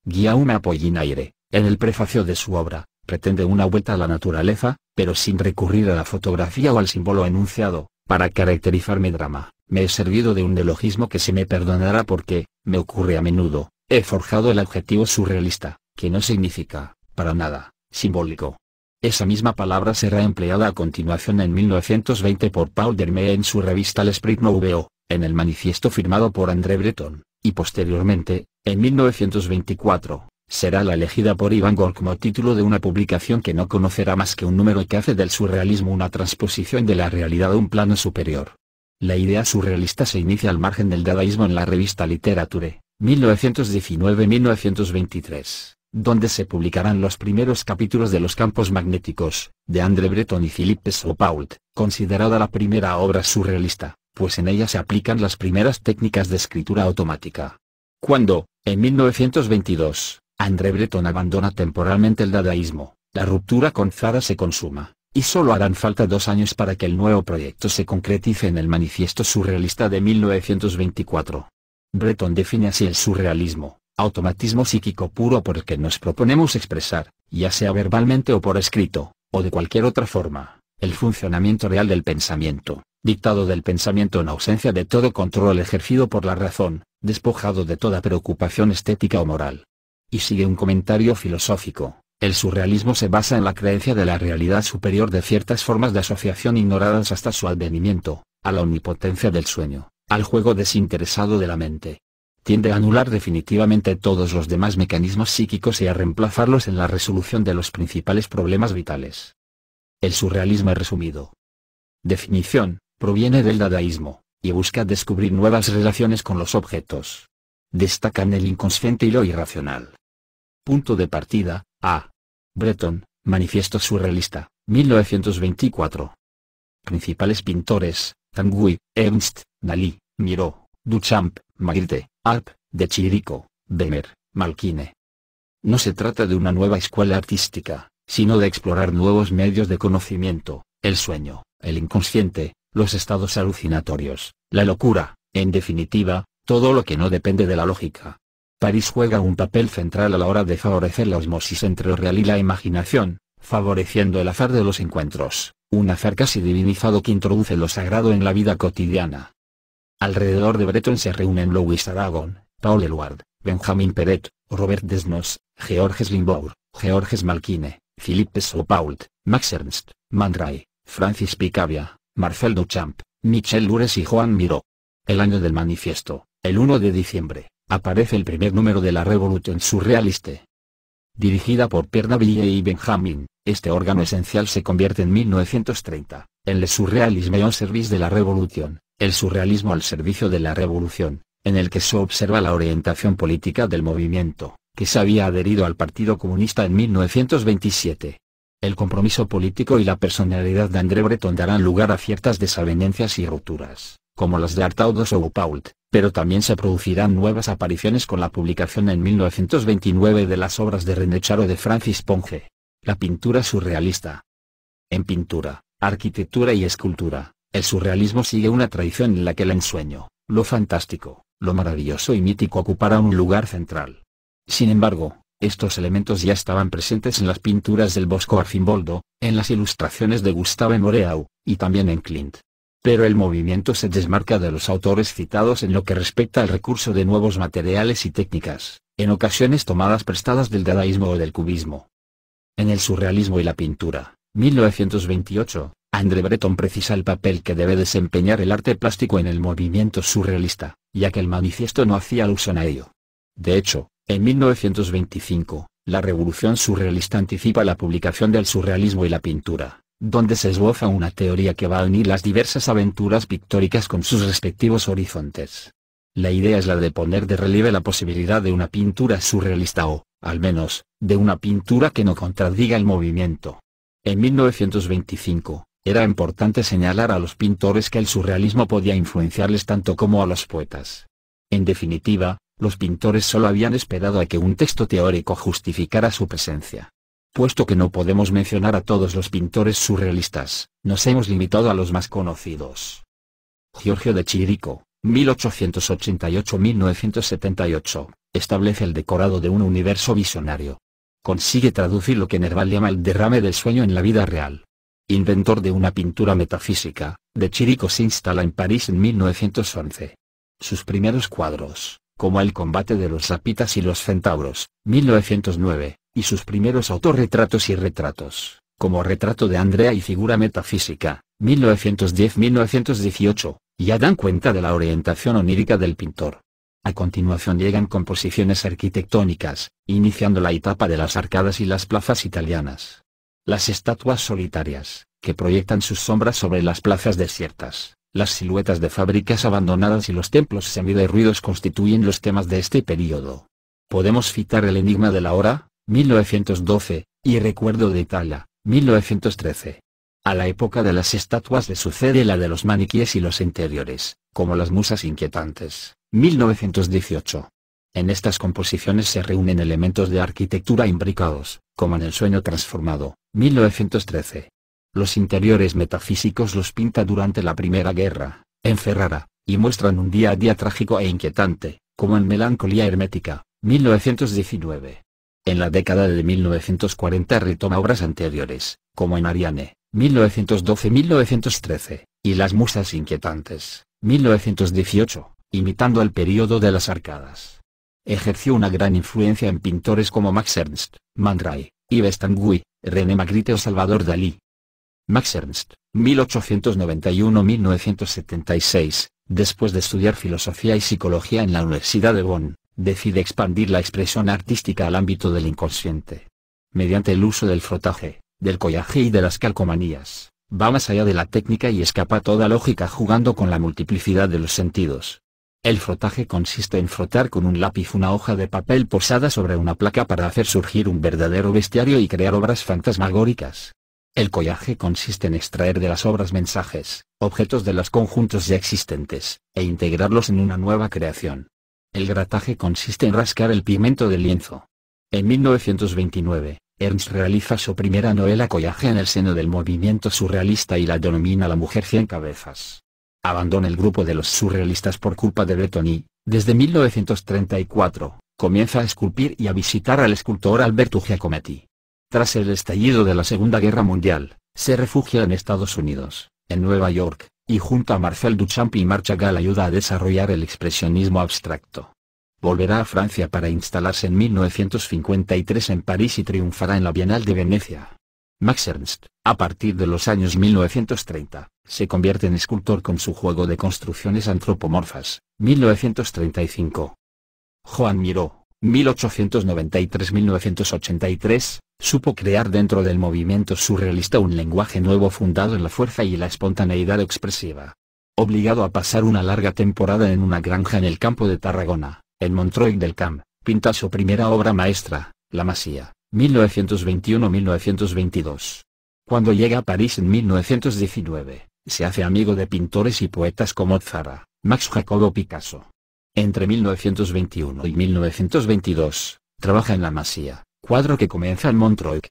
Guillaume Apollinaire, en el prefacio de su obra, pretende una vuelta a la naturaleza, pero sin recurrir a la fotografía o al símbolo enunciado, para caracterizar mi drama. Me he servido de un elogismo que se me perdonará porque, me ocurre a menudo, he forjado el adjetivo surrealista, que no significa, para nada, simbólico. Esa misma palabra será empleada a continuación en 1920 por Paul Dermé en su revista L'Esprit Nouveau, en el manifiesto firmado por André Breton y posteriormente, en 1924, será la elegida por Ivan Gor como título de una publicación que no conocerá más que un número y que hace del surrealismo una transposición de la realidad a un plano superior. La idea surrealista se inicia al margen del dadaísmo en la revista Literature, 1919-1923, donde se publicarán los primeros capítulos de Los campos magnéticos, de André Breton y Philippe Sopault, considerada la primera obra surrealista pues en ella se aplican las primeras técnicas de escritura automática. Cuando, en 1922, André Breton abandona temporalmente el dadaísmo, la ruptura con Zara se consuma, y solo harán falta dos años para que el nuevo proyecto se concretice en el manifiesto surrealista de 1924. Breton define así el surrealismo, automatismo psíquico puro por el que nos proponemos expresar, ya sea verbalmente o por escrito, o de cualquier otra forma, el funcionamiento real del pensamiento, dictado del pensamiento en ausencia de todo control ejercido por la razón, despojado de toda preocupación estética o moral. Y sigue un comentario filosófico. El surrealismo se basa en la creencia de la realidad superior de ciertas formas de asociación ignoradas hasta su advenimiento, a la omnipotencia del sueño, al juego desinteresado de la mente. Tiende a anular definitivamente todos los demás mecanismos psíquicos y a reemplazarlos en la resolución de los principales problemas vitales. El surrealismo resumido. Definición proviene del dadaísmo, y busca descubrir nuevas relaciones con los objetos. Destacan el inconsciente y lo irracional. Punto de partida, A. Breton, Manifiesto Surrealista, 1924. Principales pintores, Tanguy, Ernst, Dalí, Miró, Duchamp, Magritte, Alp, De Chirico, Bemer, Malkine. No se trata de una nueva escuela artística, sino de explorar nuevos medios de conocimiento, el sueño, el inconsciente, los estados alucinatorios, la locura, en definitiva, todo lo que no depende de la lógica. París juega un papel central a la hora de favorecer la osmosis entre lo real y la imaginación, favoreciendo el azar de los encuentros, un azar casi divinizado que introduce lo sagrado en la vida cotidiana. Alrededor de Breton se reúnen Louis Aragon, Paul Eluard, Benjamin Peret, Robert Desnos, Georges Limbourg, Georges Malkine, Philippe Sopault, Max Ernst, Mandray Francis Picabia, Marcel Duchamp, Michel Lures y Juan Miró. El año del manifiesto, el 1 de diciembre, aparece el primer número de la revolución Surrealiste. Dirigida por Pierre Naville y Benjamin, este órgano esencial se convierte en 1930, en Le Surrealisme au service de la Revolución, el surrealismo al servicio de la revolución, en el que se observa la orientación política del movimiento, que se había adherido al Partido Comunista en 1927, el compromiso político y la personalidad de André Breton darán lugar a ciertas desavenencias y rupturas, como las de Artaudos o Upault, pero también se producirán nuevas apariciones con la publicación en 1929 de las obras de René Charo de Francis Ponge. La pintura surrealista. En pintura, arquitectura y escultura, el surrealismo sigue una tradición en la que el ensueño, lo fantástico, lo maravilloso y mítico ocupará un lugar central. Sin embargo, estos elementos ya estaban presentes en las pinturas del Bosco Arcimboldo, en las ilustraciones de Gustave Moreau, y también en Clint. Pero el movimiento se desmarca de los autores citados en lo que respecta al recurso de nuevos materiales y técnicas, en ocasiones tomadas prestadas del dadaísmo o del cubismo. En el surrealismo y la pintura, 1928, André Breton precisa el papel que debe desempeñar el arte plástico en el movimiento surrealista, ya que el manifiesto no hacía alusión a ello. De hecho, en 1925, la revolución surrealista anticipa la publicación del surrealismo y la pintura, donde se esboza una teoría que va a unir las diversas aventuras pictóricas con sus respectivos horizontes. La idea es la de poner de relieve la posibilidad de una pintura surrealista o, al menos, de una pintura que no contradiga el movimiento. En 1925, era importante señalar a los pintores que el surrealismo podía influenciarles tanto como a los poetas. En definitiva, los pintores solo habían esperado a que un texto teórico justificara su presencia. Puesto que no podemos mencionar a todos los pintores surrealistas, nos hemos limitado a los más conocidos. Giorgio de Chirico, 1888-1978, establece el decorado de un universo visionario. Consigue traducir lo que Nerval llama el derrame del sueño en la vida real. Inventor de una pintura metafísica, de Chirico se instala en París en 1911. Sus primeros cuadros, como El combate de los rapitas y los centauros, 1909, y sus primeros autorretratos y retratos, como Retrato de Andrea y Figura Metafísica, 1910-1918, ya dan cuenta de la orientación onírica del pintor. A continuación llegan composiciones arquitectónicas, iniciando la etapa de las arcadas y las plazas italianas. Las estatuas solitarias, que proyectan sus sombras sobre las plazas desiertas, las siluetas de fábricas abandonadas y los templos semiderruidos constituyen los temas de este período. Podemos citar El Enigma de la Hora, 1912, y Recuerdo de Italia, 1913. A la época de las estatuas le sucede la de los maniquíes y los interiores, como las musas inquietantes, 1918. En estas composiciones se reúnen elementos de arquitectura imbricados, como en el sueño transformado, 1913. Los interiores metafísicos los pinta durante la Primera Guerra, en Ferrara, y muestran un día a día trágico e inquietante, como en Melancolía Hermética, 1919. En la década de 1940 retoma obras anteriores, como en Ariane, 1912-1913, y Las Musas Inquietantes, 1918, imitando el periodo de las arcadas. Ejerció una gran influencia en pintores como Max Ernst, Man Ray, René Magritte o Salvador Dalí. Max Ernst, 1891-1976, después de estudiar filosofía y psicología en la Universidad de Bonn, decide expandir la expresión artística al ámbito del inconsciente. Mediante el uso del frotaje, del collaje y de las calcomanías, va más allá de la técnica y escapa toda lógica jugando con la multiplicidad de los sentidos. El frotaje consiste en frotar con un lápiz una hoja de papel posada sobre una placa para hacer surgir un verdadero bestiario y crear obras fantasmagóricas. El collaje consiste en extraer de las obras mensajes, objetos de los conjuntos ya existentes, e integrarlos en una nueva creación. El grataje consiste en rascar el pigmento del lienzo. En 1929, Ernst realiza su primera novela collaje en el seno del movimiento surrealista y la denomina La Mujer Cien Cabezas. Abandona el grupo de los surrealistas por culpa de Breton y, desde 1934, comienza a esculpir y a visitar al escultor Alberto Giacometti. Tras el estallido de la Segunda Guerra Mundial, se refugia en Estados Unidos, en Nueva York, y junto a Marcel Duchamp y Marchagall ayuda a desarrollar el expresionismo abstracto. Volverá a Francia para instalarse en 1953 en París y triunfará en la Bienal de Venecia. Max Ernst, a partir de los años 1930, se convierte en escultor con su juego de construcciones antropomorfas, 1935. Joan Miró, 1893-1983, supo crear dentro del movimiento surrealista un lenguaje nuevo fundado en la fuerza y la espontaneidad expresiva. Obligado a pasar una larga temporada en una granja en el campo de Tarragona, en Montreuil del Camp, pinta su primera obra maestra, La Masía, 1921-1922. Cuando llega a París en 1919, se hace amigo de pintores y poetas como Zara, Max Jacobo Picasso, entre 1921 y 1922, trabaja en La Masía, cuadro que comienza en Montreuil.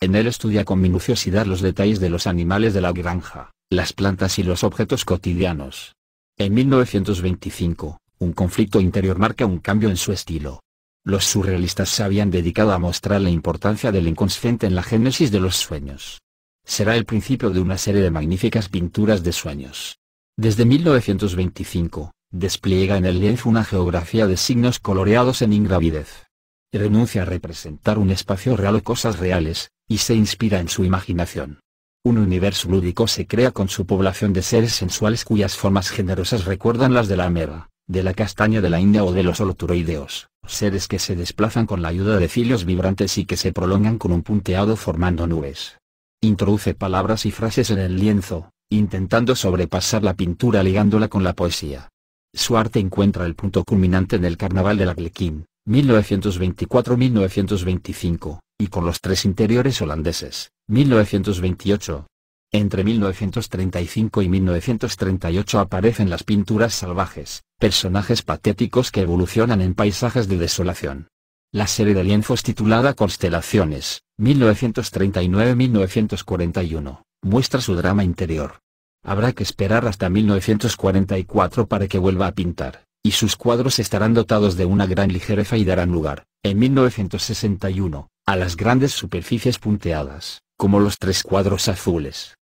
En él estudia con minuciosidad los detalles de los animales de la granja, las plantas y los objetos cotidianos. En 1925, un conflicto interior marca un cambio en su estilo. Los surrealistas se habían dedicado a mostrar la importancia del inconsciente en la génesis de los sueños. Será el principio de una serie de magníficas pinturas de sueños. Desde 1925, Despliega en el lienzo una geografía de signos coloreados en ingravidez. Renuncia a representar un espacio real o cosas reales, y se inspira en su imaginación. Un universo lúdico se crea con su población de seres sensuales cuyas formas generosas recuerdan las de la mera, de la castaña de la India o de los holoturoideos, seres que se desplazan con la ayuda de cilios vibrantes y que se prolongan con un punteado formando nubes. Introduce palabras y frases en el lienzo, intentando sobrepasar la pintura ligándola con la poesía. Su arte encuentra el punto culminante en el Carnaval de la Glekin, 1924-1925, y con los tres interiores holandeses, 1928. Entre 1935 y 1938 aparecen las pinturas salvajes, personajes patéticos que evolucionan en paisajes de desolación. La serie de lienzos titulada Constelaciones, 1939-1941, muestra su drama interior, Habrá que esperar hasta 1944 para que vuelva a pintar, y sus cuadros estarán dotados de una gran ligereza y darán lugar, en 1961, a las grandes superficies punteadas, como los tres cuadros azules.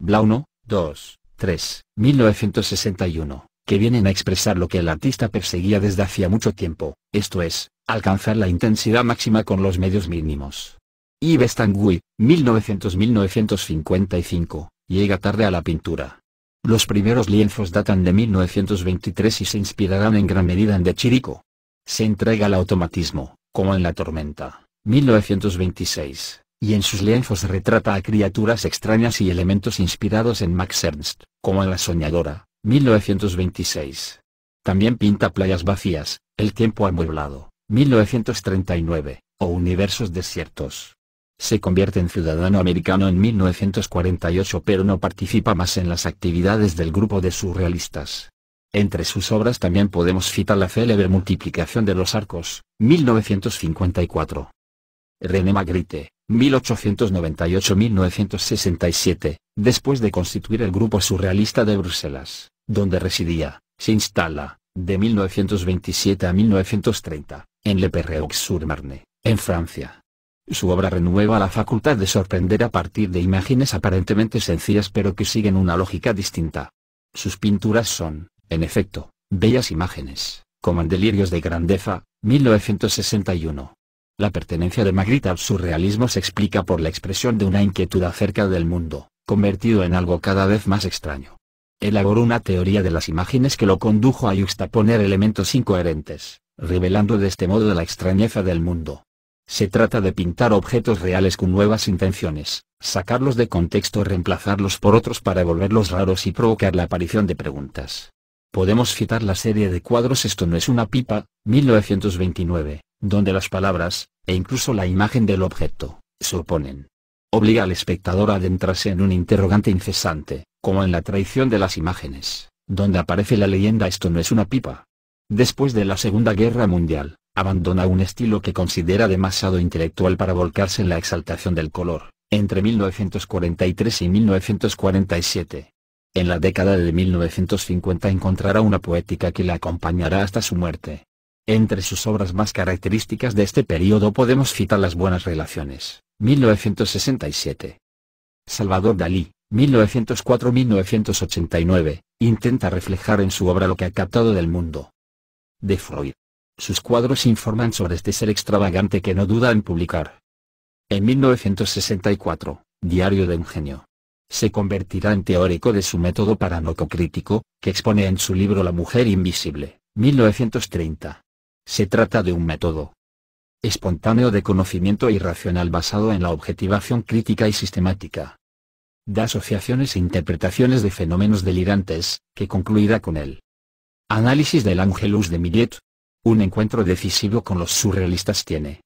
Blauno, 2, 3, 1961, que vienen a expresar lo que el artista perseguía desde hacía mucho tiempo, esto es, alcanzar la intensidad máxima con los medios mínimos. Yves Tanguy, 1900-1955, llega tarde a la pintura. Los primeros lienzos datan de 1923 y se inspirarán en gran medida en De Chirico. Se entrega al automatismo, como en La Tormenta, 1926, y en sus lienzos retrata a criaturas extrañas y elementos inspirados en Max Ernst, como en La Soñadora, 1926. También pinta playas vacías, El tiempo amueblado, 1939, o universos desiertos, se convierte en ciudadano americano en 1948 pero no participa más en las actividades del grupo de surrealistas. Entre sus obras también podemos citar la célebre Multiplicación de los Arcos, 1954. René Magritte, 1898-1967, después de constituir el Grupo Surrealista de Bruselas, donde residía, se instala, de 1927 a 1930, en Le Perreux-sur-Marne, en Francia. Su obra renueva la facultad de sorprender a partir de imágenes aparentemente sencillas pero que siguen una lógica distinta. Sus pinturas son, en efecto, bellas imágenes, como en Delirios de Grandeza, 1961. La pertenencia de Magritte al surrealismo se explica por la expresión de una inquietud acerca del mundo, convertido en algo cada vez más extraño. Elaboró una teoría de las imágenes que lo condujo a yuxtaponer elementos incoherentes, revelando de este modo la extrañeza del mundo. Se trata de pintar objetos reales con nuevas intenciones, sacarlos de contexto, reemplazarlos por otros para volverlos raros y provocar la aparición de preguntas. Podemos citar la serie de cuadros Esto no es una pipa, 1929, donde las palabras, e incluso la imagen del objeto, se oponen. Obliga al espectador a adentrarse en un interrogante incesante, como en la traición de las imágenes, donde aparece la leyenda Esto no es una pipa. Después de la Segunda Guerra Mundial, abandona un estilo que considera demasiado intelectual para volcarse en la exaltación del color, entre 1943 y 1947. En la década de 1950 encontrará una poética que la acompañará hasta su muerte. Entre sus obras más características de este periodo podemos citar Las Buenas Relaciones, 1967. Salvador Dalí, 1904-1989, intenta reflejar en su obra lo que ha captado del mundo. De Freud, sus cuadros informan sobre este ser extravagante que no duda en publicar. En 1964, Diario de un genio. Se convertirá en teórico de su método paranococrítico, que expone en su libro La mujer invisible, 1930. Se trata de un método espontáneo de conocimiento irracional basado en la objetivación crítica y sistemática. Da asociaciones e interpretaciones de fenómenos delirantes, que concluirá con el análisis del ángelus de Millet, un encuentro decisivo con los surrealistas tiene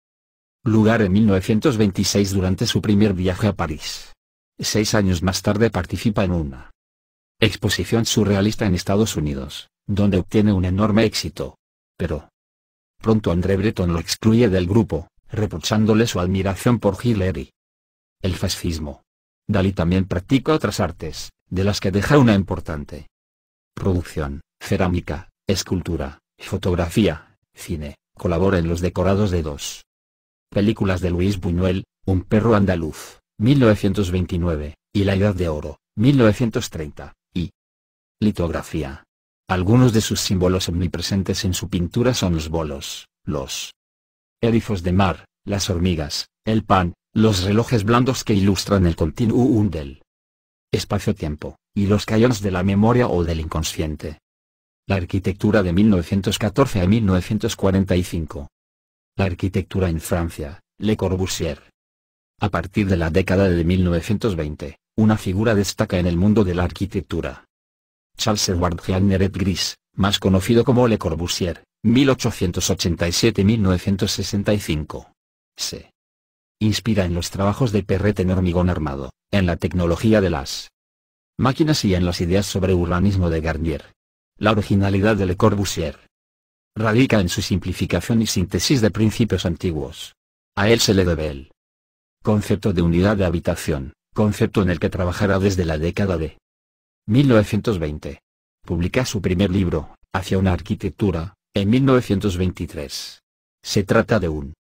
lugar en 1926 durante su primer viaje a París. Seis años más tarde participa en una exposición surrealista en Estados Unidos, donde obtiene un enorme éxito. Pero pronto André Breton lo excluye del grupo, reprochándole su admiración por Hitler y el fascismo. Dalí también practica otras artes, de las que deja una importante producción, cerámica, escultura, Fotografía, cine, colabora en los decorados de dos películas de Luis Buñuel, Un perro andaluz, 1929, y La Edad de Oro, 1930, y litografía. Algunos de sus símbolos omnipresentes en su pintura son los bolos, los erizos de mar, las hormigas, el pan, los relojes blandos que ilustran el continuum del espacio-tiempo, y los cayones de la memoria o del inconsciente. La arquitectura de 1914 a 1945. La arquitectura en Francia, Le Corbusier. A partir de la década de 1920, una figura destaca en el mundo de la arquitectura. Charles Edward Jeanneret Gris, más conocido como Le Corbusier, 1887-1965. Se inspira en los trabajos de Perret en hormigón armado, en la tecnología de las máquinas y en las ideas sobre urbanismo de Garnier. La originalidad de Le Corbusier radica en su simplificación y síntesis de principios antiguos. A él se le debe el concepto de unidad de habitación, concepto en el que trabajará desde la década de 1920. Publica su primer libro, Hacia una arquitectura, en 1923. Se trata de un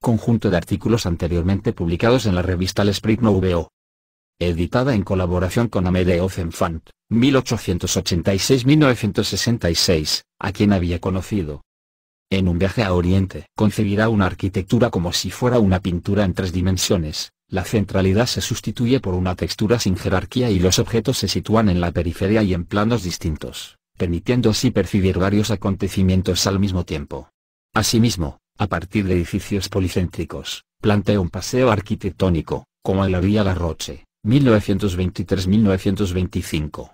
conjunto de artículos anteriormente publicados en la revista L'Esprit Nouveau, editada en colaboración con Amedeo Ozenfant, 1886-1966, a quien había conocido. En un viaje a Oriente, concebirá una arquitectura como si fuera una pintura en tres dimensiones, la centralidad se sustituye por una textura sin jerarquía y los objetos se sitúan en la periferia y en planos distintos, permitiendo así percibir varios acontecimientos al mismo tiempo. Asimismo, a partir de edificios policéntricos, plantea un paseo arquitectónico, como en la Vía La Roche, 1923-1925.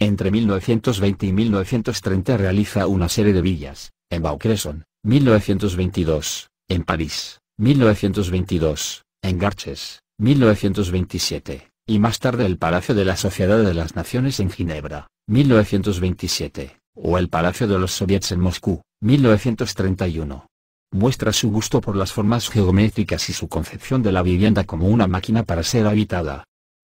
Entre 1920 y 1930 realiza una serie de villas, en Vaucresson, 1922, en París, 1922, en Garches, 1927, y más tarde el Palacio de la Sociedad de las Naciones en Ginebra, 1927, o el Palacio de los Soviets en Moscú, 1931 muestra su gusto por las formas geométricas y su concepción de la vivienda como una máquina para ser habitada,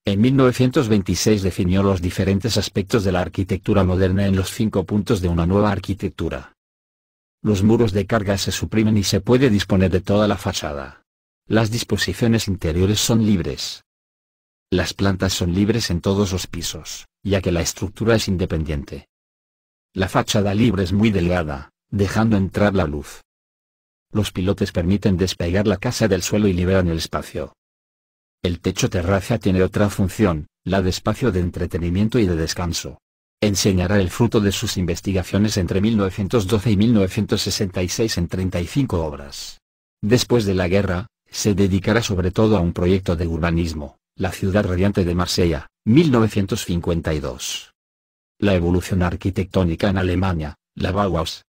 en 1926 definió los diferentes aspectos de la arquitectura moderna en los cinco puntos de una nueva arquitectura. Los muros de carga se suprimen y se puede disponer de toda la fachada. Las disposiciones interiores son libres. Las plantas son libres en todos los pisos, ya que la estructura es independiente. La fachada libre es muy delgada, dejando entrar la luz. Los pilotes permiten despegar la casa del suelo y liberan el espacio. El techo terraza tiene otra función, la de espacio de entretenimiento y de descanso. Enseñará el fruto de sus investigaciones entre 1912 y 1966 en 35 obras. Después de la guerra, se dedicará sobre todo a un proyecto de urbanismo, la ciudad radiante de Marsella, 1952. La evolución arquitectónica en Alemania, la Bauhaus.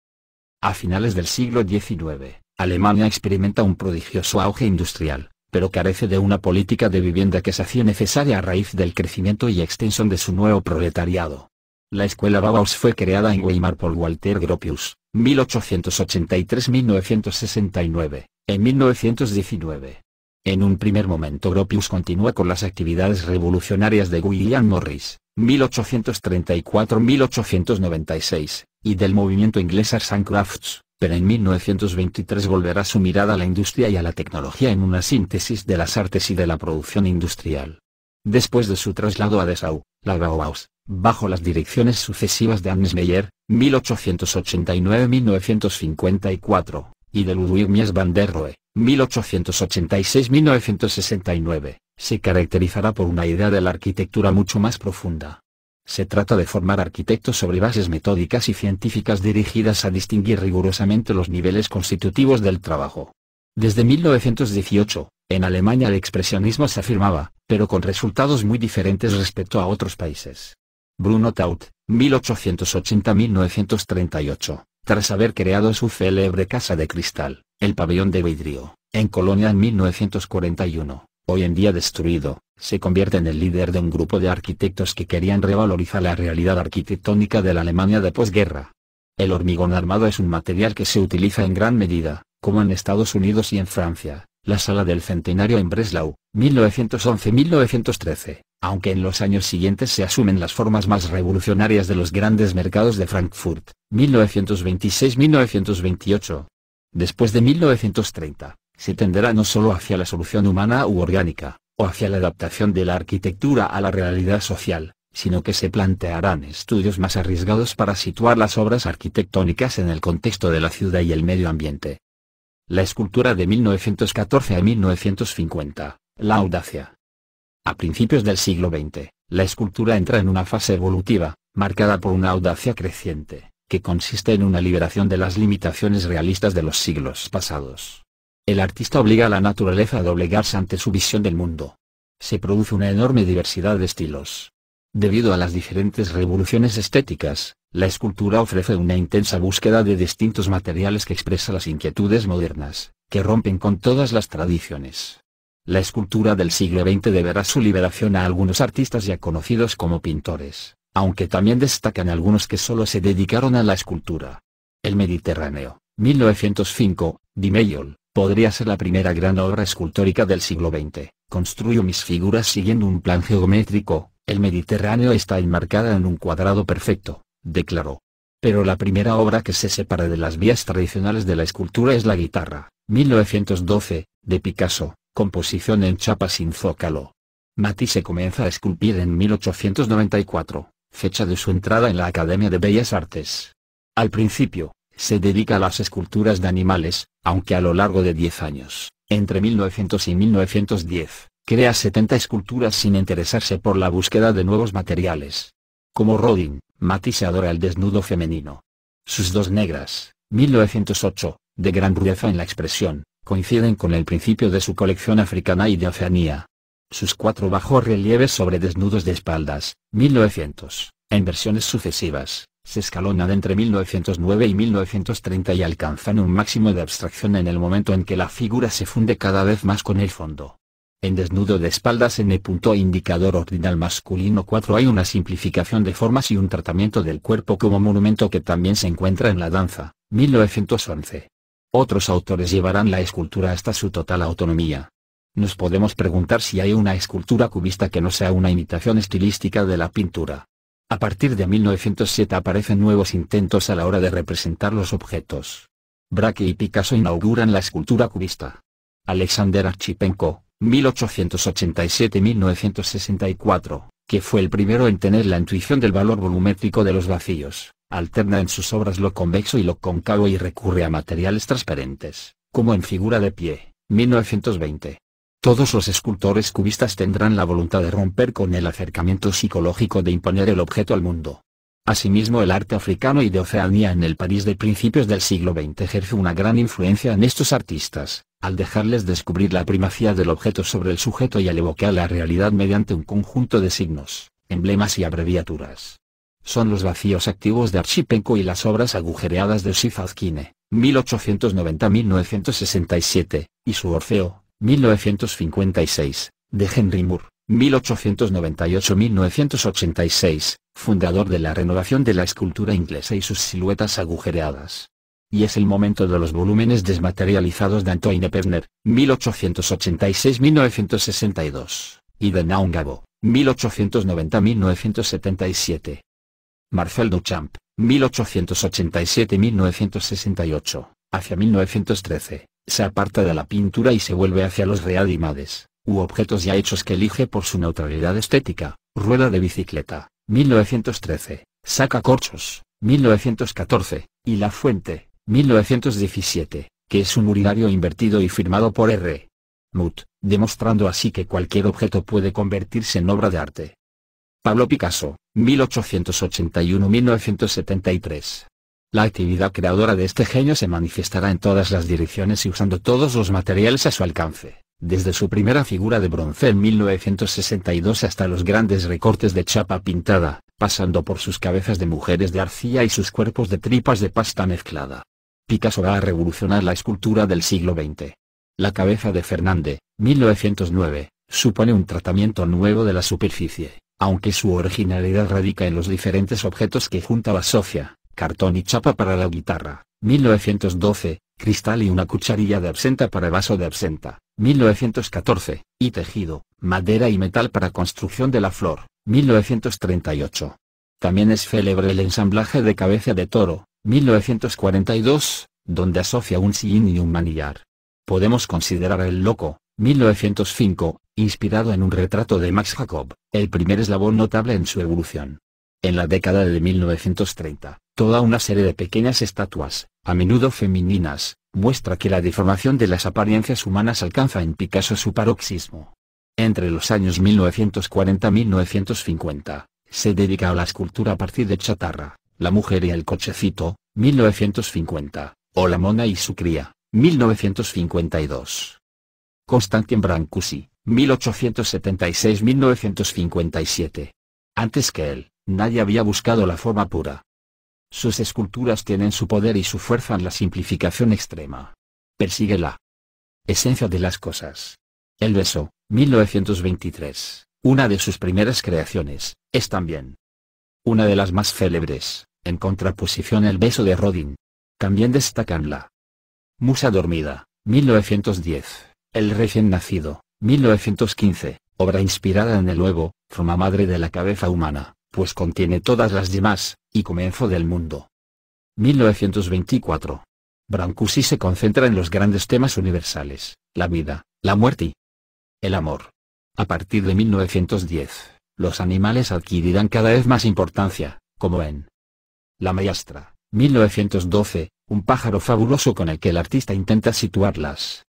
A finales del siglo XIX, Alemania experimenta un prodigioso auge industrial, pero carece de una política de vivienda que se hacía necesaria a raíz del crecimiento y extensión de su nuevo proletariado. La escuela Bauhaus fue creada en Weimar por Walter Gropius, 1883-1969, en 1919. En un primer momento Gropius continúa con las actividades revolucionarias de William Morris, 1834-1896, y del movimiento inglés Arts Crafts, pero en 1923 volverá su mirada a la industria y a la tecnología en una síntesis de las artes y de la producción industrial. Después de su traslado a Dessau, la Bauhaus, bajo las direcciones sucesivas de Hans Meyer, 1889-1954, y de Ludwig Mies van der Rohe, 1886-1969, se caracterizará por una idea de la arquitectura mucho más profunda, se trata de formar arquitectos sobre bases metódicas y científicas dirigidas a distinguir rigurosamente los niveles constitutivos del trabajo. Desde 1918, en Alemania el expresionismo se afirmaba, pero con resultados muy diferentes respecto a otros países. Bruno Taut, 1880-1938, tras haber creado su célebre Casa de Cristal, el pabellón de vidrio, en Colonia en 1941, hoy en día destruido, se convierte en el líder de un grupo de arquitectos que querían revalorizar la realidad arquitectónica de la Alemania de posguerra. El hormigón armado es un material que se utiliza en gran medida, como en Estados Unidos y en Francia, la sala del centenario en Breslau, 1911-1913, aunque en los años siguientes se asumen las formas más revolucionarias de los grandes mercados de Frankfurt, 1926-1928. Después de 1930, se tenderá no solo hacia la solución humana u orgánica, o hacia la adaptación de la arquitectura a la realidad social, sino que se plantearán estudios más arriesgados para situar las obras arquitectónicas en el contexto de la ciudad y el medio ambiente. La escultura de 1914 a 1950, La audacia. A principios del siglo XX, la escultura entra en una fase evolutiva, marcada por una audacia creciente, que consiste en una liberación de las limitaciones realistas de los siglos pasados. El artista obliga a la naturaleza a doblegarse ante su visión del mundo. Se produce una enorme diversidad de estilos. Debido a las diferentes revoluciones estéticas, la escultura ofrece una intensa búsqueda de distintos materiales que expresa las inquietudes modernas, que rompen con todas las tradiciones. La escultura del siglo XX deberá su liberación a algunos artistas ya conocidos como pintores, aunque también destacan algunos que solo se dedicaron a la escultura. El Mediterráneo, 1905, Dimeyol, Podría ser la primera gran obra escultórica del siglo XX. Construyo mis figuras siguiendo un plan geométrico, el Mediterráneo está enmarcada en un cuadrado perfecto, declaró. Pero la primera obra que se separa de las vías tradicionales de la escultura es la guitarra, 1912, de Picasso, composición en chapa sin zócalo. Matisse comienza a esculpir en 1894, fecha de su entrada en la Academia de Bellas Artes. Al principio, se dedica a las esculturas de animales, aunque a lo largo de 10 años, entre 1900 y 1910, crea 70 esculturas sin interesarse por la búsqueda de nuevos materiales. Como Rodin, Matisse adora el desnudo femenino. Sus dos negras, 1908, de gran rudeza en la expresión, coinciden con el principio de su colección africana y de Oceanía. Sus cuatro bajorrelieves sobre desnudos de espaldas, 1900, en versiones sucesivas, se escalonan entre 1909 y 1930 y alcanzan un máximo de abstracción en el momento en que la figura se funde cada vez más con el fondo. En desnudo de espaldas en el punto indicador ordinal masculino 4 hay una simplificación de formas y un tratamiento del cuerpo como monumento que también se encuentra en la danza, 1911. Otros autores llevarán la escultura hasta su total autonomía. Nos podemos preguntar si hay una escultura cubista que no sea una imitación estilística de la pintura. A partir de 1907 aparecen nuevos intentos a la hora de representar los objetos. Braque y Picasso inauguran la escultura cubista. Alexander Archipenko, 1887-1964, que fue el primero en tener la intuición del valor volumétrico de los vacíos, alterna en sus obras lo convexo y lo cóncavo y recurre a materiales transparentes, como en figura de pie, 1920. Todos los escultores cubistas tendrán la voluntad de romper con el acercamiento psicológico de imponer el objeto al mundo. Asimismo el arte africano y de Oceanía en el París de principios del siglo XX ejerce una gran influencia en estos artistas, al dejarles descubrir la primacía del objeto sobre el sujeto y al evocar la realidad mediante un conjunto de signos, emblemas y abreviaturas. Son los vacíos activos de Archipenko y las obras agujereadas de Sifazkine, 1890-1967, y su Orfeo, 1956, de Henry Moore, 1898-1986, fundador de la renovación de la escultura inglesa y sus siluetas agujereadas. Y es el momento de los volúmenes desmaterializados de Antoine Perner, 1886-1962, y de Naungabo, 1890-1977. Marcel Duchamp, 1887-1968, hacia 1913 se aparta de la pintura y se vuelve hacia los readimades, u objetos ya hechos que elige por su neutralidad estética, rueda de bicicleta, 1913, saca corchos, 1914, y La Fuente, 1917, que es un urinario invertido y firmado por R. Mut, demostrando así que cualquier objeto puede convertirse en obra de arte. Pablo Picasso, 1881-1973. La actividad creadora de este genio se manifestará en todas las direcciones y usando todos los materiales a su alcance, desde su primera figura de bronce en 1962 hasta los grandes recortes de chapa pintada, pasando por sus cabezas de mujeres de arcilla y sus cuerpos de tripas de pasta mezclada. Picasso va a revolucionar la escultura del siglo XX. La cabeza de Fernández, 1909, supone un tratamiento nuevo de la superficie, aunque su originalidad radica en los diferentes objetos que junta la Sofia, cartón y chapa para la guitarra, 1912, cristal y una cucharilla de absenta para vaso de absenta, 1914, y tejido, madera y metal para construcción de la flor, 1938. También es célebre el ensamblaje de cabeza de toro, 1942, donde asocia un sillín y un manillar. Podemos considerar el loco, 1905, inspirado en un retrato de Max Jacob, el primer eslabón notable en su evolución. En la década de 1930, toda una serie de pequeñas estatuas, a menudo femeninas, muestra que la deformación de las apariencias humanas alcanza en Picasso su paroxismo. Entre los años 1940-1950, se dedica a la escultura a partir de chatarra, La mujer y el cochecito, 1950, o La mona y su cría, 1952. Constantin Brancusi, 1876-1957. Antes que él, Nadie había buscado la forma pura. Sus esculturas tienen su poder y su fuerza en la simplificación extrema. Persigue la esencia de las cosas. El beso, 1923, una de sus primeras creaciones, es también una de las más célebres, en contraposición el beso de Rodin. También destacan la Musa dormida, 1910, El recién nacido, 1915, obra inspirada en el huevo, forma madre de la cabeza humana pues contiene todas las demás, y comienzo del mundo. 1924. Brancusi se concentra en los grandes temas universales, la vida, la muerte y el amor. A partir de 1910, los animales adquirirán cada vez más importancia, como en La Maestra, 1912, un pájaro fabuloso con el que el artista intenta situar las.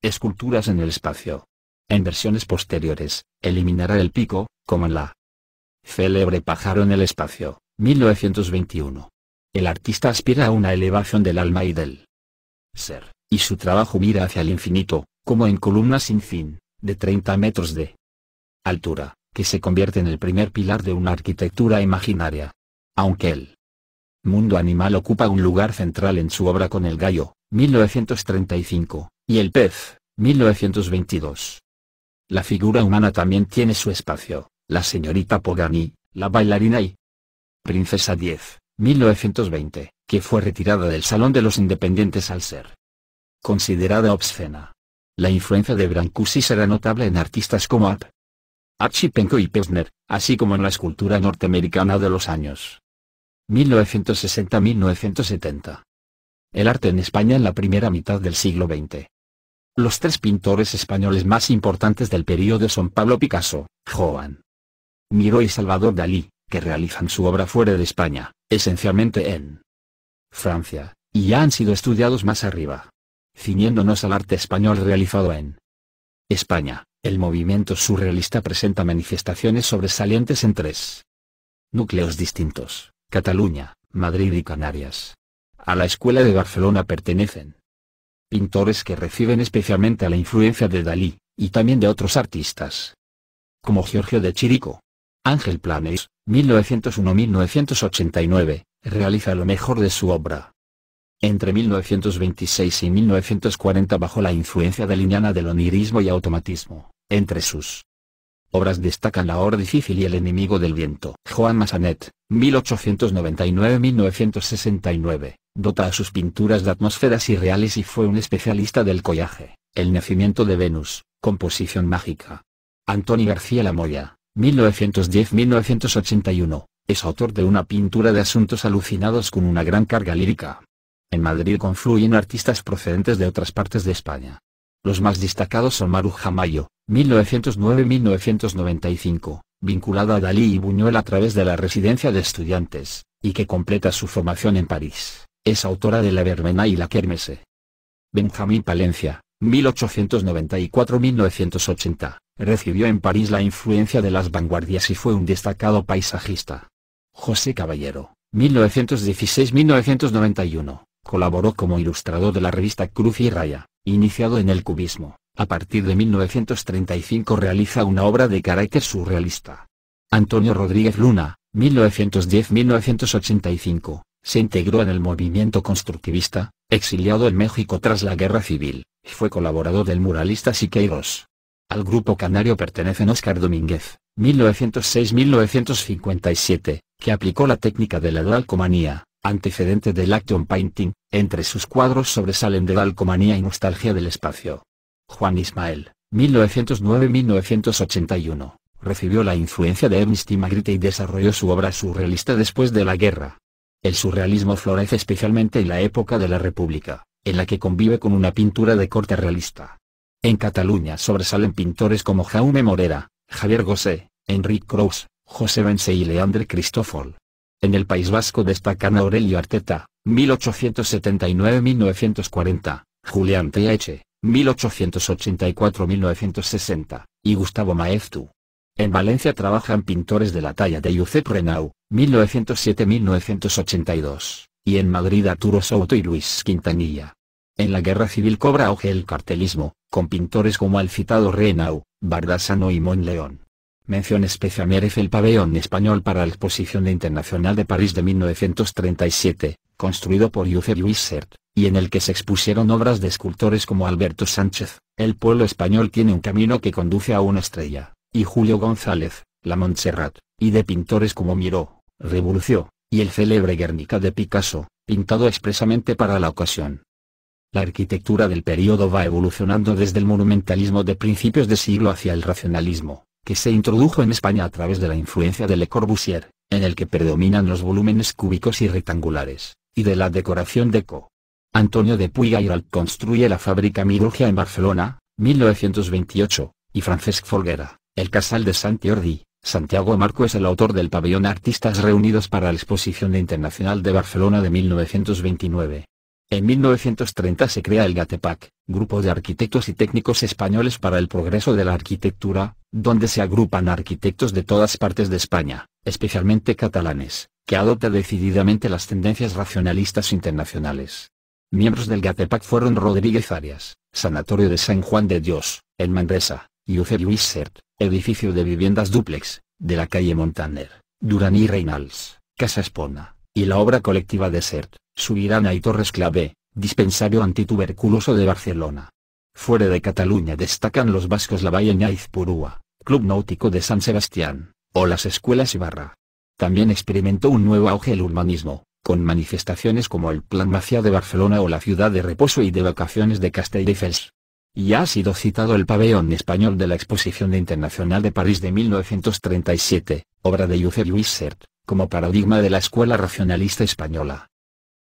esculturas en el espacio. En versiones posteriores, eliminará el pico, como en la Célebre pájaro en el espacio, 1921. El artista aspira a una elevación del alma y del ser, y su trabajo mira hacia el infinito, como en columnas sin fin, de 30 metros de altura, que se convierte en el primer pilar de una arquitectura imaginaria. Aunque el mundo animal ocupa un lugar central en su obra con el gallo, 1935, y el pez, 1922. La figura humana también tiene su espacio, la señorita Pogani, la bailarina y Princesa 10, 1920, que fue retirada del Salón de los Independientes al ser considerada obscena. La influencia de Brancusi será notable en artistas como Ab. Archipenko y Pesner, así como en la escultura norteamericana de los años 1960-1970. El arte en España en la primera mitad del siglo XX. Los tres pintores españoles más importantes del periodo son Pablo Picasso, Joan Miró y Salvador Dalí, que realizan su obra fuera de España, esencialmente en Francia, y ya han sido estudiados más arriba. Ciñéndonos al arte español realizado en España, el movimiento surrealista presenta manifestaciones sobresalientes en tres núcleos distintos, Cataluña, Madrid y Canarias. A la escuela de Barcelona pertenecen pintores que reciben especialmente a la influencia de Dalí, y también de otros artistas, como Giorgio de Chirico, Ángel Planes, 1901-1989, realiza lo mejor de su obra. Entre 1926 y 1940 bajo la influencia de Liniana del onirismo y automatismo, entre sus obras destacan La hora difícil y El enemigo del viento. Juan Massanet, 1899-1969, dota a sus pinturas de atmósferas irreales y fue un especialista del collaje, El nacimiento de Venus, composición mágica. Antoni García Lamoya, 1910-1981, es autor de una pintura de asuntos alucinados con una gran carga lírica. En Madrid confluyen artistas procedentes de otras partes de España. Los más destacados son Maruja Mayo, 1909-1995, vinculada a Dalí y Buñuel a través de la residencia de estudiantes, y que completa su formación en París. Es autora de La vermena y La Kermese. Benjamín Palencia, 1894-1980, Recibió en París la influencia de las vanguardias y fue un destacado paisajista. José Caballero, 1916-1991, colaboró como ilustrador de la revista Cruz y Raya, iniciado en el cubismo. A partir de 1935 realiza una obra de carácter surrealista. Antonio Rodríguez Luna, 1910-1985, se integró en el movimiento constructivista, exiliado en México tras la Guerra Civil, y fue colaborador del muralista Siqueiros. Al grupo canario pertenecen Óscar Domínguez, 1906-1957, que aplicó la técnica de la dalcomanía, antecedente del action painting, entre sus cuadros sobresalen de dalcomanía y nostalgia del espacio. Juan Ismael, 1909-1981, recibió la influencia de Ernst y Magritte y desarrolló su obra surrealista después de la guerra. El surrealismo florece especialmente en la época de la República, en la que convive con una pintura de corte realista. En Cataluña sobresalen pintores como Jaume Morera, Javier Gosé, Enric Crous, José Vence y Leandre Cristófol. En el País Vasco destacan Aurelio Arteta, 1879-1940, Julián Tiache, 1884-1960, y Gustavo Maeztu. En Valencia trabajan pintores de la talla de Josep Renau, 1907-1982, y en Madrid Arturo Soto y Luis Quintanilla. En la Guerra Civil cobra auge el cartelismo, con pintores como el citado Renau, Bardasano y Monleón. Mención especial merece el pabellón español para la Exposición Internacional de París de 1937, construido por Eusebio Wissert, y en el que se expusieron obras de escultores como Alberto Sánchez, El pueblo español tiene un camino que conduce a una estrella, y Julio González, La Montserrat, y de pintores como Miró, Revolución, y el célebre Guernica de Picasso, pintado expresamente para la ocasión. La arquitectura del periodo va evolucionando desde el monumentalismo de principios de siglo hacia el racionalismo, que se introdujo en España a través de la influencia de Le Corbusier, en el que predominan los volúmenes cúbicos y rectangulares, y de la decoración deco. Antonio de Ral construye la fábrica Mirugia en Barcelona, 1928, y Francesc Folguera, el Casal de Sant Jordi, Santiago Marco es el autor del pabellón Artistas Reunidos para la Exposición Internacional de Barcelona de 1929, en 1930 se crea el GATEPAC, Grupo de Arquitectos y Técnicos Españoles para el Progreso de la Arquitectura, donde se agrupan arquitectos de todas partes de España, especialmente catalanes, que adopta decididamente las tendencias racionalistas internacionales. Miembros del GATEPAC fueron Rodríguez Arias, Sanatorio de San Juan de Dios, en Manresa, y Luis Sert, edificio de viviendas dúplex, de la calle Montaner, Duraní Reynals, Casa Espona, y la obra colectiva de Sert, Subirana y Torres Clavé, dispensario antituberculoso de Barcelona. Fuera de Cataluña destacan los vascos La Valleña Purúa, Club Náutico de San Sebastián, o las escuelas Ibarra. También experimentó un nuevo auge el urbanismo, con manifestaciones como el Plan Macia de Barcelona o la Ciudad de Reposo y de Vacaciones de Castelldefels. Y ha sido citado el pabellón español de la Exposición Internacional de París de 1937, obra de Luis Sert, como paradigma de la escuela racionalista española.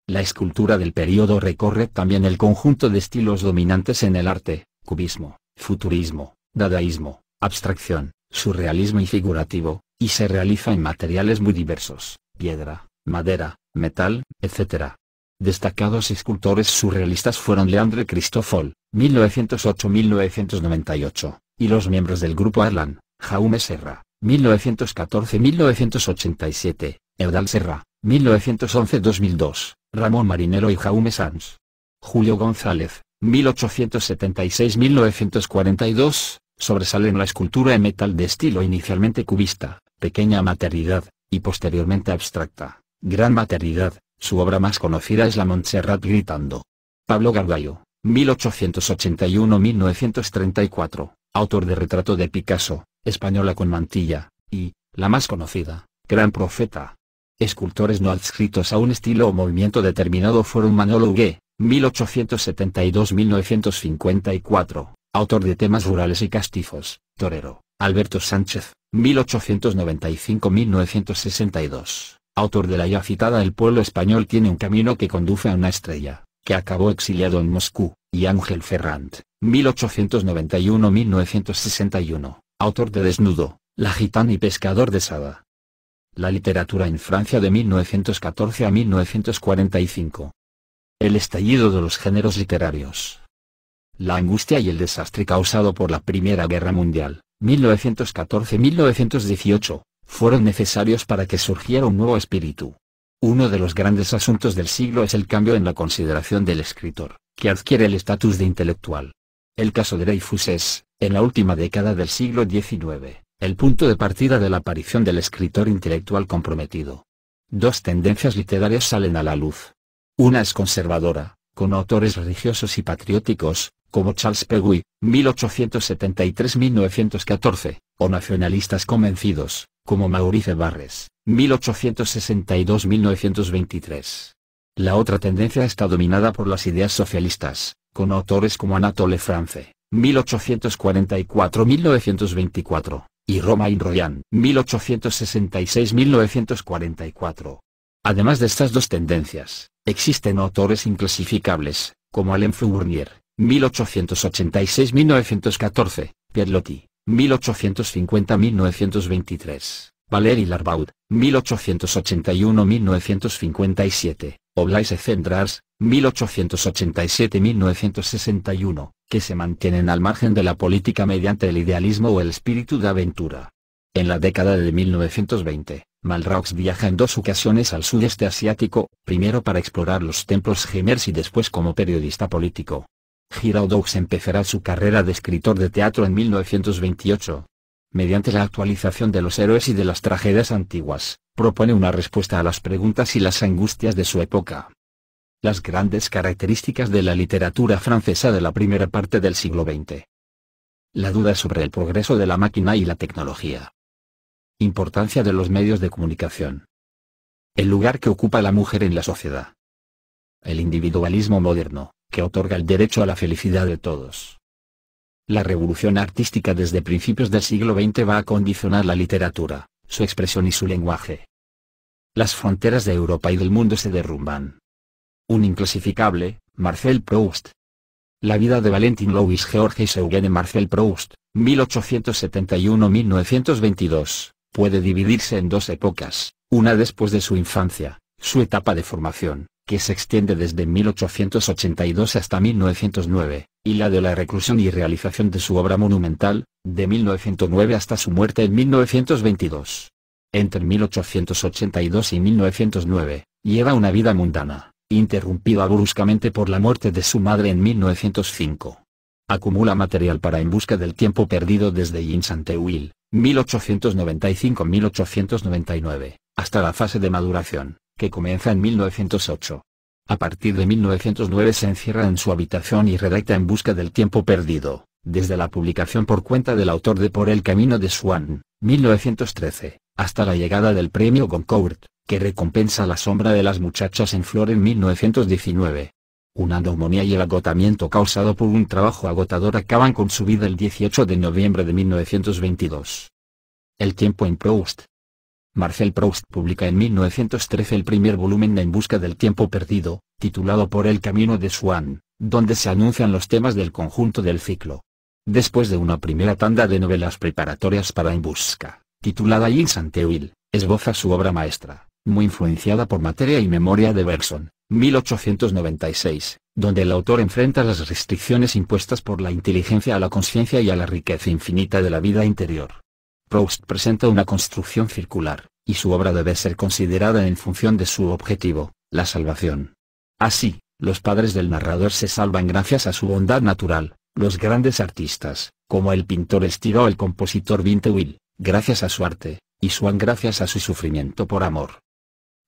La escultura del periodo recorre también el conjunto de estilos dominantes en el arte, cubismo, futurismo, dadaísmo, abstracción, surrealismo y figurativo, y se realiza en materiales muy diversos, piedra, madera, metal, etc. Destacados escultores surrealistas fueron Leandre Cristofol, 1908-1998, y los miembros del grupo Arlan, Jaume Serra, 1914-1987, Eudal Serra, 1911-2002, Ramón Marinero y Jaume Sanz. Julio González, 1876-1942, sobresale en la escultura en metal de estilo inicialmente cubista, pequeña maternidad, y posteriormente abstracta, gran maternidad, su obra más conocida es la Montserrat gritando. Pablo Gargallo, 1881-1934, autor de Retrato de Picasso, Española con mantilla, y, la más conocida, Gran Profeta, Escultores no adscritos a un estilo o movimiento determinado fueron Manolo Hugué, 1872-1954, autor de temas rurales y castifos, torero, Alberto Sánchez, 1895-1962, autor de la ya citada El pueblo español tiene un camino que conduce a una estrella, que acabó exiliado en Moscú, y Ángel Ferrand, 1891-1961, autor de Desnudo, La gitana y pescador de Sada, la literatura en Francia de 1914 a 1945. El estallido de los géneros literarios. La angustia y el desastre causado por la Primera Guerra Mundial, 1914-1918, fueron necesarios para que surgiera un nuevo espíritu. Uno de los grandes asuntos del siglo es el cambio en la consideración del escritor, que adquiere el estatus de intelectual. El caso de Dreyfus es, en la última década del siglo XIX, el punto de partida de la aparición del escritor intelectual comprometido. Dos tendencias literarias salen a la luz. Una es conservadora, con autores religiosos y patrióticos, como Charles Peguy, 1873-1914, o nacionalistas convencidos, como Maurice Barres, 1862-1923. La otra tendencia está dominada por las ideas socialistas, con autores como Anatole France, 1844-1924, y Romain Royan, 1866-1944. Además de estas dos tendencias, existen autores inclasificables, como Alain Fournier, 1886-1914, Pierlotti, 1850-1923, Valéry Larbaud, 1881-1957, Oblais 1887-1961, que se mantienen al margen de la política mediante el idealismo o el espíritu de aventura. En la década de 1920, Malraux viaja en dos ocasiones al sudeste asiático, primero para explorar los templos Gemers y después como periodista político. Giraudoux empezará su carrera de escritor de teatro en 1928. Mediante la actualización de los héroes y de las tragedias antiguas, propone una respuesta a las preguntas y las angustias de su época las grandes características de la literatura francesa de la primera parte del siglo XX. La duda sobre el progreso de la máquina y la tecnología. Importancia de los medios de comunicación. El lugar que ocupa la mujer en la sociedad. El individualismo moderno, que otorga el derecho a la felicidad de todos. La revolución artística desde principios del siglo XX va a condicionar la literatura, su expresión y su lenguaje. Las fronteras de Europa y del mundo se derrumban. Un inclasificable, Marcel Proust. La vida de Valentin Louis Georges Eugene Marcel Proust, 1871-1922, puede dividirse en dos épocas, una después de su infancia, su etapa de formación, que se extiende desde 1882 hasta 1909, y la de la reclusión y realización de su obra monumental, de 1909 hasta su muerte en 1922. Entre 1882 y 1909, lleva una vida mundana interrumpida bruscamente por la muerte de su madre en 1905. Acumula material para En busca del tiempo perdido desde Will, 1895-1899, hasta la fase de maduración, que comienza en 1908. A partir de 1909 se encierra en su habitación y redacta En busca del tiempo perdido, desde la publicación por cuenta del autor de Por el camino de Swan, 1913, hasta la llegada del premio Goncourt, que recompensa la sombra de las muchachas en flor en 1919. Una neumonía y el agotamiento causado por un trabajo agotador acaban con su vida el 18 de noviembre de 1922. El tiempo en Proust. Marcel Proust publica en 1913 el primer volumen de En busca del tiempo perdido, titulado Por el camino de Swan, donde se anuncian los temas del conjunto del ciclo. Después de una primera tanda de novelas preparatorias para En busca, titulada Insanteuil, esboza su obra maestra muy influenciada por Materia y Memoria de Bergson, 1896, donde el autor enfrenta las restricciones impuestas por la inteligencia a la conciencia y a la riqueza infinita de la vida interior. Proust presenta una construcción circular, y su obra debe ser considerada en función de su objetivo, la salvación. Así, los padres del narrador se salvan gracias a su bondad natural, los grandes artistas, como el pintor Estiro o el compositor Will, gracias a su arte, y Swan gracias a su sufrimiento por amor.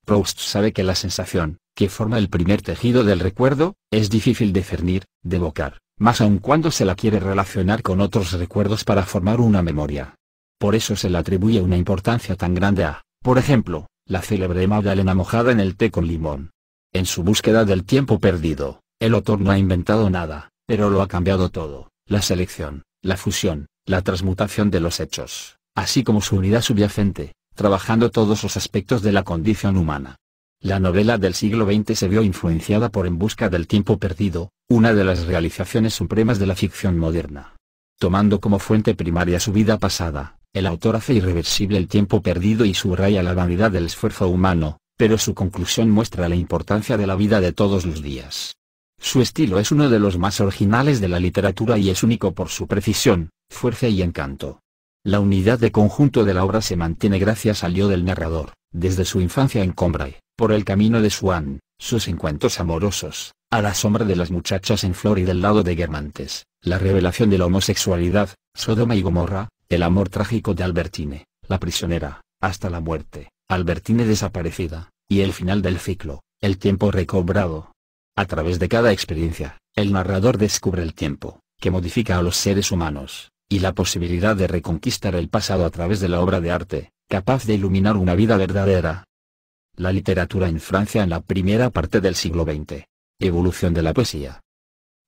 Proust sabe que la sensación, que forma el primer tejido del recuerdo, es difícil de cernir, de evocar, más aun cuando se la quiere relacionar con otros recuerdos para formar una memoria. Por eso se le atribuye una importancia tan grande a, por ejemplo, la célebre Magdalena mojada en el té con limón. En su búsqueda del tiempo perdido, el autor no ha inventado nada, pero lo ha cambiado todo, la selección, la fusión, la transmutación de los hechos, así como su unidad subyacente, trabajando todos los aspectos de la condición humana. La novela del siglo XX se vio influenciada por En Busca del Tiempo Perdido, una de las realizaciones supremas de la ficción moderna. Tomando como fuente primaria su vida pasada, el autor hace irreversible el tiempo perdido y subraya la vanidad del esfuerzo humano, pero su conclusión muestra la importancia de la vida de todos los días. Su estilo es uno de los más originales de la literatura y es único por su precisión, fuerza y encanto. La unidad de conjunto de la obra se mantiene gracias al yo del narrador, desde su infancia en Combray, por el camino de Swan, sus encuentros amorosos, a la sombra de las muchachas en flor y del lado de Germantes, la revelación de la homosexualidad, Sodoma y Gomorra, el amor trágico de Albertine, la prisionera, hasta la muerte, Albertine desaparecida, y el final del ciclo, el tiempo recobrado. A través de cada experiencia, el narrador descubre el tiempo, que modifica a los seres humanos, y la posibilidad de reconquistar el pasado a través de la obra de arte, capaz de iluminar una vida verdadera. La literatura en Francia en la primera parte del siglo XX. Evolución de la poesía.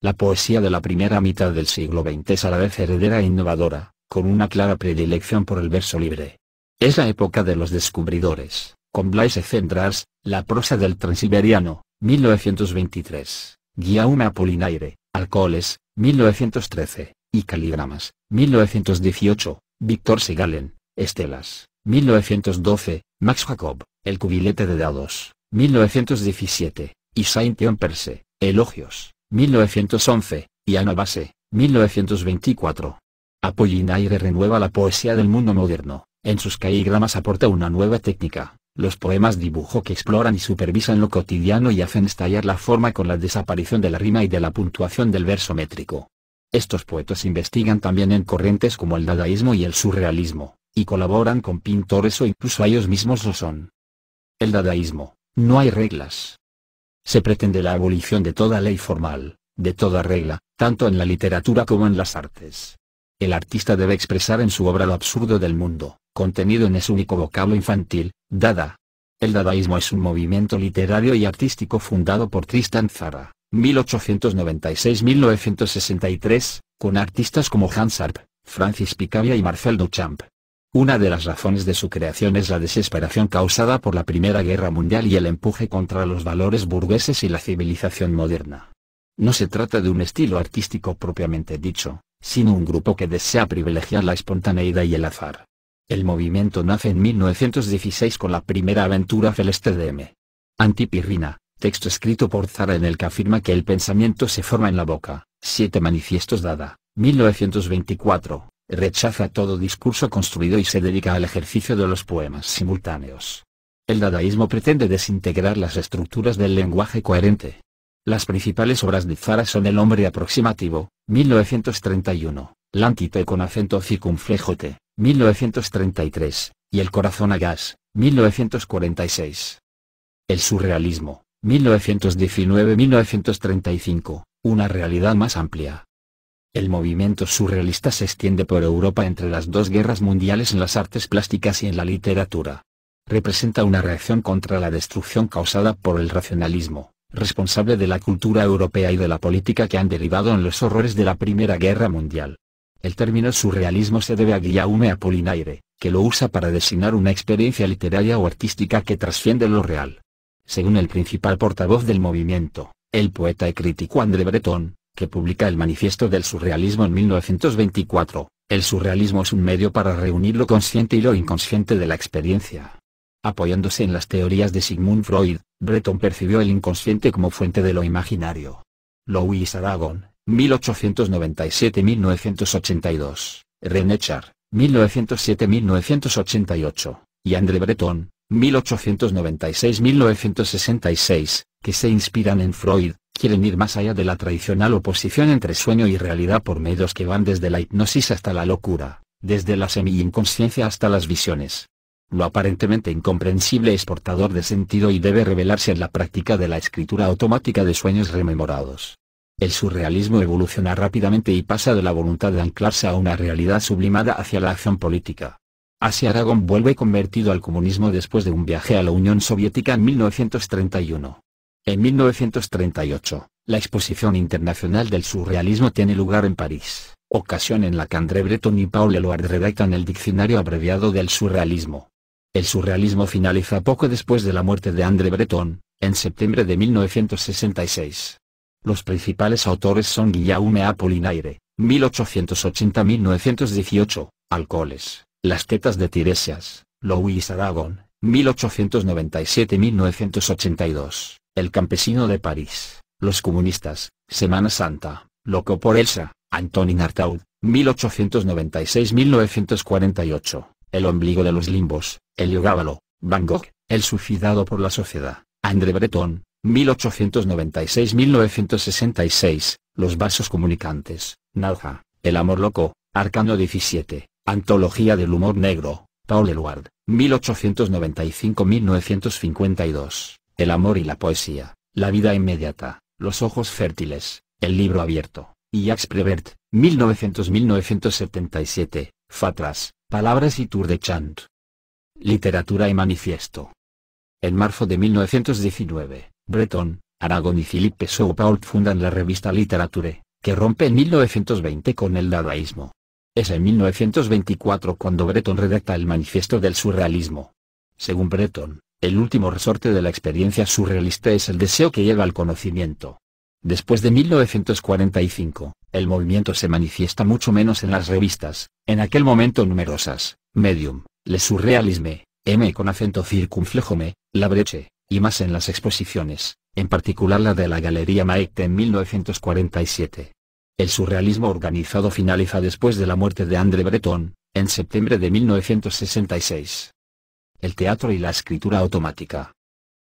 La poesía de la primera mitad del siglo XX es a la vez heredera e innovadora, con una clara predilección por el verso libre. Es la época de los descubridores, con Blaise Cendrars, La prosa del transiberiano, 1923, Guillaume Apollinaire, Alcoholes, 1913, y Caligramas, 1918, Víctor Segalen, Estelas, 1912, Max Jacob, El cubilete de dados, 1917, y Saint-Jean Perse, Elogios, 1911, y Anabase, 1924. Apollinaire renueva la poesía del mundo moderno, en sus caligramas aporta una nueva técnica, los poemas dibujo que exploran y supervisan lo cotidiano y hacen estallar la forma con la desaparición de la rima y de la puntuación del verso métrico. Estos poetas investigan también en corrientes como el dadaísmo y el surrealismo, y colaboran con pintores o incluso ellos mismos lo son. El dadaísmo, no hay reglas. Se pretende la abolición de toda ley formal, de toda regla, tanto en la literatura como en las artes. El artista debe expresar en su obra lo absurdo del mundo, contenido en ese único vocablo infantil, dada. El dadaísmo es un movimiento literario y artístico fundado por Tristan Zara. 1896-1963, con artistas como Hans Arp, Francis Picabia y Marcel Duchamp. Una de las razones de su creación es la desesperación causada por la Primera Guerra Mundial y el empuje contra los valores burgueses y la civilización moderna. No se trata de un estilo artístico propiamente dicho, sino un grupo que desea privilegiar la espontaneidad y el azar. El movimiento nace en 1916 con la primera aventura celeste de M. Antipirrina, texto escrito por Zara en el que afirma que el pensamiento se forma en la boca. siete Manifiestos Dada, 1924, rechaza todo discurso construido y se dedica al ejercicio de los poemas simultáneos. El dadaísmo pretende desintegrar las estructuras del lenguaje coherente. Las principales obras de Zara son El hombre aproximativo, 1931, Lántipe con acento circunflejo 1933, y El corazón a gas, 1946. El surrealismo, 1919-1935, una realidad más amplia. El movimiento surrealista se extiende por Europa entre las dos guerras mundiales en las artes plásticas y en la literatura. Representa una reacción contra la destrucción causada por el racionalismo, responsable de la cultura europea y de la política que han derivado en los horrores de la Primera Guerra Mundial. El término surrealismo se debe a Guillaume Apollinaire, que lo usa para designar una experiencia literaria o artística que trasciende lo real, según el principal portavoz del movimiento, el poeta y crítico André Breton, que publica el Manifiesto del Surrealismo en 1924, el surrealismo es un medio para reunir lo consciente y lo inconsciente de la experiencia. Apoyándose en las teorías de Sigmund Freud, Breton percibió el inconsciente como fuente de lo imaginario. Louis Aragon, 1897-1982, René Char, 1907-1988, y André Breton, 1896-1966, que se inspiran en Freud, quieren ir más allá de la tradicional oposición entre sueño y realidad por medios que van desde la hipnosis hasta la locura, desde la semi-inconsciencia hasta las visiones. Lo aparentemente incomprensible es portador de sentido y debe revelarse en la práctica de la escritura automática de sueños rememorados. El surrealismo evoluciona rápidamente y pasa de la voluntad de anclarse a una realidad sublimada hacia la acción política. Así Aragón vuelve convertido al comunismo después de un viaje a la Unión Soviética en 1931. En 1938, la Exposición Internacional del Surrealismo tiene lugar en París, ocasión en la que André Breton y Paul Eluard redactan el diccionario abreviado del surrealismo. El surrealismo finaliza poco después de la muerte de André Breton, en septiembre de 1966. Los principales autores son Guillaume Apollinaire, 1880-1918, Alcoholes, las tetas de Tiresias, Louis Aragón, 1897-1982, El campesino de París, Los comunistas, Semana Santa, Loco por Elsa, Antonin Artaud, 1896-1948, El ombligo de los limbos, Elio Gábalo, Van Gogh, El suicidado por la sociedad, André Breton, 1896-1966, Los vasos comunicantes, Nalja, El amor loco, Arcano 17, Antología del humor negro, Paul Eluard, 1895-1952. El amor y la poesía, La vida inmediata, Los ojos fértiles, El libro abierto, y Jacques 1900-1977, Fatras, Palabras y Tour de Chant. Literatura y Manifiesto. En marzo de 1919, Breton, Aragón y Philippe Soupault fundan la revista Literature, que rompe en 1920 con el dadaísmo. Es en 1924 cuando Breton redacta el Manifiesto del Surrealismo. Según Breton, el último resorte de la experiencia surrealista es el deseo que lleva al conocimiento. Después de 1945, el movimiento se manifiesta mucho menos en las revistas, en aquel momento numerosas, Medium, Le Surrealisme, M con acento circunflejo La Breche, y más en las exposiciones, en particular la de la Galería Maite en 1947. El surrealismo organizado finaliza después de la muerte de André Breton, en septiembre de 1966. El teatro y la escritura automática.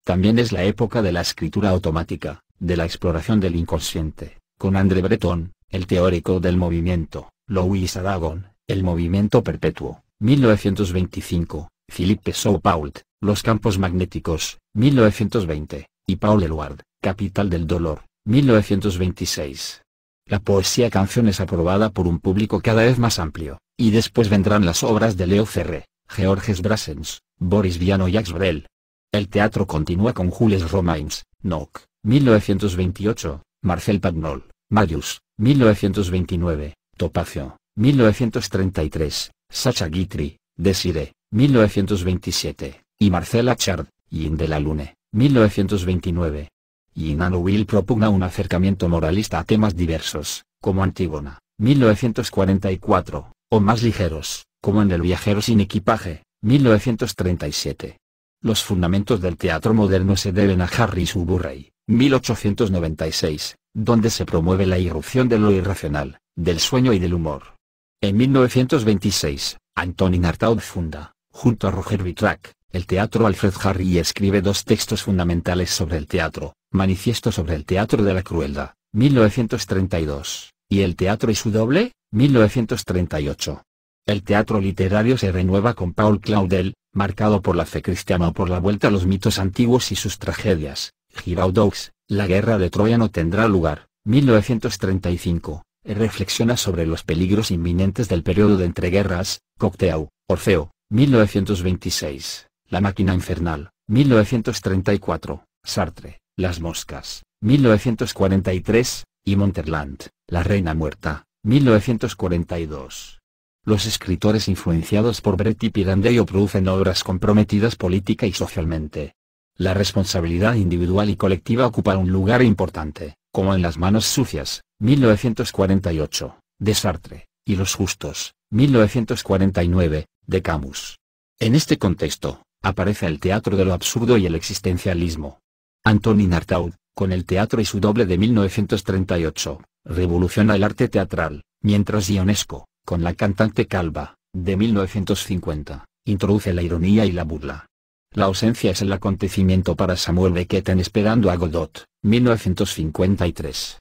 También es la época de la escritura automática, de la exploración del inconsciente, con André Breton, el teórico del movimiento, Louis Aragon, el movimiento perpetuo, 1925, Philippe Soupault, los campos magnéticos, 1920, y Paul Eluard, Capital del Dolor, 1926 la poesía canción es aprobada por un público cada vez más amplio, y después vendrán las obras de Leo Ferre, Georges Brassens, Boris Viano y Jacques El teatro continúa con Jules Romains, Nock, 1928, Marcel Pagnol, Marius, 1929, Topacio, 1933, Sacha Guitry, Desire, 1927, y Marcel Achard, Yin de la Lune, 1929 y Will propugna un acercamiento moralista a temas diversos, como Antígona, 1944, o más ligeros, como en El viajero sin equipaje, 1937. Los fundamentos del teatro moderno se deben a Harry Suburray, 1896, donde se promueve la irrupción de lo irracional, del sueño y del humor. En 1926, Antonin Artaud funda, junto a Roger Vitrac, el teatro Alfred Harry y escribe dos textos fundamentales sobre el teatro, Manifiesto sobre el Teatro de la Crueldad, 1932, y el Teatro y su doble, 1938. El teatro literario se renueva con Paul Claudel, marcado por la fe cristiana o por la vuelta a los mitos antiguos y sus tragedias. Giraudoux, La guerra de Troya no tendrá lugar, 1935, reflexiona sobre los peligros inminentes del periodo de entreguerras, Cocteau, Orfeo, 1926, La máquina infernal, 1934, Sartre, las Moscas, 1943, y Monterland, La Reina Muerta, 1942. Los escritores influenciados por Bret y Pirandello producen obras comprometidas política y socialmente. La responsabilidad individual y colectiva ocupa un lugar importante, como en Las Manos Sucias, 1948, de Sartre, y Los Justos, 1949, de Camus. En este contexto, aparece el teatro de lo absurdo y el existencialismo. Antonin Artaud, con el teatro y su doble de 1938, revoluciona el arte teatral, mientras Ionesco, con la cantante Calva, de 1950, introduce la ironía y la burla. La ausencia es el acontecimiento para Samuel Beckett en Esperando a Godot, 1953.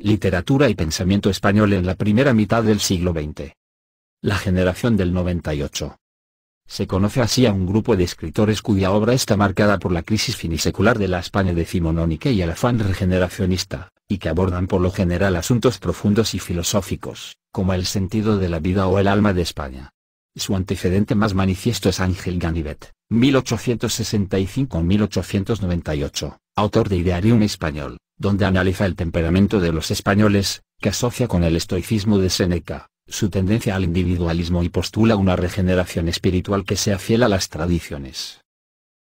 Literatura y pensamiento español en la primera mitad del siglo XX. La generación del 98, se conoce así a un grupo de escritores cuya obra está marcada por la crisis finisecular de la España decimonónica y el afán regeneracionista, y que abordan por lo general asuntos profundos y filosóficos, como el sentido de la vida o el alma de España. Su antecedente más manifiesto es Ángel Ganivet, 1865-1898, autor de Idearium Español, donde analiza el temperamento de los españoles, que asocia con el estoicismo de Seneca su tendencia al individualismo y postula una regeneración espiritual que sea fiel a las tradiciones.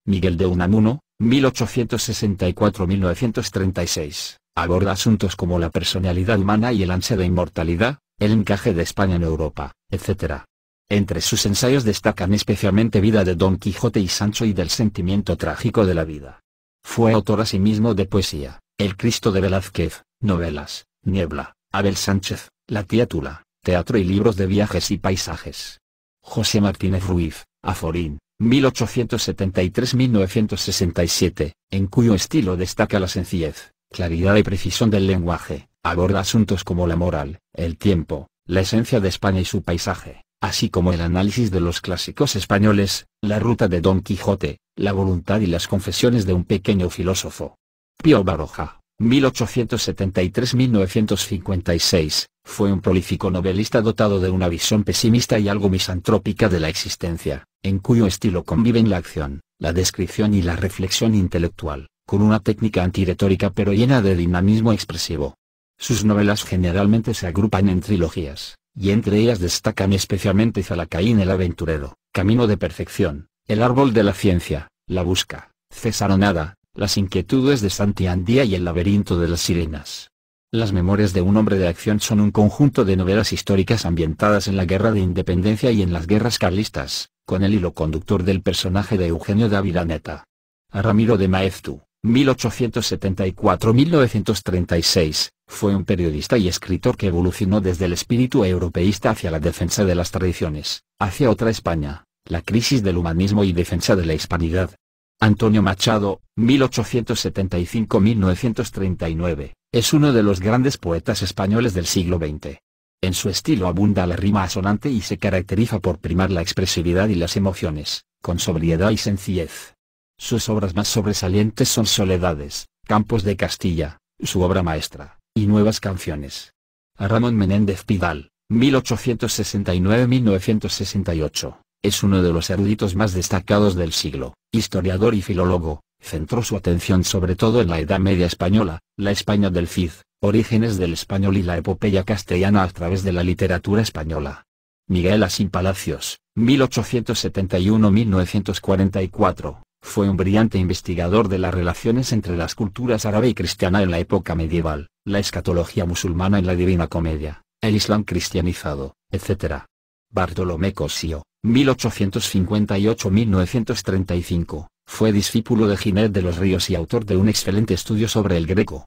Miguel de Unamuno, 1864-1936, aborda asuntos como la personalidad humana y el ansia de inmortalidad, el encaje de España en Europa, etc. Entre sus ensayos destacan especialmente Vida de Don Quijote y Sancho y del sentimiento trágico de la vida. Fue autor asimismo de poesía, El Cristo de Velázquez, novelas, Niebla, Abel Sánchez, La tía Tula, teatro y libros de viajes y paisajes. José Martínez Ruiz, Aforín, 1873-1967, en cuyo estilo destaca la sencillez, claridad y precisión del lenguaje, aborda asuntos como la moral, el tiempo, la esencia de España y su paisaje, así como el análisis de los clásicos españoles, la ruta de Don Quijote, la voluntad y las confesiones de un pequeño filósofo. Pío Baroja, 1873-1956, fue un prolífico novelista dotado de una visión pesimista y algo misantrópica de la existencia, en cuyo estilo conviven la acción, la descripción y la reflexión intelectual, con una técnica antiretórica pero llena de dinamismo expresivo. Sus novelas generalmente se agrupan en trilogías, y entre ellas destacan especialmente Zalacaín el aventurero, Camino de perfección, El árbol de la ciencia, La busca, Cesaronada, Las inquietudes de Santiandía y El laberinto de las sirenas. Las memorias de un hombre de acción son un conjunto de novelas históricas ambientadas en la Guerra de Independencia y en las guerras carlistas, con el hilo conductor del personaje de Eugenio de Aviraneta. Ramiro de Maeztu, 1874-1936, fue un periodista y escritor que evolucionó desde el espíritu europeísta hacia la defensa de las tradiciones, hacia otra España, la crisis del humanismo y defensa de la hispanidad, Antonio Machado, 1875-1939, es uno de los grandes poetas españoles del siglo XX. En su estilo abunda la rima asonante y se caracteriza por primar la expresividad y las emociones, con sobriedad y sencillez. Sus obras más sobresalientes son Soledades, Campos de Castilla, su obra maestra, y Nuevas Canciones. Ramón Menéndez Pidal, 1869-1968 es uno de los eruditos más destacados del siglo, historiador y filólogo, centró su atención sobre todo en la Edad Media española, la España del Cid, orígenes del español y la epopeya castellana a través de la literatura española. Miguel Asín Palacios, 1871-1944, fue un brillante investigador de las relaciones entre las culturas árabe y cristiana en la época medieval, la escatología musulmana en la Divina Comedia, el Islam cristianizado, etc. Bartolomé Cosío, 1858-1935, fue discípulo de Ginés de los Ríos y autor de un excelente estudio sobre el greco.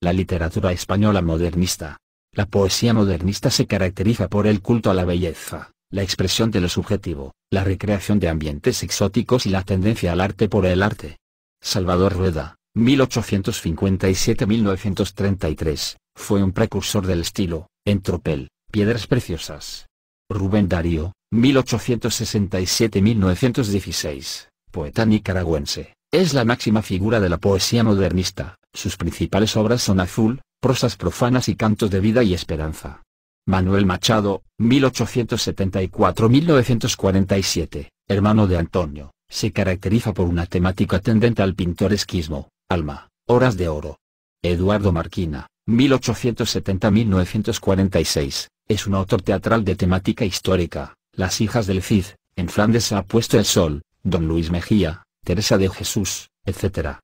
La literatura española modernista. La poesía modernista se caracteriza por el culto a la belleza, la expresión de lo subjetivo, la recreación de ambientes exóticos y la tendencia al arte por el arte. Salvador Rueda, 1857-1933, fue un precursor del estilo, en tropel, piedras preciosas, Rubén Darío, 1867-1916, poeta nicaragüense, es la máxima figura de la poesía modernista. Sus principales obras son Azul, prosas profanas y cantos de vida y esperanza. Manuel Machado, 1874-1947, hermano de Antonio, se caracteriza por una temática tendente al pintoresquismo, alma, horas de oro. Eduardo Marquina, 1870-1946, es un autor teatral de temática histórica, Las hijas del Cid, En Flandes ha puesto el sol, Don Luis Mejía, Teresa de Jesús, etc.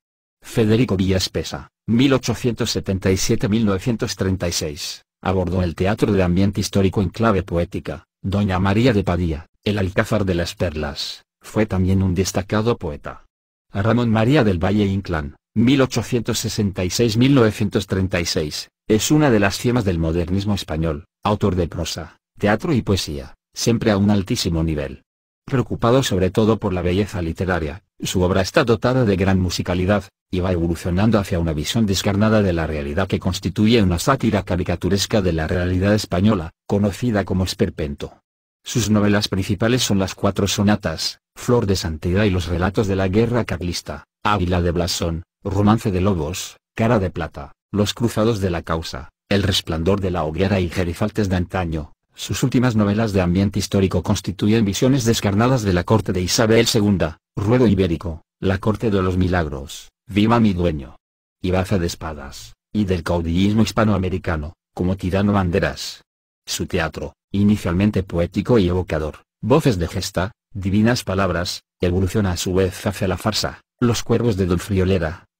Federico Villaspesa, 1877-1936, abordó el teatro de ambiente histórico en clave poética. Doña María de Padilla, el Alcázar de las Perlas, fue también un destacado poeta. Ramón María del Valle Inclán, 1866-1936, es una de las cimas del modernismo español, autor de prosa, teatro y poesía, siempre a un altísimo nivel. Preocupado sobre todo por la belleza literaria, su obra está dotada de gran musicalidad, y va evolucionando hacia una visión descarnada de la realidad que constituye una sátira caricaturesca de la realidad española, conocida como esperpento. Sus novelas principales son las cuatro sonatas, Flor de Santidad y los relatos de la guerra carlista, Ávila de Blasón, Romance de Lobos, Cara de Plata, Los Cruzados de la Causa, El Resplandor de la Hoguera y Gerifaltes de Antaño. Sus últimas novelas de ambiente histórico constituyen visiones descarnadas de la corte de Isabel II, Ruedo Ibérico, La Corte de los Milagros, Viva mi dueño. Y Baza de Espadas, y del caudillismo hispanoamericano, como tirano banderas. Su teatro, inicialmente poético y evocador, voces de gesta, divinas palabras, evoluciona a su vez hacia la farsa, Los Cuervos de Don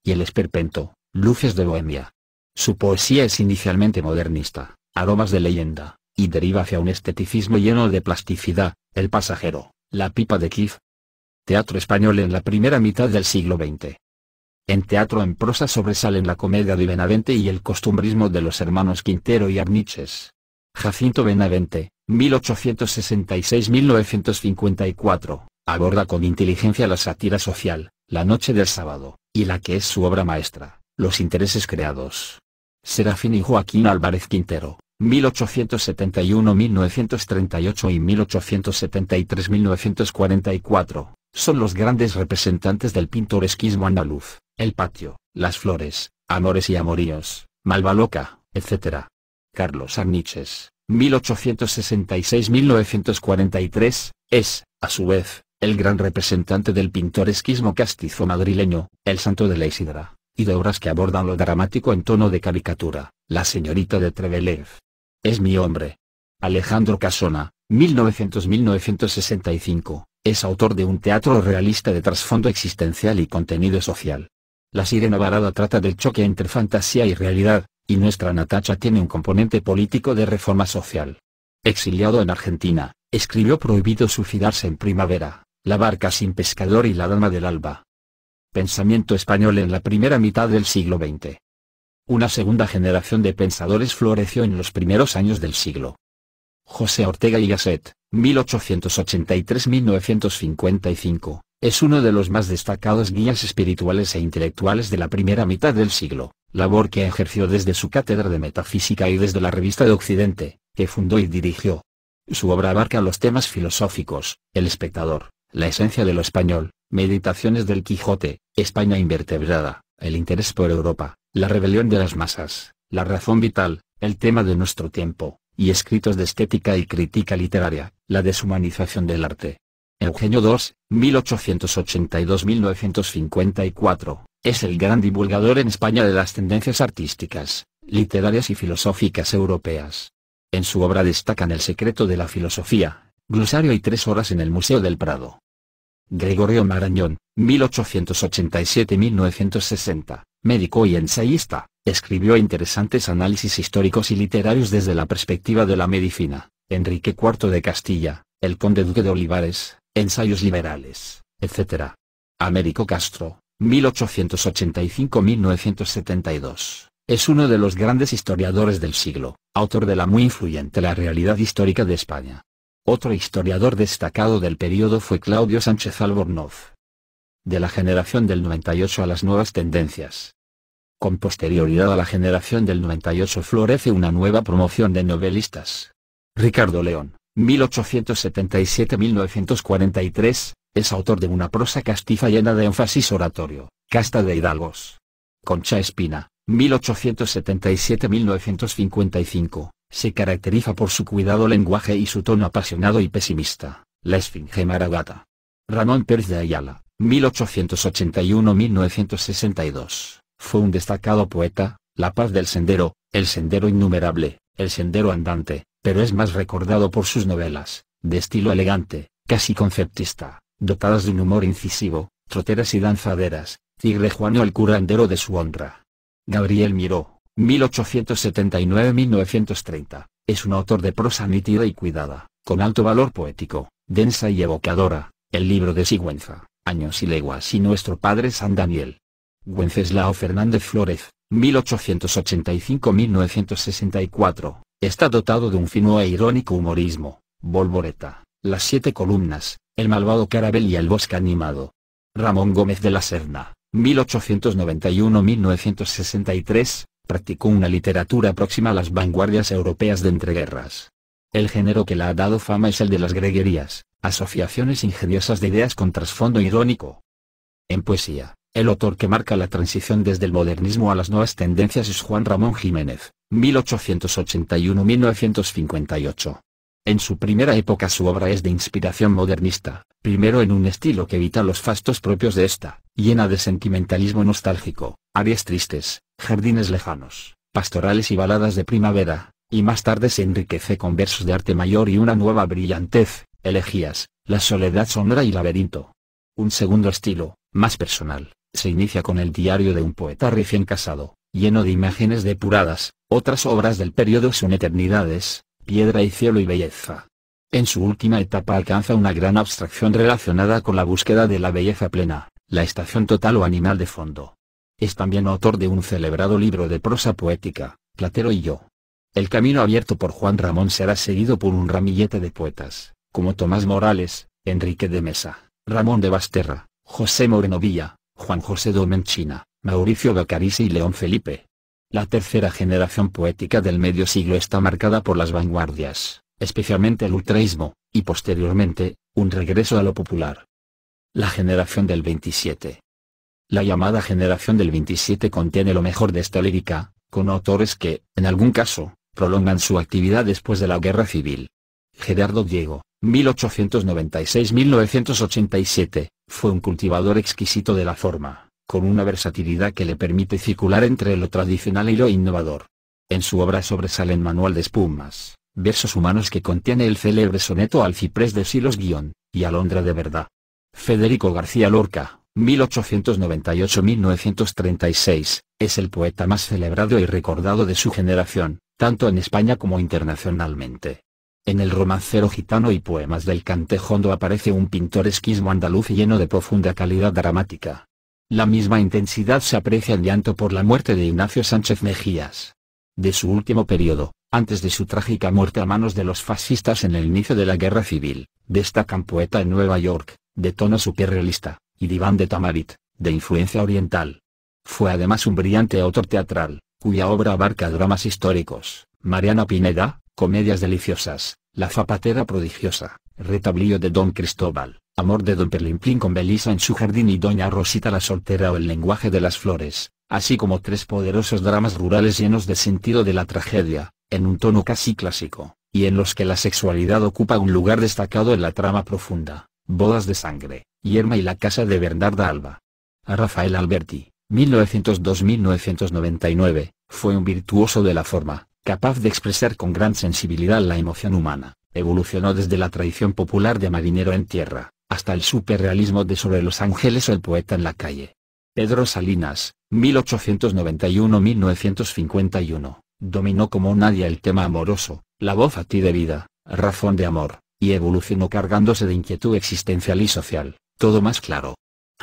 y el esperpento, luces de Bohemia. Su poesía es inicialmente modernista, aromas de leyenda, y deriva hacia un esteticismo lleno de plasticidad, El pasajero, La pipa de Kif. Teatro español en la primera mitad del siglo XX. En teatro en prosa sobresalen la comedia de Benavente y el costumbrismo de los hermanos Quintero y Arniches. Jacinto Benavente, 1866-1954, aborda con inteligencia la sátira social, La noche del sábado, y la que es su obra maestra, Los intereses creados. Serafín y Joaquín Álvarez Quintero, 1871-1938 y 1873-1944, son los grandes representantes del pintoresquismo andaluz, El patio, Las flores, Amores y amoríos, Malvaloca, etc. Carlos Arniches, 1866-1943, es, a su vez, el gran representante del pintoresquismo castizo madrileño, el santo de la Isidra, y de obras que abordan lo dramático en tono de caricatura, La señorita de Trevelev. Es mi hombre. Alejandro Casona, 1900-1965, es autor de un teatro realista de trasfondo existencial y contenido social. La sirena varada trata del choque entre fantasía y realidad, y nuestra Natacha tiene un componente político de reforma social. Exiliado en Argentina, escribió Prohibido suicidarse en primavera, la barca sin pescador y la dama del alba. Pensamiento español en la primera mitad del siglo XX. Una segunda generación de pensadores floreció en los primeros años del siglo. José Ortega y Gasset, 1883-1955, es uno de los más destacados guías espirituales e intelectuales de la primera mitad del siglo, labor que ejerció desde su cátedra de metafísica y desde la revista de Occidente, que fundó y dirigió. Su obra abarca los temas filosóficos, el espectador, la esencia de lo español, Meditaciones del Quijote, España invertebrada, el interés por Europa, la rebelión de las masas, la razón vital, el tema de nuestro tiempo, y escritos de estética y crítica literaria, la deshumanización del arte. Eugenio II, 1882-1954, es el gran divulgador en España de las tendencias artísticas, literarias y filosóficas europeas. En su obra destacan el secreto de la filosofía, Glosario y tres horas en el Museo del Prado. Gregorio Marañón, 1887-1960, médico y ensayista, escribió interesantes análisis históricos y literarios desde la perspectiva de la medicina. Enrique IV de Castilla, el conde duque de Olivares, ensayos liberales, etc. Américo Castro, 1885-1972, es uno de los grandes historiadores del siglo, autor de la muy influyente La realidad histórica de España, otro historiador destacado del periodo fue Claudio Sánchez Albornoz. De la generación del 98 a las nuevas tendencias. Con posterioridad a la generación del 98 florece una nueva promoción de novelistas. Ricardo León, 1877-1943, es autor de una prosa castiza llena de énfasis oratorio, casta de hidalgos. Concha Espina, 1877-1955, se caracteriza por su cuidado lenguaje y su tono apasionado y pesimista, la Esfinge Maragata. Ramón Pérez de Ayala, 1881-1962, fue un destacado poeta, La paz del sendero, El sendero innumerable, El sendero andante, pero es más recordado por sus novelas, de estilo elegante, casi conceptista, dotadas de un humor incisivo, troteras y danzaderas, Tigre o el curandero de su honra. Gabriel Miró, 1879-1930, es un autor de prosa nítida y cuidada, con alto valor poético, densa y evocadora, el libro de Sigüenza, Años y Leguas y Nuestro Padre San Daniel. Wenceslao Fernández Flores, 1885-1964, está dotado de un fino e irónico humorismo, Volvoreta, Las Siete Columnas, El Malvado Carabel y El Bosque Animado. Ramón Gómez de la Serna, 1891-1963, practicó una literatura próxima a las vanguardias europeas de entreguerras. El género que le ha dado fama es el de las greguerías, asociaciones ingeniosas de ideas con trasfondo irónico. En poesía, el autor que marca la transición desde el modernismo a las nuevas tendencias es Juan Ramón Jiménez, 1881-1958. En su primera época su obra es de inspiración modernista, primero en un estilo que evita los fastos propios de esta, llena de sentimentalismo nostálgico, arias tristes, jardines lejanos, pastorales y baladas de primavera, y más tarde se enriquece con versos de arte mayor y una nueva brillantez, elegías, la soledad sonora y laberinto. Un segundo estilo, más personal, se inicia con el diario de un poeta recién casado, lleno de imágenes depuradas, otras obras del periodo son eternidades, piedra y cielo y belleza. En su última etapa alcanza una gran abstracción relacionada con la búsqueda de la belleza plena, la estación total o animal de fondo. Es también autor de un celebrado libro de prosa poética, Platero y yo. El camino abierto por Juan Ramón será seguido por un ramillete de poetas, como Tomás Morales, Enrique de Mesa, Ramón de Basterra, José Moreno Villa, Juan José Domenchina, Mauricio Bacarisi y León Felipe. La tercera generación poética del medio siglo está marcada por las vanguardias, especialmente el ultraísmo, y posteriormente, un regreso a lo popular. La generación del 27, la llamada generación del 27 contiene lo mejor de esta lírica, con autores que, en algún caso, prolongan su actividad después de la guerra civil. Gerardo Diego, 1896-1987, fue un cultivador exquisito de la forma, con una versatilidad que le permite circular entre lo tradicional y lo innovador. En su obra sobresalen Manual de Espumas, versos humanos que contiene el célebre soneto al ciprés de Silos guión, y Alondra de verdad. Federico García Lorca, 1898-1936, es el poeta más celebrado y recordado de su generación, tanto en España como internacionalmente. En el romancero gitano y poemas del Cantejondo aparece un pintor esquismo andaluz lleno de profunda calidad dramática. La misma intensidad se aprecia en Llanto por la muerte de Ignacio Sánchez Mejías. De su último periodo, antes de su trágica muerte a manos de los fascistas en el inicio de la guerra civil, destacan Poeta en Nueva York, de tono superrealista, y Diván de Tamarit, de influencia oriental. Fue además un brillante autor teatral, cuya obra abarca dramas históricos, Mariana Pineda, comedias deliciosas, La zapatera prodigiosa, Retablillo de Don Cristóbal, Amor de Don Perlimplín con Belisa en su jardín y Doña Rosita la soltera o El lenguaje de las flores, así como tres poderosos dramas rurales llenos de sentido de la tragedia, en un tono casi clásico, y en los que la sexualidad ocupa un lugar destacado en la trama profunda. Bodas de Sangre, Yerma y la Casa de Bernarda Alba. A Rafael Alberti, 1902-1999, fue un virtuoso de la forma, capaz de expresar con gran sensibilidad la emoción humana. Evolucionó desde la tradición popular de marinero en tierra, hasta el superrealismo de Sobre los Ángeles o el poeta en la calle. Pedro Salinas, 1891-1951, dominó como nadie el tema amoroso, la voz a ti de vida, razón de amor, y evolucionó cargándose de inquietud existencial y social, todo más claro.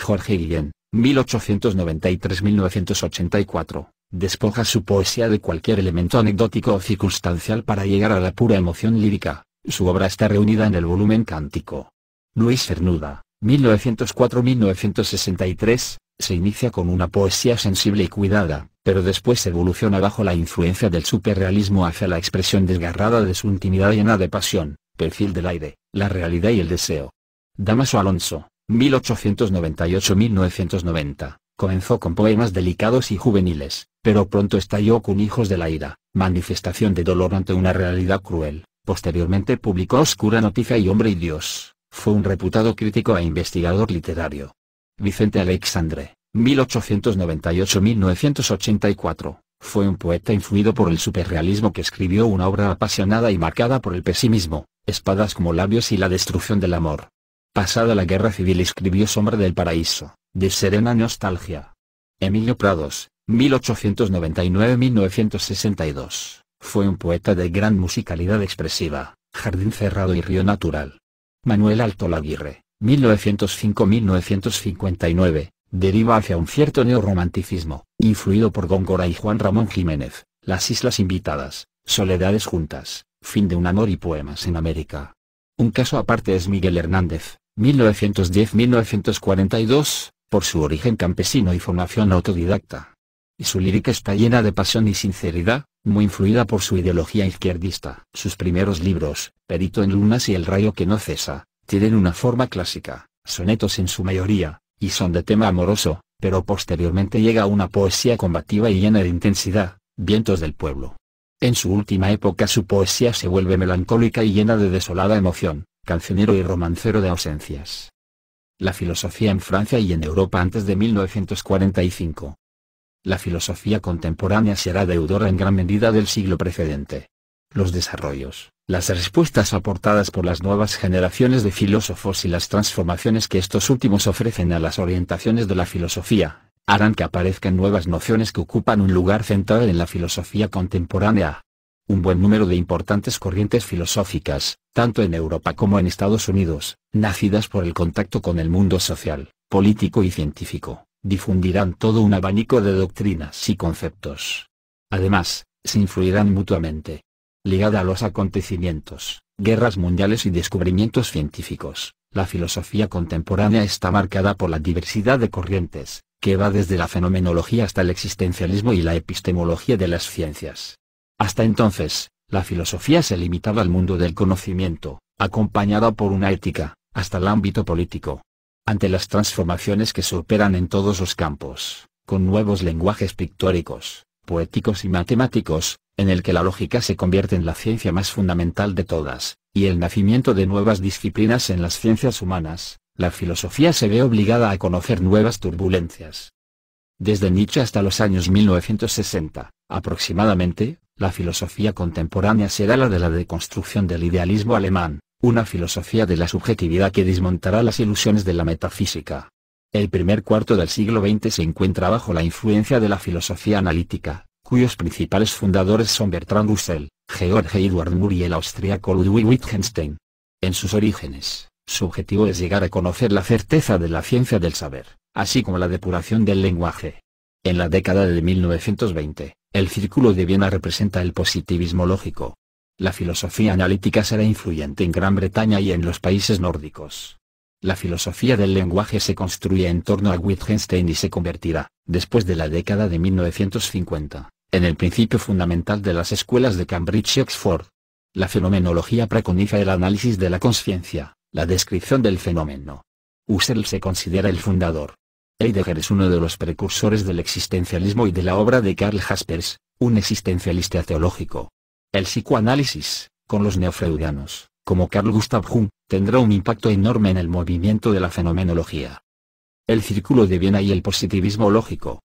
Jorge Guillén, 1893-1984, despoja su poesía de cualquier elemento anecdótico o circunstancial para llegar a la pura emoción lírica, su obra está reunida en el volumen Cántico. Luis Fernuda, 1904-1963, se inicia con una poesía sensible y cuidada, pero después evoluciona bajo la influencia del superrealismo hacia la expresión desgarrada de su intimidad llena de pasión, Perfil del aire, la realidad y el deseo. Damaso Alonso, 1898-1990, comenzó con poemas delicados y juveniles, pero pronto estalló con Hijos de la Ira, manifestación de dolor ante una realidad cruel. Posteriormente publicó Oscura Noticia y Hombre y Dios. Fue un reputado crítico e investigador literario. Vicente Alexandre, 1898-1984, fue un poeta influido por el superrealismo que escribió una obra apasionada y marcada por el pesimismo, espadas como labios y la destrucción del amor. Pasada la guerra civil escribió Sombra del Paraíso, de serena nostalgia. Emilio Prados, 1899-1962, fue un poeta de gran musicalidad expresiva, jardín cerrado y río natural. Manuel Alto Laguirre, 1905-1959, deriva hacia un cierto neorromanticismo, influido por Góngora y Juan Ramón Jiménez, Las Islas Invitadas, Soledades Juntas, Fin de un amor y poemas en América. Un caso aparte es Miguel Hernández, 1910-1942, por su origen campesino y formación autodidacta. Y su lírica está llena de pasión y sinceridad, muy influida por su ideología izquierdista. Sus primeros libros, Perito en Lunas y El Rayo que no cesa, tienen una forma clásica, sonetos en su mayoría, y son de tema amoroso, pero posteriormente llega a una poesía combativa y llena de intensidad, Vientos del Pueblo. En su última época su poesía se vuelve melancólica y llena de desolada emoción, cancionero y romancero de ausencias. La filosofía en Francia y en Europa antes de 1945. La filosofía contemporánea será deudora en gran medida del siglo precedente. Los desarrollos, las respuestas aportadas por las nuevas generaciones de filósofos y las transformaciones que estos últimos ofrecen a las orientaciones de la filosofía, harán que aparezcan nuevas nociones que ocupan un lugar central en la filosofía contemporánea. Un buen número de importantes corrientes filosóficas, tanto en Europa como en Estados Unidos, nacidas por el contacto con el mundo social, político y científico, difundirán todo un abanico de doctrinas y conceptos. Además, se influirán mutuamente. Ligada a los acontecimientos, guerras mundiales y descubrimientos científicos, la filosofía contemporánea está marcada por la diversidad de corrientes, que va desde la fenomenología hasta el existencialismo y la epistemología de las ciencias. Hasta entonces, la filosofía se limitaba al mundo del conocimiento, acompañada por una ética, hasta el ámbito político. Ante las transformaciones que se operan en todos los campos, con nuevos lenguajes pictóricos, poéticos y matemáticos, en el que la lógica se convierte en la ciencia más fundamental de todas, y el nacimiento de nuevas disciplinas en las ciencias humanas, la filosofía se ve obligada a conocer nuevas turbulencias. Desde Nietzsche hasta los años 1960, aproximadamente, la filosofía contemporánea será la de la deconstrucción del idealismo alemán, una filosofía de la subjetividad que desmontará las ilusiones de la metafísica. El primer cuarto del siglo XX se encuentra bajo la influencia de la filosofía analítica, cuyos principales fundadores son Bertrand Russell, George Edward Moore y el austríaco Ludwig Wittgenstein. En sus orígenes, su objetivo es llegar a conocer la certeza de la ciencia del saber, así como la depuración del lenguaje. En la década de 1920, el Círculo de Viena representa el positivismo lógico. La filosofía analítica será influyente en Gran Bretaña y en los países nórdicos. La filosofía del lenguaje se construye en torno a Wittgenstein y se convertirá, después de la década de 1950, en el principio fundamental de las escuelas de Cambridge y Oxford. La fenomenología preconiza el análisis de la conciencia, la descripción del fenómeno. Husserl se considera el fundador. Heidegger es uno de los precursores del existencialismo y de la obra de Karl Jaspers, un existencialista teológico. El psicoanálisis, con los neofreudianos, como Carl Gustav Jung, tendrá un impacto enorme en el movimiento de la fenomenología. El Círculo de Viena y el positivismo lógico.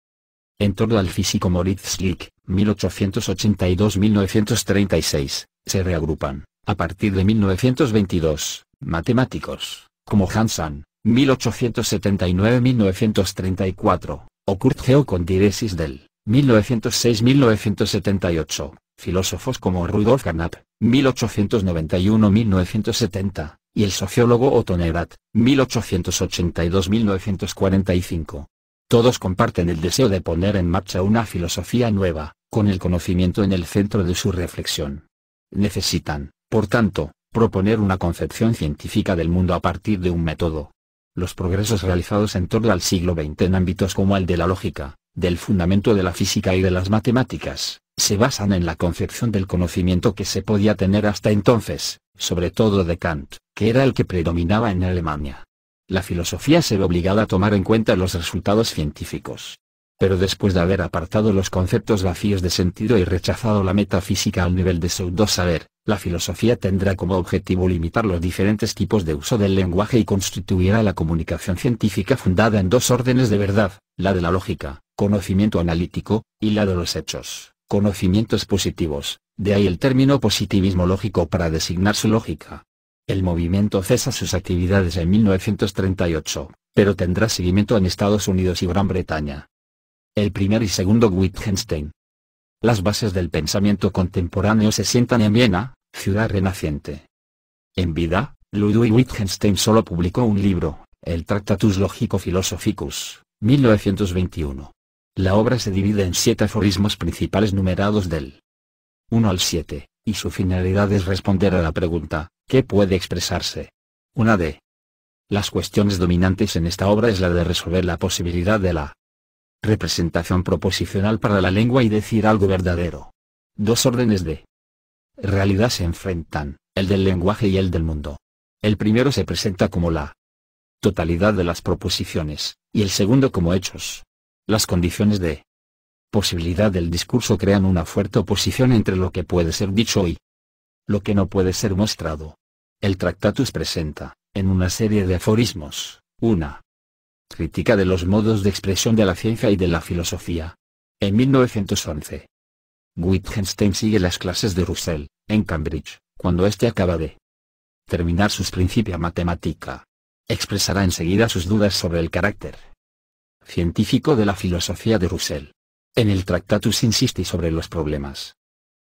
En torno al físico Moritz Schlick, 1882-1936, se reagrupan, a partir de 1922, Matemáticos, como Hansan, 1879-1934, o Kurt Heu con diresis del 1906-1978, filósofos como Rudolf Carnap, 1891-1970, y el sociólogo Otto Neurath, 1882-1945. Todos comparten el deseo de poner en marcha una filosofía nueva, con el conocimiento en el centro de su reflexión. Necesitan, por tanto, proponer una concepción científica del mundo a partir de un método. Los progresos realizados en torno al siglo XX en ámbitos como el de la lógica, del fundamento de la física y de las matemáticas, se basan en la concepción del conocimiento que se podía tener hasta entonces, sobre todo de Kant, que era el que predominaba en Alemania. La filosofía se ve obligada a tomar en cuenta los resultados científicos. Pero después de haber apartado los conceptos vacíos de sentido y rechazado la metafísica al nivel de pseudo saber, la filosofía tendrá como objetivo limitar los diferentes tipos de uso del lenguaje y constituirá la comunicación científica fundada en dos órdenes de verdad, la de la lógica, conocimiento analítico, y la de los hechos, conocimientos positivos, de ahí el término positivismo lógico para designar su lógica. El movimiento cesa sus actividades en 1938, pero tendrá seguimiento en Estados Unidos y Gran Bretaña. El primer y segundo Wittgenstein, las bases del pensamiento contemporáneo se sientan en Viena, ciudad renaciente. En vida, Ludwig Wittgenstein solo publicó un libro, el Tractatus Logico-Philosophicus, 1921. La obra se divide en siete aforismos principales numerados del 1 al 7, y su finalidad es responder a la pregunta, ¿qué puede expresarse? Una de las cuestiones dominantes en esta obra es la de resolver la posibilidad de la representación proposicional para la lengua y decir algo verdadero. Dos órdenes de realidad se enfrentan, el del lenguaje y el del mundo. El primero se presenta como la totalidad de las proposiciones, y el segundo como hechos. Las condiciones de posibilidad del discurso crean una fuerte oposición entre lo que puede ser dicho y lo que no puede ser mostrado. El Tractatus presenta, en una serie de aforismos, una Crítica de los modos de expresión de la ciencia y de la filosofía. En 1911. Wittgenstein sigue las clases de Russell, en Cambridge, cuando éste acaba de terminar sus Principia Matemática. Expresará enseguida sus dudas sobre el carácter científico de la filosofía de Russell. En el Tractatus insiste sobre los problemas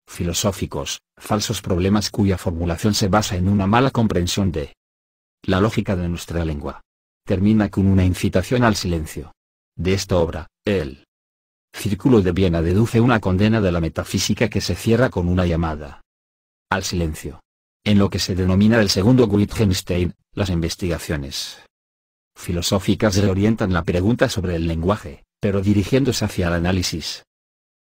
filosóficos, falsos problemas cuya formulación se basa en una mala comprensión de la lógica de nuestra lengua termina con una incitación al silencio. De esta obra, el Círculo de Viena deduce una condena de la metafísica que se cierra con una llamada al silencio. En lo que se denomina el segundo Wittgenstein, las investigaciones filosóficas reorientan la pregunta sobre el lenguaje, pero dirigiéndose hacia el análisis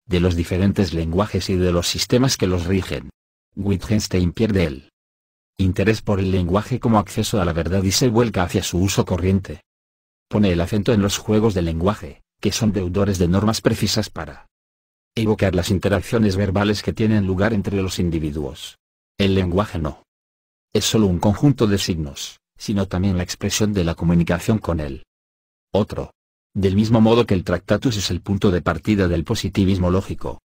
de los diferentes lenguajes y de los sistemas que los rigen. Wittgenstein pierde el interés por el lenguaje como acceso a la verdad y se vuelca hacia su uso corriente. Pone el acento en los juegos del lenguaje, que son deudores de normas precisas para evocar las interacciones verbales que tienen lugar entre los individuos. El lenguaje no es solo un conjunto de signos, sino también la expresión de la comunicación con él. Otro. Del mismo modo que el Tractatus es el punto de partida del positivismo lógico.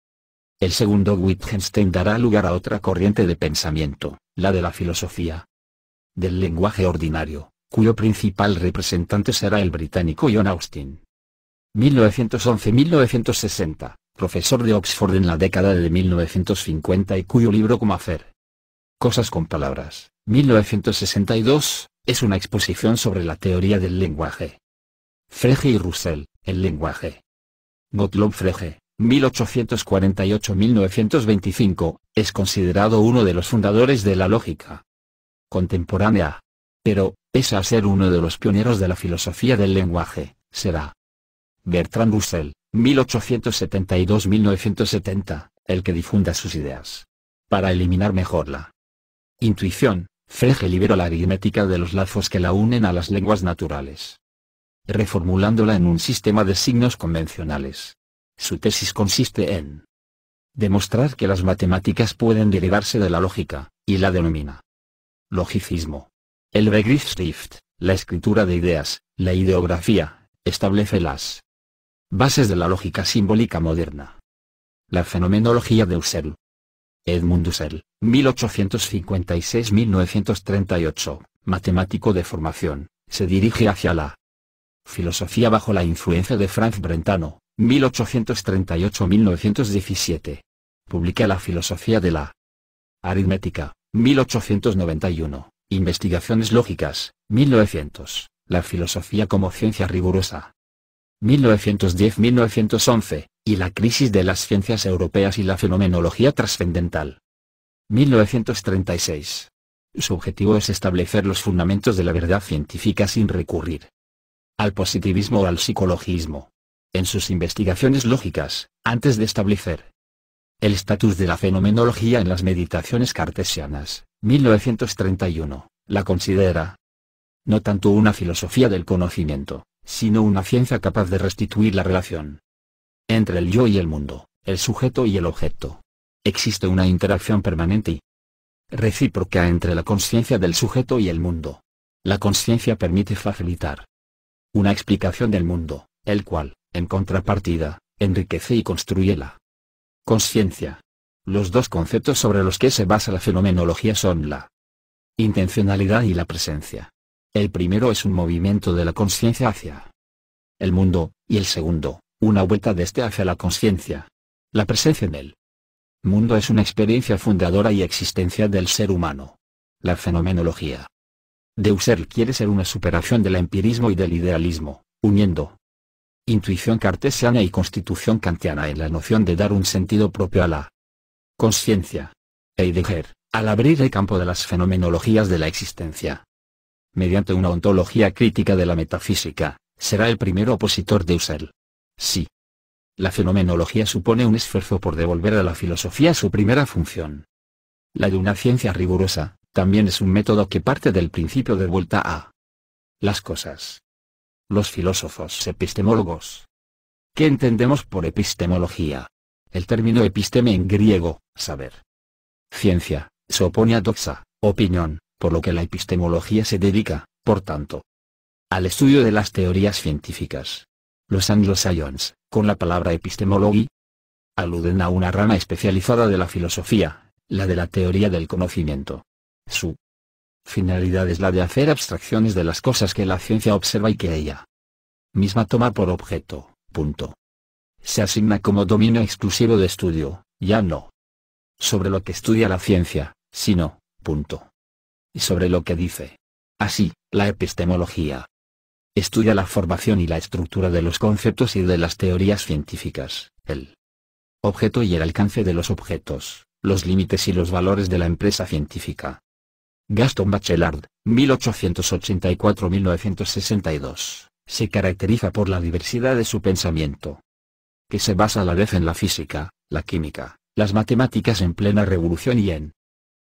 El segundo Wittgenstein dará lugar a otra corriente de pensamiento, la de la filosofía. Del lenguaje ordinario, cuyo principal representante será el británico John Austin. 1911-1960, profesor de Oxford en la década de 1950 y cuyo libro Como hacer. Cosas con palabras, 1962, es una exposición sobre la teoría del lenguaje. Frege y Russell, el lenguaje. Gottlob Frege, 1848-1925, es considerado uno de los fundadores de la lógica contemporánea. Pero, pese a ser uno de los pioneros de la filosofía del lenguaje, será Bertrand Russell, 1872-1970, el que difunda sus ideas. Para eliminar mejor la intuición, Frege liberó la aritmética de los lazos que la unen a las lenguas naturales, reformulándola en un sistema de signos convencionales. Su tesis consiste en demostrar que las matemáticas pueden derivarse de la lógica, y la denomina logicismo. El Begriffsschrift, la escritura de ideas, la ideografía, establece las bases de la lógica simbólica moderna. La fenomenología de Husserl. Edmund Husserl, 1856-1938, matemático de formación, se dirige hacia la filosofía bajo la influencia de Franz Brentano, 1838-1917. Publica La filosofía de la aritmética, 1891. Investigaciones lógicas, 1900. La filosofía como ciencia rigurosa. 1910-1911, y la crisis de las ciencias europeas y la fenomenología trascendental. 1936. Su objetivo es establecer los fundamentos de la verdad científica sin recurrir al positivismo o al psicologismo en sus investigaciones lógicas, antes de establecer el estatus de la fenomenología en las meditaciones cartesianas, 1931, la considera no tanto una filosofía del conocimiento, sino una ciencia capaz de restituir la relación entre el yo y el mundo, el sujeto y el objeto. Existe una interacción permanente y recíproca entre la conciencia del sujeto y el mundo. La conciencia permite facilitar una explicación del mundo, el cual en contrapartida, enriquece y construye la conciencia. Los dos conceptos sobre los que se basa la fenomenología son la intencionalidad y la presencia. El primero es un movimiento de la conciencia hacia el mundo, y el segundo, una vuelta de este hacia la conciencia. La presencia en el mundo es una experiencia fundadora y existencial del ser humano. La fenomenología de quiere ser una superación del empirismo y del idealismo, uniendo intuición cartesiana y constitución kantiana en la noción de dar un sentido propio a la conciencia. Heidegger, al abrir el campo de las fenomenologías de la existencia, mediante una ontología crítica de la metafísica, será el primer opositor de Husserl. Sí. La fenomenología supone un esfuerzo por devolver a la filosofía su primera función. La de una ciencia rigurosa, también es un método que parte del principio de vuelta a las cosas, los filósofos epistemólogos. ¿Qué entendemos por epistemología? El término episteme en griego, saber. Ciencia, se opone a doxa, opinión, por lo que la epistemología se dedica, por tanto, al estudio de las teorías científicas. Los anglosajones, con la palabra epistemology, aluden a una rama especializada de la filosofía, la de la teoría del conocimiento. Su finalidad es la de hacer abstracciones de las cosas que la ciencia observa y que ella misma toma por objeto. Punto. Se asigna como dominio exclusivo de estudio, ya no sobre lo que estudia la ciencia, sino, punto. Y sobre lo que dice. Así, la epistemología estudia la formación y la estructura de los conceptos y de las teorías científicas, el objeto y el alcance de los objetos, los límites y los valores de la empresa científica, Gaston Bachelard, 1884-1962, se caracteriza por la diversidad de su pensamiento, que se basa a la vez en la física, la química, las matemáticas en plena revolución y en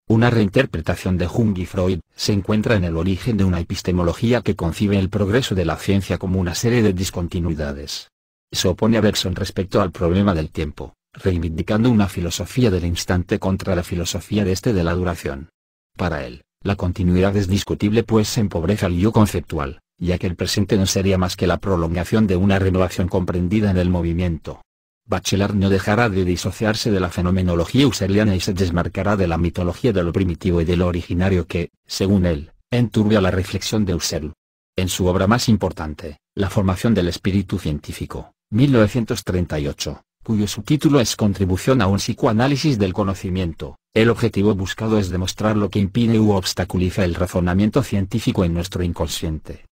una reinterpretación de Jung y Freud se encuentra en el origen de una epistemología que concibe el progreso de la ciencia como una serie de discontinuidades. Se opone a Bergson respecto al problema del tiempo, reivindicando una filosofía del instante contra la filosofía de este de la duración. Para él, la continuidad es discutible pues se empobrece al yo conceptual, ya que el presente no sería más que la prolongación de una renovación comprendida en el movimiento. Bachelard no dejará de disociarse de la fenomenología husserliana y se desmarcará de la mitología de lo primitivo y de lo originario que, según él, enturbia la reflexión de Husserl. En su obra más importante, La formación del espíritu científico, 1938, cuyo subtítulo es Contribución a un psicoanálisis del conocimiento. El objetivo buscado es demostrar lo que impide u obstaculiza el razonamiento científico en nuestro inconsciente.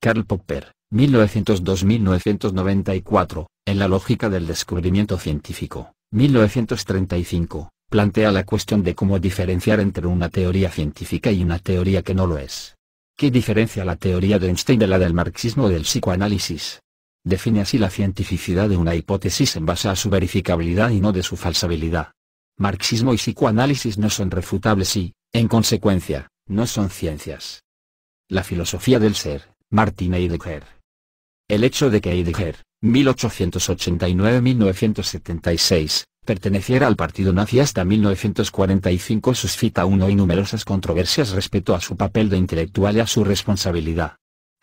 Karl Popper, 1902-1994, en La lógica del descubrimiento científico, 1935, plantea la cuestión de cómo diferenciar entre una teoría científica y una teoría que no lo es. ¿Qué diferencia la teoría de Einstein de la del marxismo del psicoanálisis? Define así la cientificidad de una hipótesis en base a su verificabilidad y no de su falsabilidad. Marxismo y psicoanálisis no son refutables y, en consecuencia, no son ciencias. La filosofía del ser, Martin Heidegger. El hecho de que Heidegger, 1889-1976, perteneciera al partido nazi hasta 1945 suscita uno y numerosas controversias respecto a su papel de intelectual y a su responsabilidad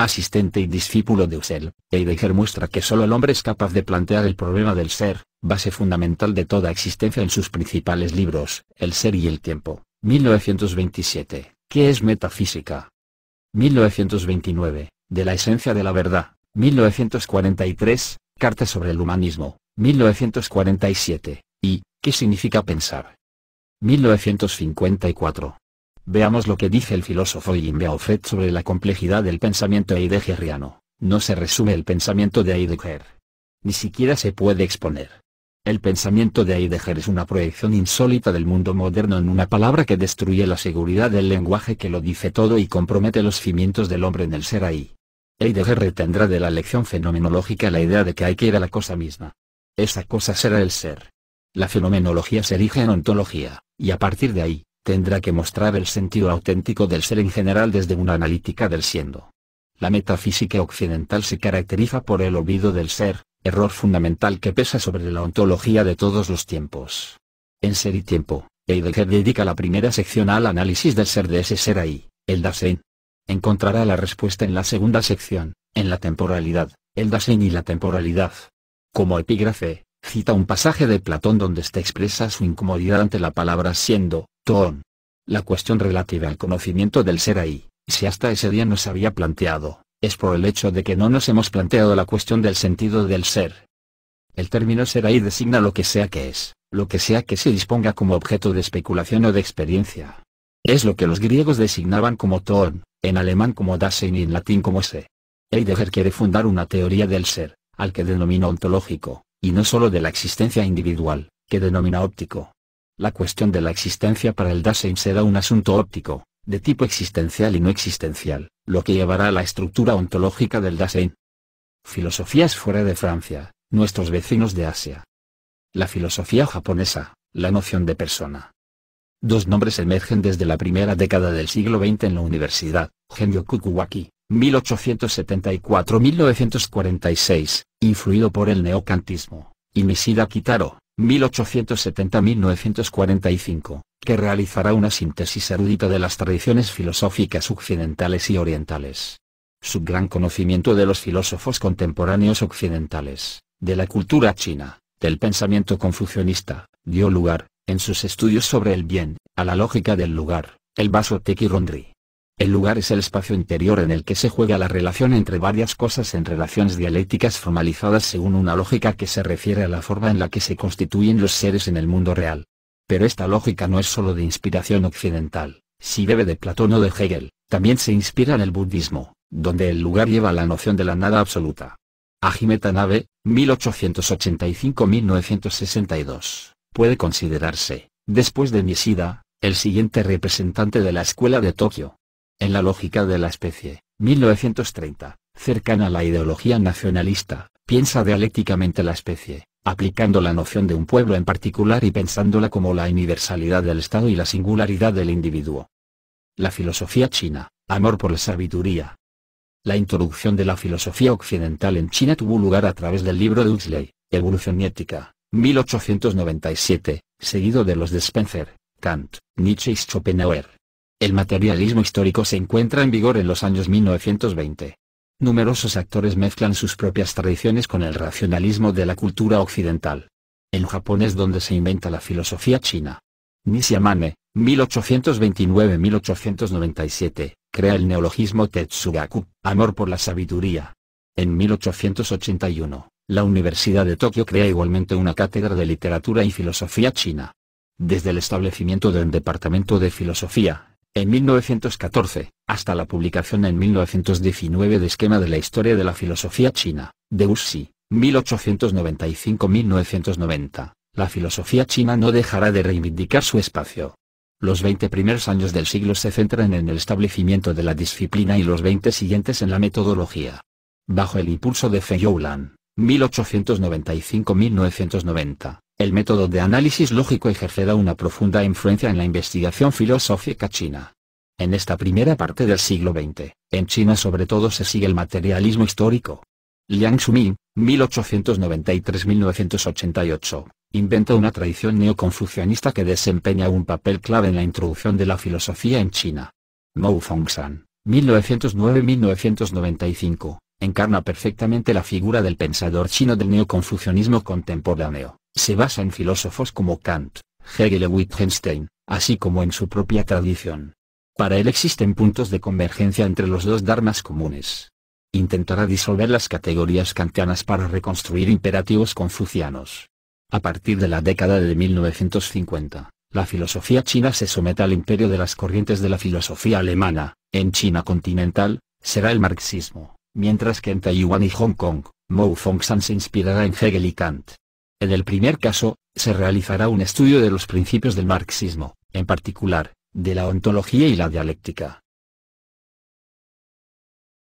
asistente y discípulo de Husserl, Heidegger muestra que solo el hombre es capaz de plantear el problema del ser, base fundamental de toda existencia en sus principales libros, El ser y el tiempo, 1927, ¿Qué es metafísica? 1929, De la esencia de la verdad, 1943, Carta sobre el humanismo, 1947, y ¿Qué significa pensar? 1954, Veamos lo que dice el filósofo Jim Beaufort sobre la complejidad del pensamiento heideggeriano. No se resume el pensamiento de Heidegger. Ni siquiera se puede exponer. El pensamiento de Heidegger es una proyección insólita del mundo moderno en una palabra que destruye la seguridad del lenguaje que lo dice todo y compromete los cimientos del hombre en el ser ahí. Heidegger retendrá de la lección fenomenológica la idea de que hay que ir a la cosa misma. Esa cosa será el ser. La fenomenología se erige en ontología, y a partir de ahí, tendrá que mostrar el sentido auténtico del ser en general desde una analítica del siendo. La metafísica occidental se caracteriza por el olvido del ser, error fundamental que pesa sobre la ontología de todos los tiempos. En Ser y Tiempo, Heidegger dedica la primera sección al análisis del ser de ese ser ahí, el Dasein. Encontrará la respuesta en la segunda sección, en la temporalidad, el Dasein y la temporalidad. Como epígrafe, cita un pasaje de Platón donde está expresa su incomodidad ante la palabra siendo, Toon. La cuestión relativa al conocimiento del ser ahí, si hasta ese día nos había planteado, es por el hecho de que no nos hemos planteado la cuestión del sentido del ser. El término ser ahí designa lo que sea que es, lo que sea que se disponga como objeto de especulación o de experiencia. Es lo que los griegos designaban como toon, en alemán como Dasein y en latín como se. Heidegger quiere fundar una teoría del ser, al que denomina ontológico, y no solo de la existencia individual, que denomina óptico. La cuestión de la existencia para el Dasein será un asunto óptico, de tipo existencial y no existencial, lo que llevará a la estructura ontológica del Dasein. Filosofías fuera de Francia, nuestros vecinos de Asia. La filosofía japonesa, la noción de persona. Dos nombres emergen desde la primera década del siglo XX en la universidad, Genio Kukuwaki, 1874-1946, influido por el neocantismo, y Misida Kitaro, 1870-1945, que realizará una síntesis erudita de las tradiciones filosóficas occidentales y orientales. Su gran conocimiento de los filósofos contemporáneos occidentales, de la cultura china, del pensamiento confucionista, dio lugar, en sus estudios sobre el bien, a la lógica del lugar, el vaso Teki el lugar es el espacio interior en el que se juega la relación entre varias cosas en relaciones dialécticas formalizadas según una lógica que se refiere a la forma en la que se constituyen los seres en el mundo real. Pero esta lógica no es solo de inspiración occidental, si bebe de Platón o de Hegel, también se inspira en el budismo, donde el lugar lleva la noción de la nada absoluta. Ajimeta Tanabe, 1885-1962, puede considerarse, después de Nishida, el siguiente representante de la escuela de Tokio. En la lógica de la especie, 1930, cercana a la ideología nacionalista, piensa dialécticamente la especie, aplicando la noción de un pueblo en particular y pensándola como la universalidad del Estado y la singularidad del individuo. La filosofía china, amor por la sabiduría. La introducción de la filosofía occidental en China tuvo lugar a través del libro de Huxley, Evolución Ética, 1897, seguido de los de Spencer, Kant, Nietzsche y Schopenhauer. El materialismo histórico se encuentra en vigor en los años 1920. Numerosos actores mezclan sus propias tradiciones con el racionalismo de la cultura occidental. En Japón es donde se inventa la filosofía china. Nishiyamane, 1829-1897, crea el neologismo Tetsugaku, amor por la sabiduría. En 1881, la Universidad de Tokio crea igualmente una cátedra de literatura y filosofía china. Desde el establecimiento del Departamento de Filosofía, en 1914, hasta la publicación en 1919 de Esquema de la Historia de la Filosofía China, de Wuxi, 1895-1990, la filosofía china no dejará de reivindicar su espacio. Los 20 primeros años del siglo se centran en el establecimiento de la disciplina y los 20 siguientes en la metodología. Bajo el impulso de Fei Youlan, 1895-1990, el método de análisis lógico ejercerá una profunda influencia en la investigación filosófica china. En esta primera parte del siglo XX, en China sobre todo se sigue el materialismo histórico. Liang Shuming, 1893-1988, inventa una tradición neoconfucianista que desempeña un papel clave en la introducción de la filosofía en China. Mou Fongshan, 1909-1995, encarna perfectamente la figura del pensador chino del neoconfucianismo contemporáneo. Se basa en filósofos como Kant, Hegel y Wittgenstein, así como en su propia tradición. Para él existen puntos de convergencia entre los dos dharmas comunes. Intentará disolver las categorías kantianas para reconstruir imperativos confucianos. A partir de la década de 1950, la filosofía china se somete al imperio de las corrientes de la filosofía alemana, en China continental, será el marxismo, mientras que en Taiwán y Hong Kong, Mao Fong-san se inspirará en Hegel y Kant. En el primer caso, se realizará un estudio de los principios del marxismo, en particular, de la ontología y la dialéctica.